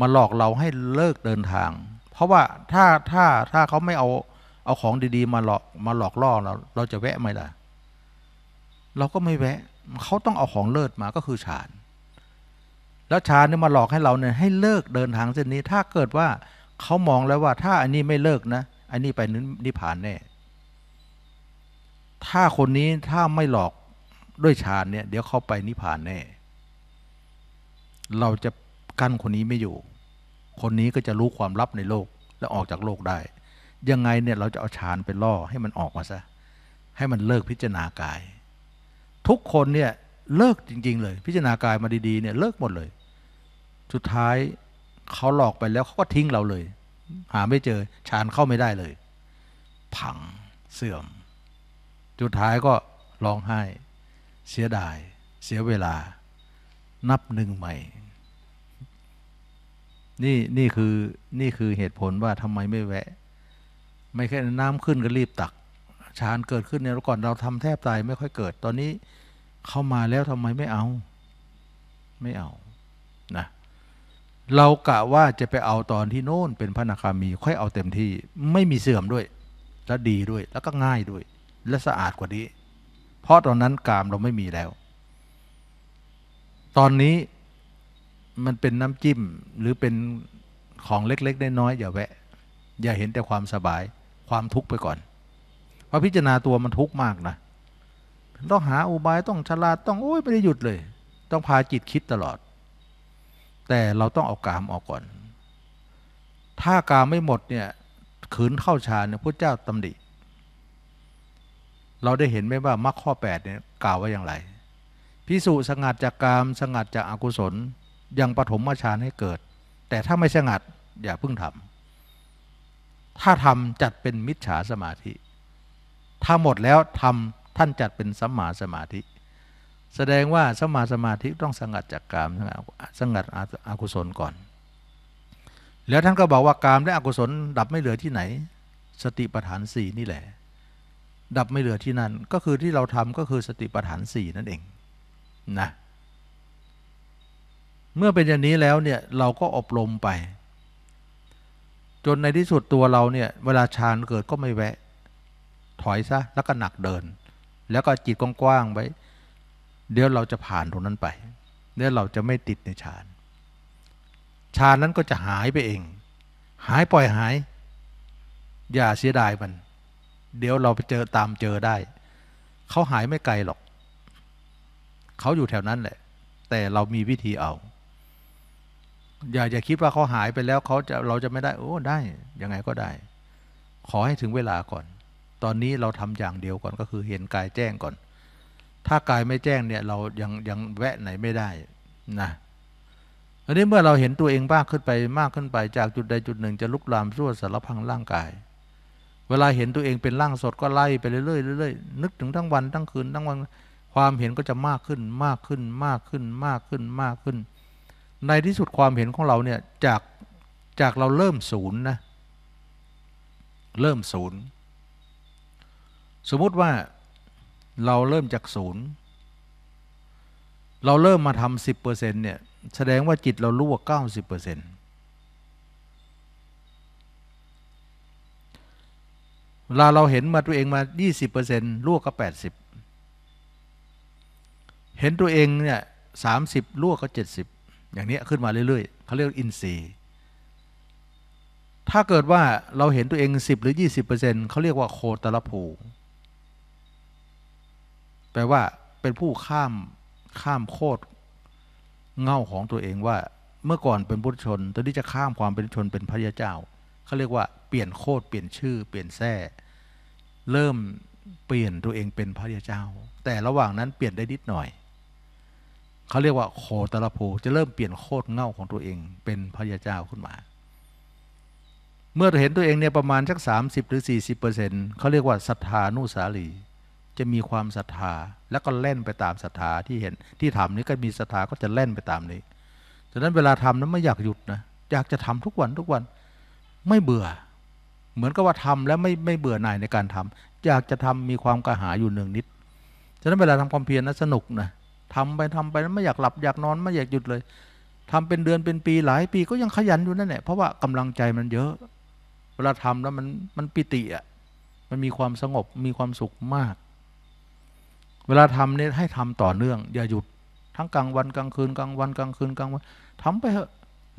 มาหลอกเราให้เลิกเดินทาง เพราะว่าถ้าถ้าถ้าเขาไม่เอาเอาของดีๆ มา หลอกมาหลอกล่อเราเราจะแวะไหมล่ะเราก็ไม่แวะเขาต้องเอาของเลิศมาก็คือฌาน แล้วฌานเนี่ยมาหลอกให้เราเนี่ยให้เลิกเดินทางเส้นนี้ถ้าเกิดว่าเขามองแล้วว่า ถ้าอันนี้ไม่เลิกนะอันนี้ไปนิพพานแน่ ถ้าคนนี้ถ้าไม่หลอกด้วยฌานเนี่ย เดี๋ยวเขาไปนิพพานแน่ เราจะกั้นคนนี้ไม่อยู่ คนนี้ก็จะรู้ความลับในโลกและออกจากโลกได้ ยังไงเนี่ยเราจะเอาฌานไปล่อให้มันออกมาซะ ให้มันเลิกพิจารณากาย ทุกคนเนี่ยเลิกจริงๆเลย พิจารณากายมาดีๆเนี่ยเลิกหมดเลย สุดท้ายเขาหลอกไปแล้วเขาก็ทิ้งเราเลยหาไม่เจอฌานเข้าไม่ได้เลย ผังเสื่อมจุดท้ายก็ร้องไห้ เสียดาย เสียเวลา นับหนึ่งใหม่นี่นี่คือนี่คือเหตุผลว่าทำไมไม่แวะ ไม่แค่น้ำขึ้นก็รีบตักฌานเกิดขึ้นเนี่ยก่อนเราทำแทบตายไม่ค่อยเกิด ตอนนี้เข้ามาแล้วทำไมไม่เอา ไม่เอานะเรากะว่าจะไปเอาตอนที่โน่นเป็นพระนาคามีค่อยเอาเต็มที่ไม่มีเสื่อมด้วย และดีด้วยแล้วก็ง่ายด้วย และสะอาดกว่านี้ เพราะตอนนั้นกามเราไม่มีแล้ว ตอนนี้มันเป็นน้ำจิ้มหรือเป็นของเล็กๆน้อยๆอย่าแวะ อย่าเห็นแต่ความสบายความทุกข์ไปก่อนพอพิจารณาตัวมันทุกข์มากนะ ต้องหาอุบายต้องฉลาดต้องโอ้ยไม่ได้หยุดเลย ต้องพาจิตคิดตลอดแต่เราต้องเอากามออกก่อน ถ้ากามไม่หมดเนี่ยขืนเข้าฌานเนี่ยพระเจ้าตำหนิเราได้เห็นไหมว่ามรรคข้อ8เนี่ยกล่าวว่าอย่างไร พิสุสงัดจากกามสงัดจากอากุศล ยังปฐมฌานให้เกิด แต่ถ้าไม่สงัดอย่าพึ่งทำถ้าทำจัดเป็นมิจฉาสมาธิ ถ้าหมดแล้วทำท่านจัดเป็นสัมมาสมาธิแสดงว่า สมาสมาธิต้องสงัดจากกามสงัดอกุศลก่อน แล้วท่านก็บอกว่ากามและอกุศล ดับไม่เหลือที่ไหน สติปัฏฐานสี่นี่แหละ ดับไม่เหลือที่นั่น ก็คือที่เราทำก็คือสติปัฏฐานสี่นั่นเอง นะ เมื่อเป็นอย่างนี้แล้วเนี่ย เราก็อบรมไป จนในที่สุดตัวเราเนี่ย เวลาฌานเกิดก็ไม่แวะ ถอยซะแล้วก็หนักเดิน แล้วก็จิตกว้างๆไว้เดี๋ยวเราจะผ่านตรงนั้นไป เดี๋ยวเราจะไม่ติดในฌานฌานนั้นก็จะหายไปเอง หายปล่อยหาย อย่าเสียดายมัน เดี๋ยวเราไปเจอตามเจอได้ เขาหายไม่ไกลหรอก เขาอยู่แถวนั้นแหละ แต่เรามีวิธีเอา อย่าอย่าคิดว่าเขาหายไปแล้วเขาจะเราจะไม่ได้ โอ้ ได้ ยังไงก็ได้ ขอให้ถึงเวลาก่อน ตอนนี้เราทำอย่างเดียวก่อนก็คือเห็นกายแจ้งก่อนถ้ากายไม่แจ้งเนี่ยเรายังยังแวะไหนไม่ได้นะอันนี้เมื่อเราเห็นตัวเองมากขึ้นไปมากขึ้นไป จากจุดใดจุดหนึ่งจะลุกลามรั่วสารพังร่างกาย เวลาเห็นตัวเองเป็นร่างสดก็ไล่ไปเรื่อยเรื่อยนึกถึงทั้งวันทั้งคืนทั้งวันความเห็นก็จะมากขึ้น มากขึ้น มากขึ้นมากขึ้นมากขึ้น ในที่สุดความเห็นของเราเนี่ยจากจากเราเริ่มศูนย์นะ เริ่มศูนย์ สมมติว่าเราเริ่มจากศูนย์เราเริ่มมาทำสิบเปอร์เซ็นเนี่ยแสดงว่าจิตเรารู้ว่าเก้าสิบเปอร์เซ็นเวลาเราเห็นมาตัวเองมายี่สิบเปอร์เซ็นลวกก็แปดสิบเห็นตัวเองเนี่ยสามสิบลวกก็เจ็ดสิบอย่างนี้ขึ้นมาเรื่อย ๆ เขาเรียกอินทรีย์ถ้าเกิดว่าเราเห็นตัวเองสิบหรือยี่สิบเปอร์เซ็นเขาเรียกว่าโคตรภูแปลว่าเป็นผู้ข้ามข้ามโคตรเง่าของตัวเองว่า เมื่อก่อนเป็นพุทธชนตอนนี้จะข้ามความเป็นชนเป็นพระยาเจ้าเขาเรียกว่าเปลี่ยนโคตรเปลี่ยนชื่อเปลี่ยนแท้เริ่มเปลี่ยนตัวเองเป็นพระยาเจ้า แต่ระหว่างนั้นเปลี่ยนได้นิดหน่อยเขาเรียกว่าโคตรโูจะเริ่มเปลี่ยนโคตรเง่าของตัวเอง เป็นพระยาเจ้าขึ้นมา เมื่อเห็นตัวเองเนี่ยประมาณสักสสามิบหรือสสี่ิบเเปอร์ซ็นต์เขาเรียกว่าศรัทธานุสาลีจะมีความศรัทธาแล้วก็เล่นไปตามศรัทธาที่เห็นที่ทำนี้ก็มีศรัทธาก็จะเล่นไปตามนี้ฉะนั้นเวลาทำนั้นไม่อยากหยุดนะอยากจะทำทุกวันทุกวันไม่เบื่อ เหมือนกับว่าทำแล้วไม่ไม่เบื่อหน่ายในการทำอยากจะทำมีความกระหายอยู่หนึ่งนิดฉะนั้นเวลาทำความเพียรนะสนุกนะทำไปทำไปนั้นไม่อยากหลับอยากนอน ไม่อยากหยุดเลย ทำเป็นเดือนเป็นปีหลายปีก็ยังขยันอยู่นั่นแหละเพราะว่ากำลังใจมันเยอะ เวลาทำแล้วมันมันปิติอ่ะมันมีความสงบ มีความสุขมากเวลาทำเนี่ยให้ทำต่อเนื่องอย่าหยุดทั้งกลางวันกลางคืนกลางวันกลางคืนกลางวันทำไปเถอะ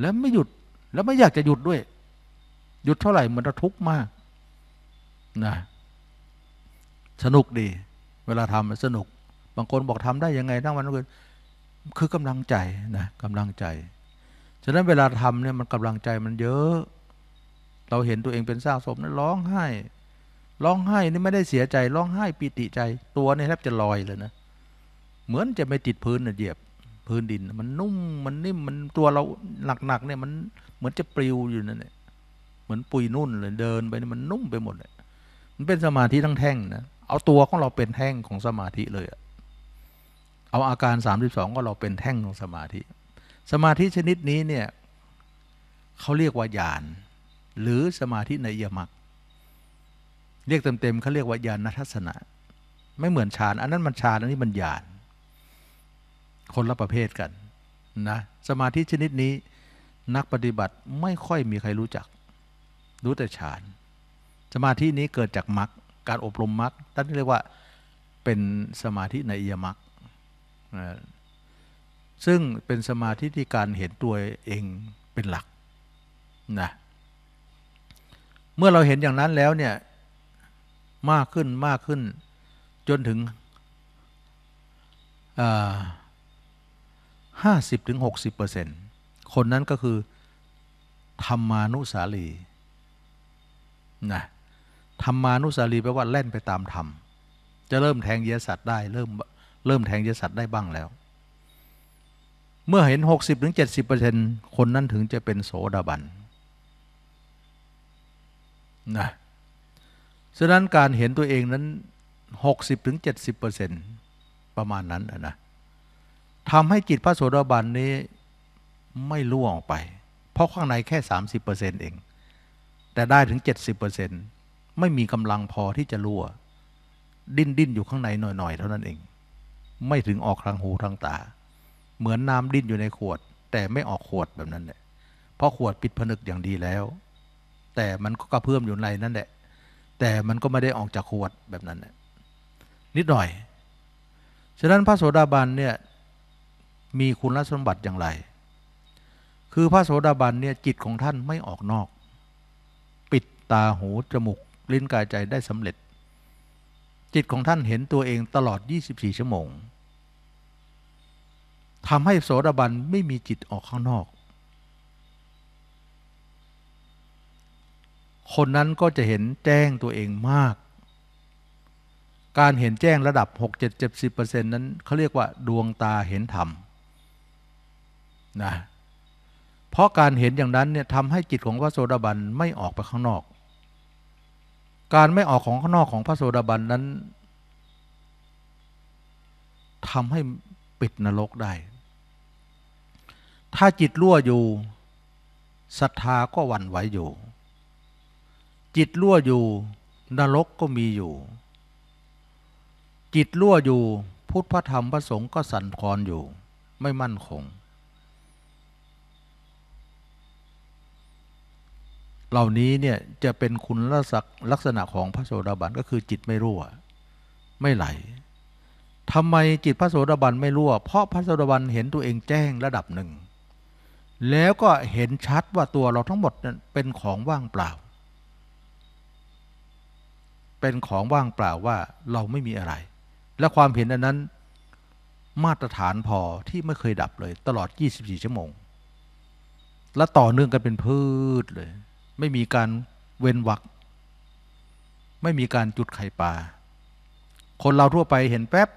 แล้วไม่หยุดแล้วไม่อยากจะหยุดด้วย หยุดเท่าไหร่มันจะทุกข์มากนะสนุกดี เวลาทำมันสนุก บางคนบอกทำได้ยังไง ทั้งวันทั้งคืนคือกำลังใจนะกำลังใจ ฉะนั้นเวลาทำเนี่ยมันกำลังใจมันเยอะ เราเห็นตัวเองเป็นสร้างสมนั้นร้องไห้ร้องไห้นี่ไม่ได้เสียใจร้องไห้ปิติใจ ตัวนี่แทบจะลอยเลยนะ เหมือนจะไม่ติดพื้นนะเหยียบพื้นดินมันนุ่มมันนิ่มมันตัวเราหนักๆเนี่ย มัน เหมือนจะปลิวอยู่นั่นแหละเหมือนปุยนุ่นเลยเดินไปนี่มันนุ่มไปหมดเลยมันเป็นสมาธิทั้งแท่งนะเอาตัวของเราเป็นแท่งของสมาธิเลยอะเอาอาการ32ก็เราเป็นแท่งของสมาธิ สมาธิชนิดนี้เนี่ยเขาเรียกว่าญาณหรือสมาธิในยมักเรียกเต็มๆเขาเรียกว่าญาณทัศนะ ไม่เหมือนฌานอันนั้นมันฌานอันนี้มันญาณคนละประเภทกันนะสมาธิชนิดนี้ นักปฏิบัติไม่ค่อยมีใครรู้จักรู้แต่ฌานสมาธินี้เกิดจากมรรคการอบรมมรรคท่านเรียกว่าเป็นสมาธิในอียมรรคซึ่งเป็นสมาธิที่การเห็นตัวเองเป็นหลักนะเมื่อเราเห็นอย่างนั้นแล้วเนี่ยมากขึ้นมากขึ้นจนถึงห้าสิบถึงหกสิบเปอร์เซ็นต์คนนั้นก็คือธรรมานุสาลีนะ ธรรมานุสาลีแปลว่าแล่นไปตามธรรม จะเริ่มแทงเยสัตว์ได้ เริ่มเริ่มแทงเยสัตว์ได้บ้างแล้ว เมื่อเห็น 60-70%ถึงคนนั้นถึงจะเป็นโสดาบัน นะฉะนั้นการเห็นตัวเองนั้น 60-70%ประมาณนั้นนะทำให้จิตพระโสดาบันนี้ ไม่ล่วงออกไป เพราะข้างในแค่ 30%เอง แต่ได้ถึง 70%ไม่มีกำลังพอที่จะรั่ว ดิ้นดิ้นอยู่ข้างในหน่อยๆ เท่านั้นเอง ไม่ถึงออกทางหูทางตา เหมือนน้ำดิ้นอยู่ในขวด แต่ไม่ออกขวดแบบนั้นแหละ เพราะขวดปิดผนึกอย่างดีแล้ว แต่มันก็กระเพื่อมอยู่ในนั่นแหละแต่มันก็ไม่ได้ออกจากขวดแบบนั้นนิดหน่อย ฉะนั้นพระโสดาบันเนี่ยมีคุณลับัตะอย่างไร คือพระโสดาบันเนี่ยจิตของท่านไม่ออกนอก ปิดตาหูจมูกลิ้นกายใจได้สำเร็จ จิตของท่านเห็นตัวเองตลอด 24 ชั่วโมงทำให้โสดาบันไม่มีจิตออกข้างนอกคนนั้นก็จะเห็นแจ้งตัวเองมาก การเห็นแจ้งระดับ 6-7-70%นั้นเขาเรียกว่าดวงตาเห็นธรรม นะ เพราะการเห็นอย่างนั้นเนี่ยทำให้จิตของพระโสดาบันไม่ออกไปข้างนอก การไม่ออกของข้างนอกของพระโสดาบันนั้นทำให้ปิดนรกได้ ถ้าจิตรั่วอยู่ศรัทธาก็หวั่นไหวอยู่จิตรั่วอยู่นรกก็มีอยู่ จิตรั่วอยู่พุทธธรรมพระสงฆ์ก็สั่นคลอนอยู่ ไม่มั่นคง เหล่านี้เนี่ยจะเป็นคุณลักษณะของพระโสดาบันก็คือจิตไม่รั่วไม่ไหลทำไมจิตพระโสดาบันไม่รั่วเพราะพระโสดาบันเห็นตัวเองแจ้งระดับหนึ่งแล้วก็เห็นชัดว่าตัวเราทั้งหมดเป็นของว่างเปล่าเป็นของว่างเปล่าว่าเราไม่มีอะไร และความเห็นอันนั้น มาตรฐานพอที่ไม่เคยดับเลยตลอด 24 ชั่วโมง และต่อเนื่องกันเป็นพืชเลย ไม่มีการเว้นวัก ไม่มีการจุดไข่ปลาคนเราทั่วไปเห็นแป๊บ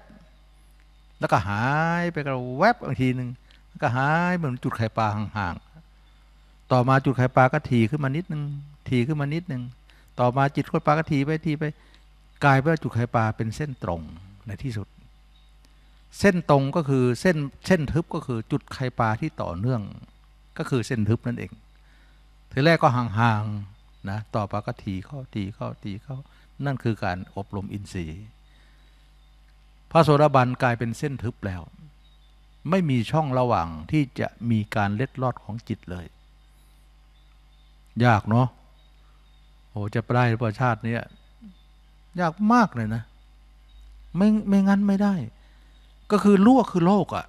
แล้วก็หายไปกระแวบบางทีหนึ่งก็หายเหมือนจุดไข่ปลาห่างๆ ต่อมาจุดไข่ปลาก็ถีขึ้นมานิดนึงถีขึ้นมานิดนึงต่อมาจิตค่อยปากทีไปทีไปกลายเป็นจุดไข่ปลาเป็นเส้นตรงในที่สุด เส้นตรงก็คือเส้นเส้นทึบก็คือจุดไข่ปลาที่ต่อเนื่อง ก็คือเส้นทึบนั่นเองทีแรกก็ห่างๆนะต่อปากทีเข้าทีเข้าทีเข้านั่นคือการอบรมอินทรีย์พระโสดาบันกลายเป็นเส้นทึบแล้ว ไม่มีช่องระหว่างที่จะมีการเล็ดลอดของจิตเลยยากเนาะโอ้จะได้หรือเปล่าชาตินี้ยากมากเลยนะ ไม่ไม่งั้นไม่ได้ ก็คือลวคือโลกอะ่ะ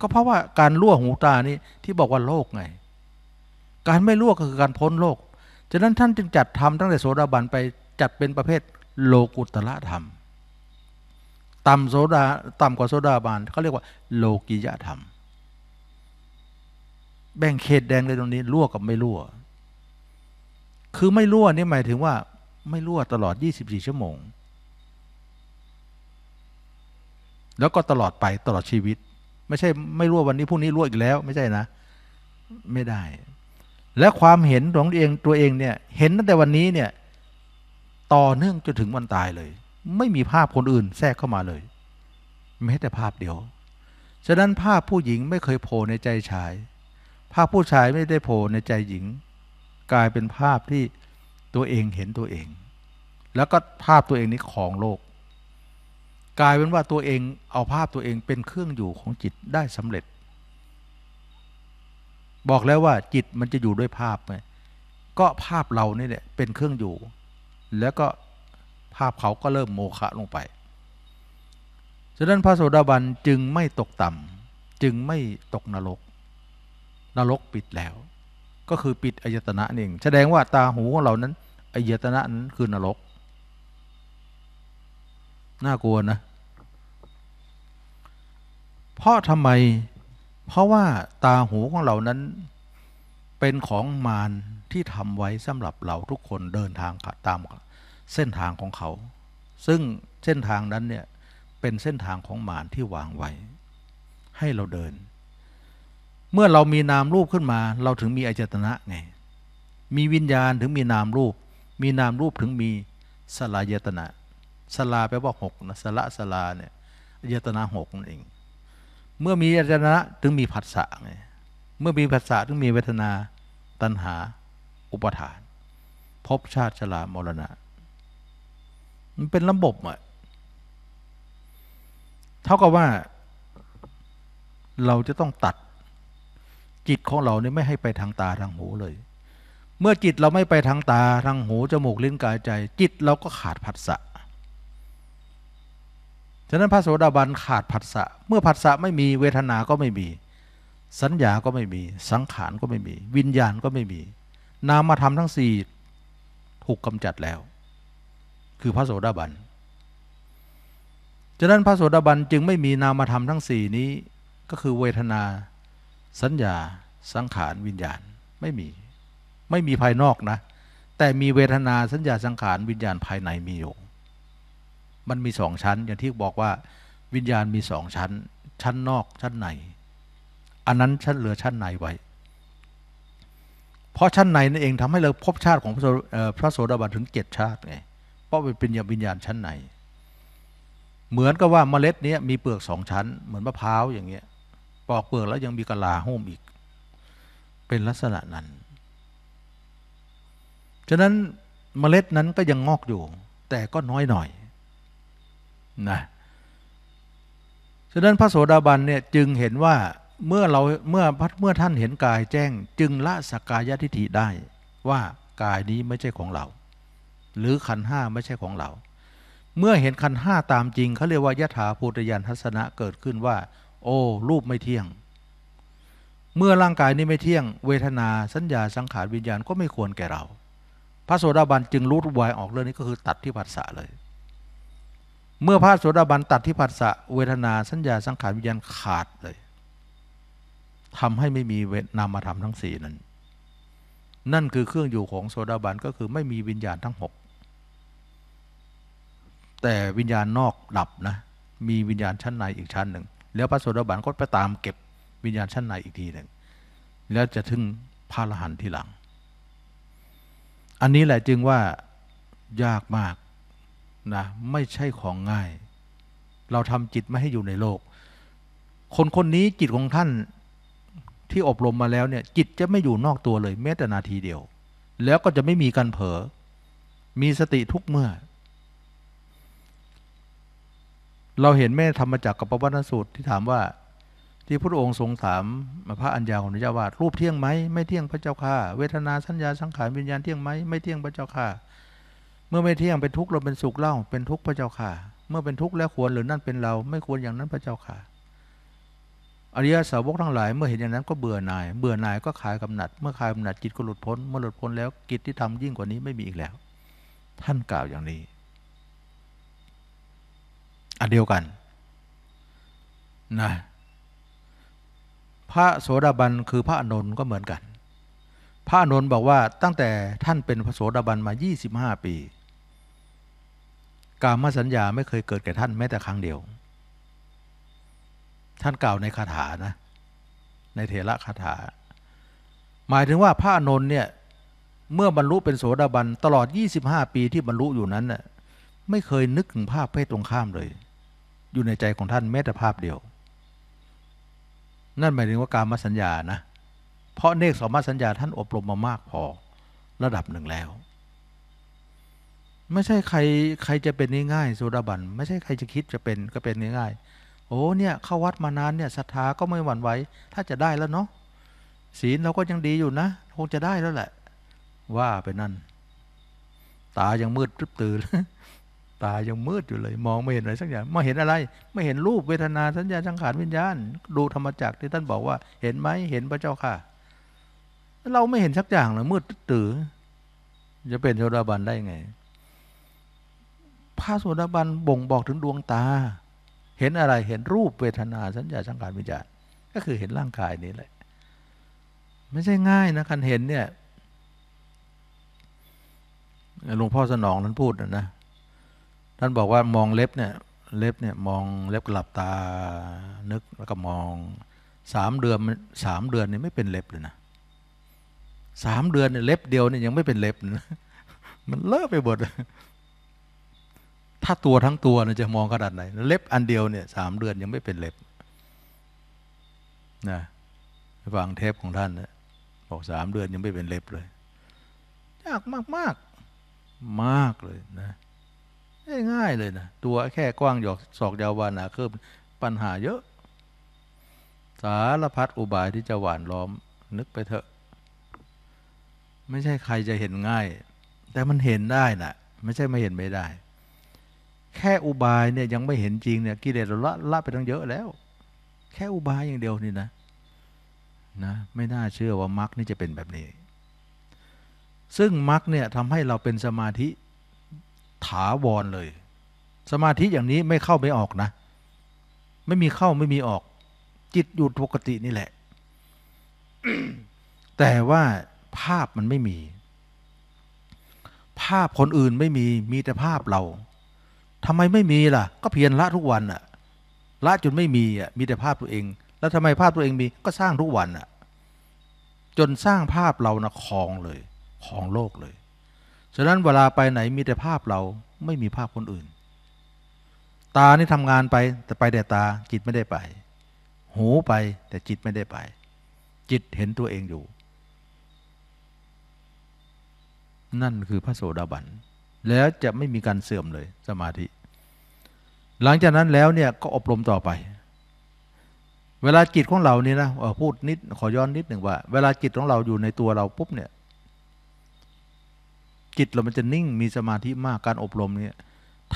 ก็เพราะว่าการลวหูตานี่ที่บอกว่าโลกไง การไม่ลวก็คือการพ้นโลกฉะนั้นท่านจึงจัดทำตั้งแต่โสดาบันไป จัดเป็นประเภทโลกุตละธรรมต่ำโซดาต่ำกว่าโซดาบานเขาเรียกว่าโลกิยธรรม แบ่งเขตแดงเลยตรงนี้รั่วกับไม่รั่วคือ ไม่รั่วนี่หมายถึงว่า ไม่รั่วตลอด 24 ชั่วโมง แล้วก็ตลอดไปตลอดชีวิต ไม่ใช่ ไม่รั่ววันนี้พรุ่งนี้รั่วอีกแล้ว ไม่ใช่นะ ไม่ได้ และความเห็นของตัวเองตัวเองเนี่ย เห็นตั้งแต่วันนี้เนี่ย ต่อเนื่องจนถึงวันตายเลย ไม่มีภาพคนอื่นแทรกเข้ามาเลยแม้แต่ภาพเดียวฉะนั้นภาพผู้หญิงไม่เคยโผล่ในใจชายภาพผู้ชายไม่ได้โผล่ในใจหญิงกลายเป็นภาพที่ตัวเองเห็นตัวเอง แล้วก็ภาพตัวเองนี้ของโลก กลายเป็น ว่าตัวเอง เอาภาพตัวเองเป็นเครื่องอยู่ของจิตได้สำเร็จ บอกแล้วว่าจิตมันจะอยู่ด้วยภาพไง ก็ภาพเรานี่แหละเป็นเครื่องอยู่ แล้วก็ภาพ เขาก็เริ่มโมฆะลงไปฉะนั้นพระโสดาบันจึงไม่ตกต่ำ จึงไม่ตกนรก นรกปิดแล้วก็คือปิดอายตนะเองแสดงว่าตาหูของเรานั้นอายตนะนั้นคือนรกน่ากลัวนะเพราะทำไม เพราะว่าตาหูของเรานั้นเป็นของมารที่ทำไว้สำหรับเราทุกคนเดินทางตาม เส้นทางของเขา ซึ่งเส้นทางนั้นเนี่ยเป็นเส้นทางของมารที่วางไว้ ให้เราเดินเมื่อเรามีนามรูปขึ้นมาเราถึงมีอจตนะไง มีวิญญาณถึงมีนามรูป มีนามรูปถึงมีสลายตนะสลาแปลว่าหกนะสละสลาเนี่ยอายตนะหกนั่นเอง เมื่อมีอายตนะถึงมีผัสสะไง เมื่อมีผัสสะถึงมีเวทนาตัณหาอุปทานพบชาติชรามรณะ มันเป็นระบบอะเท่ากับว่าเราจะต้องตัดจิตของเราเนี่ยไม่ให้ไปทางตาทางหูเลย เมื่อจิตเราไม่ไปทางตาทางหูจมูกลิ้นกายใจ จิตเราก็ขาดผัสสะ ฉะนั้นพระโสดาบันขาดผัสสะ เมื่อผัสสะไม่มีเวทนาก็ไม่มี สัญญาก็ไม่มี สังขารก็ไม่มี วิญญาณก็ไม่มี นามธรรมทั้งสี่ถูกกำจัดแล้ว คือพระโสดาบัน ฉะนั้นพระโสดาบันจึงไม่มีนามธรรมทั้งสี่นี้ก็คือเวทนาสัญญาสังขารวิญญาณไม่มี ไม่มีภายนอกนะ แต่มีเวทนาสัญญาสังขารวิญญาณภายในมีอยู่ มันมีสองชั้นอย่างที่บอกว่าวิญญาณมีสองชั้น ชั้นนอกชั้นใน อันนั้นชั้นเหลือชั้นในไว้ เพราะชั้นในนั่นเองทำให้เราพบชาติของพระโสดาบันถึงเจ็ดชาติไงเพราะเป็นวิญญาณชั้นใน เหมือนกับว่าเมล็ดนี้มีเปลือกสองชั้น เหมือนมะพร้าวอย่างเงี้ยปอกเปลือกแล้วยังมีกะลาหุ้มอีก เป็นลักษณะนั้น ฉะนั้นเมล็ดนั้นก็ยังงอกอยู่ แต่ก็น้อยหน่อยนะฉะนั้นพระโสดาบันเนี่ยจึงเห็นว่าเมื่อเราเมื่อเมื่อท่านเห็นกายแจ้ง จึงละสกายทิฏฐิได้ว่ากายนี้ไม่ใช่ของเรา หรือขันห้าไม่ใช่ของเรา เมื่อเห็นขันห้าตามจริง เขาเรียกว่ายถาภูตยานทัศนะเกิดขึ้นว่าโอ้รูปไม่เที่ยง เมื่อร่างกายนี้ไม่เที่ยง เวทนาสัญญาสังขารวิญญาณก็ไม่ควรแก่เรา พระโสดาบันจึงรู้วายออก เรื่องนี้ ก็คือตัดที่ผัสสะเลย เมื่อพระโสดาบันตัดที่ผัสสะเวทนาสัญญาสังขารวิญญาณขาดเลย ทำให้ไม่มีเวนามธรรมทั้งสี่นั้นนั่นคือเครื่องอยู่ของโสดาบันก็คือไม่มีวิญญาณทั้งหกแต่วิญญาณนอกดับนะมีวิญญาณชั้นในอีกชั้นหนึ่งแล้วพระโสดาบันก็ไปตามเก็บวิญญาณชั้นในอีกทีหนึ่งแล้วจะถึงพระอรหันต์ที่หลัง อันนี้แหละจึงว่ายากมากนะไม่ใช่ของง่าย เราทำจิตไม่ให้อยู่ในโลก คนคนนี้จิตของท่านที่อบรมมาแล้วเนี่ย จิตจะไม่อยู่นอกตัวเลย แม้แต่นาทีเดียว แล้วก็จะไม่มีการเผลอมีสติทุกเมื่อเราเห็นแม่ธรรมจักรกับปวัตนสูตรที่ถามว่า ที่พระองค์ทรงถาม พระอัญญาของนิยจาวาตรูปเที่ยงไหมไม่เที่ยงพระเจ้าค่ะเวทนาสัญญา สังขารวิญญาณเที่ยงไหมไม่เที่ยงพระเจ้าค่ะเมื่อไม่เที่ยงเป็นทุกข์เราเป็นสุขเล่า เป็นทุกข์พระเจ้าค่ะเมื่อเป็นทุกข์แล้วควรหรือนั่นเป็นเราไม่ควรอย่างนั้นพระเจ้าค่ะอริยสาวกทั้งหลาย เมื่อเห็นอย่างนั้นก็เบื่อหน่ายเบื่อหน่ายก็คลายกำหนัด เมื่อคลายกำหนัดจิตก็หลุดพ้นเมื่อหลุดพ้นแล้วกิจที่ทำยิ่งกว่านี้ไม่มีอีกแล้ว ท่านกล่าวอย่างนี้อันเดียวกันนะพระโสดาบันคือพระอนนท์ก็เหมือนกัน พระอนนท์บอกว่าตั้งแต่ท่านเป็นพระโสดาบันมา25 ปีกามสัญญาไม่เคยเกิดแก่ท่านแม้แต่ครั้งเดียว ท่านกล่าวในคาถานะในเทระคาถา หมายถึงว่าพระอนนท์เนี่ยเมื่อบรรลุเป็นโสดาบันตลอด 25 ปีที่บรรลุอยู่นั้นน่ะไม่เคยนึกถึงภาพเพศตรงข้ามเลยอยู่ในใจของท่านแม้แต่ภาพเดียว นั่นหมายถึงว่าการมาสัญญานะ เพราะเนกสมาสัญญาท่านอบรมมามากพอ ระดับหนึ่งแล้ว ไม่ใช่ใครใครจะเป็นง่ายๆสุราบันไม่ใช่ใครจะคิดจะเป็นก็เป็นง่ายๆ โอ้เนี่ยเข้าวัดมานานเนี่ยศรัทธาก็ไม่หวั่นไหวถ้าจะได้แล้วเนาะศีลเราก็ยังดีอยู่นะ คงจะได้แล้วแหละ ว่าไปนั่นตายังมืดตึ๊บตื่นตายังมืดอยู่เลย มองไม่เห็นอะไรสักอย่างมาเห็นอะไร ไม่เห็นรูปเวทนาสัญญาสังขารวิญญาณ ดูธรรมจักร ที่ท่านบอกว่า เห็นไหมเห็นพระเจ้าค่ะ เราไม่เห็นสักอย่างเลยมืดตื้อจะเป็นโสดาบันได้ไงพระโสดาบันบ่งบอกถึงดวงตา เห็นอะไรเห็นรูปเวทนาสัญญาสังขารวิญญาณก็คือเห็นร่างกายนี้แหละ ไม่ใช่ง่ายนะการเห็นเนี่ยหลวงพ่อสนองนั้นพูดนะนะท่านบอกว่ามองเล็บเนี่ยเล็บเนี่ย มองเล็บหลับตา นึก แล้วก็มองสามเดือนสามเดือนนี่ไม่เป็นเล็บเลยนะสามเดือนเนี่ยเล็บเดียวเนี่ยยังไม่เป็นเล็บนะมันเลอะไปหมดถ้าตัวทั้งตัวนยจะ มองขนาดไหนเล็บ อันเดียวเนี่ยสามเดือนยังไม่เป็นเล็บนะฟังเทปของท่านนะบอกสามเดือนยังไม่เป็นเล็บเลยยากมากมากมากเลยนะง่ายเลยนะตัวแค่กว้างหยอกศอกยาววานาเคืบปัญหาเยอะ สารพัดอุบายที่จะหวานล้อมนึกไปเถอะ ไม่ใช่ใครจะเห็นง่าย แต่มันเห็นได้นะไม่ใช่ไม่เห็นไม่ได้ แค่อุบายเนี่ยยังไม่เห็นจริงเนี่ยกิเลสรละละไปตั้งเยอะแล้ว แค่อุบายอย่างเดียวนี่นะนะ ไม่น่าเชื่อว่ามรคนี่จะเป็นแบบนี้ ซึ่งมรคเนี่ยทำให้เราเป็นสมาธิถาวรเลย สมาธิอย่างนี้ไม่เข้าไม่ออกนะไม่มีเข้าไม่มีออก จิตอยู่ปกตินี่แหละ แต่ว่าภาพมันไม่มี ภาพคนอื่นไม่มี มีแต่ภาพเราทำไมไม่มีล่ะ ก็เพียรละทุกวันอะละจนไม่มีอะมีแต่ภาพตัวเอง แล้วทำไมภาพตัวเองมีก็สร้างทุกวันอะจนสร้างภาพเรานะคองเลยของโลกเลยฉะนั้นเวลาไปไหนมีแต่ภาพเราไม่มีภาพคนอื่น ตานี่ทำงานไป แต่ไปแต่ตาจิตไม่ได้ไป หูไปแต่จิตไม่ได้ไป จิตเห็นตัวเองอยู่ นั่นคือพระโสดาบันแล้วจะไม่มีการเสื่อมเลยสมาธิ หลังจากนั้นแล้วเนี่ยก็อบรมต่อไป เวลา จิตของเราเนี่ยนะพูดนิด ขอย้อนนิดหนึ่งว่า เวลาจิตของเราอยู่ในตัวเราปุ๊บเนี่ยจิตเรามันจะนิ่งมีสมาธิมากการอบรมเนี่ย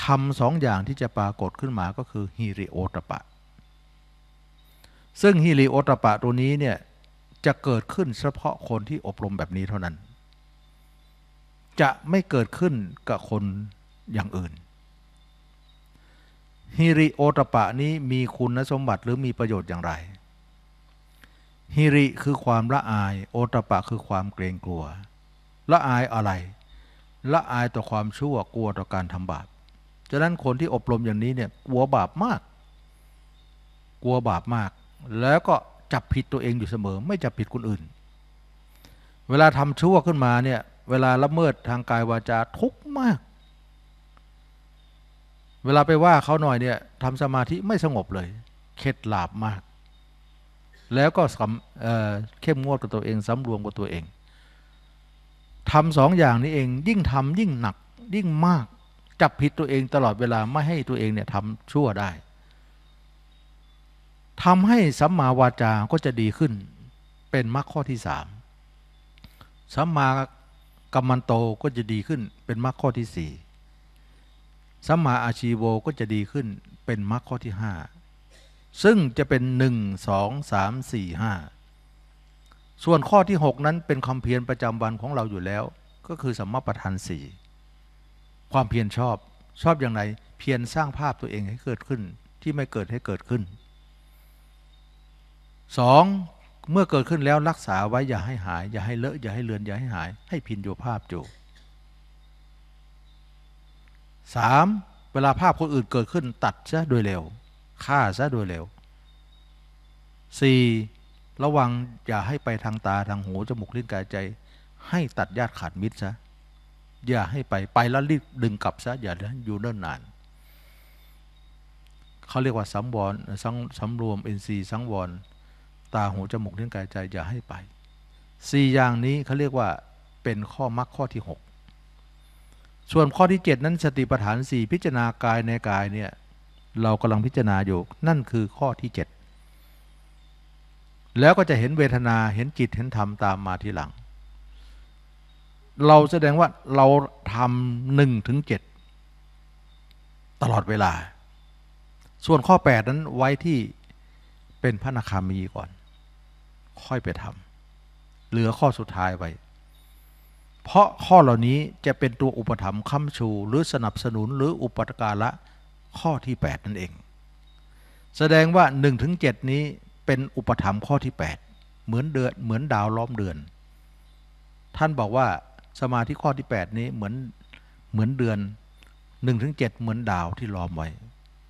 ทำสองอย่างที่จะปรากฏขึ้นมาก็คือฮิริโอตปะ ซึ่งฮิริโอตปะตัวนี้เนี่ยจะเกิดขึ้นเฉพาะคนที่อบรมแบบนี้เท่านั้น จะไม่เกิดขึ้นกับคนอย่างอื่นฮิริโอตปะนี้มีคุณสมบัติหรือมีประโยชน์อย่างไรฮิริคือความละอายโอตปะคือความเกรงกลัว ละอายอะไรละอายต่อความชั่วกลัวต่อการทำบาปฉะนั้นคนที่อบรมอย่างนี้เนี่ยกลัวบาปมาก กลัวบาปมาก แล้วก็จับผิดตัวเองอยู่เสมอ ไม่จับผิดคนอื่น เวลาทำชั่วขึ้นมาเนี่ยเวลาละเมิดทางกายวาจาทุกข์มาก เวลาไปว่าเขาหน่อยเนี่ยทำสมาธิไม่สงบเลยเข็ดหลาบมาก แล้วก็เข้มงวดกับตัวเองสำรวมกับตัวเองทำสองอย่างนี้เองยิ่งทำยิ่งหนักยิ่งมาก จับผิดตัวเองตลอดเวลา ไม่ให้ตัวเองเนี่ยทำชั่วได้ทำให้สัมมาวาจาก็จะดีขึ้นเป็นมรรคข้อที่สามสัมมากัมมันโตก็จะดีขึ้นเป็นมรรคข้อที่สี่สัมมาอาชีโวก็จะดีขึ้นเป็นมรรคข้อที่ห้าซึ่งจะเป็นหนึ่งสองสามสี่ห้าส่วน ข้อที่ 6 นั้นเป็นความเพียรประจำวันของเราอยู่แล้ว ก็คือสัมมาประธานสี่ความเพียรชอบชอบอย่างไร เพียรสร้างภาพตัวเองให้เกิดขึ้นที่ไม่เกิดให้เกิดขึ้น 2. เมื่อเกิดขึ้นแล้วรักษาไว้ อย่าให้หาย อย่าให้เลอะอย่าให้เลือนอย่าให้หาย ให้พินโยภาพจยู 3. เวลาภาพคนอื่นเกิดขึ้น ตัดซะโดยเร็วฆ่าซะโดยเร็ว 4. ระวังอย่าให้ไปทางตาทางหู จมูกลิ้นกายใจให้ตัดญาติขาดมิตรซะอย่าให้ไปไป แล้วรีบดึงกลับซะอย่าอยู่เนิ่นนานเขาเรียกว่าสังวรสังสำรวมเอ็นซีสังวร ตาหู จมูกลิ้นกายใจอย่าให้ไปสี่อย่างนี้เขาเรียกว่าเป็นข้อมักข้อที่ 6 ส่วนข้อที่ 7 นั้นสติปัฏฐานสี่พิจารณากายในกายเนี่ยเรากำลังพิจารณาอยู่นั่นคือข้อที่ 7แล้วก็จะเห็นเวทนา เห็นจิต เห็นธรรมตามมาทีหลัง เราแสดงว่าเราทำหนึ่งถึงเจ็ดตลอดเวลา ส่วนข้อ 8 นั้นไว้ที่เป็นพระนาคามีก่อน ค่อยไปทำ เหลือข้อสุดท้ายไว้ เพราะข้อเหล่านี้จะเป็นตัวอุปถัมภ์ค้ำชู หรือสนับสนุนหรืออุปการะ ข้อที่ 8 นั่นเอง แสดงว่า1งถึงนี้เป็นอุปธรรมข้อที่ 8 เหมือนเดือนเหมือนดาวล้อมเดือน ท่านบอกว่าสมาธิข้อที่ 8 นี้เหมือนเหมือนเดือน 1-7ถึงเหมือนดาวที่ล้อมไว้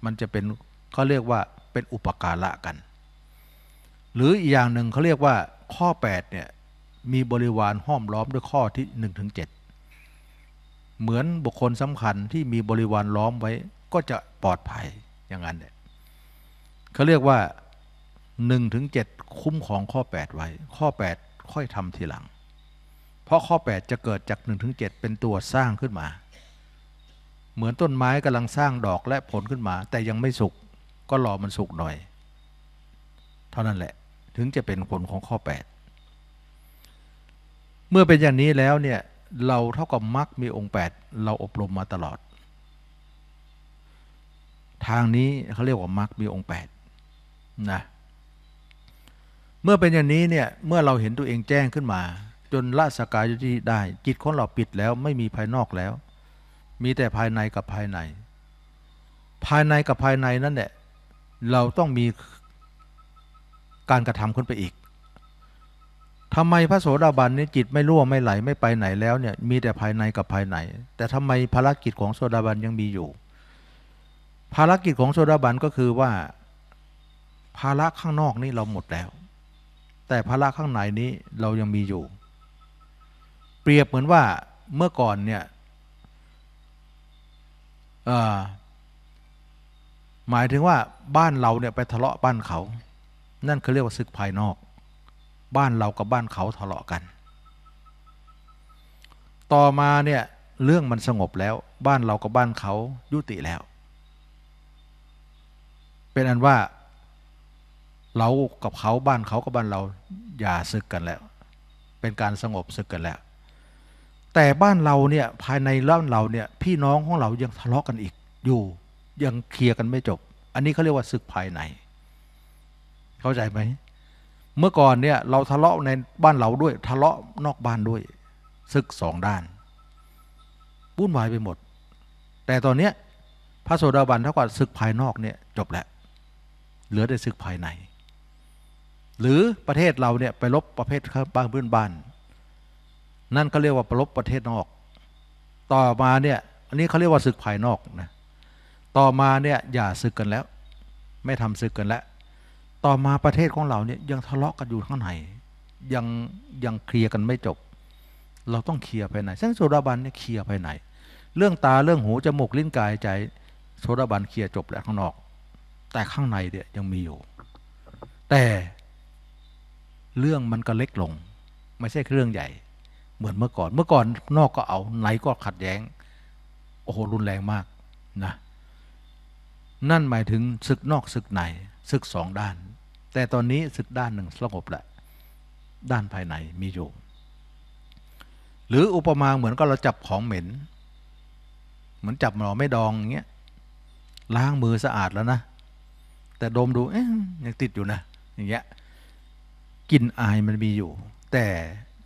มันจะเป็นเขาเรียกว่าเป็นอุปการะกัน หรืออีกอย่างหนึ่งเขาเรียกว่าข้อ8เนี่ยมีบริวารห้อมล้อมด้วยข้อที่ 1-7ถึงเหมือนบุคคลสำคัญที่มีบริวารล้อมไว้ก็จะปลอดภัยอย่างนั้นเนี่ยเขาเรียกว่าหนึ่งถึงเจ็ดคุ้มของข้อ 8 ไว้ ข้อ 8 ค่อยทำทีหลังเพราะข้อ 8 จะเกิดจาก1นถึงเเป็นตัวสร้างขึ้นมา เหมือนต้นไม้กำลังสร้างดอกและผลขึ้นมา แต่ยังไม่สุกก็รอมันสุกหน่อย เท่านั้นแหละถึงจะเป็นผลของข้อ 8 เมื่อเป็นอย่างนี้แล้วเนี่ยเราเท่ากับมักมีองค์ 8 เราอบรมมาตลอด ทางนี้เขาเรียกว่ามักมีองค์8นะเมื่อเป็นอย่างนี้เนี่ยเมื่อเราเห็นตัวเองแจ้งขึ้นมา จนละสกายที่ได้ จิตของเราปิดแล้ว ไม่มีภายนอกแล้ว มีแต่ภายในกับภายใน ภายในกับภายในนั่นแหละ เราต้องมีการกระทำขึ้นไปอีก ทำไมพระโสดาบันนี่จิตไม่ั่วงไม่ไหล ไม่ไปไหนแล้วเนี่ยมีแต่ภายในกับภายในแต่ทำไมภารกิจของโสดาบันยังมีอยู่ ภารกิจของโสดาบันก็คือว่า ภาระข้างนอกนี่เราหมดแล้วแต่ภาระข้างในนี้เรายังมีอยู่ เปรียบเหมือนว่าเมื่อก่อนเนี่ยหมายถึงว่าบ้านเราเนี่ยไปทะเลาะบ้านเขา นั่นเขาเรียกว่าศึกภายนอก บ้านเรากับบ้านเขาทะเลาะกัน ต่อมาเนี่ยเรื่องมันสงบแล้ว บ้านเรากับบ้านเขายุติแล้ว เป็นอันว่าเรากับเขาบ้านเขากับบ้านเราอย่าศึกกันแล้ว เป็นการสงบศึกกันแล้ว แต่บ้านเราเนี่ยภายในบ้านเราเนี่ยพี่น้องของเรายังทะเลาะกันอีกอยู่ยังเคลียร์กันไม่จบ อันนี้เขาเรียกว่าศึกภายใน เข้าใจไหมเมื่อก่อนเนี่ยเราทะเลาะใน บ้านเราด้วยทะเลาะนอกบ้านด้วย ศึกสองด้านวุ่นวายไปหมด แต่ตอนเนี้ย พระโสดาบันเท่ากับศึกภายนอกเนี่ยจบแล้ว เหลือแต่ศึกภายในหรือประเทศเราเนี่ยไปลบประเภทศบ้านพื้นบ้าน นั่นก็เรียกว่าปลบประเทศนอก ต่อมาเนี่ย อันนี้เขาเรียกว่าศึกภายนอกนะ ต่อมาเนี่ย อย่าศึกกันแล้ว ไม่ทำศึกกันแล้ว ต่อมาประเทศของเราเนี่ย ยังทะเลาะกันอยู่ข้างในยังยังเคลียร์กันไม่จบ เราต้องเคลียร์ภายในเส้นโซดาบันเนี่ยเคลียร์ภายใน เรื่องตาเรื่องหูจมูกลิ้นกายใจโซดาบันเคลียร์จบแล้วข้างนอก แต่ข้างในเนี่ยยังมีอยู่ แต่เรื่องมันก็เล็กลง ไม่ใช่เรื่องใหญ่ เหมือนเมื่อก่อน เมื่อก่อนนอกก็เอาไหนก็ขัดแย้งโอ้โหรุนแรงมากนะนั่นหมายถึงศึกนอกศึกในศึกสองด้าน แต่ตอนนี้ศึกด้านหนึ่งสงบแหละด้านภายในมีอยู่ หรืออุปมาเหมือนก็เราจับของเหม็น เหมือนจับหนอไม่ดองอย่างเงี้ยล้างมือสะอาดแล้วนะแต่ดมดูเอ๊ยยังติดอยู่นะอย่างเงี้ยกลิ่นอายมันมีอยู่ แต่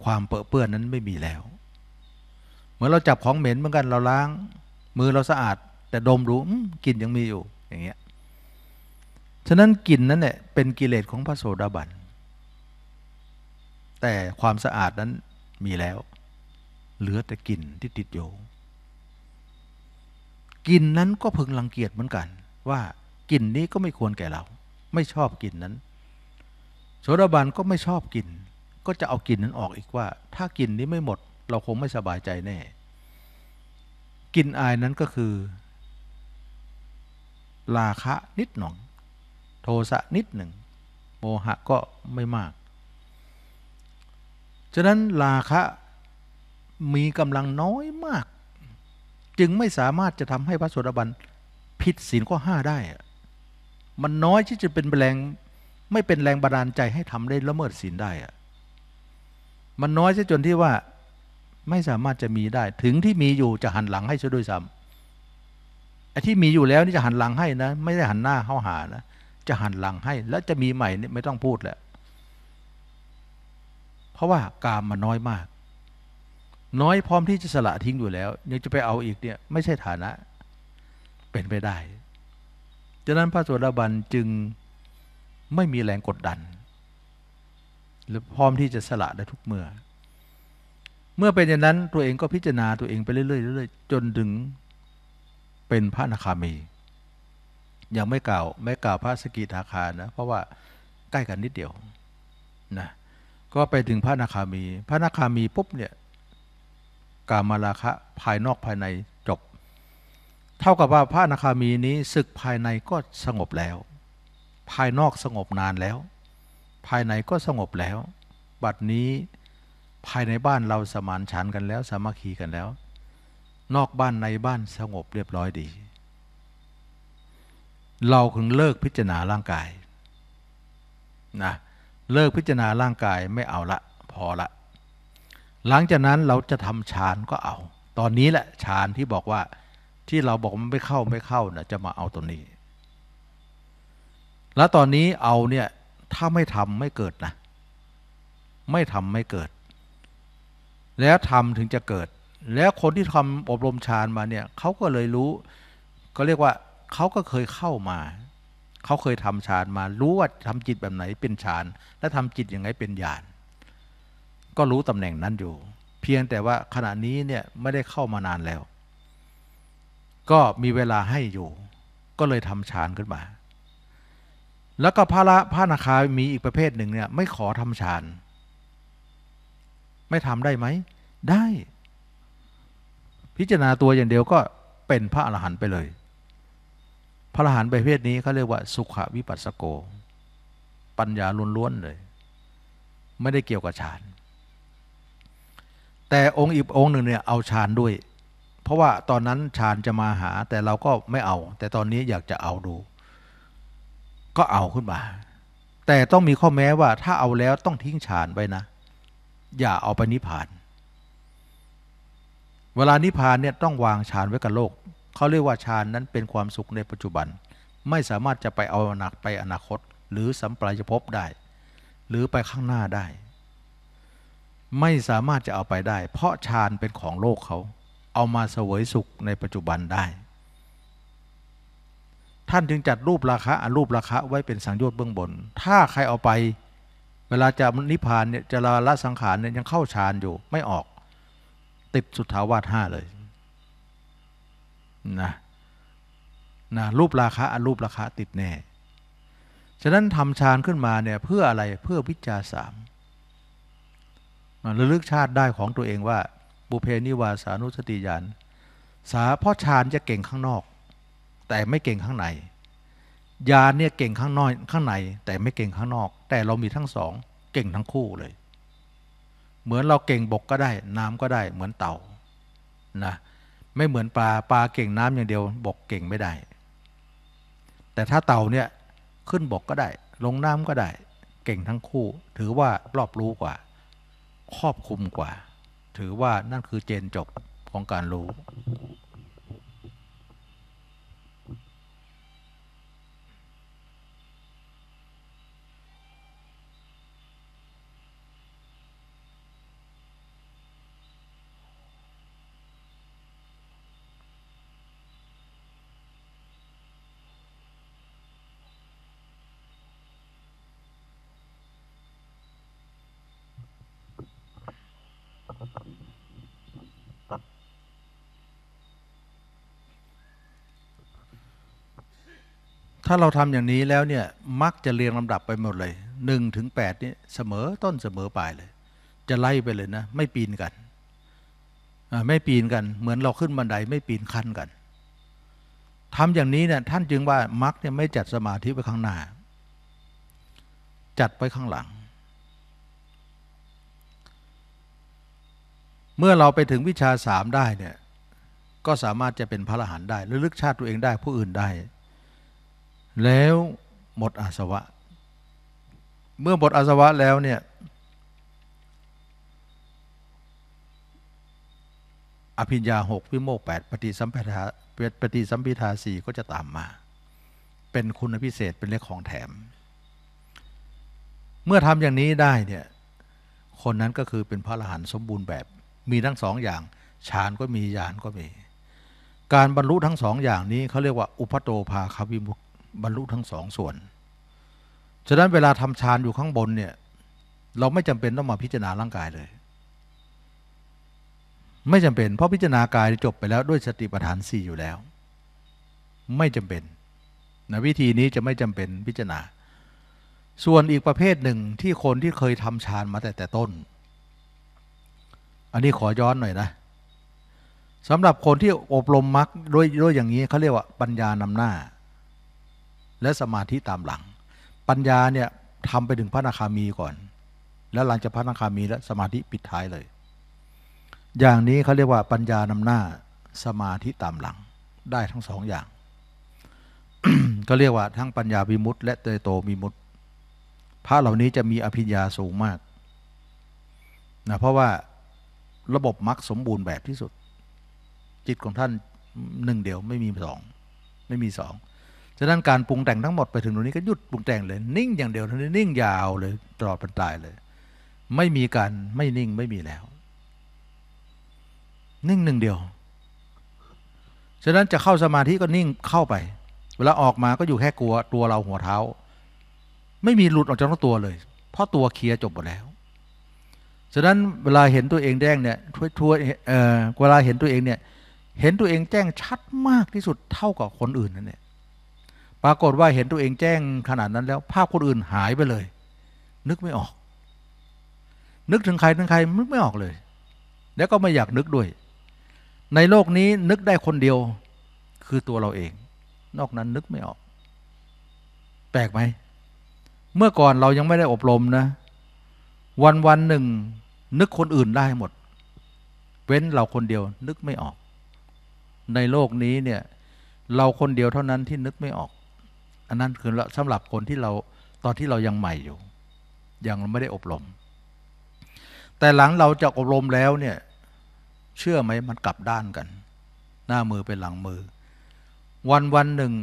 ความเปื้อเปื้อนนั้นไม่มีแล้ว เหมือนเราจับของเหม็นเหมือนกัน เราล้าง มือเราสะอาด แต่ดมรู้กลิ่นยังมีอยู่อย่างเงี้ยฉะนั้นกลิ่นนั้นเนี่ยเป็นกิเลสของพระโสดาบันแต่ความสะอาดนั้นมีแล้ว เหลือแต่กลิ่นที่ติดอยู่กลิ่นนั้นก็พึงรังเกียจเหมือนกัน ว่ากลิ่นนี้ก็ไม่ควรแก่เราไม่ชอบกลิ่นนั้นโสดาบันก็ไม่ชอบ กิน ก็จะเอา กินนั้นออกอีกว่า ถ้า กินนี้ไม่หมด เราคงไม่สบายใจแน่ กินอายนั้นก็คือ ราคะนิดหน่อง โทสะนิดหนึ่ง โมหะก็ไม่มาก ฉะนั้นราคะมีกำลังน้อยมาก จึงไม่สามารถจะทำให้พระโสดาบันผิดศีลข้อห้าได้ มันน้อยที่จะเป็นแรงไม่เป็นแรงบันดาลใจให้ทำได้ละเมิดศีลได้อะมันน้อยซะจนที่ว่า ไม่สามารถจะมีได้ ถึงที่มีอยู่จะหันหลังให้ซะด้วยซ้ำไอ้ที่มีอยู่แล้วนี่จะหันหลังให้นะไม่ได้หันหน้าเข้าหานะจะหันหลังให้ แล้วจะมีใหม่นี่ไม่ต้องพูดแหละเพราะว่ากามมันน้อยมาก น้อยพร้อมที่จะสละทิ้งอยู่แล้ว ยังจะไปเอาอีกเนี่ย ไม่ใช่ฐานะ เป็นไปได้ดังนั้นพระโสดาบันจึงไม่มีแรงกดดันหรือพร้อมที่จะสละได้ทุกเมื่อเมื่อเป็นอย่างนั้นตัวเองก็พิจารณาตัวเองไปเรื่อยๆจนถึง เป็นพระนาคามี ยังไม่กล่าวไม่กล่าวพระสกิทาคานะ เพราะว่าใกล้กันนิดเดียวนะก็ไปถึงพระนาคามี พระนาคามีปุ๊บเนี่ยกามราคะภายนอกภายในจบ เท่ากับว่าพระนาคามีนี้ศึกภายในก็สงบแล้วภายนอกสงบนานแล้ว ภายในก็สงบแล้ว บัดนี้ภายในบ้านเราสมานฉันกันแล้วสามัคคีกันแล้ว นอกบ้านในบ้านสงบเรียบร้อยดี เราถึงเลิกพิจารณาร่างกายนะเลิกพิจารณาร่างกายไม่เอาละพอละ หลังจากนั้นเราจะทำฌานก็เอา ตอนนี้แหละฌานที่บอกว่าที่เราบอกมันไม่เข้าไม่เข้านะจะมาเอาตรงนี้แล้วตอนนี้เอาเนี่ยถ้าไม่ทำไม่เกิดนะ ไม่ทำไม่เกิด แล้วทำถึงจะเกิด แล้วคนที่ทำอบรมฌานมาเนี่ยเขาก็เลยรู้ ก็เรียกว่า เขาก็เคยเข้ามาเขาเคยทำฌานมา รู้ว่าทำจิตแบบไหนเป็นฌานและทำจิตยังไงเป็นญาณก็รู้ตำแหน่งนั้นอยู่ เพียงแต่ว่าขณะนี้เนี่ยไม่ได้เข้ามานานแล้ว ก็มีเวลาให้อยู่ ก็เลยทำฌานขึ้นมาแล้วก็พระละพระนาคามีอีกประเภทหนึ่งเนี่ยไม่ขอทำฌาน ไม่ทำได้ไหม ได้ พิจารณาตัวอย่างเดียวก็เป็นพระอรหันต์ไปเลย พระอรหันต์ประเภทนี้เขาเรียกว่า สุขวิปัสสโก ปัญญาล้วนๆเลย ไม่ได้เกี่ยวกับฌาน แต่องค์อีกองค์หนึ่งเนี่ยเอาฌานด้วย เพราะว่าตอนนั้นฌานจะมาหา แต่เราก็ไม่เอา แต่ตอนนี้อยากจะเอาดูก็เอาขึ้นมา แต่ต้องมีข้อแม้ว่าถ้าเอาแล้วต้องทิ้งฌานไว้นะ อย่าเอาไปนิพพาน เวลานิพพานเนี่ยต้องวางฌานไว้กับโลก เขาเรียกว่าฌานนั้นเป็นความสุขในปัจจุบัน ไม่สามารถจะไปเอาหนักไปอนาคต หรือสัมปรายภพได้ หรือไปข้างหน้าได้ ไม่สามารถจะเอาไปได้ เพราะฌานเป็นของโลกเขา เอามาเสวยสุขในปัจจุบันได้ท่านจึงจัดรูปราคาอรูปราคาไว้เป็นสังโยชน์เบื้องบน ถ้าใครเอาไป เวลาจะนิพพานเนี่ย จะละละสังขารเนี่ยยังเข้าฌานอยู่ไม่ออก ติดสุทธาวาสห้าเลยนะนะรูปราคาอรูปราคาติดแน่ฉะนั้นทำฌานขึ้นมาเนี่ยเพื่ออะไรเพื่อวิจาสามระลึกชาติได้ของตัวเองว่าบุเพนิวาสานุสติยานสาพ่อฌานจะเก่งข้างนอกแต่ไม่เก่งข้างใน ยาเนี่ยเก่งข้างนอกข้างใน แต่ไม่เก่งข้างนอก แต่เรามีทั้งสองเก่งทั้งคู่เลย เหมือนเราเก่งบกก็ได้ น้ำก็ได้ เหมือนเต่า นะไม่เหมือนปลาปลาเก่งน้ำอย่างเดียว บกเก่งไม่ได้ แต่ถ้าเต่าเนี่ยขึ้นบกก็ได้ ลงน้ำก็ได้ เก่งทั้งคู่ ถือว่ารอบรู้กว่าครอบคุมกว่า ถือว่านั่นคือเจนจบของการรู้ถ้าเราทำอย่างนี้แล้วเนี่ยมักจะเรียงลำดับไปหมดเลยหนึ่งถึงแปดนี่เสมอต้นเสมอปลายเลย จะไล่ไปเลยนะไม่ปีนกันไม่ปีนกันเหมือนเราขึ้นบันไดไม่ปีนขั้นกัน ทำอย่างนี้เนี่ยท่านจึงว่ามักเนี่ยไม่จัดสมาธิไปข้างหน้าจัดไปข้างหลัง เมื่อเราไปถึงวิชาสามได้เนี่ยก็สามารถจะเป็นพระอรหันต์ได้ระลึกชาติตัวเองได้ผู้อื่นได้แล้วหมดอาสวะ เมื่อหมดอาสวะแล้วเนี่ย อภิญญาหกวิโมกแปดปฏิสัมพิทาปฏิสัมพิทาสี่ก็จะตามมา เป็นคุณพิเศษเป็นเลขของแถม เมื่อทำอย่างนี้ได้เนี่ย คนนั้นก็คือเป็นพระอรหันต์สมบูรณ์แบบ มีทั้งสองอย่าง ฌานก็มี ญาณก็มี การบรรลุทั้งสองอย่างนี้เขาเรียกว่าอุปโตภาควิมุตบรรลุทั้งสองส่วน ฉะนั้นเวลาทำฌานอยู่ข้างบนเนี่ย เราไม่จำเป็นต้องมาพิจารณาร่างกายเลย ไม่จำเป็น เพราะพิจารณากายจบไปแล้วด้วยสติปัฏฐานสี่อยู่แล้ว ไม่จำเป็นนะวิธีนี้จะไม่จำเป็นพิจารณา ส่วนอีกประเภทหนึ่งที่คนที่เคยทำฌานมาแต่แต่ต้น อันนี้ขอย้อนหน่อยนะสำหรับคนที่อบรมมรรคด้วยด้วยอย่างนี้เขาเรียกว่าปัญญานำหน้าและสมาธิตามหลัง ปัญญาเนี่ยทำไปถึงพระนาคามีก่อน แล้วหลังจากพระนาคามีแล้วสมาธิปิดท้ายเลย อย่างนี้เขาเรียกว่าปัญญานำหน้าสมาธิตามหลัง ได้ทั้งสองอย่าง ก็เรียกว่าทั้งปัญญาวิมุตต์และเตโตวิมุตต์พระเหล่านี้จะมีอภิญญาสูงมากนะเพราะว่าระบบมรรคสมบูรณ์แบบที่สุด จิตของท่านหนึ่งเดียวไม่มีสองไม่มีสองฉะนั้นการปรุงแต่ง ทั้งหมดไปถึงตรงนี้ก็หยุด ปรุงแต่งเลย นิ่งอย่างเดียวเท่านี้นิ่งยาวเลยตลอดเป็นตายเลย ไม่มีการไม่นิ่งไม่มีแล้วนิ่งหนึ่งเดียวฉะนั้นจะเข้าสมาธิก็นิ่งเข้าไป เวลาออกมาก็อยู่แค่กลัวตัวเราหัวเท้า ไม่มีหลุดออกจากตัวเลย เพราะตัวเคลียร์จบหมดแล้วฉะนั้นเวลาเห็นตัวเองแดงเนี่ยทวทัวอเวลาเห็นตัวเองเนี่ยเห็นตัวเองแจ้งชัดมากที่สุดเท่ากับคนอื่นนั่นเนี่ยปรากฏว่าเห็นตัวเองแจ้งขนาดนั้นแล้ว ภาพคนอื่นหายไปเลย นึกไม่ออก นึกถึงใครถึงใครนึกไม่ออกเลย แล้วก็ไม่อยากนึกด้วย ในโลกนี้นึกได้คนเดียวคือตัวเราเอง นอกนั้นนึกไม่ออก แปลกไหม เมื่อก่อนเรายังไม่ได้อบรมนะ วันวันหนึ่ง นึกคนอื่นได้หมด เว้นเราคนเดียว นึกไม่ออก ในโลกนี้เนี่ยเราคนเดียวเท่านั้นที่นึกไม่ออกอันนั้นคือสำหรับคนที่เราตอนที่เรายังใหม่อยู่ ยังไม่ได้อบรม แต่หลังเราจะอบรมแล้วเนี่ย เชื่อไหมมันกลับด้านกัน หน้ามือเป็นหลังมือ วันวันหนึ่ง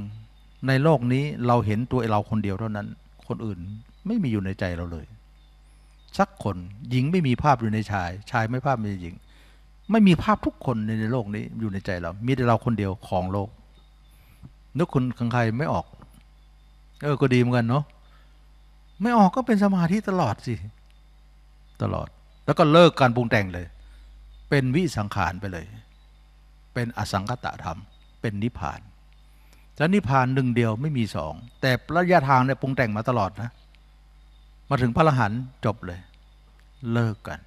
ในโลกนี้เราเห็นตัวเราคนเดียวเท่านั้น คนอื่นไม่มีอยู่ในใจเราเลย สักคน หญิงไม่มีภาพอยู่ในชาย ชายไม่ภาพมีหญิง ไม่มีภาพทุกคนในโลกนี้อยู่ในใจเรา มีแต่เราคนเดียวของโลกนึกคุณขังใครไม่ออกเออ ก็ดีเหมือนกันเนาะ ไม่ออกก็เป็นสมาธิตลอดสิ ตลอด แล้วก็เลิกการปรุงแต่งเลย เป็นวิสังขารไปเลย เป็นอสังคตะธรรม เป็นนิพพานจะนิพพานหนึ่งเดียวไม่มีสอง แต่ระยะทางเนี่ยปรุงแต่งมาตลอดนะ มาถึงพระอรหันต์จบเลย เลิกกัน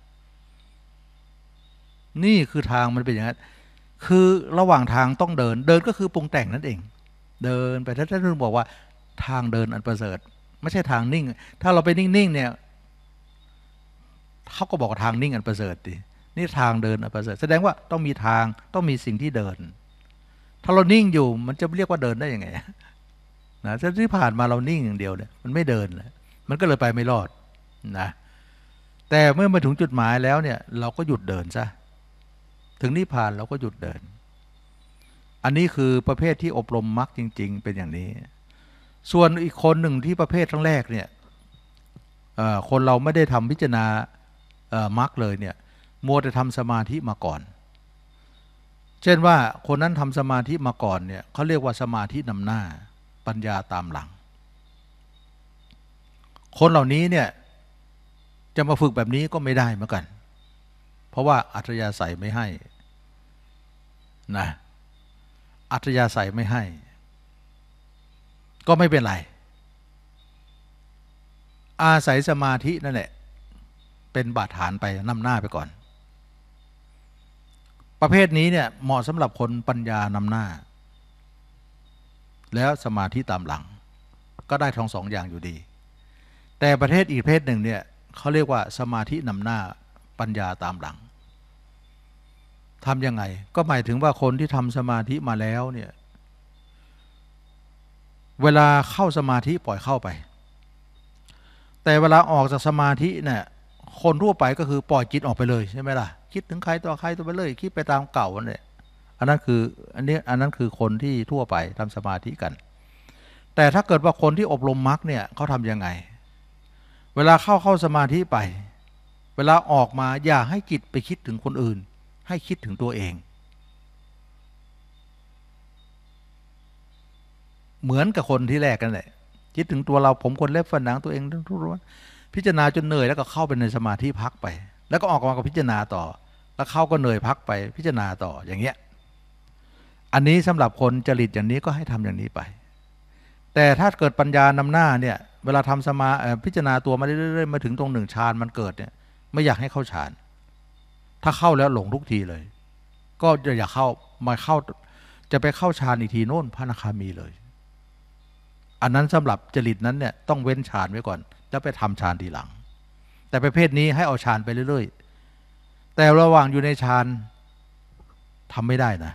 นี่คือทางมันเป็นอย่างนั้น คือระหว่างทางต้องเดิน เดินก็คือปรุงแต่งนั่นเอง เดินไปท่านท่านบอกว่าทางเดินอันประเสริฐ ไม่ใช่ทางนิ่ง ถ้าเราไปนิ่งๆเนี่ยเขาก็บอกทางนิ่ง อันประเสริฐดิ นี่ทางเดินอันประเสริฐแสดงว่าต้องมีทางต้องมีสิ่งที่เดิน ถ้าเรานิ่งอยู่มันจะเรียกว่าเดินได้ยังไงนะที่ผ่านมาเรานิ่งอย่างเดียวเนี่ยมันไม่เดินเลยมันก็เลยไปไม่รอดนะ แต่เมื่อมาถึงจุดหมายแล้วเนี่ย เราก็หยุดเดินซะ ถึงนิพพานเราก็หยุดเดิน อันนี้คือประเภทที่อบรมมรรคจริง ๆ เป็นอย่างนี้ส่วนอีกคนหนึ่งที่ประเภททั้งแรกเนี่ยคนเราไม่ได้ทำพิจารณามรรคเลยเนี่ย มัวแต่ทำสมาธิมาก่อน เช่นว่าคนนั้นทำสมาธิมาก่อนเนี่ยเขาเรียกว่าสมาธินำหน้าปัญญาตามหลัง คนเหล่านี้เนี่ย จะมาฝึกแบบนี้ก็ไม่ได้เหมือนกัน เพราะว่าอัธยาศัยไม่ให้นะอัธยาศัยไม่ให้ก็ไม่เป็นไร อาศัยสมาธินั่นแหละ เป็นบาดฐานไปนำหน้าไปก่อน ประเภทนี้เนี่ยเหมาะสำหรับคนปัญญานำหน้า แล้วสมาธิตามหลัง ก็ได้ทั้งสองอย่างอยู่ดี แต่ประเทศอีกประเภทหนึ่งเนี่ยเขาเรียกว่าสมาธินำหน้าปัญญาตามหลังทำยังไงก็หมายถึงว่าคนที่ทำสมาธิมาแล้วเนี่ยเวลาเข้าสมาธิปล่อยเข้าไป แต่เวลาออกจากสมาธิเนี่ย คนทั่วไปก็คือปล่อยจิตออกไปเลยใช่ไหมล่ะคิดถึงใครต่อใครตัวไปเลย คิดไปตามเก่าเนี่ยอันนั้นคืออันนี้อันนั้นคือคนที่ทั่วไปทำสมาธิกัน แต่ถ้าเกิดว่าคนที่อบรมมรรคเนี่ยเขาทํำยังไง เวลาเข้าเข้าสมาธิไป เวลาออกมาอย่าให้จิตไปคิดถึงคนอื่น ให้คิดถึงตัวเองเหมือนกับคนที่แรกกันแหละ คิดถึงตัวเราผมคนเล็บฝันหนังตัวเองทุรุนพิจารณาจนเหนื่อยแล้วก็เข้าไปในสมาธิพักไป แล้วก็ออกมาก็พิจารณาต่อ แล้วเข้าก็เหนื่อยพักไปพิจารณาต่ออย่างเงี้ยอันนี้สำหรับคนจริตอย่างนี้ก็ให้ทำอย่างนี้ไป แต่ถ้าเกิดปัญญานำหน้าเนี่ย เวลาทำสมาพิจารณาตัวมาเรื่อยๆมาถึงตรงหนึ่งฌานมันเกิดเนี่ย ไม่อยากให้เข้าฌานถ้าเข้าแล้วหลงทุกทีเลย ก็จะอยากเข้ามาเข้าจะไปเข้าฌานอีกทีโน่นพระนาคามีเลยอันนั้นสำหรับจริตนั้นเนี่ยต้องเว้นฌานไว้ก่อนแล้วไปทำฌานทีหลัง แต่ประเภทนี้ให้เอาฌานไปเรื่อย ๆ แต่ระหว่างอยู่ในฌานทำไม่ได้นะ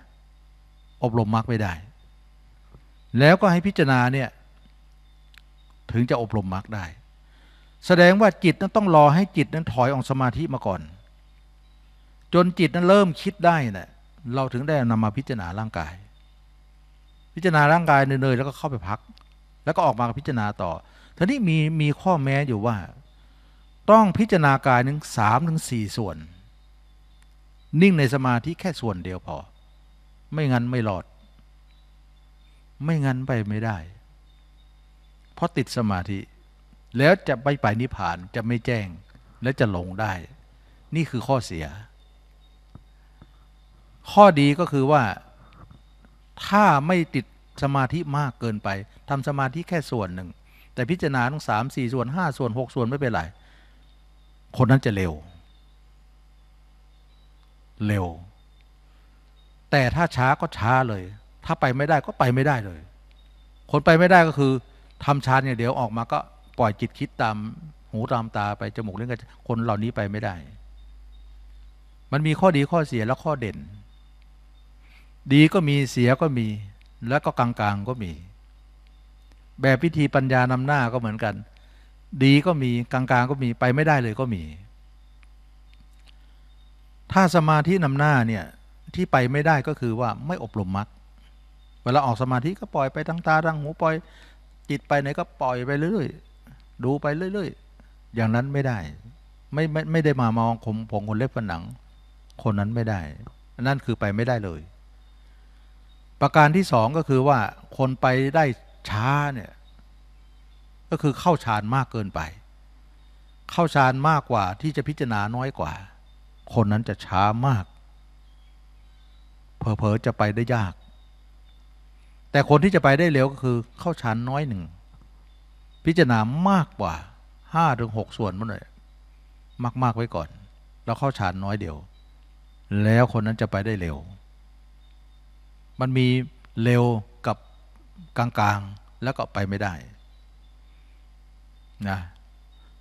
อบรมมรรคไม่ได้ แล้วก็ให้พิจารณาเนี่ยถึงจะอบรมมรรคได้ แสดงว่าจิตนั้นต้องรอให้จิตนั้นถอยออกสมาธิมาก่อน จนจิตนั้นเริ่มคิดได้นะ่ะเราถึงได้นำมาพิจารณาร่างกาย พิจารณาร่างกายเนยๆแล้วก็เข้าไปพักแล้วก็ออกมาพิจารณาต่อทีนี้มี มีข้อแม้อยู่ว่า ต้องพิจารณากายหนึ่งสามถึงสี่ส่วน นิ่งในสมาธิ แค่ส่วนเดียวพอ ไม่งั้นไม่หลอด ไม่งั้นไปไม่ได้ เพราะติดสมาธิ แล้วจะไปไปนิพพานจะไม่แจ้งและจะหลงได้ นี่คือข้อเสีย ข้อดีก็คือว่าถ้าไม่ติดสมาธิมากเกินไปทำสมาธิแค่ส่วนหนึ่ง แต่พิจารณาทั้งสามสี่ส่วนห้าส่วนหกส่วนไม่เป็นไรคนนั้นจะเร็ว เร็ว แต่ถ้าช้าก็ช้าเลย ถ้าไปไม่ได้ก็ไปไม่ได้เลย คนไปไม่ได้ก็คือทำชานเนี่ยเดี๋ยวออกมาก็ปล่อยจิตคิดตาม หูตามตาไปจมูกเล่นกันคนเหล่านี้ไปไม่ได้ มันมีข้อดีข้อเสียและข้อเด่น ดีก็มีเสียก็มีแล้วก็กลางๆก็มี แบบวิธีปัญญานำหน้าก็เหมือนกัน ดีก็มี กลางๆก็มี ไปไม่ได้เลยก็มี ถ้าสมาธินำหน้าเนี่ยที่ไปไม่ได้ก็คือว่าไม่อบรมมัดเวลาออกสมาธิก็ปล่อยไปทั้งตาทั้งหูปล่อยจิตไปไหนก็ปล่อยไปเรื่อย ๆ ดูไปเรื่อยๆ อย่างนั้นไม่ได้ ไม่ไม่ไม่ได้มามองผมผงคนเล็บผนัง คนนั้นไม่ได้ นั่นคือไปไม่ได้เลยประการที่สองก็คือว่าคนไปได้ช้าเนี่ย ก็คือเข้าฌานมากเกินไป เข้าฌานมากกว่าที่จะพิจารณาน้อยกว่า คนนั้นจะช้ามากเผลอๆ จะไปได้ยาก แต่คนที่จะไปได้เร็วก็คือ เข้าฌานน้อยหนึ่ง พิจารณามากกว่าห้าถึงหกส่วนมันเลยมาก ๆ ไว้ก่อนแล้วเข้าฌานน้อยเดียว แล้วคนนั้นจะไปได้เร็วมันมีเร็วกับกลางๆแล้วก็ไปไม่ได้นะ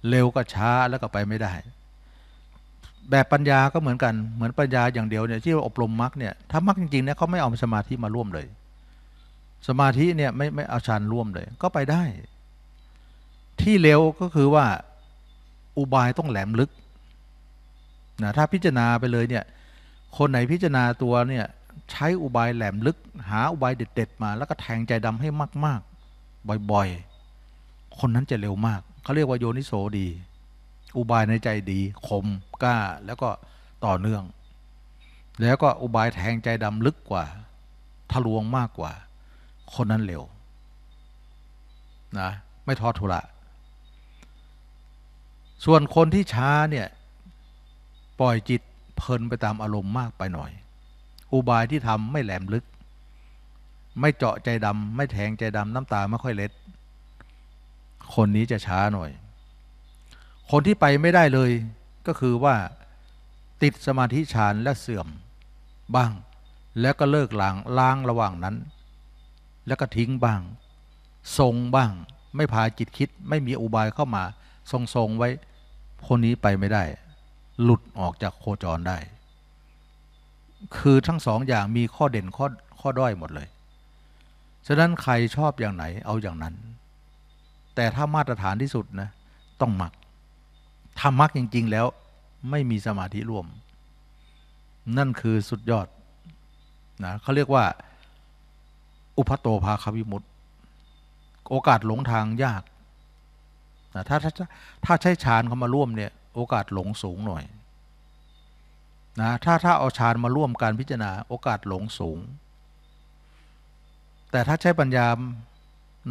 เร็วก็ช้าแล้วก็ไปไม่ได้ แบบปัญญาก็เหมือนกันเหมือนปัญญาอย่างเดียวเนี่ยที่อบรมมรรคเนี่ยถ้ามรรคจริงๆเนี่ยเขาไม่เอาสมาธิมาร่วมเลย สมาธิเนี่ยไม่ไม่เอาฌานร่วมเลยก็ไปได้ ที่เร็วก็คือว่า อุบายต้องแหลมลึกนะถ้าพิจารณาไปเลยเนี่ยคนไหนพิจารณาตัวเนี่ยใช้อุบายแหลมลึกหาอุบายเด็ดๆมา แล้วก็แทงใจดำให้มาก ๆ บ่อย ๆ คนนั้นจะเร็วมากเขาเรียกว่าโยนิโสดี อุบายในใจดี คมกล้าแล้วก็ต่อเนื่อง แล้วก็ อุบายแทงใจดำลึกกว่าทะลวงมากกว่า คนนั้นเร็วนะไม่ทอดทุระส่วนคนที่ช้าเนี่ยปล่อยจิตเพลินไปตามอารมณ์มากไปหน่อยอุบายที่ทำไม่แหลมลึก ไม่เจาะใจดำ ไม่แทงใจดำน้ำตาไม่ค่อยเล็ด คนนี้จะช้าหน่อย คนที่ไปไม่ได้เลย ก็คือว่าติดสมาธิฌานและเสื่อมบ้าง แล้วก็เลิกหลางล้างระหว่างนั้น แล้วก็ทิ้งบ้าง ทรงบ้าง ไม่พาจิตคิด ไม่มีอุบายเข้ามา ทรงๆไว้ คนนี้ไปไม่ได้ หลุดออกจากโคจรได้คือทั้งสองอย่างมีข้อเด่นข้อข้อด้อยหมดเลย ฉะนั้น ใครชอบอย่างไหนเอาอย่างนั้น แต่ถ้ามาตรฐานที่สุดนะต้องมัก ถ้ามักจริงๆ แล้วไม่มีสมาธิร่วม นั่นคือสุดยอดนะเขาเรียกว่าอุพัโตภาควิมุต โอกาสหลงทางยากนะถ้าถ้าถ้าใช้ฌานเข้ามาร่วมเนี่ยโอกาสหลงสูงหน่อยนะถ้าถ้าเอาฌานมาร่วมการพิจารณา โอกาสหลงสูง แต่ถ้าใช้ปัญญา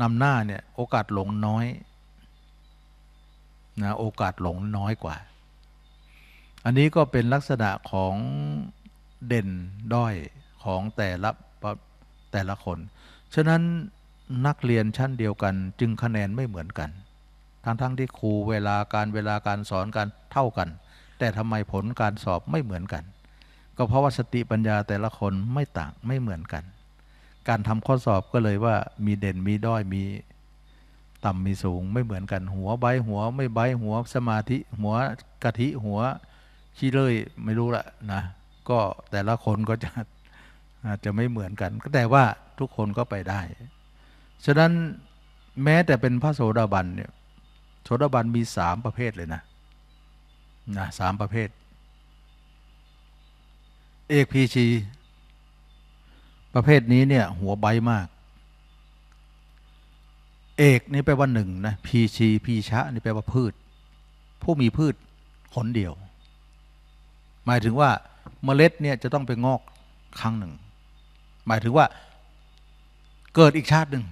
นำหน้าเนี่ยโอกาสหลงน้อยนะโอกาสหลงน้อยกว่า อันนี้ก็เป็นลักษณะของเด่นด้อยของแต่ละแต่ละคนฉะนั้นนักเรียนชั้นเดียวกันจึงคะแนนไม่เหมือนกันทั้งทั้งที่ครูเวลาการเวลาการสอนกันเท่ากันแต่ทำไมผลการสอบไม่เหมือนกัน ก็เพราะว่าสติปัญญา แต่ละคนไม่ต่างไม่เหมือนกัน การทำข้อสอบก็เลยว่ามีเด่นมีด้อยมีต่ำมีสูง ไม่เหมือนกันหัวใบหัวไม่ใบหัว สมาธิหัวกะทิหัว ชี้เลยไม่รู้ละนะ ก็แต่ละคนก็จะจจะไม่เหมือนกัน ก็แต่ว่าทุกคนก็ไปได้ฉะนั้นแม้แต่เป็นพระโสดาบันเนี่ยโสดาบันมีสามประเภทเลยนะนะสามประเภท เอกพีชีประเภทนี้เนี่ยหัวใบมาก เอกนี่แปลว่าหนึ่งนะพีชีพีชะ นี่ แปลว่าพืช ผู้มีพืชขนเดียว หมายถึงว่าเมล็ดเนี่ยจะต้องไปงอกครั้งหนึ่ง หมายถึงว่าเกิดอีกชาติหนึ่ง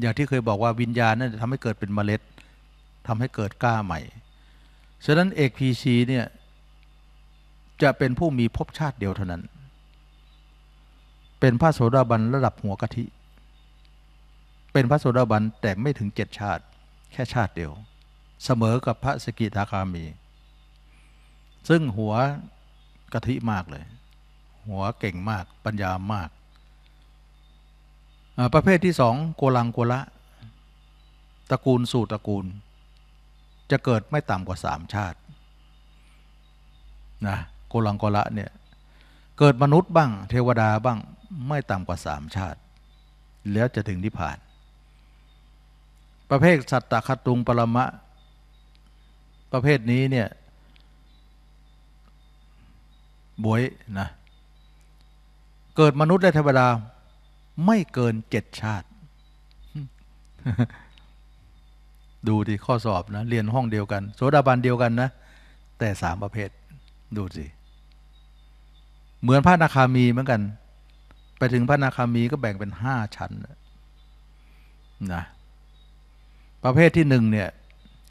อย่างที่เคยบอกว่าวิญญาณนั่นจะทำให้เกิดเป็นเมล็ดทำให้เกิดก้าใหม่ฉะนั้น เอกพีชีเนี่ย จะเป็นผู้มีภพชาติเดียวเท่านั้น เป็นพระโสดาบันระดับหัวกะทิเป็นพระโสดาบัน แต่ไม่ถึงเจ็ดชาติแค่ชาติเดียว เสมอกับพระสกิทาคามี ซึ่งหัวกะทิมากเลย หัวเก่งมากปัญญามาก ประเภทที่สองโกลังโกละ ตระกูลสู่ตระกูลจะเกิดไม่ต่ำกว่าสามชาตินะโกลังกละเนี่ยเกิดมนุษย์บ้างเทวดาบ้างไม่ต่ำกว่าสามชาติ แล้วจะถึงนิพพาน ประเภทสัตตคตุงปรมะ ประเภทนี้เนี่ยบวยนะเกิดมนุษย์และเทวดา ไม่เกินเจ็ดชาติดูดิข้อสอบนะ เรียนห้องเดียวกัน โสดาบันเดียวกันนะ แต่สามประเภท ดูสิ เหมือนพระนาคามีเหมือนกัน ไปถึงพระนาคามีก็แบ่งเป็นห้าชั้นนะประเภทที่หนึ่งเนี่ย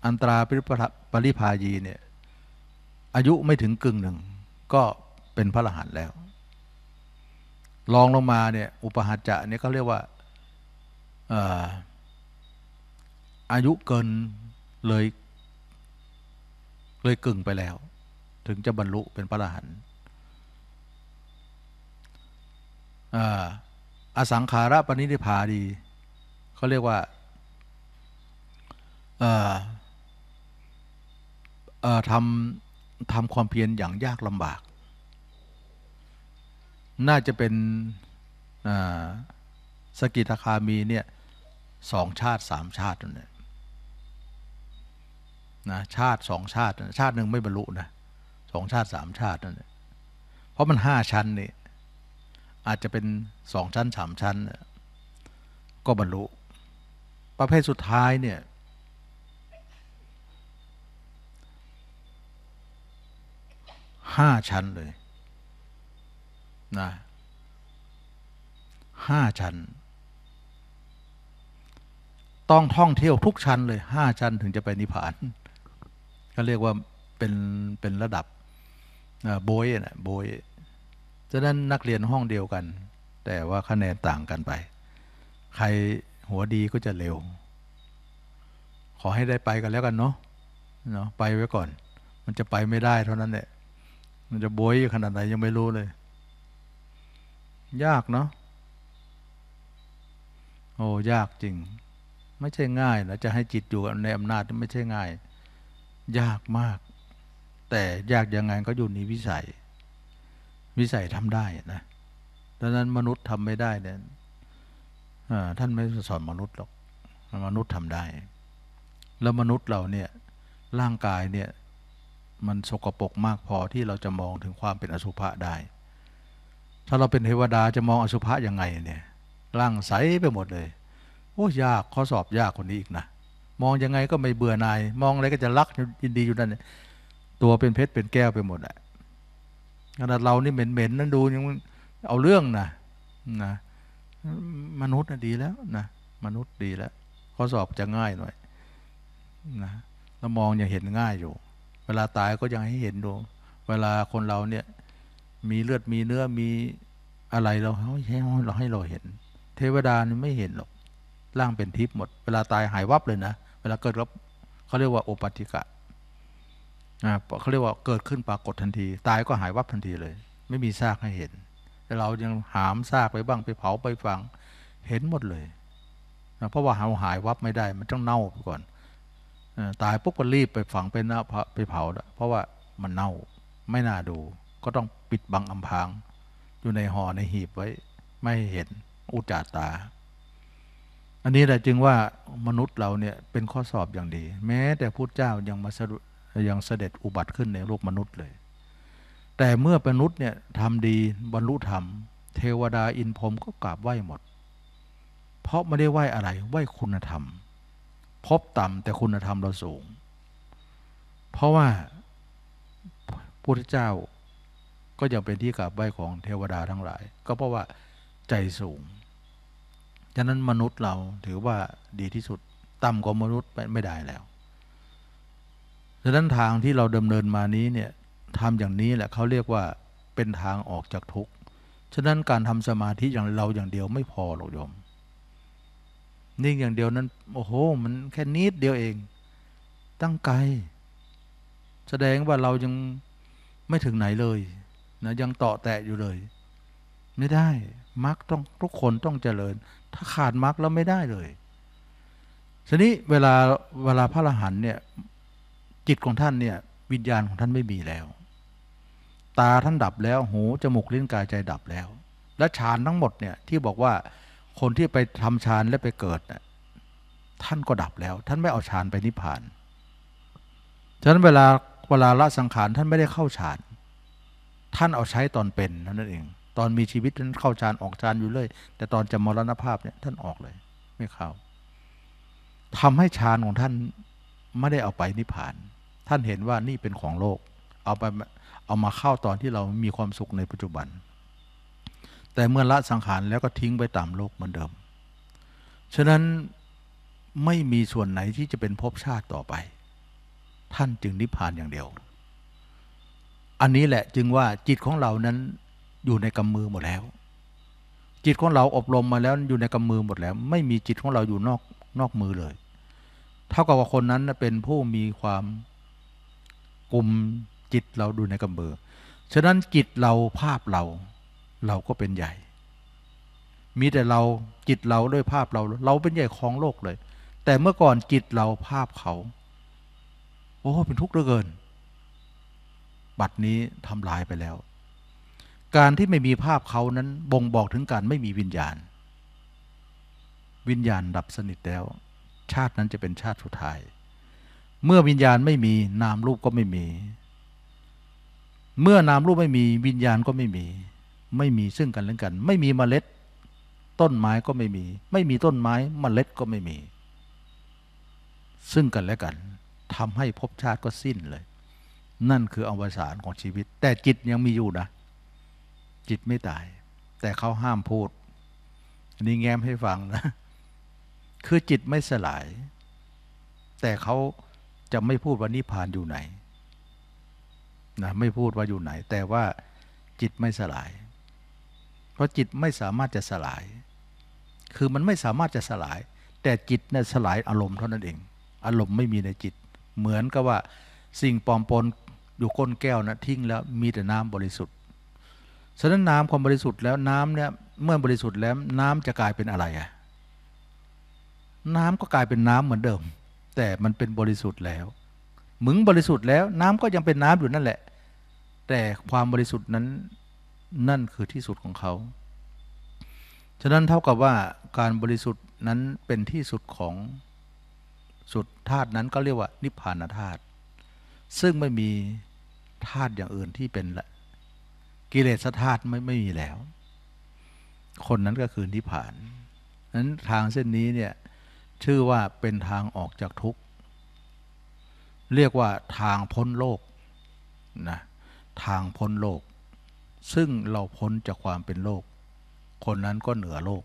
อันตราปริพายีเนี่ย อายุไม่ถึงกึ่งหนึ่ง ก็เป็นพระอรหันต์แล้ว ลองลงมาเนี่ย อุปหัจจะเนี่ยเขาเรียกว่าอายุเกิน เลยเลยกึ่งไปแล้ว ถึงจะบรรลุเป็นพระอรหันต์อสังขาระปณิธิพาดีเขาเรียกว่าทำทำความเพียรอย่างยากลำบาก น่าจะเป็นสกิทาคามีเนี่ยสองชาติสามชาตินั่นแนะชาติสองชาติ ชาติหนึ่งไม่บรรลุนะสองชาติสามชาตินั่นเพราะมันห้าชั้นนี่อาจจะเป็นสองชั้นสามชั้น ก็บรรลุประเภทสุดท้ายเนี่ยห้าชั้นเลยนะห้าชั้น ต้องท่องเที่ยวทุกชั้นเลยห้าชั้นถึงจะไปนิพพานก็เรียกว่าเป็นเป็นระดับโบยนะโบยฉะนั้นนักเรียนห้องเดียวกัน แต่ว่าคะแนนต่างกันไป ใครหัวดีก็จะเร็ว ขอให้ได้ไปกันแล้วกันเนาะเนาะไปไว้ก่อน มันจะไปไม่ได้เท่านั้นแหละ มันจะโบยขนาดไหนยังไม่รู้เลย ยากเนาะ โอ้ยากจริง ไม่ใช่ง่ายนะจะให้จิตอยู่ในอำนาจไม่ใช่ง่ายยากมาก แต่ยากยังไงก็อยู่ในวิสัยวิสัยทำได้นะดังนั้นมนุษย์ทำไม่ได้เนี่ยท่านไม่สอนมนุษย์หรอกมนุษย์ทำได้ แล้วมนุษย์เราเนี่ย ร่างกายเนี่ย มันสกปรกมากพอที่เราจะมองถึงความเป็นอสุภะได้ ถ้าเราเป็นเทวดาจะมองอสุภะยังไงเนี่ยร่างใสไปหมดเลยโอ้ยากข้อสอบยากคนนี้อีกนะมองยังไงก็ไม่เบื่อหน่ายมองอะไรก็จะรักยินดีอยู่นั่นตัวเป็นเพชรเป็นแก้วไปหมดอะขนาดเรานี่เหม็นๆนั่นดูยังเอาเรื่องนะนะมนุษย์นะดีแล้วนะมนุษย์ดีแล้วข้อสอบจะง่ายหน่อยนะแล้วมองยังเห็นง่ายอยู่ เวลาตายก็ยังให้เห็นดู เวลาคนเราเนี่ยมีเลือดมีเนื้อมีอะไรเราให้เราให้เราเห็น เทวดานี่ไม่เห็นหรอกร่างเป็นทิพย์หมด เวลาตายหายวับเลยนะเวลาเกิดแล้วเขาเรียกว่าโอปัติกะ เขาเรียกว่าเกิดขึ้นปรากฏทันที ตายก็หายวับทันทีเลย ไม่มีซากให้เห็นแต่เรายังหามซากไปบ้างไปเผาไปฝังเห็นหมดเลย เพราะว่าเราหายวับไม่ได้ มันต้องเน่าไปก่อนตายปุ๊บก็รีบไปฝังไปเน่าไปเผาเพราะว่ามันเน่าไม่น่าดู ก็ต้องปิดบังอำพางอยู่ในห่อในหีบไว้ไม่เห็นอุจจาตาอันนี้แหละจึงว่ามนุษย์เราเนี่ยเป็นข้อสอบอย่างดี แม้แต่พุทธเจ้ายังมายังเสด็จอุบัติขึ้นในโลกมนุษย์เลย แต่เมื่อมนุษย์เนี่ยทำดีบรรลุธรรม เทวดาอินพรมก็กราบไหว้หมด เพราะไม่ได้ไหว้อะไร ไหว้คุณธรรม พบต่ำแต่คุณธรรมเราสูง เพราะว่าพุทธเจ้าก็ยังเป็นที่กราบไหว้ของเทวดาทั้งหลาย ก็เพราะว่าใจสูงฉะนั้นมนุษย์เราถือว่าดีที่สุดต่ำกว่ามนุษย์ไม่ได้แล้วฉะนั้นทางที่เราเดำเนินมานี้เนี่ยทำอย่างนี้แหละเขาเรียกว่าเป็นทางออกจากทุกข์ฉะนั้นการทำสมาธิอย่างเราอย่างเดียวไม่พอหรอกโยมนิ่งอย่างเดียวนั้นโอ้โหมันแค่นิดเดียวเอง ตั้งไกลแสดงว่าเรายังไม่ถึงไหนเลยนะยังต่อแตะอยู่เลย ไม่ได้มักต้องทุกคนต้องเจริญถ้าขาดมรรคแล้วไม่ได้เลยทีนี้เวลาเวลาพระอรหันเนี่ย จิตของท่านเนี่ย วิญญาณของท่านไม่มีแล้ว ตาท่านดับแล้ว หูจมูกลิ้นกายใจดับแล้วและฌานทั้งหมดเนี่ยที่บอกว่าคนที่ไปทำฌานและไปเกิดท่านก็ดับแล้ว ท่านไม่เอาฌานไปนิพพานฉะนั้นเวลาเวลาละสังขารท่านไม่ได้เข้าฌานท่านเอาใช้ตอนเป็นนั่นเองตอนมีชีวิตท่านเข้าฌานออกฌานอยู่เลย แต่ตอนจะมรณภาพเนี่ยท่านออกเลยไม่เข้า ทำให้ฌานของท่านไม่ได้เอาไปนิพพาน ท่านเห็นว่านี่เป็นของโลก เอาไปเอามาเข้าตอนที่เรามีความสุขในปัจจุบัน แต่เมื่อละสังขารแล้วก็ทิ้งไปตามโลกเหมือนเดิม ฉะนั้นไม่มีส่วนไหนที่จะเป็นภพชาติต่อไป ท่านจึงนิพพานอย่างเดียว อันนี้แหละจึงว่าจิตของเรานั้นอยู่ในกำมือหมดแล้ว จิตของเราอบรมมาแล้วอยู่ในกำมือหมดแล้ว ไม่มีจิตของเราอยู่นอกนอกมือเลย เท่ากับว่าคนนั้นเป็นผู้มีความกลุ่มจิตเราดูในกำมือฉะนั้นจิตเราภาพเราเราก็เป็นใหญ่ มีแต่เราจิตเราด้วยภาพเรา เราเป็นใหญ่ของโลกเลย แต่เมื่อก่อนจิตเราภาพเขา โอ้เป็นทุกข์เหลือเกิน บัดนี้ทำลายไปแล้วการที่ไม่มีภาพเขานั้นบ่งบอกถึงการไม่มีวิญญาณ วิญญาณดับสนิทแล้ว ชาตินั้นจะเป็นชาติสุดท้าย เมื่อวิญญาณไม่มี นามรูปก็ไม่มี เมื่อนามรูปไม่มีวิญญาณก็ไม่มี ไม่มีซึ่งกันและกัน ไม่มีเมล็ด ต้นไม้ก็ไม่มี ไม่มีต้นไม้ เมล็ดก็ไม่มี ซึ่งกันและกันทำให้ภพชาติก็สิ้นเลย นั่นคืออวสานของชีวิต แต่จิตยังมีอยู่นะจิตไม่ตาย แต่เขาห้ามพูดอันนี้แง้มให้ฟังนะคือจิตไม่สลาย แต่เขาจะไม่พูดว่านิพพานอยู่ไหนนะ ไม่พูดว่าอยู่ไหน แต่ว่าจิตไม่สลาย เพราะจิตไม่สามารถจะสลาย คือมันไม่สามารถจะสลาย แต่จิตเนี่ยสลายอารมณ์เท่านั้นเอง อารมณ์ไม่มีในจิต เหมือนกับว่า สิ่งปลอมปนอยู่ก้นแก้วนะทิ้งแล้วมีแต่น้ำบริสุทธิ์ฉะนั้นน้ำความบริสุทธิ์แล้วน้ำเนี่ย เมื่อบริสุทธิ์แล้วน้ำจะกลายเป็นอะไรอะน้ำก็กลายเป็นน้ำเหมือนเดิม แต่มันเป็นบริสุทธิ์แล้วมึงบริสุทธิ์แล้วน้ำก็ยังเป็นน้ำอยู่นั่นแหละ แต่ความบริสุทธิ์นั้น นั่นคือที่สุดของเขาฉะนั้นเท่ากับว่าการบริสุทธิ์นั้นเป็นที่สุดของสุดธาตุนั้นก็เรียกว่านิพพานธาตุซึ่งไม่มีธาตุอย่างอื่นที่เป็นละกิเลสธาตุไม่ไม่มีแล้ว คนนั้นก็คือนิพพาน นั้นทางเส้นนี้เนี่ยชื่อว่าเป็นทางออกจากทุกข์ เรียกว่าทางพ้นโลกนะทางพ้นโลก ซึ่งเราพ้นจากความเป็นโลก คนนั้นก็เหนือโลก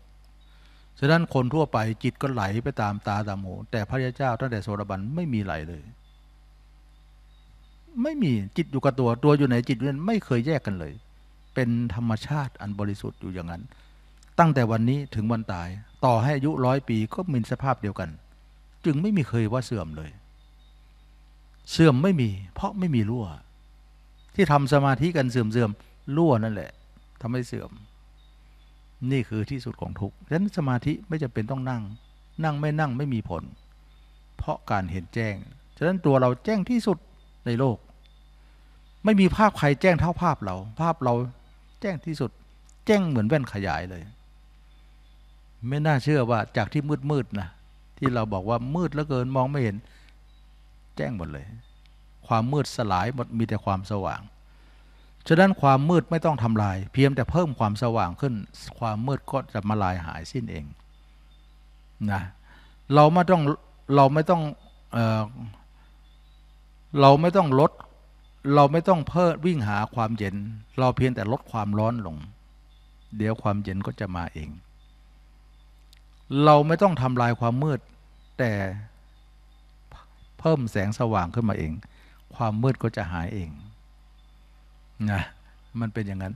ฉะนั้นคนทั่วไปจิตก็ไหลไปตามตาตามหูแต่พระยาเจ้าตั้งแต่โสดาบันไม่มีไหลเลย ไม่มีจิตอยู่กับตัวตัวอยู่ไหนจิตนั้นไม่เคยแยกกันเลยเป็นธรรมชาติอันบริสุทธิ์อยู่อย่างนั้น ตั้งแต่วันนี้ถึงวันตาย ต่อให้อายุร้อยปีก็มีสภาพเดียวกัน จึงไม่มีเคยว่าเสื่อมเลย เสื่อมไม่มี เพราะไม่มีรั่ว ที่ทำสมาธิกันเสื่อมเสื่อมรั่วนั่นแหละทำให้เสื่อม นี่คือที่สุดของทุกข์ฉะนั้นสมาธิไม่จำเป็นต้องนั่ง นั่งไม่นั่งไม่มีผล เพราะการเห็นแจ้งฉะนั้นตัวเราแจ้งที่สุดในโลก ไม่มีภาพใครแจ้งเท่าภาพเราภาพเราแจ้งที่สุด แจ้งเหมือนแว่นขยายเลย ไม่น่าเชื่อว่าจากที่มืดมืดนะที่เราบอกว่ามืดเหลือเกินมองไม่เห็นแจ้งหมดเลย ความมืดสลายหมดมีแต่ความสว่าง ฉะนั้นความมืดไม่ต้องทำลาย เพียงแต่เพิ่มความสว่างขึ้นความมืดก็จะมาลายหายสิ้นเองนะเราไม่ต้องเราไม่ต้องเออเราไม่ต้องลดเราไม่ต้องเพิ่วิ่งหาความเย็น เราเพียงแต่ลดความร้อนลง เดี๋ยวความเย็นก็จะมาเอง เราไม่ต้องทำลายความมืดแต่เพิ่มแสงสว่างขึ้นมาเอง ความมืดก็จะหายเองนะ มันเป็นอย่างนั้น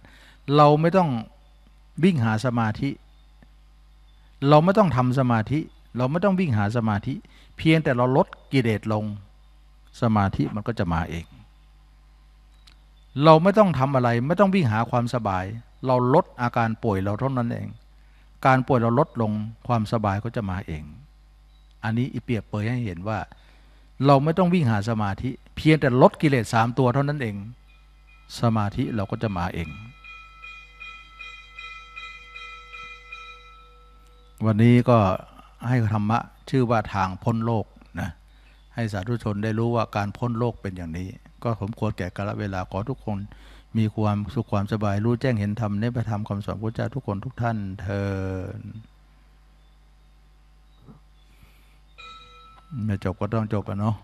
เราไม่ต้องวิ่งหาสมาธิ เราไม่ต้องทำสมาธิ เราไม่ต้องวิ่งหาสมาธิ เพียงแต่เราลดกิเลสลง สมาธิมันก็จะมาเองเราไม่ต้องทำอะไรไม่ต้องวิ่งหาความสบาย เราลดอาการป่วยเราเท่านั้นเอง การป่วยเราลดลงความสบายก็จะมาเอง อันนี้อีเปียบเปยให้เห็นว่า เราไม่ต้องวิ่งหาสมาธิเพียงแต่ลดกิเลสสามตัวเท่านั้นเอง สมาธิเราก็จะมาเอง วันนี้ก็ให้ธรรมะชื่อว่าทางพ้นโลกนะให้สาธุชนได้รู้ว่าการพ้นโลกเป็นอย่างนี้ก็สมควรแก่กาลเวลาขอทุกคนมีความสุขความสบายรู้แจ้งเห็นธรรมในพระธรรมคำสอนพระเจ้าทุกคนทุกท่านเทินเมื่อจบก็ต้องจบอ่ะเนาะ